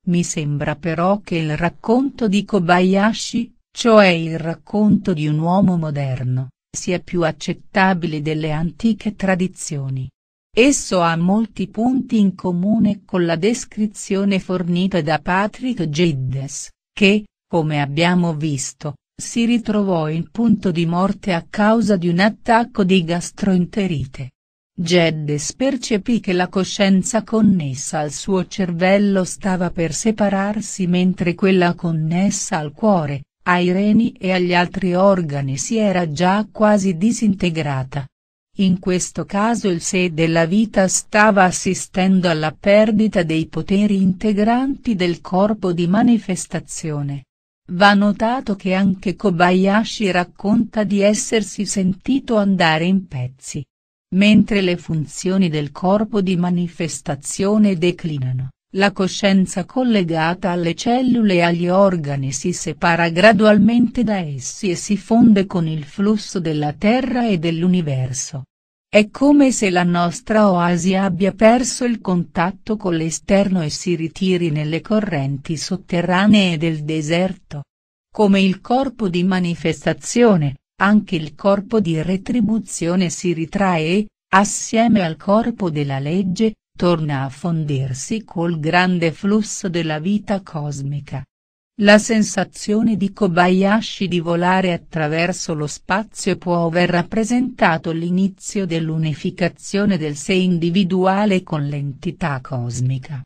Mi sembra però che il racconto di Kobayashi, cioè il racconto di un uomo moderno, sia più accettabile delle antiche tradizioni. Esso ha molti punti in comune con la descrizione fornita da Patrick Giddes, che, come abbiamo visto, si ritrovò in punto di morte a causa di un attacco di gastroenterite. Geddes percepì che la coscienza connessa al suo cervello stava per separarsi mentre quella connessa al cuore, ai reni e agli altri organi si era già quasi disintegrata. In questo caso il sé della vita stava assistendo alla perdita dei poteri integranti del corpo di manifestazione. Va notato che anche Kobayashi racconta di essersi sentito andare in pezzi. Mentre le funzioni del corpo di manifestazione declinano, la coscienza collegata alle cellule e agli organi si separa gradualmente da essi e si fonde con il flusso della Terra e dell'universo. È come se la nostra oasi abbia perso il contatto con l'esterno e si ritiri nelle correnti sotterranee del deserto. Come il corpo di manifestazione, anche il corpo di retribuzione si ritrae e, assieme al corpo della legge, torna a fondersi col grande flusso della vita cosmica. La sensazione di Kobayashi di volare attraverso lo spazio può aver rappresentato l'inizio dell'unificazione del sé individuale con l'entità cosmica.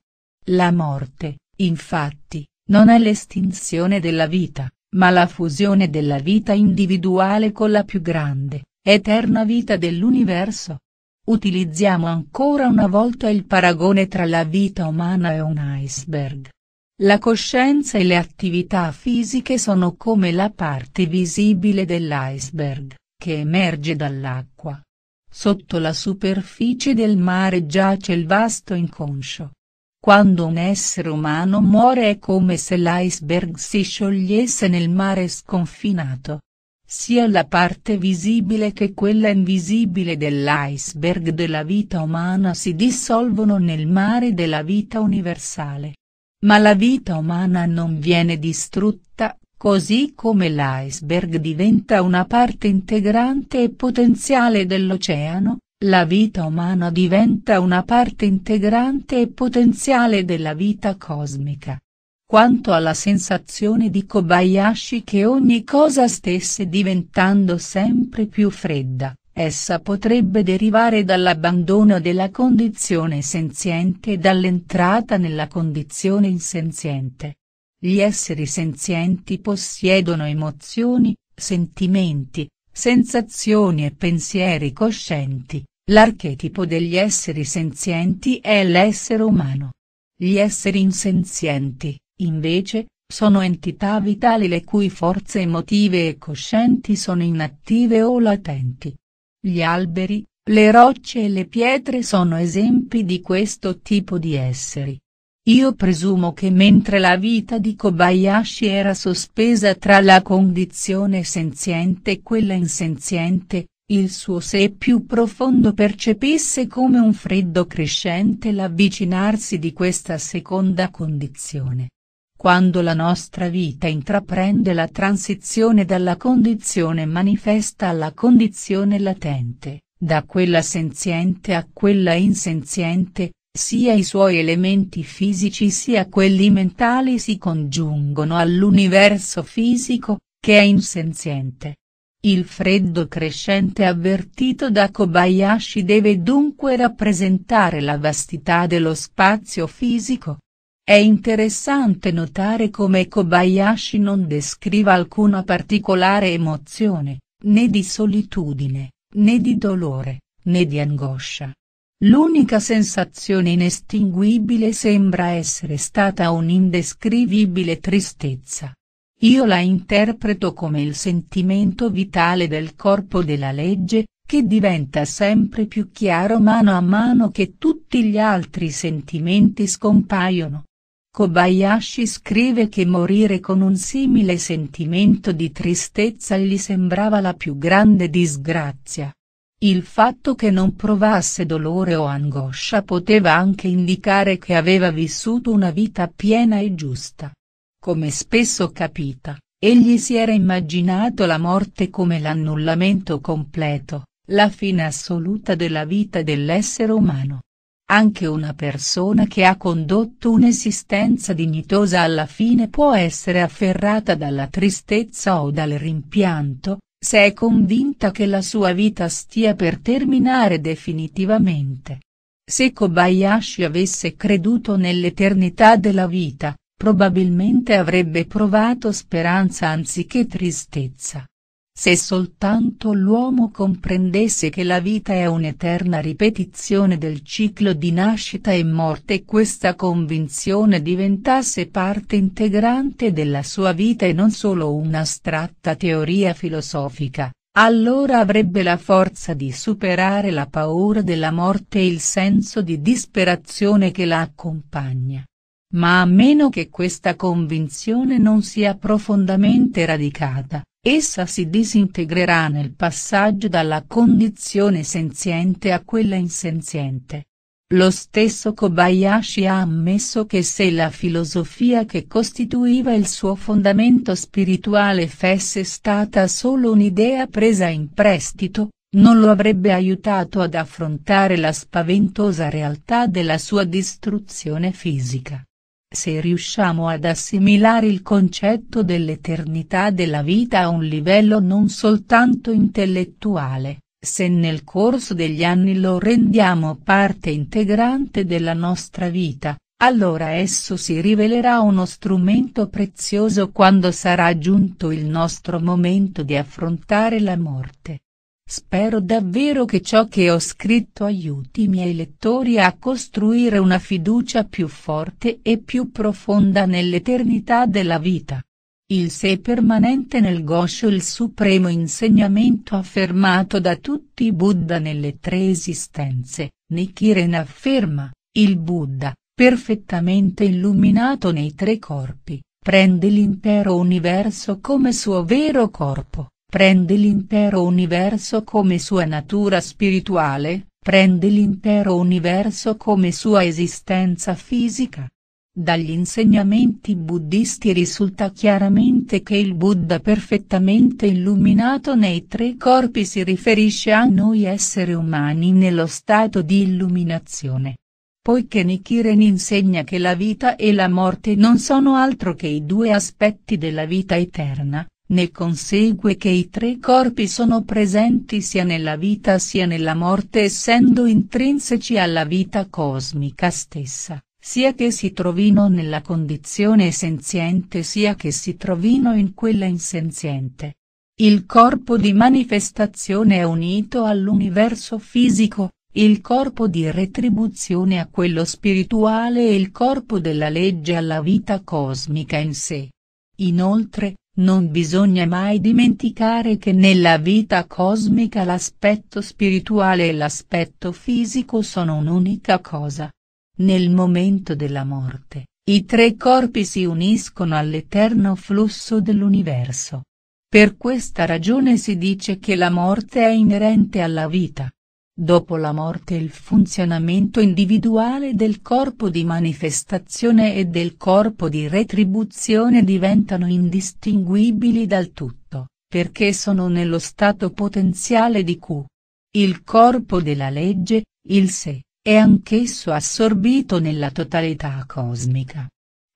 La morte, infatti, non è l'estinzione della vita, ma la fusione della vita individuale con la più grande, eterna vita dell'universo. Utilizziamo ancora una volta il paragone tra la vita umana e un iceberg. La coscienza e le attività fisiche sono come la parte visibile dell'iceberg, che emerge dall'acqua. Sotto la superficie del mare giace il vasto inconscio. Quando un essere umano muore è come se l'iceberg si sciogliesse nel mare sconfinato. Sia la parte visibile che quella invisibile dell'iceberg della vita umana si dissolvono nel mare della vita universale. Ma la vita umana non viene distrutta, così come l'iceberg diventa una parte integrante e potenziale dell'oceano, la vita umana diventa una parte integrante e potenziale della vita cosmica. Quanto alla sensazione di Kobayashi che ogni cosa stesse diventando sempre più fredda, Essa potrebbe derivare dall'abbandono della condizione senziente e dall'entrata nella condizione insenziente. Gli esseri senzienti possiedono emozioni, sentimenti, sensazioni e pensieri coscienti, l'archetipo degli esseri senzienti è l'essere umano. Gli esseri insenzienti, invece, sono entità vitali le cui forze emotive e coscienti sono inattive o latenti gli alberi, le rocce e le pietre sono esempi di questo tipo di esseri. Io presumo che mentre la vita di Kobayashi era sospesa tra la condizione senziente e quella insenziente, il suo sé più profondo percepisse come un freddo crescente l'avvicinarsi di questa seconda condizione. Quando la nostra vita intraprende la transizione dalla condizione manifesta alla condizione latente, da quella senziente a quella insenziente, sia i suoi elementi fisici sia quelli mentali si congiungono all'universo fisico, che è insenziente. Il freddo crescente avvertito da Kobayashi deve dunque rappresentare la vastità dello spazio fisico, è interessante notare come Kobayashi non descriva alcuna particolare emozione, né di solitudine, né di dolore, né di angoscia. L'unica sensazione inestinguibile sembra essere stata un'indescrivibile tristezza. Io la interpreto come il sentimento vitale del corpo della legge, che diventa sempre più chiaro mano a mano che tutti gli altri sentimenti scompaiono. Kobayashi scrive che morire con un simile sentimento di tristezza gli sembrava la più grande disgrazia. Il fatto che non provasse dolore o angoscia poteva anche indicare che aveva vissuto una vita piena e giusta. Come spesso capita, egli si era immaginato la morte come l'annullamento completo, la fine assoluta della vita dell'essere umano. Anche una persona che ha condotto un'esistenza dignitosa alla fine può essere afferrata dalla tristezza o dal rimpianto, se è convinta che la sua vita stia per terminare definitivamente. Se Kobayashi avesse creduto nell'eternità della vita, probabilmente avrebbe provato speranza anziché tristezza. Se soltanto l'uomo comprendesse che la vita è un'eterna ripetizione del ciclo di nascita e morte e questa convinzione diventasse parte integrante della sua vita e non solo un'astratta teoria filosofica, allora avrebbe la forza di superare la paura della morte e il senso di disperazione che la accompagna. Ma a meno che questa convinzione non sia profondamente radicata, Essa si disintegrerà nel passaggio dalla condizione senziente a quella insenziente. Lo stesso Kobayashi ha ammesso che se la filosofia che costituiva il suo fondamento spirituale fesse stata solo un'idea presa in prestito, non lo avrebbe aiutato ad affrontare la spaventosa realtà della sua distruzione fisica. Se riusciamo ad assimilare il concetto dell'eternità della vita a un livello non soltanto intellettuale, se nel corso degli anni lo rendiamo parte integrante della nostra vita, allora esso si rivelerà uno strumento prezioso quando sarà giunto il nostro momento di affrontare la morte. Spero davvero che ciò che ho scritto aiuti i miei lettori a costruire una fiducia più forte e più profonda nell'eternità della vita. Il sé permanente nel Gosho il supremo insegnamento affermato da tutti i Buddha nelle tre esistenze, Nichiren afferma, il Buddha, perfettamente illuminato nei tre corpi, prende l'intero universo come suo vero corpo prende l'intero universo come sua natura spirituale, prende l'intero universo come sua esistenza fisica. Dagli insegnamenti buddhisti risulta chiaramente che il Buddha perfettamente illuminato nei tre corpi si riferisce a noi esseri umani nello stato di illuminazione. Poiché Nichiren insegna che la vita e la morte non sono altro che i due aspetti della vita eterna, ne consegue che i tre corpi sono presenti sia nella vita sia nella morte essendo intrinseci alla vita cosmica stessa, sia che si trovino nella condizione senziente sia che si trovino in quella insenziente. Il corpo di manifestazione è unito all'universo fisico, il corpo di retribuzione a quello spirituale e il corpo della legge alla vita cosmica in sé. Inoltre, non bisogna mai dimenticare che nella vita cosmica l'aspetto spirituale e l'aspetto fisico sono un'unica cosa. Nel momento della morte, i tre corpi si uniscono all'eterno flusso dell'universo. Per questa ragione si dice che la morte è inerente alla vita. Dopo la morte il funzionamento individuale del corpo di manifestazione e del corpo di retribuzione diventano indistinguibili dal tutto, perché sono nello stato potenziale di Q. Il corpo della legge, il sé, è anch'esso assorbito nella totalità cosmica.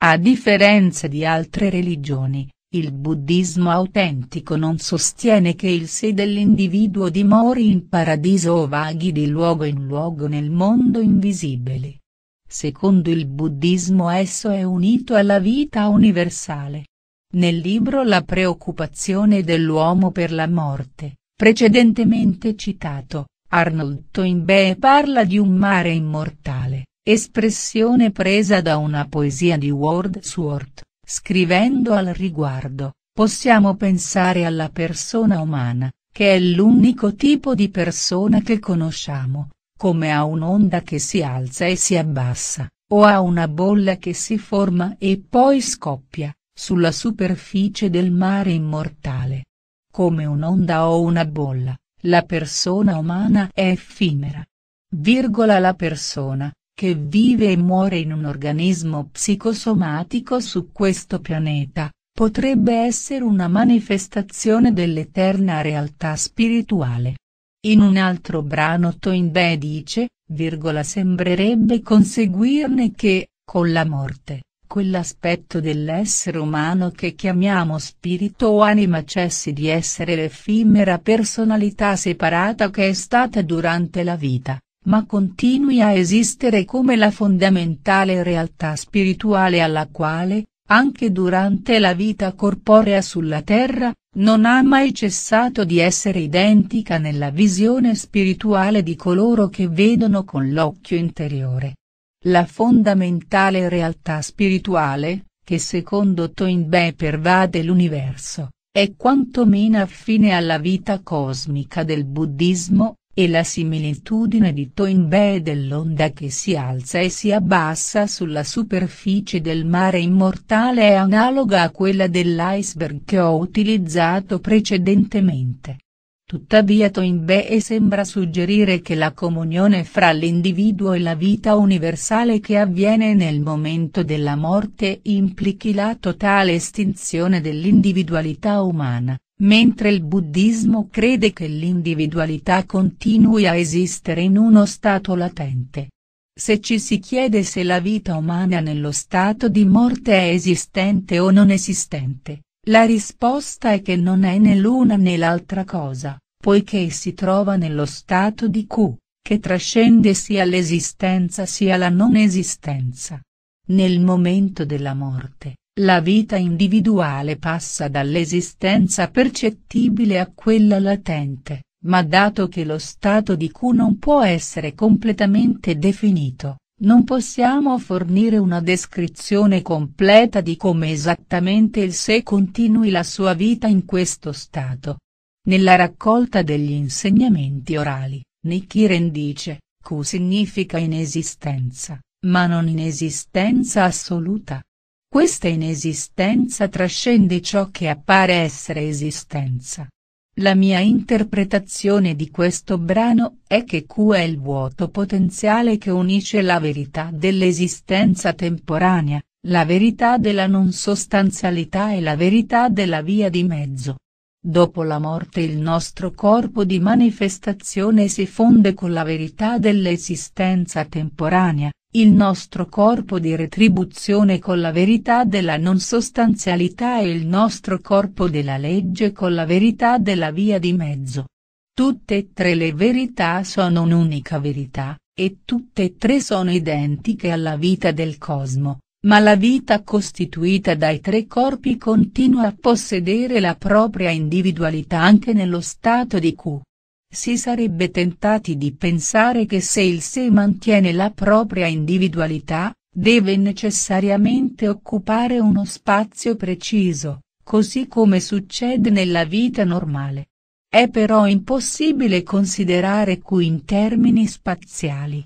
A differenza di altre religioni, il buddismo autentico non sostiene che il sé dell'individuo dimori in paradiso o vaghi di luogo in luogo nel mondo invisibile. Secondo il buddismo esso è unito alla vita universale. Nel libro La preoccupazione dell'uomo per la morte, precedentemente citato, Arnold Toynbee parla di un mare immortale, espressione presa da una poesia di Wordsworth. Scrivendo al riguardo, possiamo pensare alla persona umana, che è l'unico tipo di persona che conosciamo, come a un'onda che si alza e si abbassa, o a una bolla che si forma e poi scoppia, sulla superficie del mare immortale. Come un'onda o una bolla, la persona umana è effimera. Virgola la persona, che vive e muore in un organismo psicosomatico su questo pianeta, potrebbe essere una manifestazione dell'eterna realtà spirituale. In un altro brano Toynbee dice, virgola, sembrerebbe conseguirne che, con la morte, quell'aspetto dell'essere umano che chiamiamo spirito o anima cessi di essere l'effimera personalità separata che è stata durante la vita ma continui a esistere come la fondamentale realtà spirituale alla quale, anche durante la vita corporea sulla terra, non ha mai cessato di essere identica nella visione spirituale di coloro che vedono con l'occhio interiore. La fondamentale realtà spirituale, che secondo Toynbee pervade l'universo, è quantomeno affine alla vita cosmica del buddismo, e la similitudine di Toynbee e dell'onda che si alza e si abbassa sulla superficie del mare immortale è analoga a quella dell'iceberg che ho utilizzato precedentemente. Tuttavia Toynbee sembra suggerire che la comunione fra l'individuo e la vita universale che avviene nel momento della morte implichi la totale estinzione dell'individualità umana. Mentre il buddismo crede che l'individualità continui a esistere in uno stato latente. Se ci si chiede se la vita umana nello stato di morte è esistente o non esistente, la risposta è che non è né l'una né l'altra cosa, poiché si trova nello stato di Q, che trascende sia l'esistenza sia la non esistenza. Nel momento della morte, la vita individuale passa dall'esistenza percettibile a quella latente, ma dato che lo stato di Q non può essere completamente definito, non possiamo fornire una descrizione completa di come esattamente il sé continui la sua vita in questo stato. Nella raccolta degli insegnamenti orali, Nichiren dice, Q significa inesistenza, ma non inesistenza assoluta. Questa inesistenza trascende ciò che appare essere esistenza. La mia interpretazione di questo brano è che Q è il vuoto potenziale che unisce la verità dell'esistenza temporanea, la verità della non sostanzialità e la verità della via di mezzo. Dopo la morte il nostro corpo di manifestazione si fonde con la verità dell'esistenza temporanea, il nostro corpo di retribuzione con la verità della non sostanzialità e il nostro corpo della legge con la verità della via di mezzo. Tutte e tre le verità sono un'unica verità, e tutte e tre sono identiche alla vita del cosmo, ma la vita costituita dai tre corpi continua a possedere la propria individualità anche nello stato di Q si sarebbe tentati di pensare che se il sé mantiene la propria individualità, deve necessariamente occupare uno spazio preciso, così come succede nella vita normale. È però impossibile considerare Q in termini spaziali.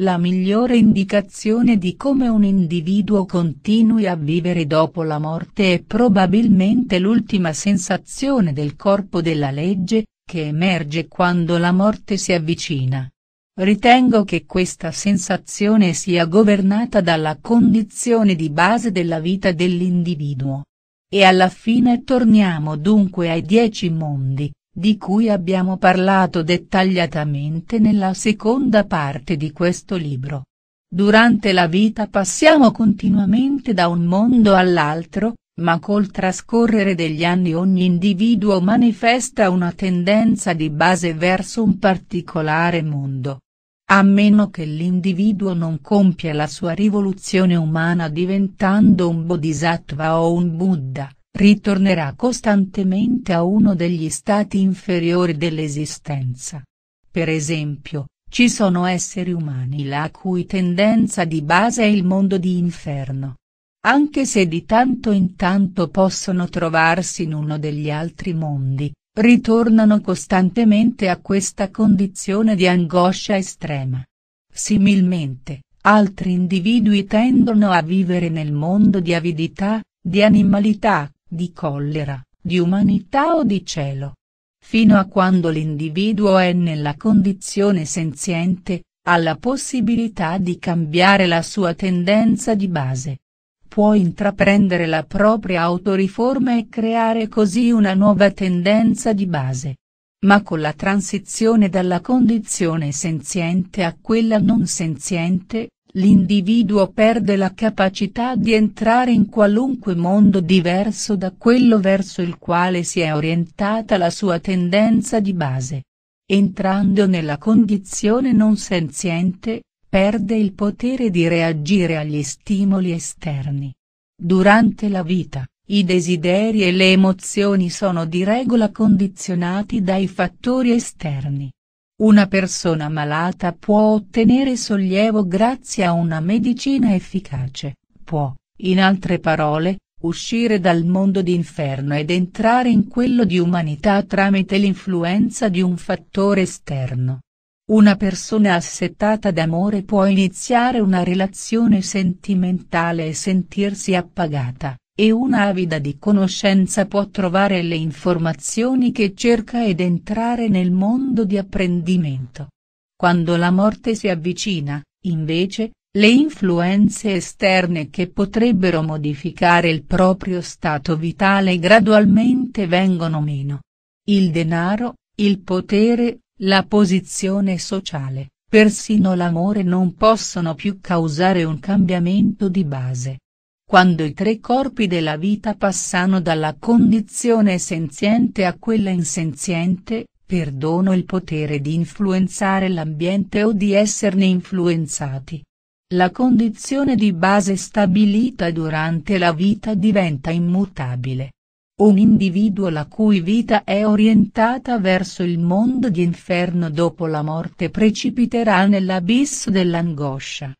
La migliore indicazione di come un individuo continui a vivere dopo la morte è probabilmente l'ultima sensazione del corpo della legge, che emerge quando la morte si avvicina. Ritengo che questa sensazione sia governata dalla condizione di base della vita dell'individuo. E alla fine torniamo dunque ai dieci mondi, di cui abbiamo parlato dettagliatamente nella seconda parte di questo libro. Durante la vita passiamo continuamente da un mondo all'altro, ma col trascorrere degli anni ogni individuo manifesta una tendenza di base verso un particolare mondo. A meno che l'individuo non compia la sua rivoluzione umana diventando un bodhisattva o un buddha, ritornerà costantemente a uno degli stati inferiori dell'esistenza. Per esempio, ci sono esseri umani la cui tendenza di base è il mondo di inferno anche se di tanto in tanto possono trovarsi in uno degli altri mondi, ritornano costantemente a questa condizione di angoscia estrema. Similmente, altri individui tendono a vivere nel mondo di avidità, di animalità, di collera, di umanità o di cielo. Fino a quando l'individuo è nella condizione senziente, ha la possibilità di cambiare la sua tendenza di base, può intraprendere la propria autoriforma e creare così una nuova tendenza di base. Ma con la transizione dalla condizione senziente a quella non senziente, l'individuo perde la capacità di entrare in qualunque mondo diverso da quello verso il quale si è orientata la sua tendenza di base. Entrando nella condizione non senziente, perde il potere di reagire agli stimoli esterni. Durante la vita, i desideri e le emozioni sono di regola condizionati dai fattori esterni. Una persona malata può ottenere sollievo grazie a una medicina efficace, può, in altre parole, uscire dal mondo d'inferno ed entrare in quello di umanità tramite l'influenza di un fattore esterno. Una persona assettata d'amore può iniziare una relazione sentimentale e sentirsi appagata, e una avida di conoscenza può trovare le informazioni che cerca ed entrare nel mondo di apprendimento. Quando la morte si avvicina, invece, le influenze esterne che potrebbero modificare il proprio stato vitale gradualmente vengono meno. Il denaro, il potere, la posizione sociale, persino l'amore non possono più causare un cambiamento di base. Quando i tre corpi della vita passano dalla condizione senziente a quella insenziente, perdono il potere di influenzare l'ambiente o di esserne influenzati. La condizione di base stabilita durante la vita diventa immutabile. Un individuo la cui vita è orientata verso il mondo di inferno dopo la morte precipiterà nell'abisso dell'angoscia.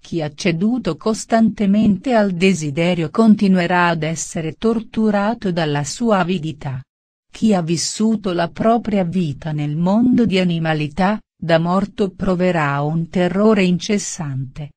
Chi ha ceduto costantemente al desiderio continuerà ad essere torturato dalla sua avidità. Chi ha vissuto la propria vita nel mondo di animalità, da morto proverà un terrore incessante.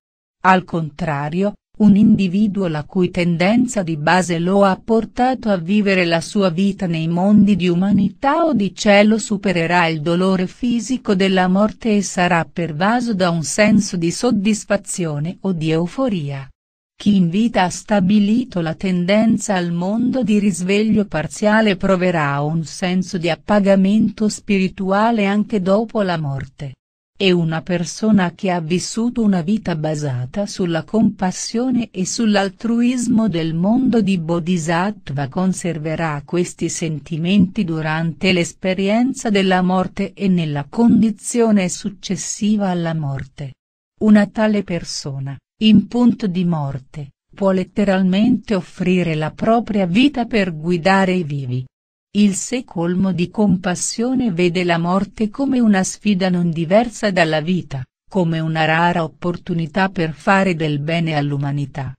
Al contrario, un individuo la cui tendenza di base lo ha portato a vivere la sua vita nei mondi di umanità o di cielo supererà il dolore fisico della morte e sarà pervaso da un senso di soddisfazione o di euforia. Chi in vita ha stabilito la tendenza al mondo di risveglio parziale proverà un senso di appagamento spirituale anche dopo la morte. È una persona che ha vissuto una vita basata sulla compassione e sull'altruismo del mondo di Bodhisattva conserverà questi sentimenti durante l'esperienza della morte e nella condizione successiva alla morte. Una tale persona, in punto di morte, può letteralmente offrire la propria vita per guidare i vivi. Il sé colmo di compassione vede la morte come una sfida non diversa dalla vita, come una rara opportunità per fare del bene all'umanità.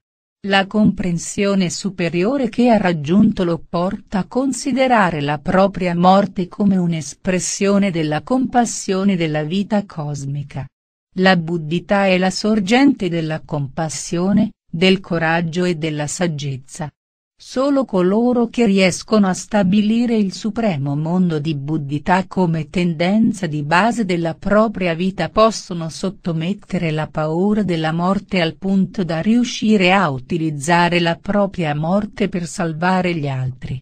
La comprensione superiore che ha raggiunto lo porta a considerare la propria morte come un'espressione della compassione della vita cosmica. La buddhità è la sorgente della compassione, del coraggio e della saggezza, Solo coloro che riescono a stabilire il supremo mondo di buddhità come tendenza di base della propria vita possono sottomettere la paura della morte al punto da riuscire a utilizzare la propria morte per salvare gli altri.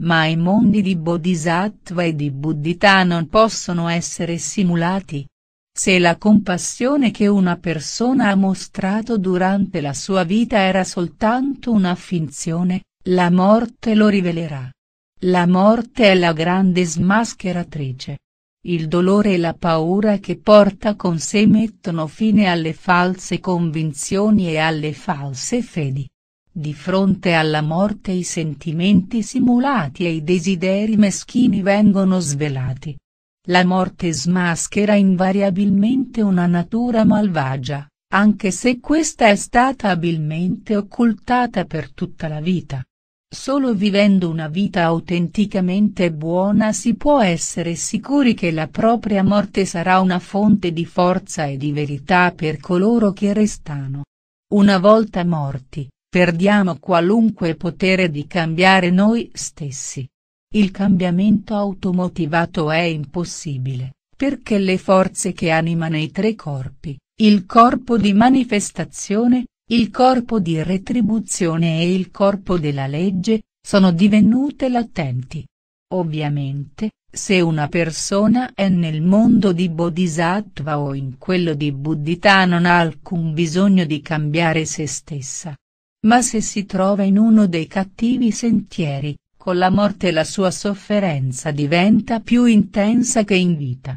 Ma i mondi di bodhisattva e di buddhità non possono essere simulati. Se la compassione che una persona ha mostrato durante la sua vita era soltanto una finzione, la morte lo rivelerà. La morte è la grande smascheratrice. Il dolore e la paura che porta con sé mettono fine alle false convinzioni e alle false fedi. Di fronte alla morte i sentimenti simulati e i desideri meschini vengono svelati. La morte smaschera invariabilmente una natura malvagia, anche se questa è stata abilmente occultata per tutta la vita. Solo vivendo una vita autenticamente buona si può essere sicuri che la propria morte sarà una fonte di forza e di verità per coloro che restano. Una volta morti, perdiamo qualunque potere di cambiare noi stessi. Il cambiamento automotivato è impossibile, perché le forze che animano i tre corpi, il corpo di manifestazione, il corpo di retribuzione e il corpo della legge, sono divenute latenti. Ovviamente, se una persona è nel mondo di Bodhisattva o in quello di Buddhita non ha alcun bisogno di cambiare se stessa. Ma se si trova in uno dei cattivi sentieri, con la morte la sua sofferenza diventa più intensa che in vita.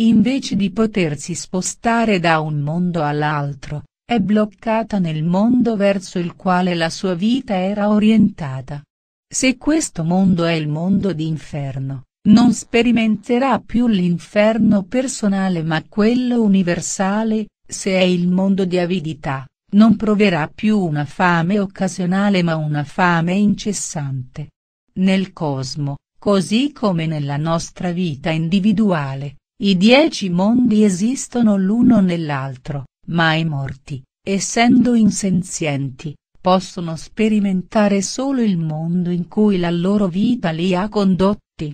Invece di potersi spostare da un mondo all'altro, è bloccata nel mondo verso il quale la sua vita era orientata. Se questo mondo è il mondo d'inferno, non sperimenterà più l'inferno personale ma quello universale, se è il mondo di avidità, non proverà più una fame occasionale ma una fame incessante. Nel cosmo, così come nella nostra vita individuale, i dieci mondi esistono l'uno nell'altro, ma i morti, essendo insenzienti, possono sperimentare solo il mondo in cui la loro vita li ha condotti.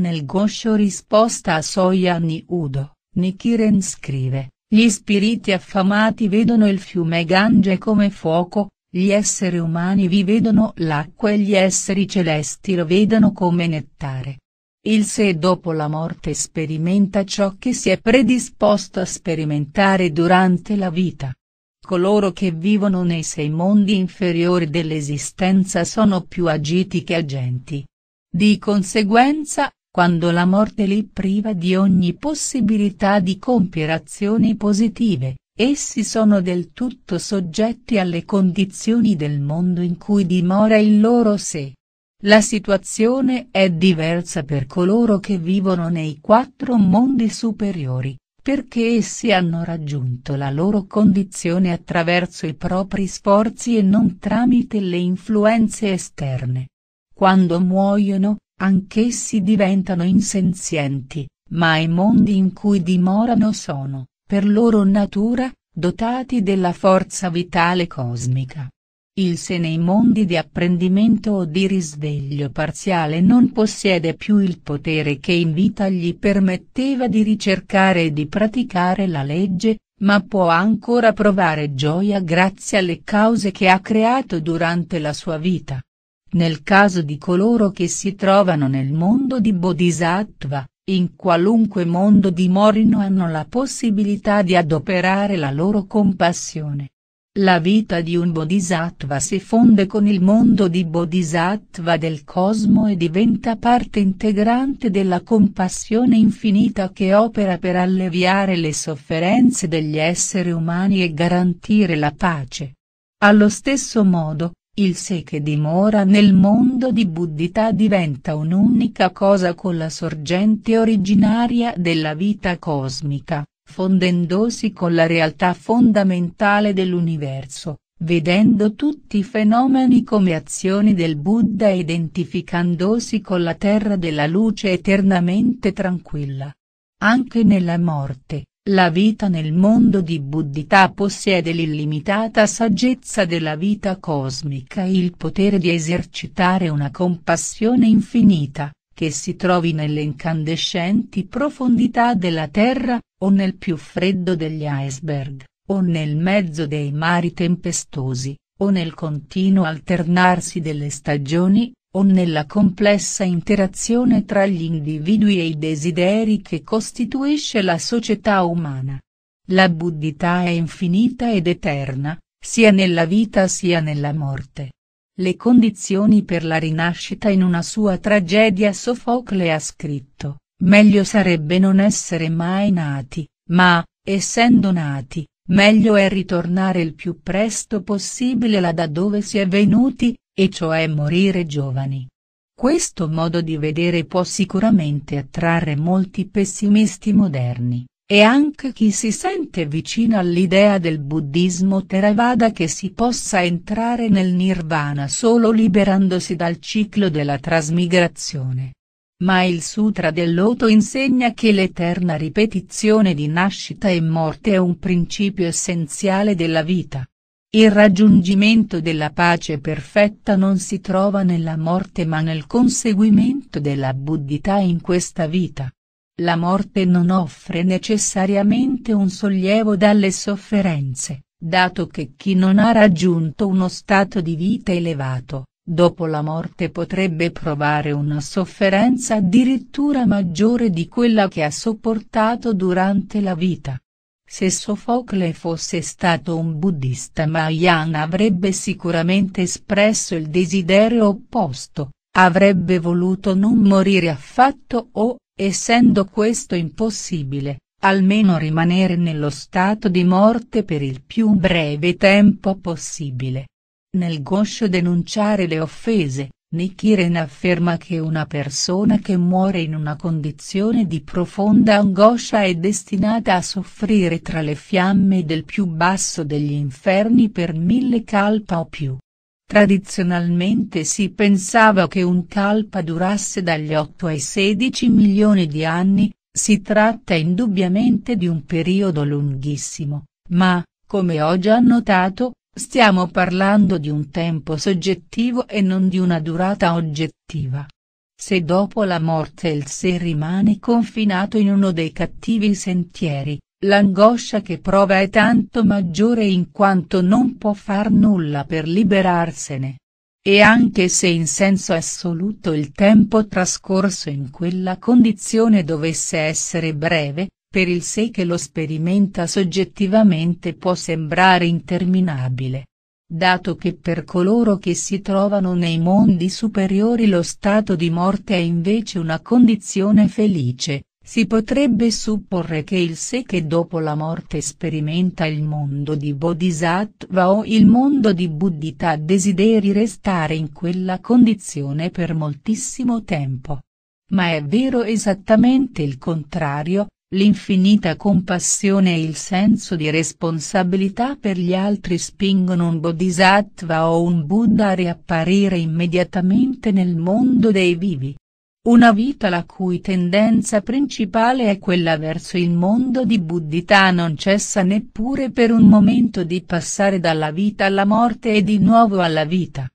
Nel goscio risposta a Soiani Udo, Nikiren scrive, gli spiriti affamati vedono il fiume Gange come fuoco, gli esseri umani vi vedono l'acqua e gli esseri celesti lo vedono come nettare. Il se dopo la morte sperimenta ciò che si è predisposto a sperimentare durante la vita. Coloro che vivono nei sei mondi inferiori dell'esistenza sono più agiti che agenti. Di conseguenza, quando la morte li priva di ogni possibilità di compiere azioni positive, essi sono del tutto soggetti alle condizioni del mondo in cui dimora il loro sé. La situazione è diversa per coloro che vivono nei quattro mondi superiori, perché essi hanno raggiunto la loro condizione attraverso i propri sforzi e non tramite le influenze esterne. Quando muoiono, anch'essi diventano insenzienti, ma i mondi in cui dimorano sono, per loro natura, dotati della forza vitale cosmica. Il se nei mondi di apprendimento o di risveglio parziale non possiede più il potere che in vita gli permetteva di ricercare e di praticare la legge, ma può ancora provare gioia grazie alle cause che ha creato durante la sua vita. Nel caso di coloro che si trovano nel mondo di Bodhisattva, in qualunque mondo dimorino hanno la possibilità di adoperare la loro compassione la vita di un bodhisattva si fonde con il mondo di bodhisattva del cosmo e diventa parte integrante della compassione infinita che opera per alleviare le sofferenze degli esseri umani e garantire la pace. Allo stesso modo, il sé che dimora nel mondo di buddhità diventa un'unica cosa con la sorgente originaria della vita cosmica fondendosi con la realtà fondamentale dell'universo, vedendo tutti i fenomeni come azioni del Buddha e identificandosi con la terra della luce eternamente tranquilla. Anche nella morte, la vita nel mondo di Buddhità possiede l'illimitata saggezza della vita cosmica e il potere di esercitare una compassione infinita che si trovi nelle incandescenti profondità della Terra, o nel più freddo degli iceberg, o nel mezzo dei mari tempestosi, o nel continuo alternarsi delle stagioni, o nella complessa interazione tra gli individui e i desideri che costituisce la società umana. La buddhità è infinita ed eterna, sia nella vita sia nella morte le condizioni per la rinascita in una sua tragedia Sofocle ha scritto, meglio sarebbe non essere mai nati, ma, essendo nati, meglio è ritornare il più presto possibile là da dove si è venuti, e cioè morire giovani. Questo modo di vedere può sicuramente attrarre molti pessimisti moderni, e anche chi si sente vicino all'idea del buddismo Theravada che si possa entrare nel nirvana solo liberandosi dal ciclo della trasmigrazione. Ma il Sutra del Loto insegna che l'eterna ripetizione di nascita e morte è un principio essenziale della vita. Il raggiungimento della pace perfetta non si trova nella morte ma nel conseguimento della buddhità in questa vita. La morte non offre necessariamente un sollievo dalle sofferenze, dato che chi non ha raggiunto uno stato di vita elevato, dopo la morte potrebbe provare una sofferenza addirittura maggiore di quella che ha sopportato durante la vita. Se Sofocle fosse stato un buddista Mahayana avrebbe sicuramente espresso il desiderio opposto, avrebbe voluto non morire affatto o, Essendo questo impossibile, almeno rimanere nello stato di morte per il più breve tempo possibile. Nel goscio denunciare le offese, Nikiren afferma che una persona che muore in una condizione di profonda angoscia è destinata a soffrire tra le fiamme del più basso degli inferni per mille calpa o più. Tradizionalmente si pensava che un kalpa durasse dagli 8 ai 16 milioni di anni, si tratta indubbiamente di un periodo lunghissimo, ma, come ho già notato, stiamo parlando di un tempo soggettivo e non di una durata oggettiva. Se dopo la morte il sé rimane confinato in uno dei cattivi sentieri, L'angoscia che prova è tanto maggiore in quanto non può far nulla per liberarsene. E anche se in senso assoluto il tempo trascorso in quella condizione dovesse essere breve, per il sé che lo sperimenta soggettivamente può sembrare interminabile. Dato che per coloro che si trovano nei mondi superiori lo stato di morte è invece una condizione felice, si potrebbe supporre che il sé che dopo la morte sperimenta il mondo di Bodhisattva o il mondo di Buddhità desideri restare in quella condizione per moltissimo tempo. Ma è vero esattamente il contrario, l'infinita compassione e il senso di responsabilità per gli altri spingono un Bodhisattva o un Buddha a riapparire immediatamente nel mondo dei vivi. Una vita la cui tendenza principale è quella verso il mondo di buddità non cessa neppure per un momento di passare dalla vita alla morte e di nuovo alla vita.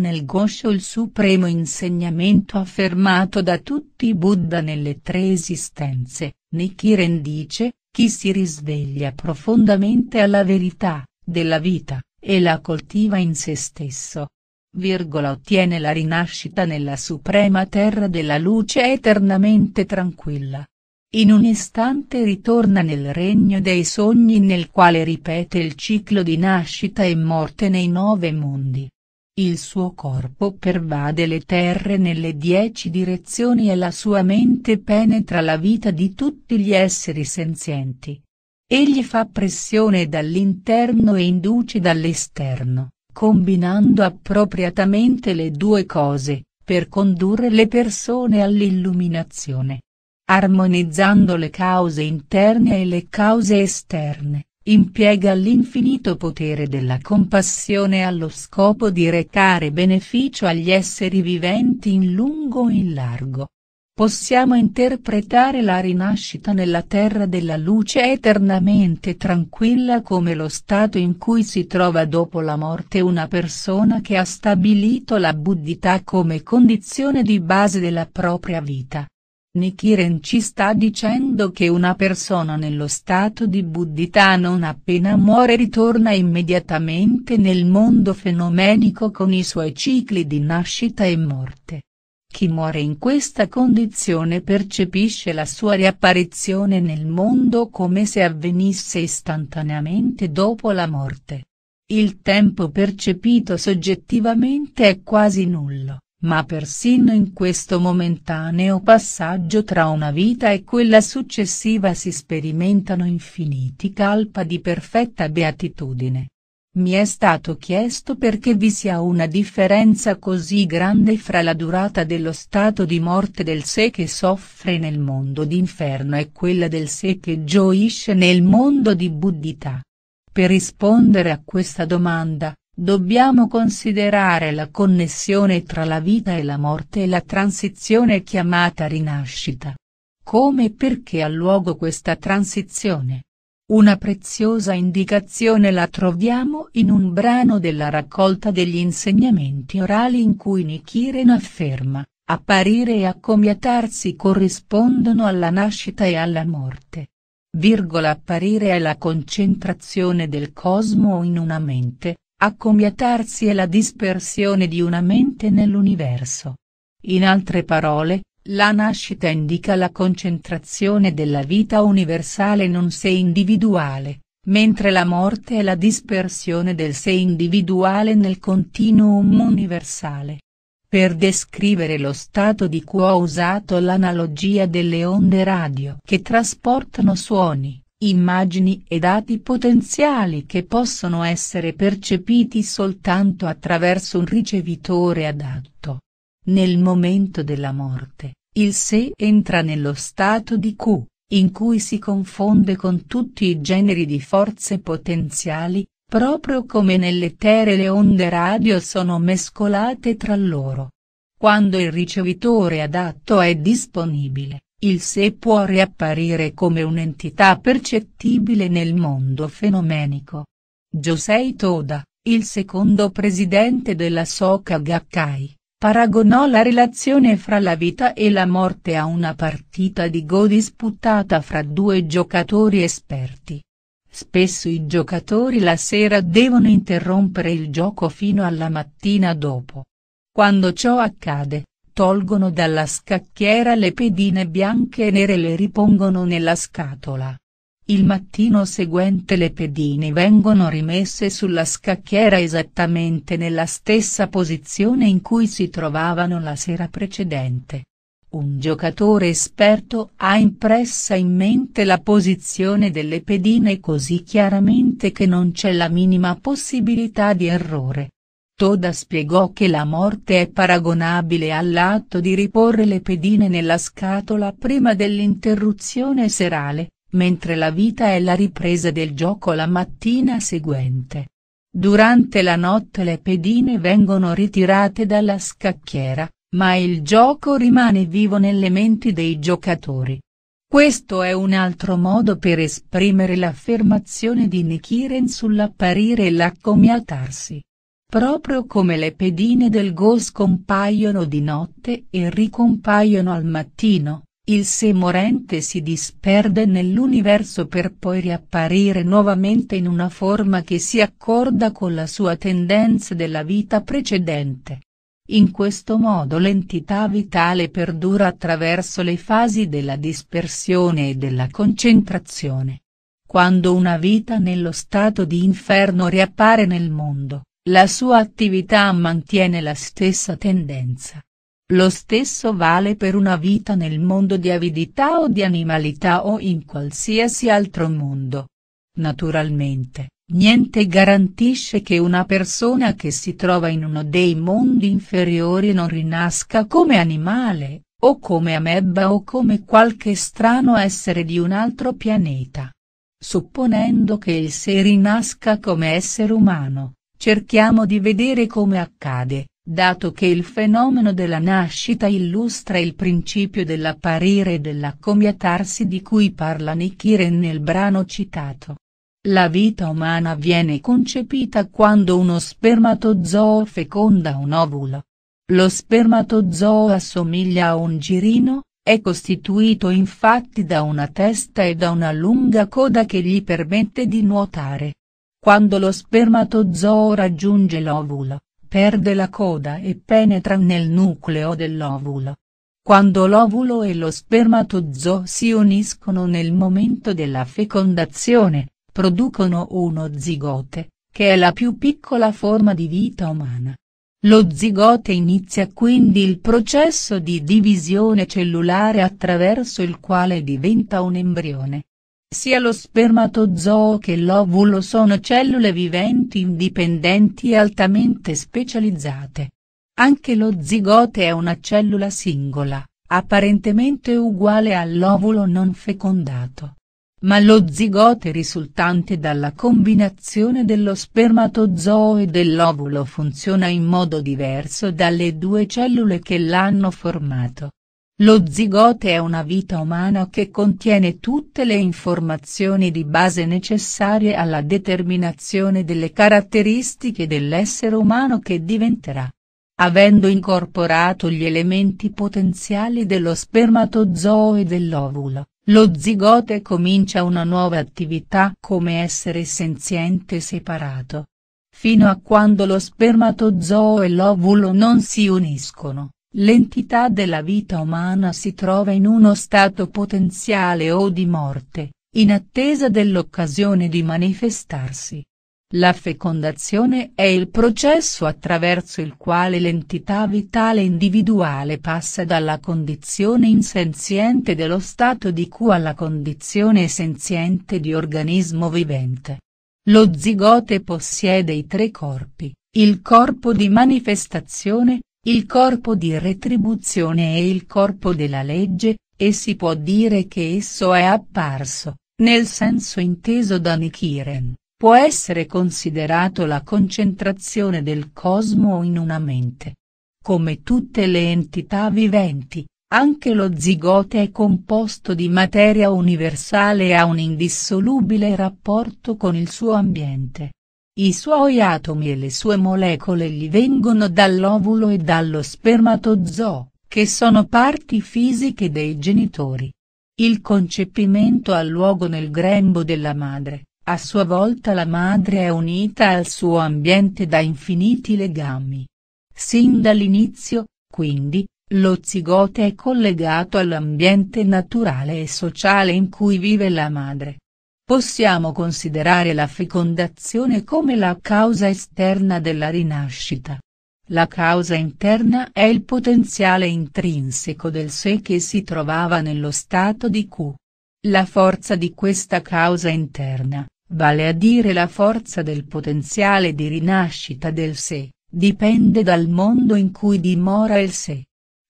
Nel Gosho il supremo insegnamento affermato da tutti i Buddha nelle tre esistenze, Nichiren dice, chi si risveglia profondamente alla verità, della vita, e la coltiva in se stesso, Virgola ottiene la rinascita nella suprema terra della luce eternamente tranquilla. In un istante ritorna nel regno dei sogni nel quale ripete il ciclo di nascita e morte nei nove mondi. Il suo corpo pervade le terre nelle dieci direzioni e la sua mente penetra la vita di tutti gli esseri senzienti. Egli fa pressione dall'interno e induce dall'esterno combinando appropriatamente le due cose, per condurre le persone all'illuminazione. Armonizzando le cause interne e le cause esterne, impiega l'infinito potere della compassione allo scopo di recare beneficio agli esseri viventi in lungo e in largo possiamo interpretare la rinascita nella terra della luce eternamente tranquilla come lo stato in cui si trova dopo la morte una persona che ha stabilito la buddhità come condizione di base della propria vita. Nichiren ci sta dicendo che una persona nello stato di buddhità non appena muore ritorna immediatamente nel mondo fenomenico con i suoi cicli di nascita e morte. Chi muore in questa condizione percepisce la sua riapparizione nel mondo come se avvenisse istantaneamente dopo la morte. Il tempo percepito soggettivamente è quasi nullo, ma persino in questo momentaneo passaggio tra una vita e quella successiva si sperimentano infiniti calpa di perfetta beatitudine mi è stato chiesto perché vi sia una differenza così grande fra la durata dello stato di morte del sé che soffre nel mondo d'inferno e quella del sé che gioisce nel mondo di buddhità. Per rispondere a questa domanda, dobbiamo considerare la connessione tra la vita e la morte e la transizione chiamata rinascita. Come e perché ha luogo questa transizione? Una preziosa indicazione la troviamo in un brano della raccolta degli insegnamenti orali in cui Nichiren afferma, apparire e accomiatarsi corrispondono alla nascita e alla morte. Virgola apparire è la concentrazione del cosmo in una mente, accomiatarsi è la dispersione di una mente nell'universo. In altre parole, la nascita indica la concentrazione della vita universale non sé individuale, mentre la morte è la dispersione del sé individuale nel continuum universale. Per descrivere lo stato di quo ho usato l'analogia delle onde radio che trasportano suoni, immagini e dati potenziali che possono essere percepiti soltanto attraverso un ricevitore adatto. Nel momento della morte, il sé entra nello stato di Q, in cui si confonde con tutti i generi di forze potenziali, proprio come nell'etere le onde radio sono mescolate tra loro. Quando il ricevitore adatto è disponibile, il sé può riapparire come un'entità percettibile nel mondo fenomenico. Josei Toda, il secondo presidente della Soka Gakkai, Paragonò la relazione fra la vita e la morte a una partita di Go disputata fra due giocatori esperti. Spesso i giocatori la sera devono interrompere il gioco fino alla mattina dopo. Quando ciò accade, tolgono dalla scacchiera le pedine bianche e nere e le ripongono nella scatola, il mattino seguente le pedine vengono rimesse sulla scacchiera esattamente nella stessa posizione in cui si trovavano la sera precedente. Un giocatore esperto ha impressa in mente la posizione delle pedine così chiaramente che non c'è la minima possibilità di errore. Toda spiegò che la morte è paragonabile all'atto di riporre le pedine nella scatola prima dell'interruzione serale mentre la vita è la ripresa del gioco la mattina seguente. Durante la notte le pedine vengono ritirate dalla scacchiera, ma il gioco rimane vivo nelle menti dei giocatori. Questo è un altro modo per esprimere l'affermazione di Nikiren sull'apparire e l'accomiatarsi. Proprio come le pedine del gol scompaiono di notte e ricompaiono al mattino, il sé morente si disperde nell'universo per poi riapparire nuovamente in una forma che si accorda con la sua tendenza della vita precedente. In questo modo l'entità vitale perdura attraverso le fasi della dispersione e della concentrazione. Quando una vita nello stato di inferno riappare nel mondo, la sua attività mantiene la stessa tendenza lo stesso vale per una vita nel mondo di avidità o di animalità o in qualsiasi altro mondo. Naturalmente, niente garantisce che una persona che si trova in uno dei mondi inferiori non rinasca come animale, o come amebba o come qualche strano essere di un altro pianeta. Supponendo che il se rinasca come essere umano, cerchiamo di vedere come accade dato che il fenomeno della nascita illustra il principio dell'apparire e dell'accomiatarsi di cui parla Nichiren nel brano citato. La vita umana viene concepita quando uno spermatozoo feconda un ovulo. Lo spermatozoo assomiglia a un girino, è costituito infatti da una testa e da una lunga coda che gli permette di nuotare. Quando lo spermatozoo raggiunge l'ovulo, perde la coda e penetra nel nucleo dell'ovulo. Quando l'ovulo e lo spermatozo si uniscono nel momento della fecondazione, producono uno zigote, che è la più piccola forma di vita umana. Lo zigote inizia quindi il processo di divisione cellulare attraverso il quale diventa un embrione. Sia lo spermatozoo che l'ovulo sono cellule viventi indipendenti e altamente specializzate. Anche lo zigote è una cellula singola, apparentemente uguale all'ovulo non fecondato. Ma lo zigote risultante dalla combinazione dello spermatozoo e dell'ovulo funziona in modo diverso dalle due cellule che l'hanno formato. Lo zigote è una vita umana che contiene tutte le informazioni di base necessarie alla determinazione delle caratteristiche dell'essere umano che diventerà. Avendo incorporato gli elementi potenziali dello spermatozoo e dell'ovulo, lo zigote comincia una nuova attività come essere senziente separato. Fino a quando lo spermatozoo e l'ovulo non si uniscono L'entità della vita umana si trova in uno stato potenziale o di morte, in attesa dell'occasione di manifestarsi. La fecondazione è il processo attraverso il quale l'entità vitale individuale passa dalla condizione insenziente dello stato di Q alla condizione senziente di organismo vivente. Lo zigote possiede i tre corpi, il corpo di manifestazione, il corpo di retribuzione è il corpo della legge, e si può dire che esso è apparso, nel senso inteso da Nichiren, può essere considerato la concentrazione del cosmo in una mente. Come tutte le entità viventi, anche lo zigote è composto di materia universale e ha un indissolubile rapporto con il suo ambiente. I suoi atomi e le sue molecole gli vengono dall'ovulo e dallo spermatozoo, che sono parti fisiche dei genitori. Il concepimento ha luogo nel grembo della madre, a sua volta la madre è unita al suo ambiente da infiniti legami. Sin dall'inizio, quindi, lo zigote è collegato all'ambiente naturale e sociale in cui vive la madre possiamo considerare la fecondazione come la causa esterna della rinascita. La causa interna è il potenziale intrinseco del sé che si trovava nello stato di Q. La forza di questa causa interna, vale a dire la forza del potenziale di rinascita del sé, dipende dal mondo in cui dimora il sé.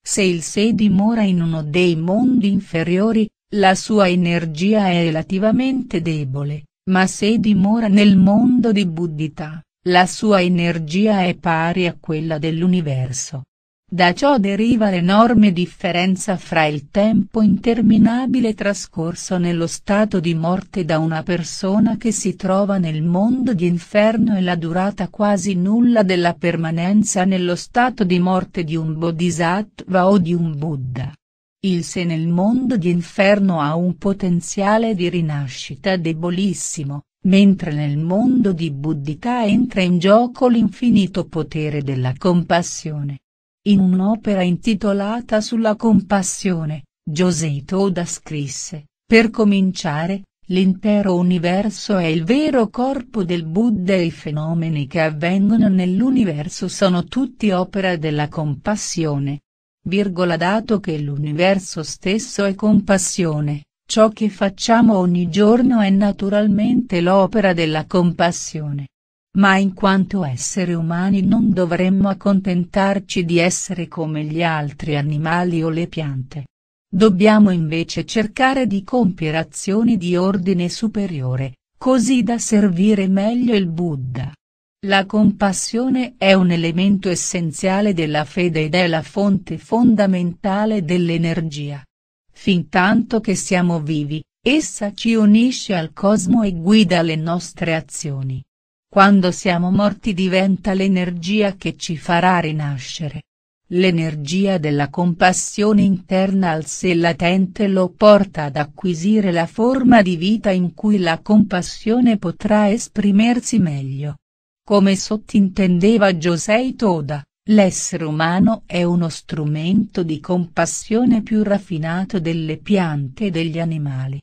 Se il sé dimora in uno dei mondi inferiori, la sua energia è relativamente debole, ma se dimora nel mondo di Buddhita, la sua energia è pari a quella dell'universo. Da ciò deriva l'enorme differenza fra il tempo interminabile trascorso nello stato di morte da una persona che si trova nel mondo di inferno e la durata quasi nulla della permanenza nello stato di morte di un bodhisattva o di un Buddha. Il se nel mondo di inferno ha un potenziale di rinascita debolissimo, mentre nel mondo di buddhità entra in gioco l'infinito potere della compassione. In un'opera intitolata sulla compassione, José Toda scrisse, per cominciare, l'intero universo è il vero corpo del Buddha e i fenomeni che avvengono nell'universo sono tutti opera della compassione virgola dato che l'universo stesso è compassione, ciò che facciamo ogni giorno è naturalmente l'opera della compassione. Ma in quanto esseri umani non dovremmo accontentarci di essere come gli altri animali o le piante. Dobbiamo invece cercare di compiere azioni di ordine superiore, così da servire meglio il Buddha. La compassione è un elemento essenziale della fede ed è la fonte fondamentale dell'energia. Fintanto che siamo vivi, essa ci unisce al cosmo e guida le nostre azioni. Quando siamo morti diventa l'energia che ci farà rinascere. L'energia della compassione interna al sé latente lo porta ad acquisire la forma di vita in cui la compassione potrà esprimersi meglio. Come sottintendeva Josei Toda, l'essere umano è uno strumento di compassione più raffinato delle piante e degli animali.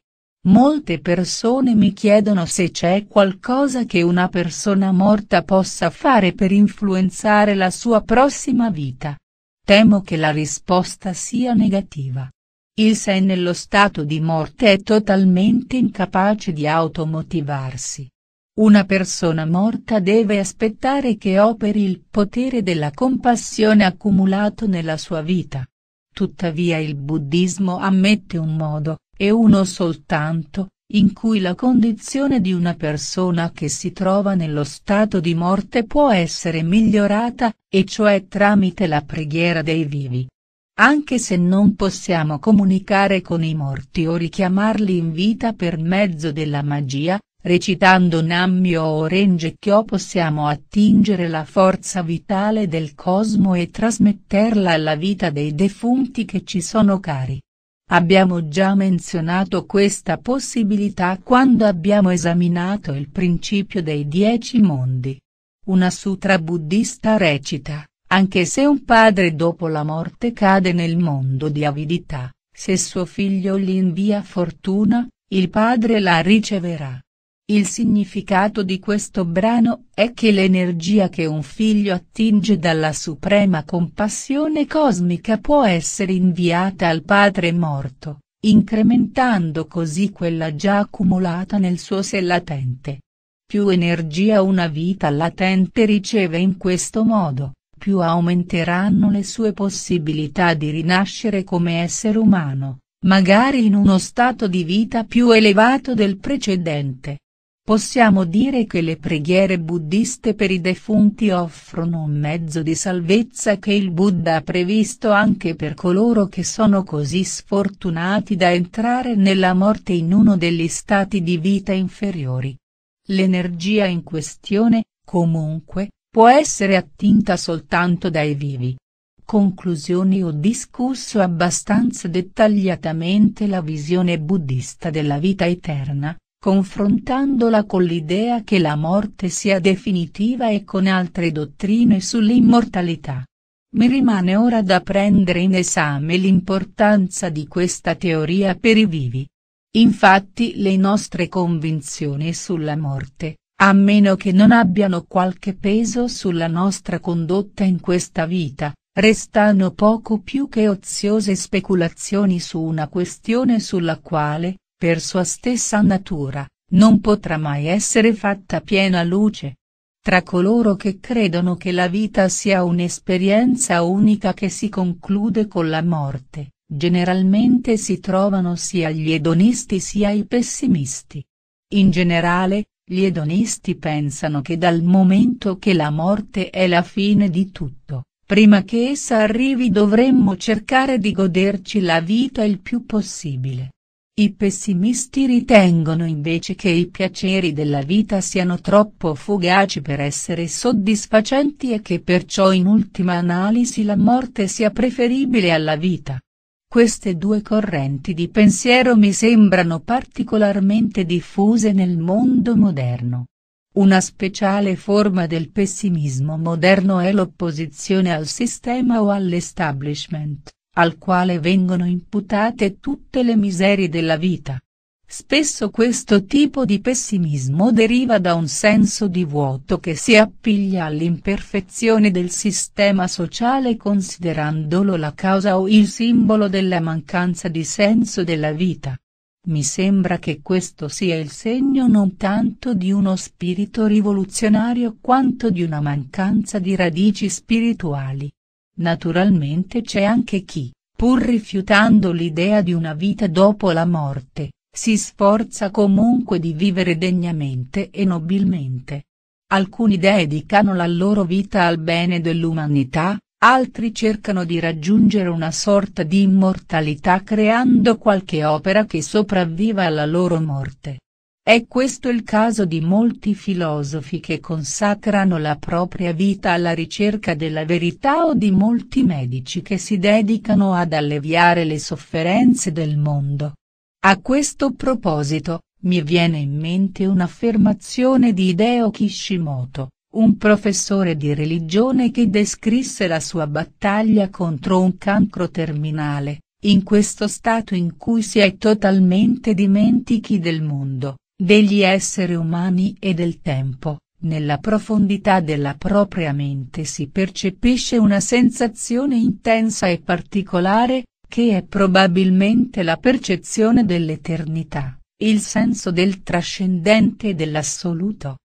Molte persone mi chiedono se c'è qualcosa che una persona morta possa fare per influenzare la sua prossima vita. Temo che la risposta sia negativa. Il sé nello stato di morte è totalmente incapace di automotivarsi. Una persona morta deve aspettare che operi il potere della compassione accumulato nella sua vita. Tuttavia il buddismo ammette un modo, e uno soltanto, in cui la condizione di una persona che si trova nello stato di morte può essere migliorata, e cioè tramite la preghiera dei vivi. Anche se non possiamo comunicare con i morti o richiamarli in vita per mezzo della magia, recitando Nammyo Orange Kyo possiamo attingere la forza vitale del cosmo e trasmetterla alla vita dei defunti che ci sono cari. Abbiamo già menzionato questa possibilità quando abbiamo esaminato il principio dei dieci mondi. Una sutra buddista recita, anche se un padre dopo la morte cade nel mondo di avidità, se suo figlio gli invia fortuna, il padre la riceverà. Il significato di questo brano è che l'energia che un figlio attinge dalla suprema compassione cosmica può essere inviata al padre morto, incrementando così quella già accumulata nel suo sé latente. Più energia una vita latente riceve in questo modo, più aumenteranno le sue possibilità di rinascere come essere umano, magari in uno stato di vita più elevato del precedente. Possiamo dire che le preghiere buddiste per i defunti offrono un mezzo di salvezza che il Buddha ha previsto anche per coloro che sono così sfortunati da entrare nella morte in uno degli stati di vita inferiori. L'energia in questione, comunque, può essere attinta soltanto dai vivi. Conclusioni Ho discusso abbastanza dettagliatamente la visione buddista della vita eterna, confrontandola con l'idea che la morte sia definitiva e con altre dottrine sull'immortalità. Mi rimane ora da prendere in esame l'importanza di questa teoria per i vivi. Infatti le nostre convinzioni sulla morte, a meno che non abbiano qualche peso sulla nostra condotta in questa vita, restano poco più che oziose speculazioni su una questione sulla quale, per sua stessa natura, non potrà mai essere fatta piena luce. Tra coloro che credono che la vita sia un'esperienza unica che si conclude con la morte, generalmente si trovano sia gli edonisti sia i pessimisti. In generale, gli edonisti pensano che dal momento che la morte è la fine di tutto, prima che essa arrivi dovremmo cercare di goderci la vita il più possibile. I pessimisti ritengono invece che i piaceri della vita siano troppo fugaci per essere soddisfacenti e che perciò in ultima analisi la morte sia preferibile alla vita. Queste due correnti di pensiero mi sembrano particolarmente diffuse nel mondo moderno. Una speciale forma del pessimismo moderno è l'opposizione al sistema o all'establishment al quale vengono imputate tutte le miserie della vita. Spesso questo tipo di pessimismo deriva da un senso di vuoto che si appiglia all'imperfezione del sistema sociale considerandolo la causa o il simbolo della mancanza di senso della vita. Mi sembra che questo sia il segno non tanto di uno spirito rivoluzionario quanto di una mancanza di radici spirituali. Naturalmente c'è anche chi, pur rifiutando l'idea di una vita dopo la morte, si sforza comunque di vivere degnamente e nobilmente. Alcuni dedicano la loro vita al bene dell'umanità, altri cercano di raggiungere una sorta di immortalità creando qualche opera che sopravviva alla loro morte. È questo il caso di molti filosofi che consacrano la propria vita alla ricerca della verità o di molti medici che si dedicano ad alleviare le sofferenze del mondo. A questo proposito, mi viene in mente un'affermazione di Hideo Kishimoto, un professore di religione che descrisse la sua battaglia contro un cancro terminale, in questo stato in cui si è totalmente dimentichi del mondo degli esseri umani e del tempo, nella profondità della propria mente si percepisce una sensazione intensa e particolare, che è probabilmente la percezione dell'eternità, il senso del trascendente e dell'assoluto.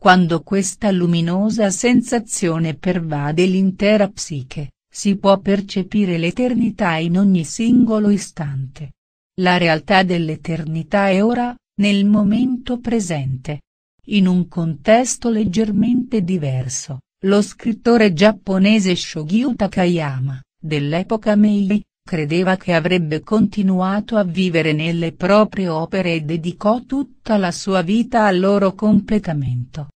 Quando questa luminosa sensazione pervade l'intera psiche, si può percepire l'eternità in ogni singolo istante. La realtà dell'eternità è ora, nel momento presente. In un contesto leggermente diverso, lo scrittore giapponese Shogyu Takayama, dell'epoca Meiji, credeva che avrebbe continuato a vivere nelle proprie opere e dedicò tutta la sua vita al loro completamento.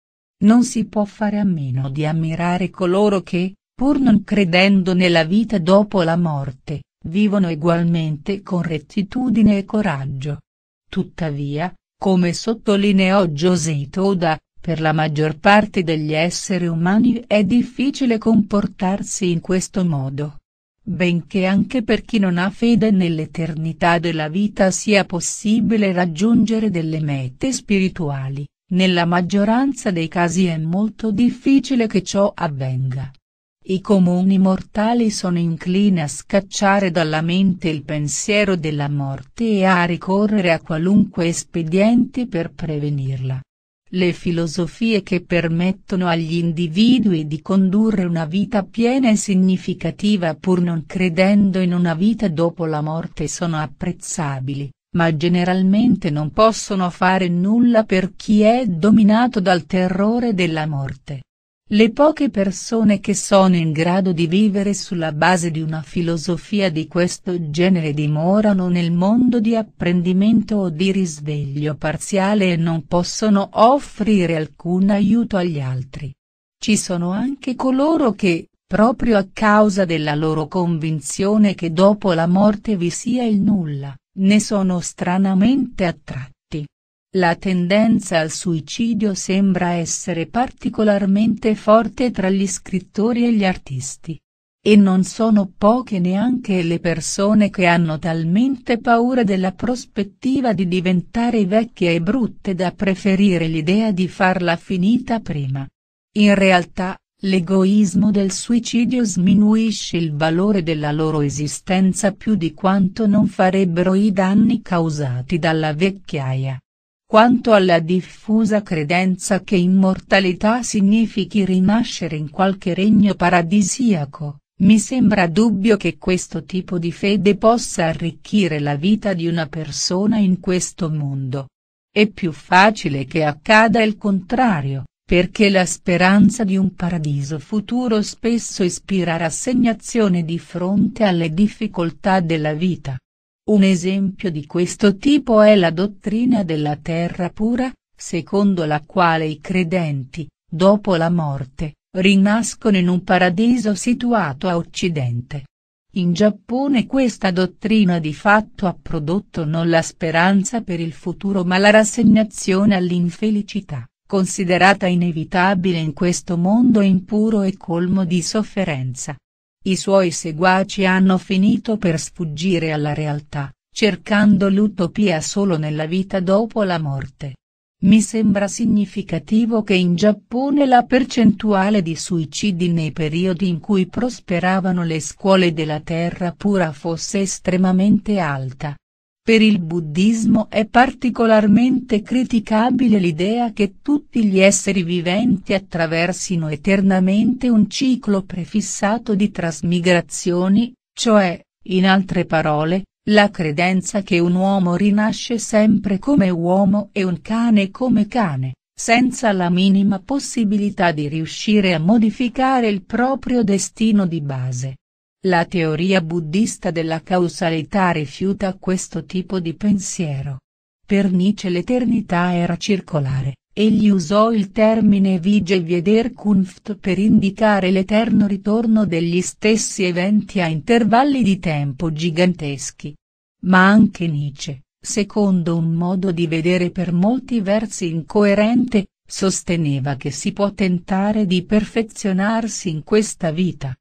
Non si può fare a meno di ammirare coloro che, pur non credendo nella vita dopo la morte, vivono egualmente con rettitudine e coraggio. Tuttavia, come sottolineò José Toda, per la maggior parte degli esseri umani è difficile comportarsi in questo modo. Benché anche per chi non ha fede nell'eternità della vita sia possibile raggiungere delle mete spirituali, nella maggioranza dei casi è molto difficile che ciò avvenga. I comuni mortali sono inclini a scacciare dalla mente il pensiero della morte e a ricorrere a qualunque espediente per prevenirla. Le filosofie che permettono agli individui di condurre una vita piena e significativa pur non credendo in una vita dopo la morte sono apprezzabili, ma generalmente non possono fare nulla per chi è dominato dal terrore della morte. Le poche persone che sono in grado di vivere sulla base di una filosofia di questo genere dimorano nel mondo di apprendimento o di risveglio parziale e non possono offrire alcun aiuto agli altri. Ci sono anche coloro che, proprio a causa della loro convinzione che dopo la morte vi sia il nulla, ne sono stranamente attratti. La tendenza al suicidio sembra essere particolarmente forte tra gli scrittori e gli artisti. E non sono poche neanche le persone che hanno talmente paura della prospettiva di diventare vecchie e brutte da preferire l'idea di farla finita prima. In realtà, l'egoismo del suicidio sminuisce il valore della loro esistenza più di quanto non farebbero i danni causati dalla vecchiaia. Quanto alla diffusa credenza che immortalità significhi rinascere in qualche regno paradisiaco, mi sembra dubbio che questo tipo di fede possa arricchire la vita di una persona in questo mondo. È più facile che accada il contrario, perché la speranza di un paradiso futuro spesso ispira rassegnazione di fronte alle difficoltà della vita. Un esempio di questo tipo è la dottrina della terra pura, secondo la quale i credenti, dopo la morte, rinascono in un paradiso situato a occidente. In Giappone questa dottrina di fatto ha prodotto non la speranza per il futuro ma la rassegnazione all'infelicità, considerata inevitabile in questo mondo impuro e colmo di sofferenza. I suoi seguaci hanno finito per sfuggire alla realtà, cercando l'utopia solo nella vita dopo la morte. Mi sembra significativo che in Giappone la percentuale di suicidi nei periodi in cui prosperavano le scuole della terra pura fosse estremamente alta, per il buddismo è particolarmente criticabile l'idea che tutti gli esseri viventi attraversino eternamente un ciclo prefissato di trasmigrazioni, cioè, in altre parole, la credenza che un uomo rinasce sempre come uomo e un cane come cane, senza la minima possibilità di riuscire a modificare il proprio destino di base. La teoria buddista della causalità rifiuta questo tipo di pensiero. Per Nietzsche l'eternità era circolare, egli usò il termine vige Viederkunft per indicare l'eterno ritorno degli stessi eventi a intervalli di tempo giganteschi. Ma anche Nietzsche, secondo un modo di vedere per molti versi incoerente, sosteneva che si può tentare di perfezionarsi in questa vita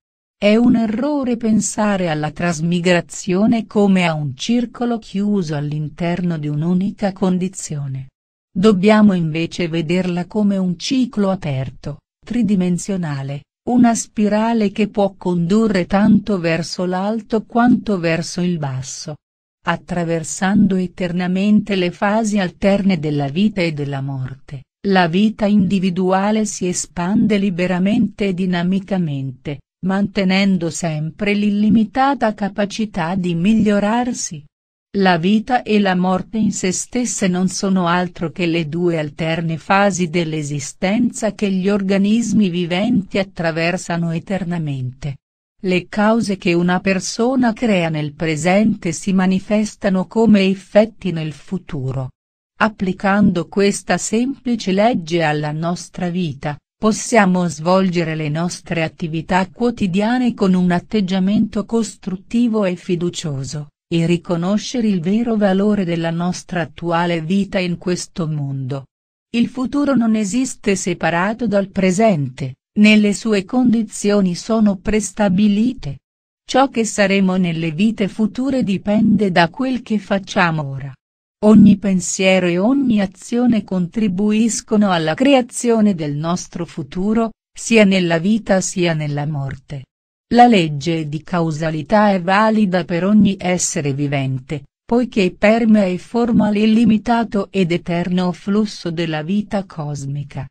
è un errore pensare alla trasmigrazione come a un circolo chiuso all'interno di un'unica condizione. Dobbiamo invece vederla come un ciclo aperto, tridimensionale, una spirale che può condurre tanto verso l'alto quanto verso il basso. Attraversando eternamente le fasi alterne della vita e della morte, la vita individuale si espande liberamente e dinamicamente, mantenendo sempre l'illimitata capacità di migliorarsi. La vita e la morte in se stesse non sono altro che le due alterne fasi dell'esistenza che gli organismi viventi attraversano eternamente. Le cause che una persona crea nel presente si manifestano come effetti nel futuro. Applicando questa semplice legge alla nostra vita, possiamo svolgere le nostre attività quotidiane con un atteggiamento costruttivo e fiducioso, e riconoscere il vero valore della nostra attuale vita in questo mondo. Il futuro non esiste separato dal presente, né le sue condizioni sono prestabilite. Ciò che saremo nelle vite future dipende da quel che facciamo ora. Ogni pensiero e ogni azione contribuiscono alla creazione del nostro futuro, sia nella vita sia nella morte. La legge di causalità è valida per ogni essere vivente, poiché permea e forma l'illimitato ed eterno flusso della vita cosmica.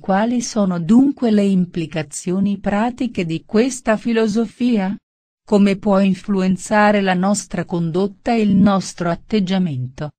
Quali sono dunque le implicazioni pratiche di questa filosofia? Come può influenzare la nostra condotta e il nostro atteggiamento?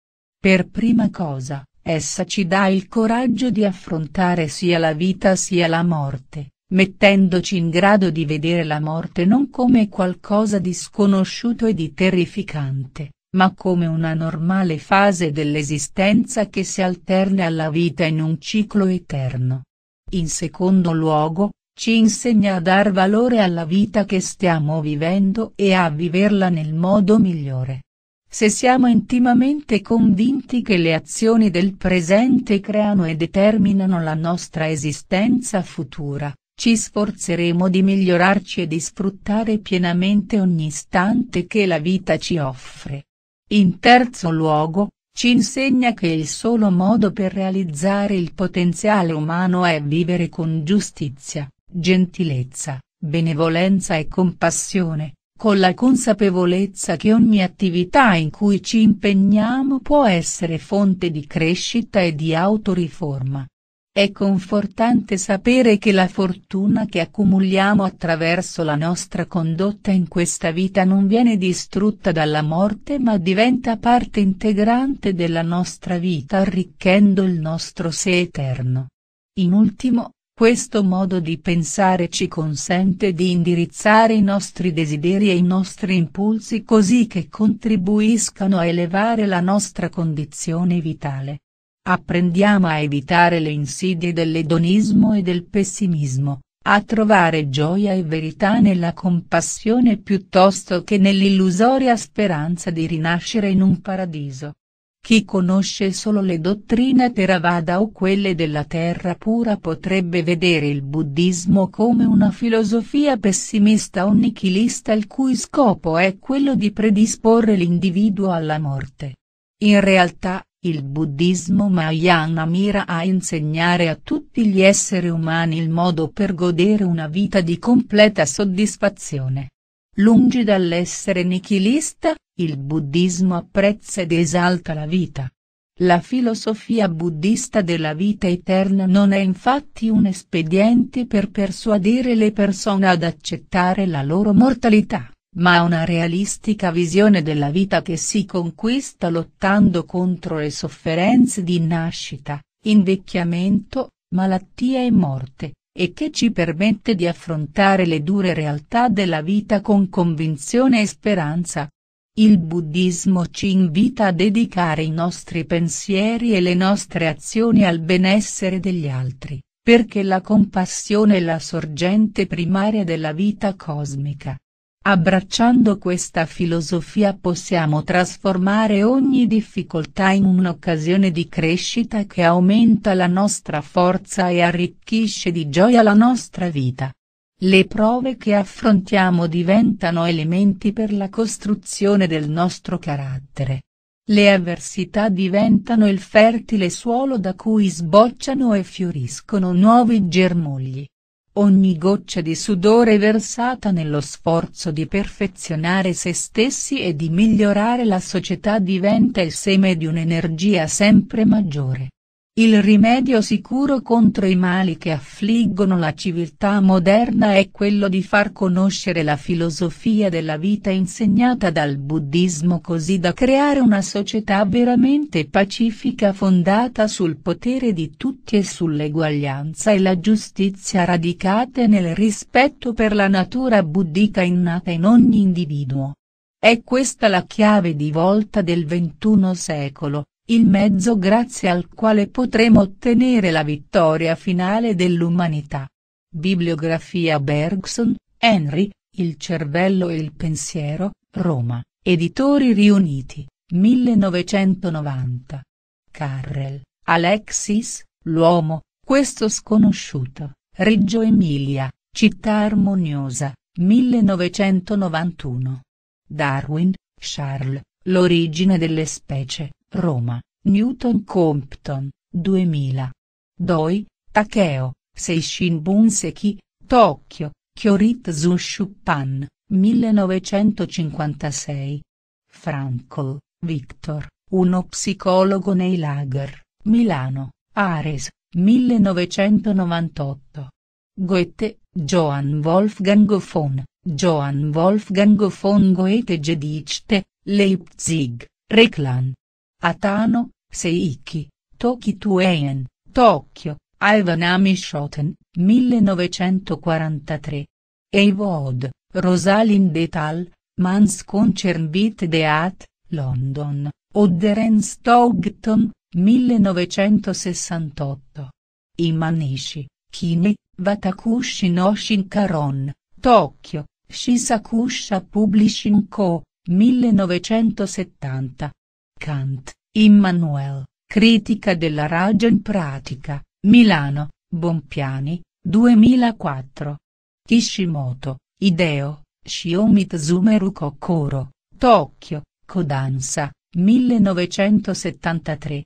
Per prima cosa, essa ci dà il coraggio di affrontare sia la vita sia la morte, mettendoci in grado di vedere la morte non come qualcosa di sconosciuto e di terrificante, ma come una normale fase dell'esistenza che si alterna alla vita in un ciclo eterno. In secondo luogo, ci insegna a dar valore alla vita che stiamo vivendo e a viverla nel modo migliore se siamo intimamente convinti che le azioni del presente creano e determinano la nostra esistenza futura, ci sforzeremo di migliorarci e di sfruttare pienamente ogni istante che la vita ci offre. In terzo luogo, ci insegna che il solo modo per realizzare il potenziale umano è vivere con giustizia, gentilezza, benevolenza e compassione, con la consapevolezza che ogni attività in cui ci impegniamo può essere fonte di crescita e di autoriforma. È confortante sapere che la fortuna che accumuliamo attraverso la nostra condotta in questa vita non viene distrutta dalla morte ma diventa parte integrante della nostra vita arricchendo il nostro sé eterno. In ultimo, questo modo di pensare ci consente di indirizzare i nostri desideri e i nostri impulsi così che contribuiscano a elevare la nostra condizione vitale. Apprendiamo a evitare le insidie dell'edonismo e del pessimismo, a trovare gioia e verità nella compassione piuttosto che nell'illusoria speranza di rinascere in un paradiso. Chi conosce solo le dottrine Theravada o quelle della terra pura potrebbe vedere il buddismo come una filosofia pessimista o nichilista il cui scopo è quello di predisporre l'individuo alla morte. In realtà, il buddismo Mahayana mira a insegnare a tutti gli esseri umani il modo per godere una vita di completa soddisfazione. Lungi dall'essere nichilista, il buddismo apprezza ed esalta la vita. La filosofia buddista della vita eterna non è infatti un espediente per persuadere le persone ad accettare la loro mortalità, ma una realistica visione della vita che si conquista lottando contro le sofferenze di nascita, invecchiamento, malattia e morte, e che ci permette di affrontare le dure realtà della vita con convinzione e speranza, il buddismo ci invita a dedicare i nostri pensieri e le nostre azioni al benessere degli altri, perché la compassione è la sorgente primaria della vita cosmica. Abbracciando questa filosofia possiamo trasformare ogni difficoltà in un'occasione di crescita che aumenta la nostra forza e arricchisce di gioia la nostra vita. Le prove che affrontiamo diventano elementi per la costruzione del nostro carattere. Le avversità diventano il fertile suolo da cui sbocciano e fioriscono nuovi germogli. Ogni goccia di sudore versata nello sforzo di perfezionare se stessi e di migliorare la società diventa il seme di un'energia sempre maggiore. Il rimedio sicuro contro i mali che affliggono la civiltà moderna è quello di far conoscere la filosofia della vita insegnata dal buddismo così da creare una società veramente pacifica fondata sul potere di tutti e sull'eguaglianza e la giustizia radicate nel rispetto per la natura buddhica innata in ogni individuo. È questa la chiave di volta del XXI secolo, il mezzo grazie al quale potremo ottenere la vittoria finale dell'umanità. Bibliografia Bergson, Henry, Il cervello e il pensiero, Roma, Editori Riuniti, 1990. Carrel, Alexis, L'uomo, questo sconosciuto, Reggio Emilia, Città armoniosa, 1991. Darwin, Charles, L'origine delle specie, Roma, Newton Compton, 2000. Doi, Takeo, Seishin Bunseki, Tokyo, Kyoritsu Shuppan, 1956. Frankl, Victor, Uno psicologo nei lager, Milano, Ares, 1998. Goethe, Johann Wolfgang von, Johann Wolfgang von Goethe Gedichte, Leipzig, Reclan. Atano, Seiki, Toki Tuen, Tokyo, Ivanami Shoten, 1943. Eivod, Rosalind et al., Mans Concern Bit de At, London, Odderen Stockton, 1968. Imanishi, Kini, Watakushi no Shinkaron, Tokyo, Shisakusha Publishing Co., 1970. Kant, Immanuel, Critica della ragion pratica, Milano, Bompiani, 2004. Kishimoto, Ideo, Shiomitsumeru Kokoro, Tokyo, Kodansa, 1973.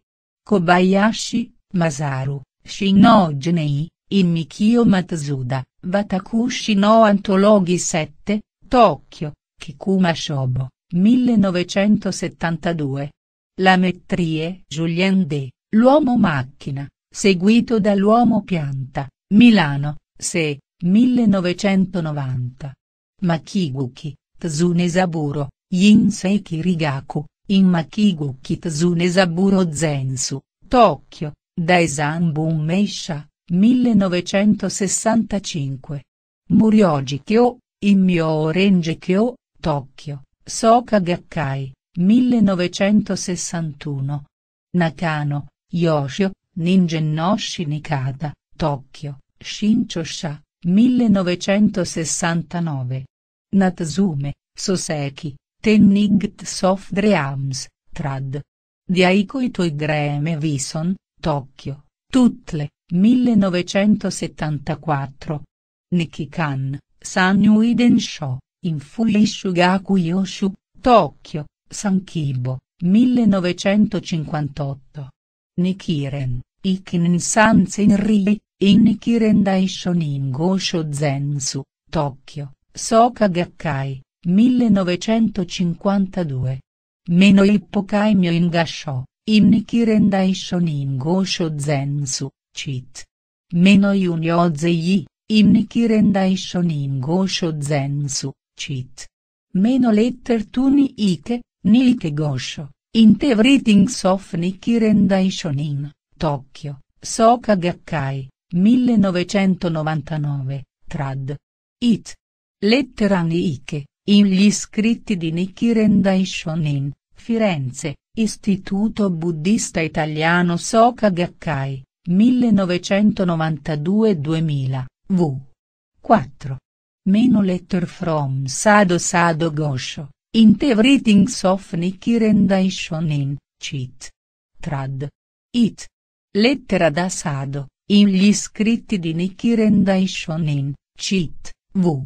Kobayashi, Masaru, Shinogenei, Immikio Matsuda, Watakushi no Antologhi 7, Tokyo, Kikuma Shobo, 1972. La Mettrie Julien D., l'uomo macchina, seguito dall'uomo pianta, Milano, Se, 1990. Makiguki, Tsunesaburo, Saburo, Jinsei Kirigaku, in Makiguki Tsunesaburo Zensu, Tokyo, Daisan Bun Meisha, 1965. Muryoji Kyo, in Myo Orange Kyo, Tokyo, Soka Gakkai. 1961. Nakano, Yoshio, Ningennoshi Nikata, Tokyo, Shinchosha, 1969. Natsume, Soseki, Tennigt Soft Dreams, trad. Diaiko Aikoito Igreme Vison, Tokyo, Tutle, 1974. Nikki Kan, Sanyu Iden Idensho, Infui Shugaku Yoshu, Tokyo, Sankibo, 1958. Nikiren, Ikinin Nikiren Dai Shonin Gosho Zensu, Tokyo, Soka Gakkai, 1952. Meno Ippokai Ippokaimyo Ingasho, Dai Shonin Gosho Zensu, Cit. Meno Yunyo Zeyi, Dai Shonin Gosho Zensu, Cit. Meno Letter Tuni Ike, Nilke Gosho, Intev Ratings of Nikki Rendai Shonin, Tokyo, Soka Gakkai, 1999, trad. It. Lettera Nike, in gli scritti di Nikki Rendai Shonin, Firenze, Istituto Buddista Italiano Soka Gakkai, 1992-2000, v. 4. Meno letter from Sado Sado Gosho. Int everything of Nikirendation in, cheat. Trad. It. Lettera da Sado, in gli scritti di Nikirendation in, cheat, V.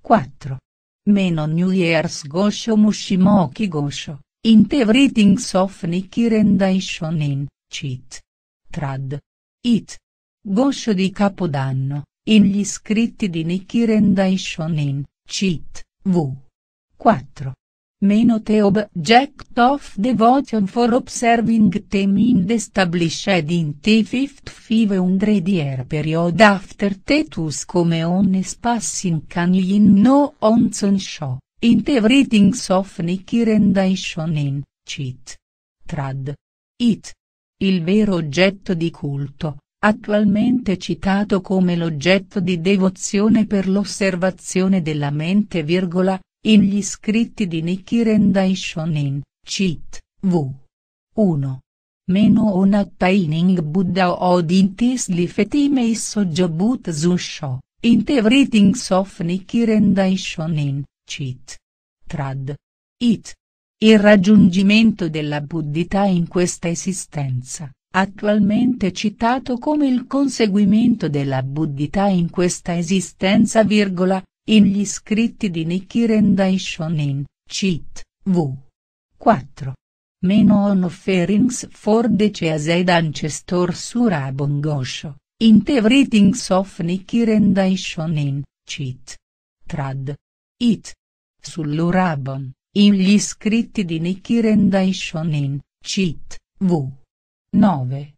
4. Meno New Year's Gosho Mushimoki Gosho, int everything of Nikirendation in, cheat. Trad. It. Gosho di Capodanno, in gli scritti di Nikirendation in, cheat, V. 4. Meno the object of devotion for observing them in the established in the fifth five hundred year period after tetus come on passing can in no onson show, in the writings of Nikirendation in, cit. Trad. It. Il vero oggetto di culto, attualmente citato come l'oggetto di devozione per l'osservazione della mente virgola, in gli scritti di Nikiren Daishonin, Cheat, V. 1. Meno on attaining Buddha o dintis li fetime jobut zusho, in the writings of Nikiren Daishonin, Cheat. Trad. It. Il raggiungimento della buddhità in questa esistenza, attualmente citato come il conseguimento della buddhità in questa esistenza virgola, in gli scritti di Nicky Rendai Shonin, Cheat, V. 4. Meno on offerings for the Chesed ancestor surabongosho, in the writings of Nicky Rendai Shonin, Cheat. Trad. It. Sull'Urabon, in gli scritti di Nicky Rendai Shonin, Cheat, V. 9.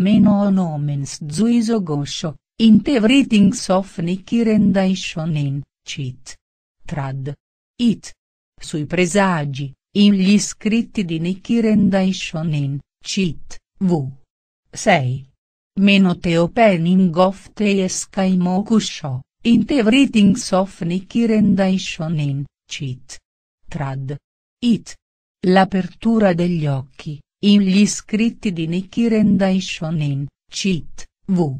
Meno on omens zuiso gosho, in the writings of Nicky Rendai Shonin, Cit. Trad. It. Sui presagi, in gli scritti di Nicky Rendai Shonin, Cit. V. 6. Meno Teopening of te Skymoku Show, in the readings of Nicky Rendai Shonin, Cit. Trad. It. L'apertura degli occhi, in gli scritti di Nicky Rendai Shonin, Cit. V.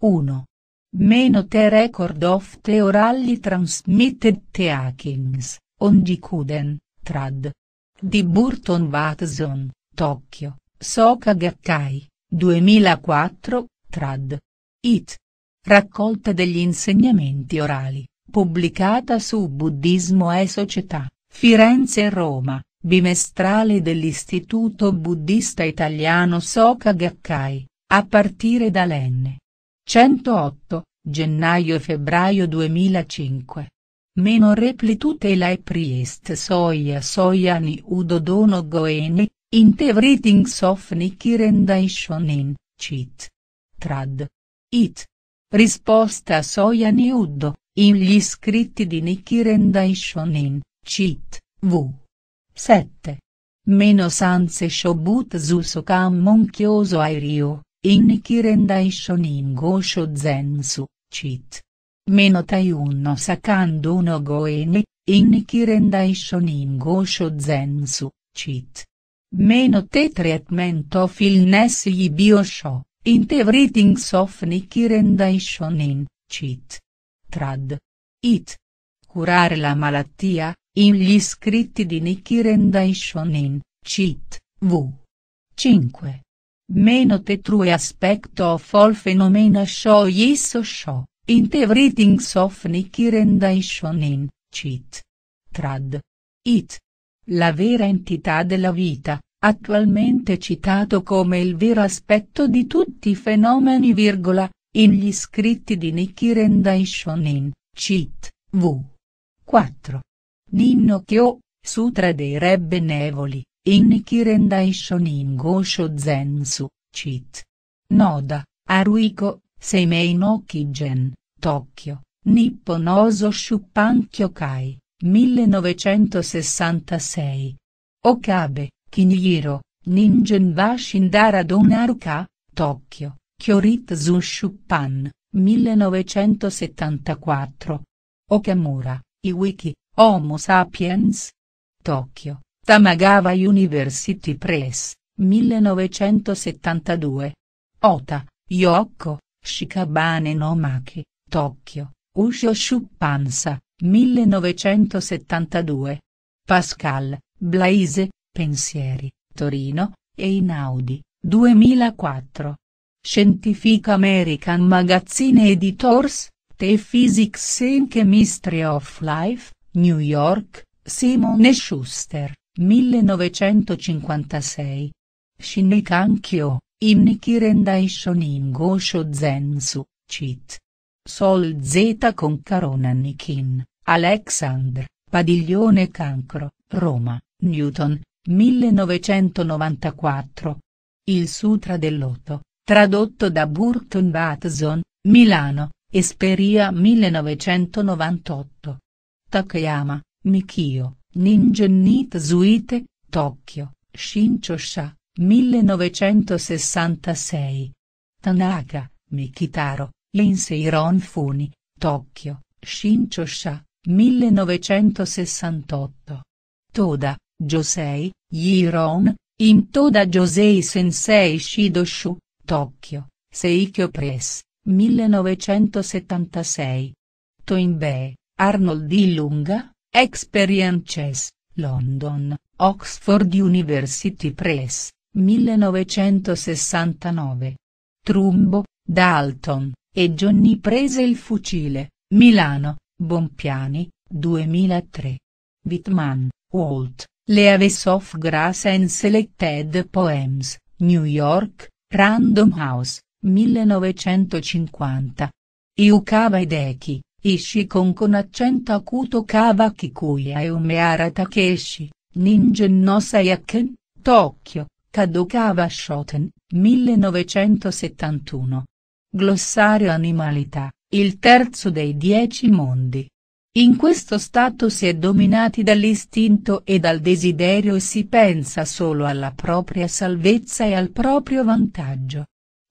1. Meno te record of the orally transmitted teachings, on Gikuden, trad. Di Burton Watson, Tokyo, Soka Gakkai, 2004, trad. It. Raccolta degli insegnamenti orali, pubblicata su Buddismo e Società, Firenze e Roma, bimestrale dell'Istituto Buddista Italiano Soka Gakkai, a partire da Lenne. 108, gennaio e febbraio 2005. Meno repli la e priest soia soia ni udo dono goeni, in intev ratings of niki rendation in, cit. Trad. It. Risposta soia ni udo, in gli scritti di niki rendation in, cit. V. 7. Meno sanse shobut zuso cam monchioso airio, Inniki rendai shonin go shozensu, cheat. Meno tai uno sakando goeni, inniki rendai shonin go shozensu, cheat. Meno te treatment of illness yi bio show, inteveritings of niki rendai shonin, cheat. Trad. It. Curare la malattia, in gli scritti di Nikirendai Shonin, Cheat, V. 5 meno te true aspect of all phenomena show is show, in everything of Nicky rendation in, cit. Trad. It. La vera entità della vita, attualmente citato come il vero aspetto di tutti i fenomeni virgola, in gli scritti di Nicky rendation in, cit. V. 4. Ninno Chio, Sutra dei Re Benevoli. Inniki Rendai Shonin Gosho Zensu, Chit. Noda, Haruiko, Seimei no Kigen, Tokyo, Nippon Oso Shupan Kyokai, 1966. Okabe, Kinjiro, Ningen Bashindara Donaruka, Tokyo, Kyoritsu Shupan, 1974. Okamura, Iwiki, Homo sapiens? Tokyo, Tamagawa University Press, 1972. Ota, Yoko, Shikabane no Maki, Tokyo, Ushio Shuppansa, 1972. Pascal, Blaise, Pensieri, Torino, Einaudi, 2004. Scientific American Magazine Editors, The Physics and Chemistry of Life, New York, Simone Schuster. 1956. Shinikankyo, Innikiren Daishonin Go Zensu, Chit. Sol Z con Carona Nikin, Alexandr, Padiglione Cancro, Roma, Newton, 1994. Il Sutra del Loto, tradotto da Burton Batson, Milano, Esperia 1998. Takeyama, Mikio. Ningennit Zuite, Tokyo, Shinchosha, 1966. Tanaka, Mikitaro, Ron Funi, Tokyo, Shinchosha, 1968. Toda, Josei, Yiron, In Toda Josei Sensei Shidoshu, Tokyo, Seikyo Press, 1976. Toinbe, Arnold Ilunga, Experiences, London, Oxford University Press, 1969. Trumbo, Dalton, e Johnny prese il fucile, Milano, Bompiani, 2003. Whitman, Walt, Leaves of Grass and Selected Poems, New York, Random House, 1950. Yukawa Hideki, Ishikon con accento acuto Kava Kikuya e Umeara Takeshi, Ningen no Seiyaken, Tokyo, Kadokawa Shoten, 1971. Glossario Animalità, il terzo dei dieci mondi. In questo stato si è dominati dall'istinto e dal desiderio e si pensa solo alla propria salvezza e al proprio vantaggio.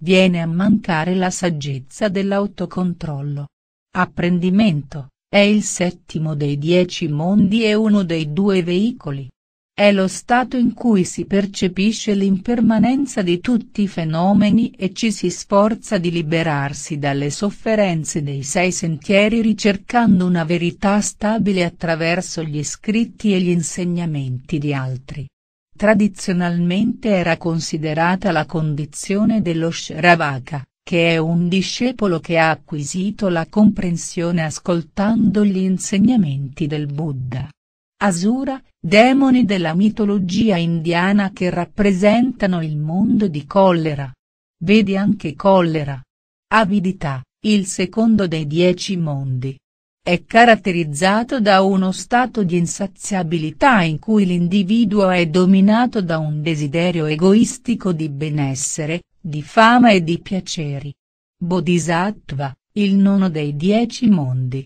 Viene a mancare la saggezza dell'autocontrollo, Apprendimento, è il settimo dei dieci mondi e uno dei due veicoli. È lo stato in cui si percepisce l'impermanenza di tutti i fenomeni e ci si sforza di liberarsi dalle sofferenze dei sei sentieri ricercando una verità stabile attraverso gli scritti e gli insegnamenti di altri. Tradizionalmente era considerata la condizione dello Shravaka che è un discepolo che ha acquisito la comprensione ascoltando gli insegnamenti del Buddha. Asura, demoni della mitologia indiana che rappresentano il mondo di collera. Vedi anche collera. Avidità, il secondo dei dieci mondi. È caratterizzato da uno stato di insaziabilità in cui l'individuo è dominato da un desiderio egoistico di benessere, di fama e di piaceri. Bodhisattva, il nono dei dieci mondi.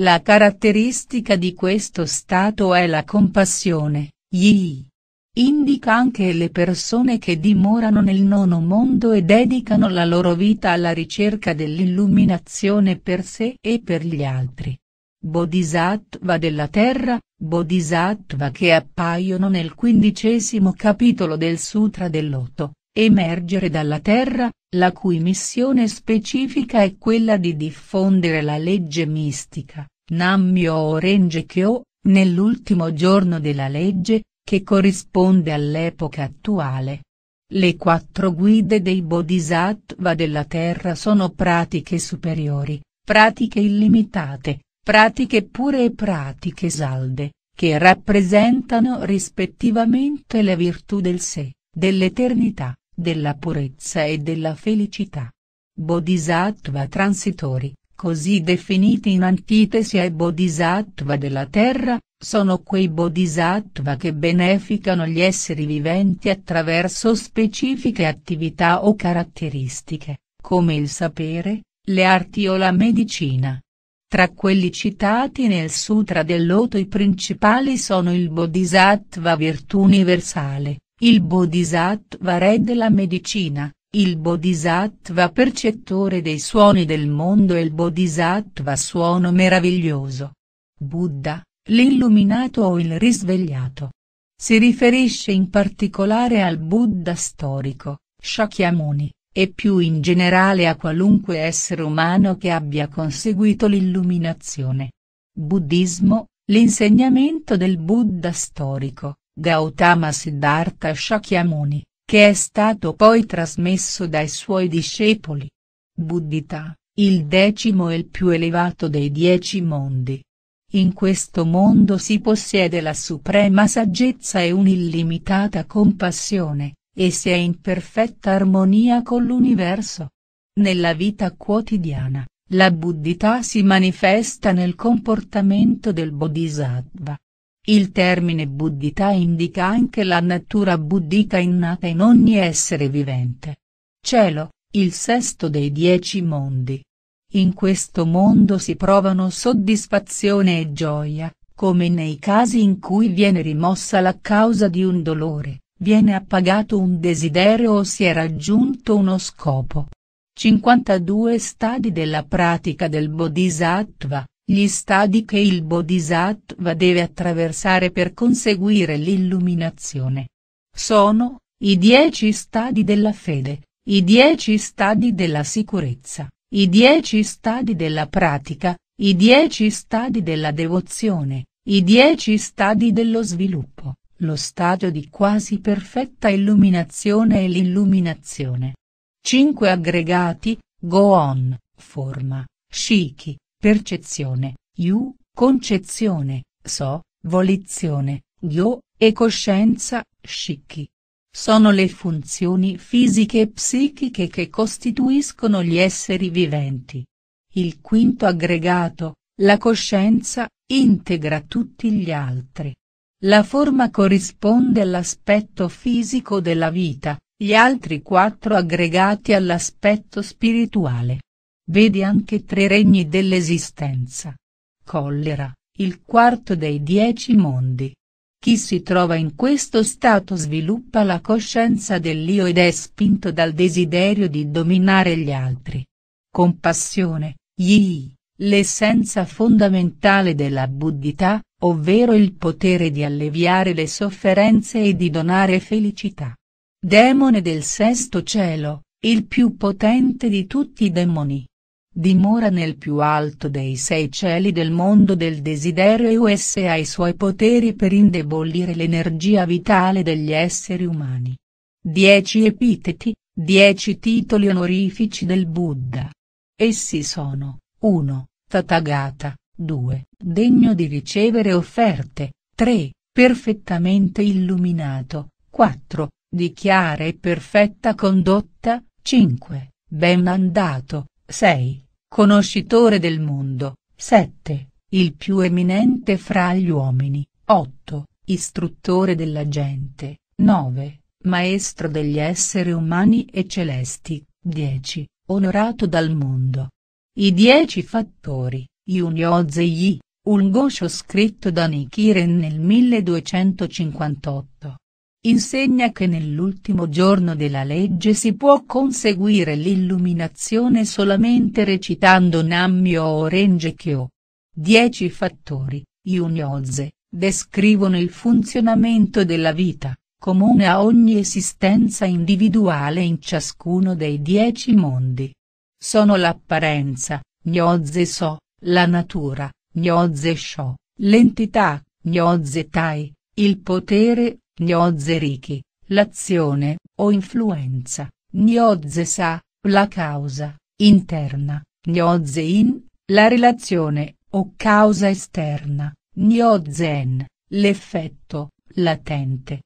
La caratteristica di questo stato è la compassione, yi. Indica anche le persone che dimorano nel nono mondo e dedicano la loro vita alla ricerca dell'illuminazione per sé e per gli altri. Bodhisattva della Terra, Bodhisattva che appaiono nel quindicesimo capitolo del Sutra dell'Otto emergere dalla Terra, la cui missione specifica è quella di diffondere la legge mistica, Nammyo Orange Kyo, nell'ultimo giorno della legge, che corrisponde all'epoca attuale. Le quattro guide dei bodhisattva della Terra sono pratiche superiori, pratiche illimitate, pratiche pure e pratiche salde, che rappresentano rispettivamente la virtù del sé, dell'eternità, della purezza e della felicità. Bodhisattva transitori, così definiti in antitesi ai bodhisattva della terra, sono quei bodhisattva che beneficano gli esseri viventi attraverso specifiche attività o caratteristiche, come il sapere, le arti o la medicina. Tra quelli citati nel Sutra del Loto i principali sono il Bodhisattva virtù universale, il bodhisattva re della medicina, il bodhisattva percettore dei suoni del mondo e il bodhisattva suono meraviglioso. Buddha, l'illuminato o il risvegliato. Si riferisce in particolare al Buddha storico, Shakyamuni, e più in generale a qualunque essere umano che abbia conseguito l'illuminazione. Buddhismo, l'insegnamento del Buddha storico, Gautama Siddhartha Shakyamuni, che è stato poi trasmesso dai suoi discepoli. Buddhita, il decimo e il più elevato dei dieci mondi. In questo mondo si possiede la suprema saggezza e un'illimitata compassione, e si è in perfetta armonia con l'universo. Nella vita quotidiana, la buddhità si manifesta nel comportamento del bodhisattva. Il termine buddhità indica anche la natura buddhica innata in ogni essere vivente. Cielo, il sesto dei dieci mondi. In questo mondo si provano soddisfazione e gioia, come nei casi in cui viene rimossa la causa di un dolore, viene appagato un desiderio o si è raggiunto uno scopo. 52 Stadi della pratica del Bodhisattva gli stadi che il Bodhisattva deve attraversare per conseguire l'illuminazione. Sono, i dieci stadi della fede, i dieci stadi della sicurezza, i dieci stadi della pratica, i dieci stadi della devozione, i dieci stadi dello sviluppo, lo stadio di quasi perfetta illuminazione e l'illuminazione. Cinque aggregati, Go On, forma, Shiki, percezione, yu, concezione, so, volizione, gyo, e coscienza, shiki. Sono le funzioni fisiche e psichiche che costituiscono gli esseri viventi. Il quinto aggregato, la coscienza, integra tutti gli altri. La forma corrisponde all'aspetto fisico della vita, gli altri quattro aggregati all'aspetto spirituale, Vedi anche tre regni dell'esistenza. Collera, il quarto dei dieci mondi. Chi si trova in questo stato sviluppa la coscienza dell'io ed è spinto dal desiderio di dominare gli altri. Compassione, yi, l'essenza fondamentale della buddhità, ovvero il potere di alleviare le sofferenze e di donare felicità. Demone del sesto cielo, il più potente di tutti i demoni dimora nel più alto dei sei cieli del mondo del desiderio e usa i suoi poteri per indebolire l'energia vitale degli esseri umani. Dieci epiteti, dieci titoli onorifici del Buddha. Essi sono, 1, Tathagata, 2, degno di ricevere offerte, 3, perfettamente illuminato, 4, di chiara e perfetta condotta, 5, ben andato, 6, conoscitore del mondo, 7, il più eminente fra gli uomini, 8, istruttore della gente, 9, maestro degli esseri umani e celesti, 10, onorato dal mondo. I dieci fattori, Yunyo Zeyi, un goscio scritto da Nikiren nel 1258 insegna che nell'ultimo giorno della legge si può conseguire l'illuminazione solamente recitando Nammyo Orange Kyo. Dieci fattori, Yunyoze, descrivono il funzionamento della vita, comune a ogni esistenza individuale in ciascuno dei dieci mondi. Sono l'apparenza, Nyoze So, la natura, Nyoze Sho, l'entità, Nyoze Tai, il potere, Riki, l'azione, o influenza, gnoze sa, la causa, interna, gnoze in, la relazione, o causa esterna, En, l'effetto, latente,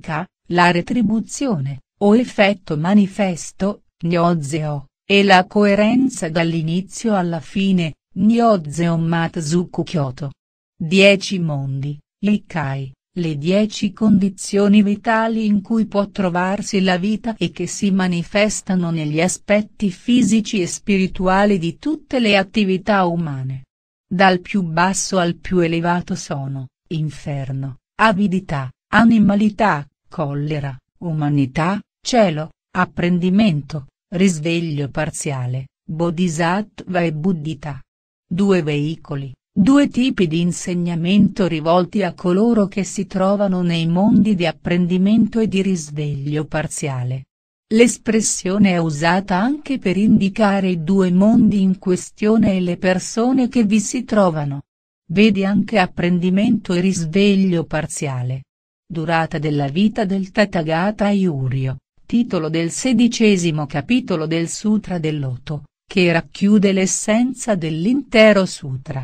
Ka, la retribuzione, o effetto manifesto, O, e la coerenza dall'inizio alla fine, gnozeon matsuku Kyoto. Dieci mondi, Ikai le dieci condizioni vitali in cui può trovarsi la vita e che si manifestano negli aspetti fisici e spirituali di tutte le attività umane. Dal più basso al più elevato sono, inferno, avidità, animalità, collera, umanità, cielo, apprendimento, risveglio parziale, bodhisattva e buddhità. Due veicoli, Due tipi di insegnamento rivolti a coloro che si trovano nei mondi di apprendimento e di risveglio parziale. L'espressione è usata anche per indicare i due mondi in questione e le persone che vi si trovano. Vedi anche apprendimento e risveglio parziale. Durata della vita del Tathagata Iurio, titolo del sedicesimo capitolo del Sutra del Loto, che racchiude l'essenza dell'intero Sutra.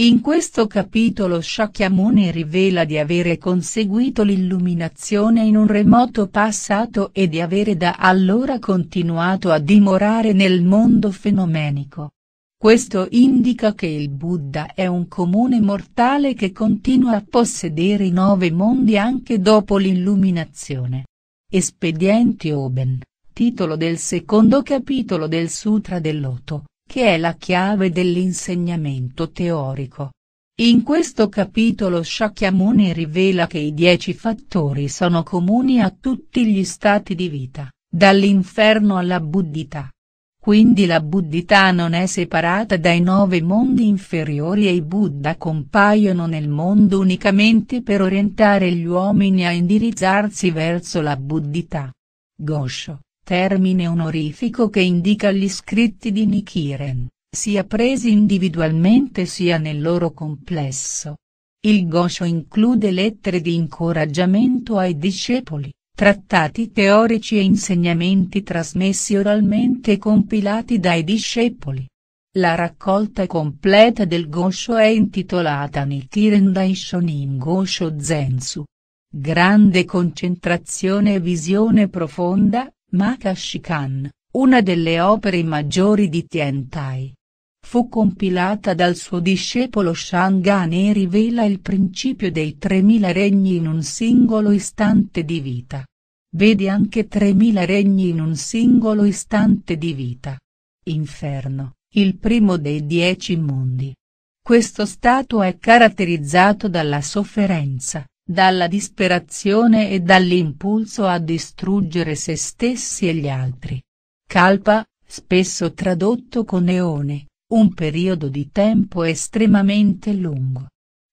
In questo capitolo Shakyamuni rivela di avere conseguito l'illuminazione in un remoto passato e di avere da allora continuato a dimorare nel mondo fenomenico. Questo indica che il Buddha è un comune mortale che continua a possedere i nove mondi anche dopo l'illuminazione. Espedienti Oben, titolo del secondo capitolo del Sutra del Loto, che è la chiave dell'insegnamento teorico. In questo capitolo Shakyamuni rivela che i dieci fattori sono comuni a tutti gli stati di vita, dall'inferno alla buddhità. Quindi la buddhità non è separata dai nove mondi inferiori e i Buddha compaiono nel mondo unicamente per orientare gli uomini a indirizzarsi verso la buddhità. Gosho termine onorifico che indica gli scritti di Nichiren, sia presi individualmente sia nel loro complesso. Il Gosho include lettere di incoraggiamento ai discepoli, trattati teorici e insegnamenti trasmessi oralmente e compilati dai discepoli. La raccolta completa del Gosho è intitolata Nikiren Daishonin Gosho Zensu. Grande concentrazione e visione profonda, Makashi Khan, una delle opere maggiori di Tiantai. Fu compilata dal suo discepolo Shangan e rivela il principio dei 3000 regni in un singolo istante di vita. Vedi anche 3000 regni in un singolo istante di vita. Inferno, il primo dei dieci mondi. Questo stato è caratterizzato dalla sofferenza, dalla disperazione e dall'impulso a distruggere se stessi e gli altri. Calpa, spesso tradotto con eone, un periodo di tempo estremamente lungo.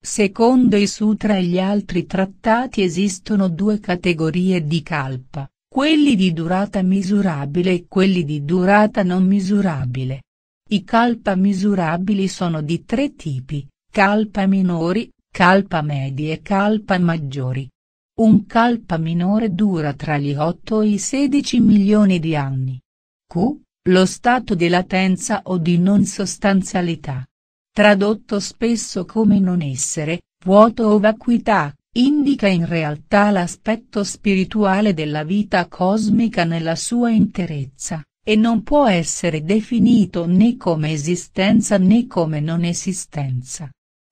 Secondo i sutra e gli altri trattati esistono due categorie di kalpa, quelli di durata misurabile e quelli di durata non misurabile. I kalpa misurabili sono di tre tipi, kalpa minori, Calpa medi e calpa maggiori. Un calpa minore dura tra gli 8 e i 16 milioni di anni. Q. Lo stato di latenza o di non sostanzialità. Tradotto spesso come non essere, vuoto o vacuità, indica in realtà l'aspetto spirituale della vita cosmica nella sua interezza, e non può essere definito né come esistenza né come non esistenza.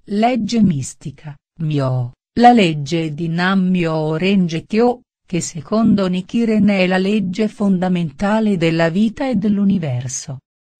Legge mistica, Myo, la legge di Nam-myo Renge-kyo, che secondo Nichiren è la legge fondamentale della vita e dell'universo.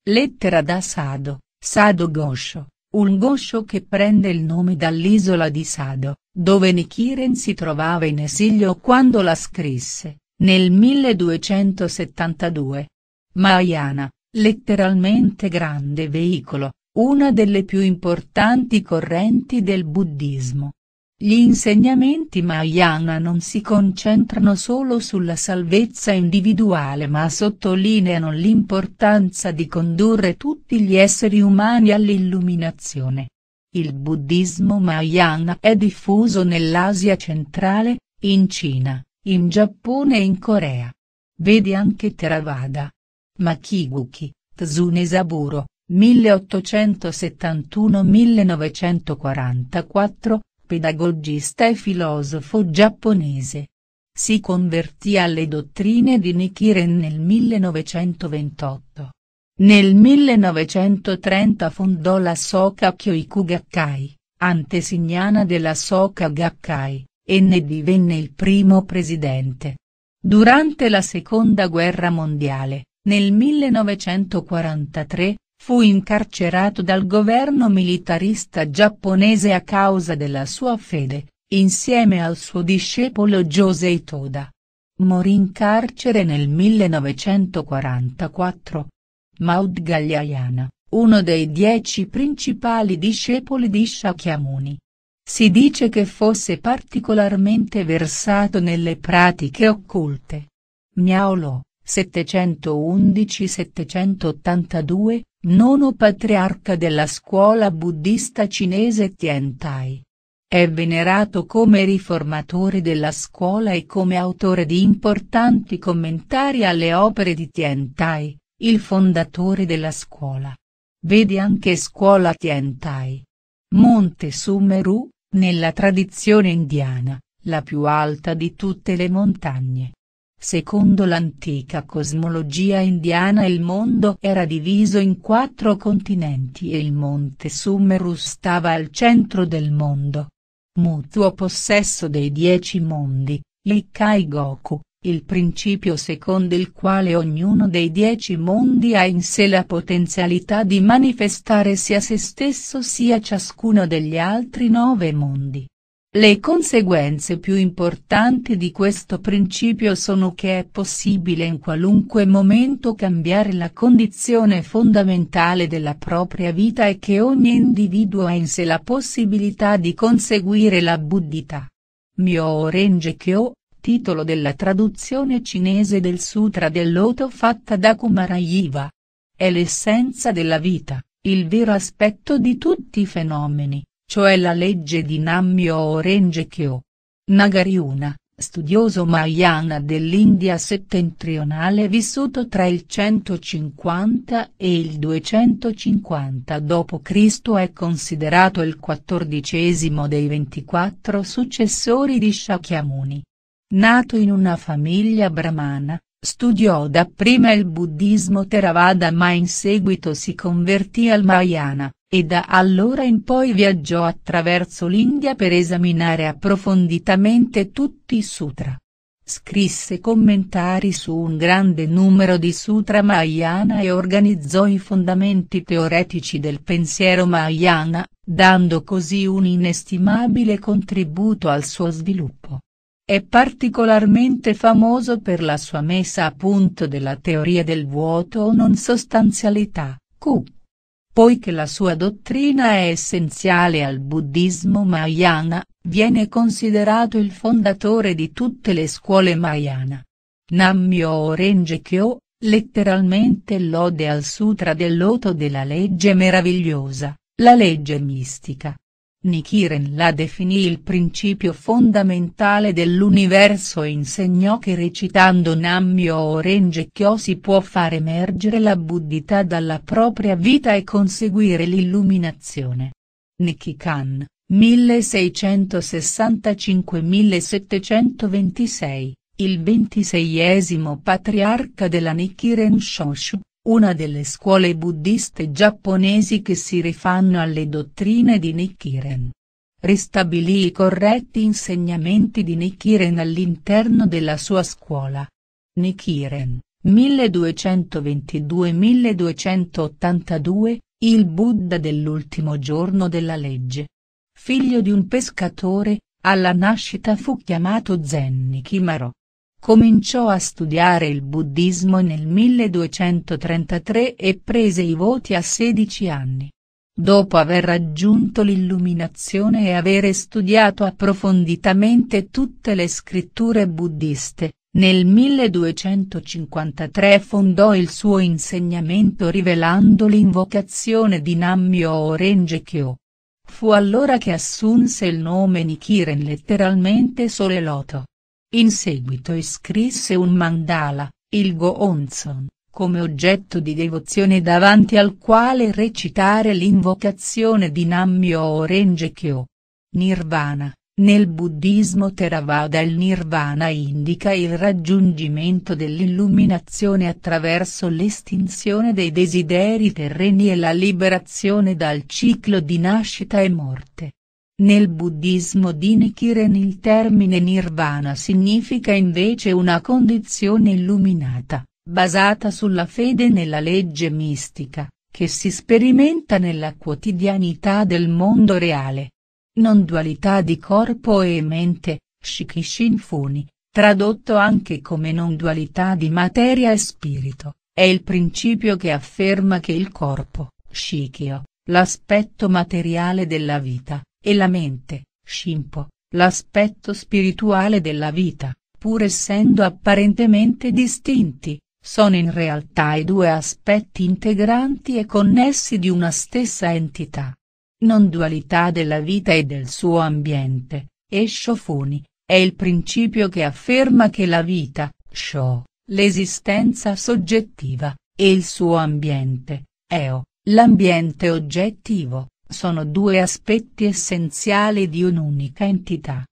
Lettera da Sado, Sado Gosho, un Gosho che prende il nome dall'isola di Sado, dove Nichiren si trovava in esilio quando la scrisse, nel 1272. Mahayana, letteralmente grande veicolo, una delle più importanti correnti del buddismo. Gli insegnamenti Mahayana non si concentrano solo sulla salvezza individuale ma sottolineano l'importanza di condurre tutti gli esseri umani all'illuminazione. Il buddismo Mahayana è diffuso nell'Asia centrale, in Cina, in Giappone e in Corea. Vedi anche Theravada. Makiguchi, Tsunesaburo, 1871-1944, pedagogista e filosofo giapponese. Si convertì alle dottrine di Nichiren nel 1928. Nel 1930 fondò la Soka Kyoiku Gakkai, antesignana della Soka Gakkai, e ne divenne il primo presidente. Durante la Seconda Guerra Mondiale, nel 1943, Fu incarcerato dal governo militarista giapponese a causa della sua fede, insieme al suo discepolo Josei Toda. Morì in carcere nel 1944. Maud Gagliaiana, uno dei dieci principali discepoli di Shakyamuni. Si dice che fosse particolarmente versato nelle pratiche occulte. Miaolo, 711-782, nono patriarca della scuola buddista cinese Tiantai. È venerato come riformatore della scuola e come autore di importanti commentari alle opere di Tiantai, il fondatore della scuola. Vedi anche scuola Tiantai. Monte Sumeru, nella tradizione indiana, la più alta di tutte le montagne. Secondo l'antica cosmologia indiana il mondo era diviso in quattro continenti e il monte Sumeru stava al centro del mondo. Mutuo possesso dei dieci mondi, Ikkai Goku, il principio secondo il quale ognuno dei dieci mondi ha in sé la potenzialità di manifestare sia se stesso sia ciascuno degli altri nove mondi. Le conseguenze più importanti di questo principio sono che è possibile in qualunque momento cambiare la condizione fondamentale della propria vita e che ogni individuo ha in sé la possibilità di conseguire la buddhità. Mio Renge Kyo, titolo della traduzione cinese del Sutra del Loto fatta da Kumarayiva. È l'essenza della vita, il vero aspetto di tutti i fenomeni cioè la legge di Nammyo Orenge Kyo. Nagariuna, studioso Mahayana dell'India settentrionale vissuto tra il 150 e il 250 d.C. è considerato il quattordicesimo dei 24 successori di Shakyamuni. Nato in una famiglia brahmana, studiò dapprima il buddismo Theravada ma in seguito si convertì al Mahayana e da allora in poi viaggiò attraverso l'India per esaminare approfonditamente tutti i sutra. Scrisse commentari su un grande numero di sutra Mahayana e organizzò i fondamenti teoretici del pensiero Mahayana, dando così un inestimabile contributo al suo sviluppo. È particolarmente famoso per la sua messa a punto della teoria del vuoto o non sostanzialità, Q poiché la sua dottrina è essenziale al buddismo mahayana, viene considerato il fondatore di tutte le scuole mahayana. Nammyo Renge-kyo, letteralmente lode al sutra del loto della legge meravigliosa, la legge mistica. Nichiren la definì il principio fondamentale dell'universo e insegnò che recitando Nammyo Orange Kyo si può far emergere la buddhità dalla propria vita e conseguire l'illuminazione. Nikki Nikikan, 1665-1726, il ventiseiesimo patriarca della Nichiren Shoshu una delle scuole buddiste giapponesi che si rifanno alle dottrine di Nichiren. Ristabilì i corretti insegnamenti di Nichiren all'interno della sua scuola. Nichiren, 1222-1282, il Buddha dell'ultimo giorno della legge. Figlio di un pescatore, alla nascita fu chiamato Zen Nikimaro. Cominciò a studiare il buddismo nel 1233 e prese i voti a 16 anni. Dopo aver raggiunto l'illuminazione e avere studiato approfonditamente tutte le scritture buddiste, nel 1253 fondò il suo insegnamento rivelando l'invocazione di Nammyo Kyo. Fu allora che assunse il nome Nikiren letteralmente Sole Loto. In seguito iscrisse un mandala, il Goonzon, come oggetto di devozione davanti al quale recitare l'invocazione di Nammyo Orange Kyo. Nirvana, nel buddismo Theravada il nirvana indica il raggiungimento dell'illuminazione attraverso l'estinzione dei desideri terreni e la liberazione dal ciclo di nascita e morte. Nel buddismo di Nichiren il termine nirvana significa invece una condizione illuminata, basata sulla fede nella legge mistica, che si sperimenta nella quotidianità del mondo reale. Non dualità di corpo e mente, Shikishin Funi, tradotto anche come non dualità di materia e spirito, è il principio che afferma che il corpo, Shikio, l'aspetto materiale della vita, e la mente, scimpo, l'aspetto spirituale della vita, pur essendo apparentemente distinti, sono in realtà i due aspetti integranti e connessi di una stessa entità. Non dualità della vita e del suo ambiente, e sciofoni, è il principio che afferma che la vita, Sho, l'esistenza soggettiva, e il suo ambiente, Eo, l'ambiente oggettivo, sono due aspetti essenziali di un'unica entità.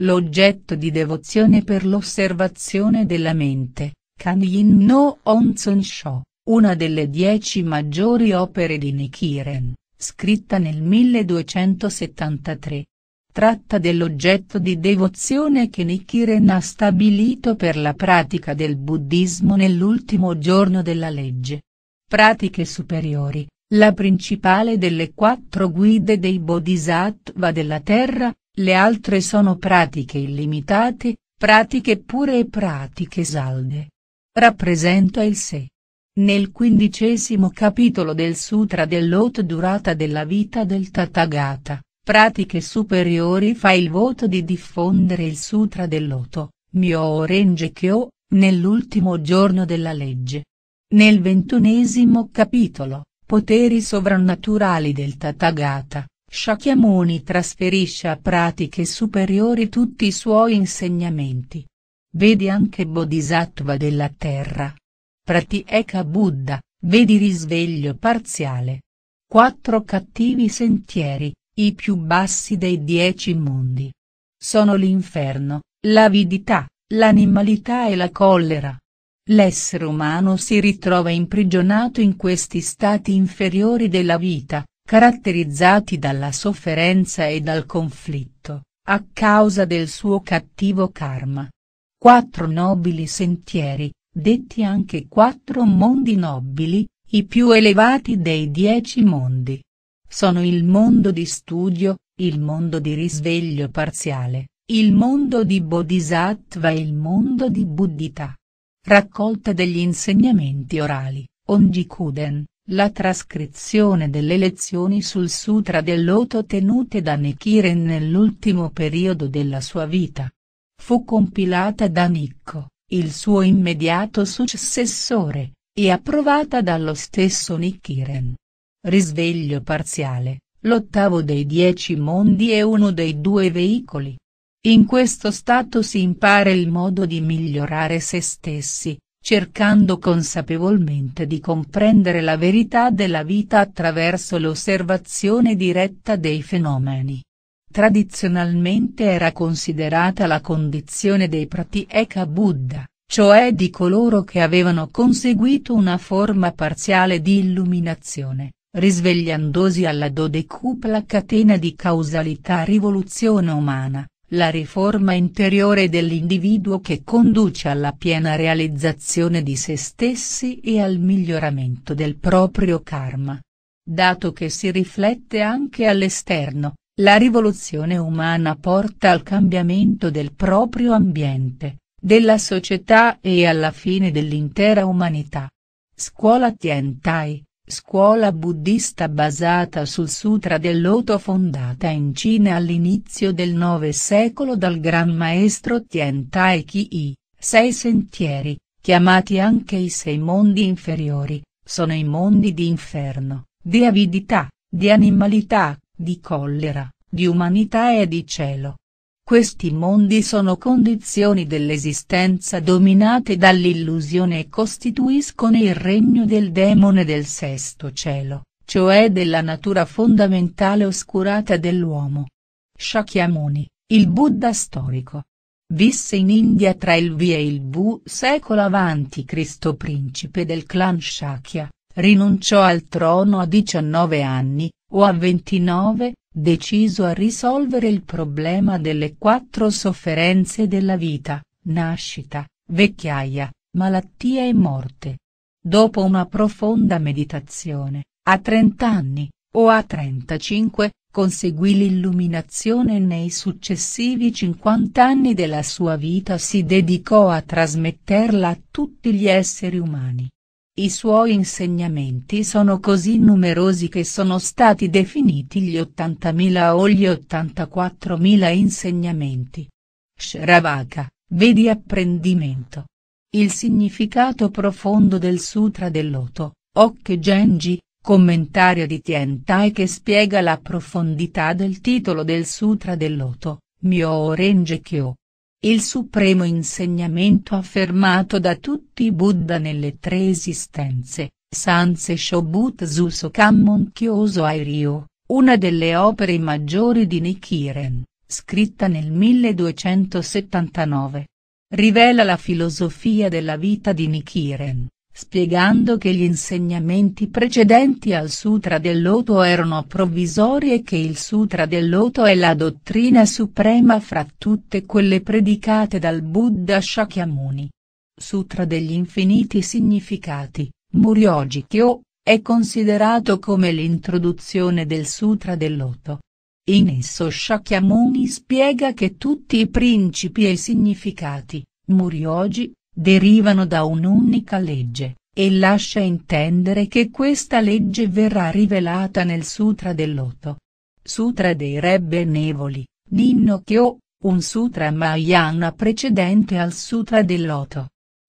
L'oggetto di devozione per l'osservazione della mente, Kan Yin no Onson Sho, una delle dieci maggiori opere di Nichiren, scritta nel 1273. Tratta dell'oggetto di devozione che Nichiren ha stabilito per la pratica del buddismo nell'ultimo giorno della legge. Pratiche superiori, la principale delle quattro guide dei bodhisattva della terra, le altre sono pratiche illimitate, pratiche pure e pratiche salde. Rappresenta il sé. Nel quindicesimo capitolo del Sutra dell'Ot durata della vita del Tathagata, pratiche superiori fa il voto di diffondere il Sutra dell'Oto, mio Orange Kyo, nell'ultimo giorno della legge. Nel ventunesimo capitolo, Poteri sovrannaturali del Tathagata, Shakyamuni trasferisce a pratiche superiori tutti i suoi insegnamenti. Vedi anche Bodhisattva della Terra. Pratyeka Buddha, vedi risveglio parziale. Quattro cattivi sentieri, i più bassi dei dieci mondi. Sono l'inferno, l'avidità, l'animalità e la collera. L'essere umano si ritrova imprigionato in questi stati inferiori della vita, caratterizzati dalla sofferenza e dal conflitto, a causa del suo cattivo karma. Quattro nobili sentieri, detti anche quattro mondi nobili, i più elevati dei dieci mondi. Sono il mondo di studio, il mondo di risveglio parziale, il mondo di Bodhisattva e il mondo di Buddhita. Raccolta degli insegnamenti orali, Ongikuden, la trascrizione delle lezioni sul Sutra del Loto tenute da Nichiren nell'ultimo periodo della sua vita. Fu compilata da Nikko, il suo immediato successore, e approvata dallo stesso Nichiren. Risveglio parziale, l'ottavo dei dieci mondi e uno dei due veicoli. In questo stato si impara il modo di migliorare se stessi, cercando consapevolmente di comprendere la verità della vita attraverso l'osservazione diretta dei fenomeni. Tradizionalmente era considerata la condizione dei Pratyeka Buddha, cioè di coloro che avevano conseguito una forma parziale di illuminazione, risvegliandosi alla dodecupla catena di causalità rivoluzione umana la riforma interiore dell'individuo che conduce alla piena realizzazione di se stessi e al miglioramento del proprio karma. Dato che si riflette anche all'esterno, la rivoluzione umana porta al cambiamento del proprio ambiente, della società e alla fine dell'intera umanità. Scuola Tientai, Scuola buddista basata sul Sutra del Loto fondata in Cina all'inizio del IX secolo dal Gran Maestro Tiantai I, sei sentieri, chiamati anche i sei mondi inferiori, sono i mondi di inferno, di avidità, di animalità, di collera, di umanità e di cielo. Questi mondi sono condizioni dell'esistenza dominate dall'illusione e costituiscono il regno del demone del sesto cielo, cioè della natura fondamentale oscurata dell'uomo. Shakyamuni, il Buddha storico. Visse in India tra il V e il V secolo avanti Cristo principe del clan Shakya, rinunciò al trono a 19 anni, o a 29, deciso a risolvere il problema delle quattro sofferenze della vita, nascita, vecchiaia, malattia e morte. Dopo una profonda meditazione, a 30 anni, o a 35, conseguì l'illuminazione e nei successivi 50 anni della sua vita si dedicò a trasmetterla a tutti gli esseri umani. I suoi insegnamenti sono così numerosi che sono stati definiti gli 80.000 o gli 84.000 insegnamenti. Shravaka, vedi apprendimento. Il significato profondo del Sutra del Loto, Okke Genji, commentario di Tientai che spiega la profondità del titolo del Sutra del Loto, Myo Orange Kyo. Il supremo insegnamento affermato da tutti i Buddha nelle tre esistenze, Sanse Shobutsu Sokham Monchioso Airyo, una delle opere maggiori di Nichiren, scritta nel 1279. Rivela la filosofia della vita di Nichiren, spiegando che gli insegnamenti precedenti al Sutra del Loto erano provvisori e che il Sutra del Loto è la dottrina suprema fra tutte quelle predicate dal Buddha Shakyamuni. Sutra degli infiniti significati, Muryogikyo, è considerato come l'introduzione del Sutra del Loto. In esso Shakyamuni spiega che tutti i principi e i significati, Muryoji, derivano da un'unica legge, e lascia intendere che questa legge verrà rivelata nel Sutra del Loto. Sutra dei Re Benevoli, Ninno Kyo, un sutra Mahayana precedente al Sutra del Loto.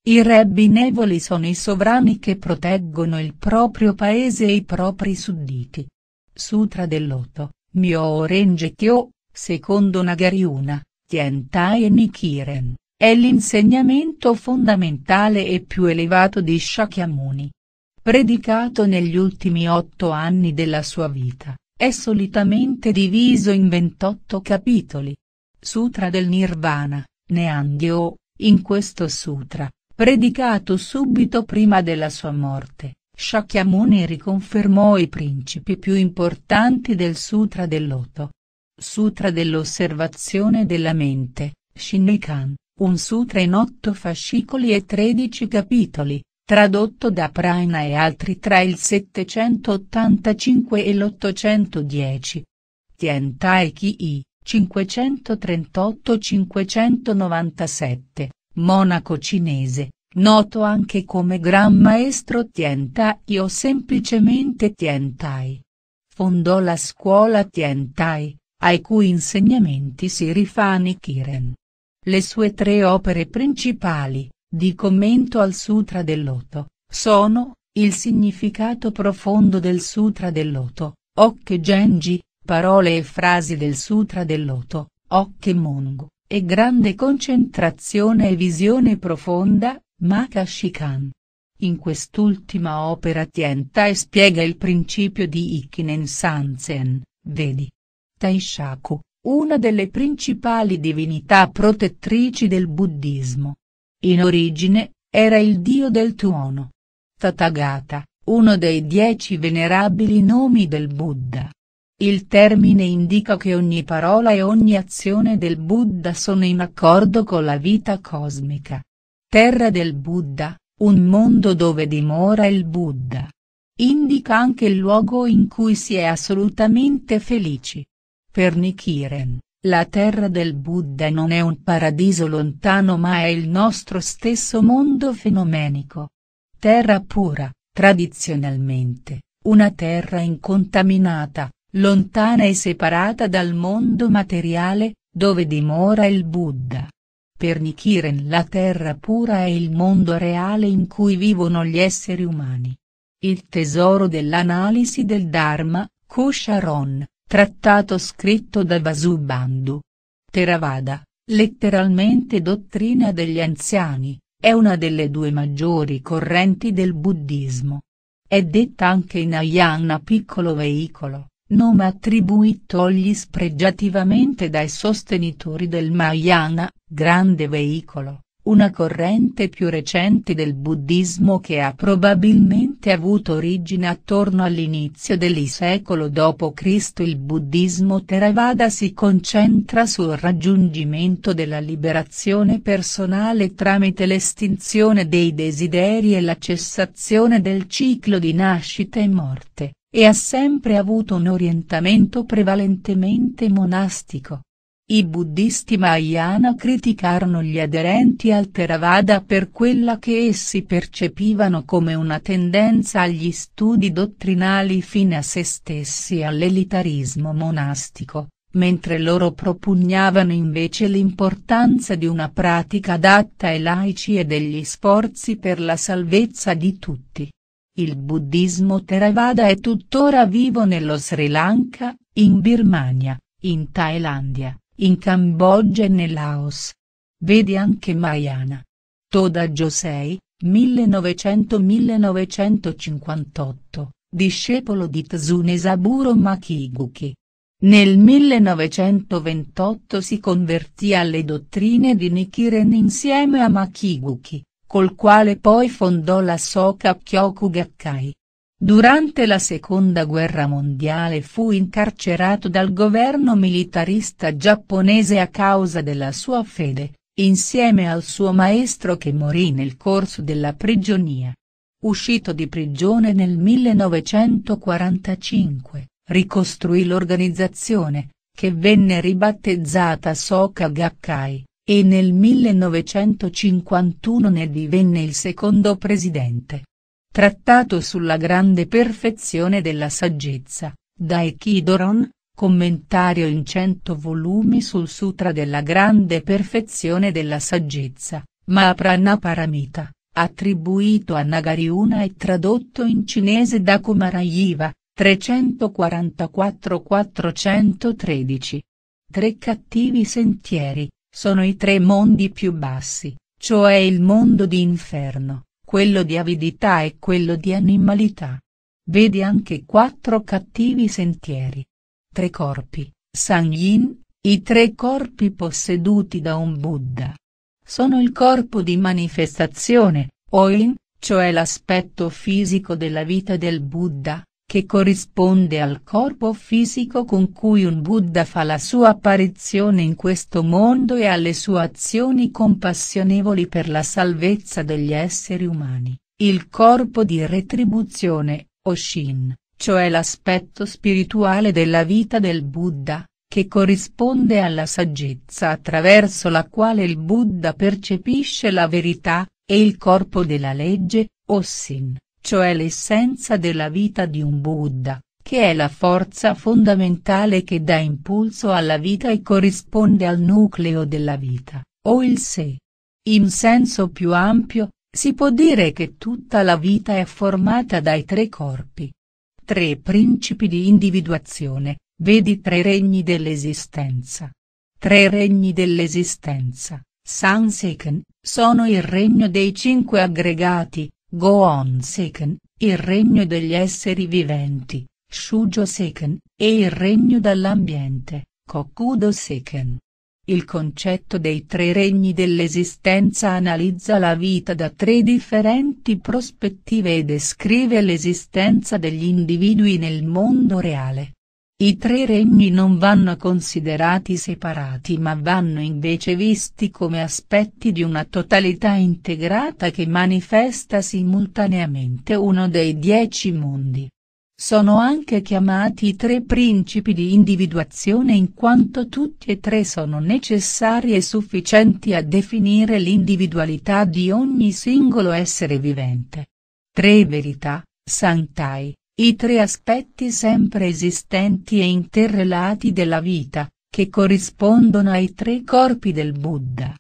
I re benevoli sono i sovrani che proteggono il proprio paese e i propri sudditi. Sutra del Loto, Myo Orange Kyo, secondo Nagariuna, Tientai e Nikiren, è l'insegnamento fondamentale e più elevato di Shakyamuni. Predicato negli ultimi otto anni della sua vita, è solitamente diviso in 28 capitoli. Sutra del Nirvana, Neangyo, in questo sutra, predicato subito prima della sua morte, Shakyamuni riconfermò i principi più importanti del Sutra del Loto. Sutra dell'osservazione della mente, Shinrikan, un sutra in otto fascicoli e 13 capitoli, tradotto da Praina e altri tra il 785 e l'810. Tientai Ki, 538-597, monaco cinese, noto anche come Gran Maestro Tientai o semplicemente Tientai. Fondò la scuola Tientai, ai cui insegnamenti si rifà Nichiren. Le sue tre opere principali, di commento al Sutra del Loto, sono, Il significato profondo del Sutra del Loto, Okke Genji, Parole e frasi del Sutra del Loto, Okke Mongu, e Grande concentrazione e visione profonda, Makashikan. In quest'ultima opera tienta e spiega il principio di Ikkinen Sansen, vedi. Taishaku, una delle principali divinità protettrici del buddismo. In origine, era il dio del tuono. Tathagata, uno dei dieci venerabili nomi del Buddha. Il termine indica che ogni parola e ogni azione del Buddha sono in accordo con la vita cosmica. Terra del Buddha, un mondo dove dimora il Buddha. Indica anche il luogo in cui si è assolutamente felici, per Nichiren, la terra del Buddha non è un paradiso lontano ma è il nostro stesso mondo fenomenico. Terra pura, tradizionalmente, una terra incontaminata, lontana e separata dal mondo materiale, dove dimora il Buddha. Per Nichiren la terra pura è il mondo reale in cui vivono gli esseri umani. Il tesoro dell'analisi del Dharma, Kusharon, Trattato scritto da Vasubandhu. Theravada, letteralmente dottrina degli anziani, è una delle due maggiori correnti del buddismo. È detta anche in Hinayana piccolo veicolo, nome attribuito agli spregiativamente dai sostenitori del Mahayana, grande veicolo una corrente più recente del buddismo che ha probabilmente avuto origine attorno all'inizio del secolo d.C. Il buddismo Theravada si concentra sul raggiungimento della liberazione personale tramite l'estinzione dei desideri e la cessazione del ciclo di nascita e morte, e ha sempre avuto un orientamento prevalentemente monastico. I buddhisti Mahayana criticarono gli aderenti al Theravada per quella che essi percepivano come una tendenza agli studi dottrinali fine a se stessi e all'elitarismo monastico, mentre loro propugnavano invece l'importanza di una pratica adatta ai laici e degli sforzi per la salvezza di tutti. Il buddismo Theravada è tuttora vivo nello Sri Lanka, in Birmania, in Thailandia, in Cambogia e nel Laos. Vedi anche Maiana. Toda Josei, 1900-1958, discepolo di Tsune Saburo Makiguchi. Nel 1928 si convertì alle dottrine di Nichiren insieme a Makiguchi, col quale poi fondò la Soka Kyoku Gakkai. Durante la seconda guerra mondiale fu incarcerato dal governo militarista giapponese a causa della sua fede, insieme al suo maestro che morì nel corso della prigionia. Uscito di prigione nel 1945, ricostruì l'organizzazione, che venne ribattezzata Soka Gakkai, e nel 1951 ne divenne il secondo presidente trattato sulla grande perfezione della saggezza, da Echidoron, commentario in cento volumi sul Sutra della grande perfezione della saggezza, Mapranaparamita, attribuito a Nagariuna e tradotto in cinese da Kumarayiva, 344-413. Tre cattivi sentieri, sono i tre mondi più bassi, cioè il mondo di inferno, quello di avidità e quello di animalità. Vedi anche quattro cattivi sentieri. Tre corpi, Sang Yin, i tre corpi posseduti da un Buddha. Sono il corpo di manifestazione, Oin, cioè l'aspetto fisico della vita del Buddha, che corrisponde al corpo fisico con cui un Buddha fa la sua apparizione in questo mondo e alle sue azioni compassionevoli per la salvezza degli esseri umani, il corpo di retribuzione, Oshin, cioè l'aspetto spirituale della vita del Buddha, che corrisponde alla saggezza attraverso la quale il Buddha percepisce la verità, e il corpo della legge, Ossin cioè l'essenza della vita di un Buddha, che è la forza fondamentale che dà impulso alla vita e corrisponde al nucleo della vita, o il sé. In senso più ampio, si può dire che tutta la vita è formata dai tre corpi. Tre principi di individuazione, vedi tre regni dell'esistenza. Tre regni dell'esistenza, Sanseken, sono il regno dei cinque aggregati, Goon Seken, il regno degli esseri viventi, Shujo Seken, e il regno dall'ambiente, Kokudo Seken. Il concetto dei tre regni dell'esistenza analizza la vita da tre differenti prospettive e descrive l'esistenza degli individui nel mondo reale. I tre regni non vanno considerati separati ma vanno invece visti come aspetti di una totalità integrata che manifesta simultaneamente uno dei dieci mondi. Sono anche chiamati i tre principi di individuazione in quanto tutti e tre sono necessari e sufficienti a definire l'individualità di ogni singolo essere vivente. Tre verità, Santai i tre aspetti sempre esistenti e interrelati della vita, che corrispondono ai tre corpi del Buddha.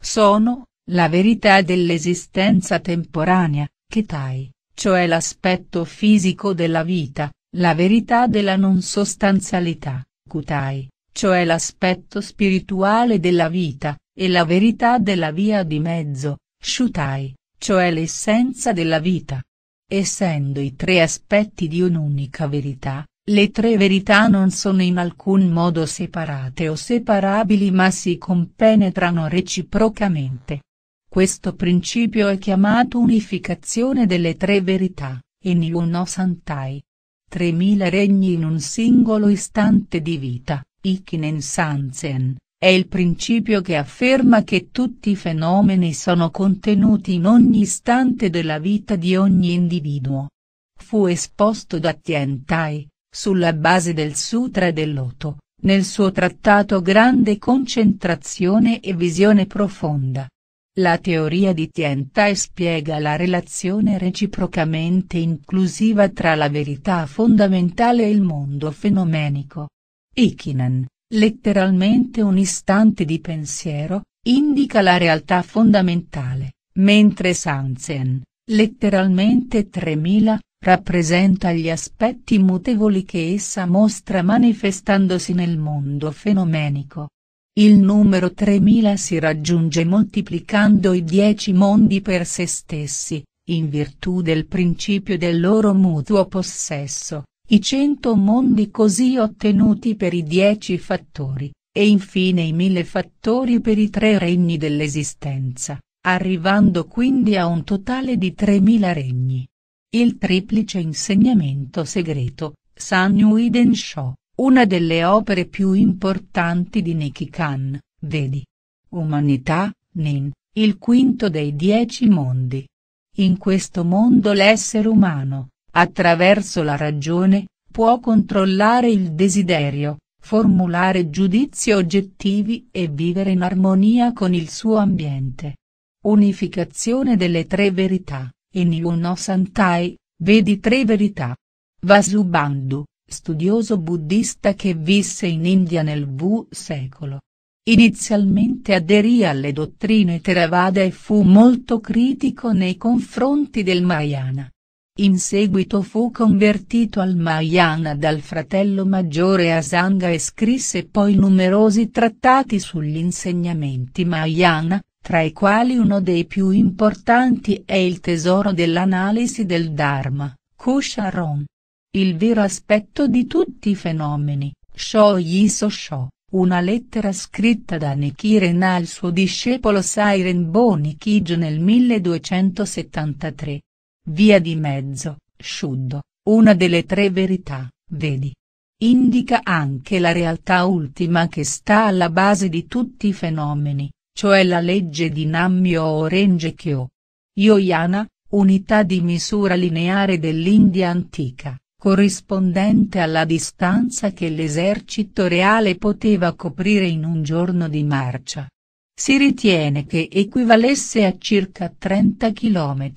Sono, la verità dell'esistenza temporanea, Ketai, cioè l'aspetto fisico della vita, la verità della non sostanzialità, Kutai, cioè l'aspetto spirituale della vita, e la verità della via di mezzo, Shutai, cioè l'essenza della vita. Essendo i tre aspetti di un'unica verità, le tre verità non sono in alcun modo separate o separabili ma si compenetrano reciprocamente. Questo principio è chiamato unificazione delle tre verità, in Yuno Santai. 3000 regni in un singolo istante di vita, Ikinen Sansen. È il principio che afferma che tutti i fenomeni sono contenuti in ogni istante della vita di ogni individuo. Fu esposto da Tiantai, sulla base del Sutra del Loto, nel suo trattato Grande concentrazione e visione profonda. La teoria di Tiantai spiega la relazione reciprocamente inclusiva tra la verità fondamentale e il mondo fenomenico. Ikinen, letteralmente un istante di pensiero, indica la realtà fondamentale, mentre Sanzen, letteralmente 3000, rappresenta gli aspetti mutevoli che essa mostra manifestandosi nel mondo fenomenico. Il numero 3000 si raggiunge moltiplicando i dieci mondi per se stessi, in virtù del principio del loro mutuo possesso i 100 mondi così ottenuti per i 10 fattori, e infine i 1000 fattori per i tre regni dell'esistenza, arrivando quindi a un totale di 3000 regni. Il triplice insegnamento segreto, San Uiden Sho, una delle opere più importanti di Nikikan, vedi. Umanità, Nin, il quinto dei dieci mondi. In questo mondo l'essere umano, attraverso la ragione, può controllare il desiderio, formulare giudizi oggettivi e vivere in armonia con il suo ambiente. Unificazione delle tre verità, in Yuno Santai, vedi tre verità. Vasubandhu, studioso buddista che visse in India nel V secolo. Inizialmente aderì alle dottrine Theravada e fu molto critico nei confronti del Mahayana. In seguito fu convertito al Mahayana dal fratello maggiore Asanga e scrisse poi numerosi trattati sugli insegnamenti Mahayana, tra i quali uno dei più importanti è il tesoro dell'analisi del Dharma, Kusharon. Il vero aspetto di tutti i fenomeni, Sho Yiso una lettera scritta da Nichiren al suo discepolo Sairen Bonikij nel 1273 Via di mezzo, Sciuddo, una delle tre verità, vedi. Indica anche la realtà ultima che sta alla base di tutti i fenomeni, cioè la legge di Nammyo Orange Kyo. Yoyana, unità di misura lineare dell'India antica, corrispondente alla distanza che l'esercito reale poteva coprire in un giorno di marcia. Si ritiene che equivalesse a circa 30 km.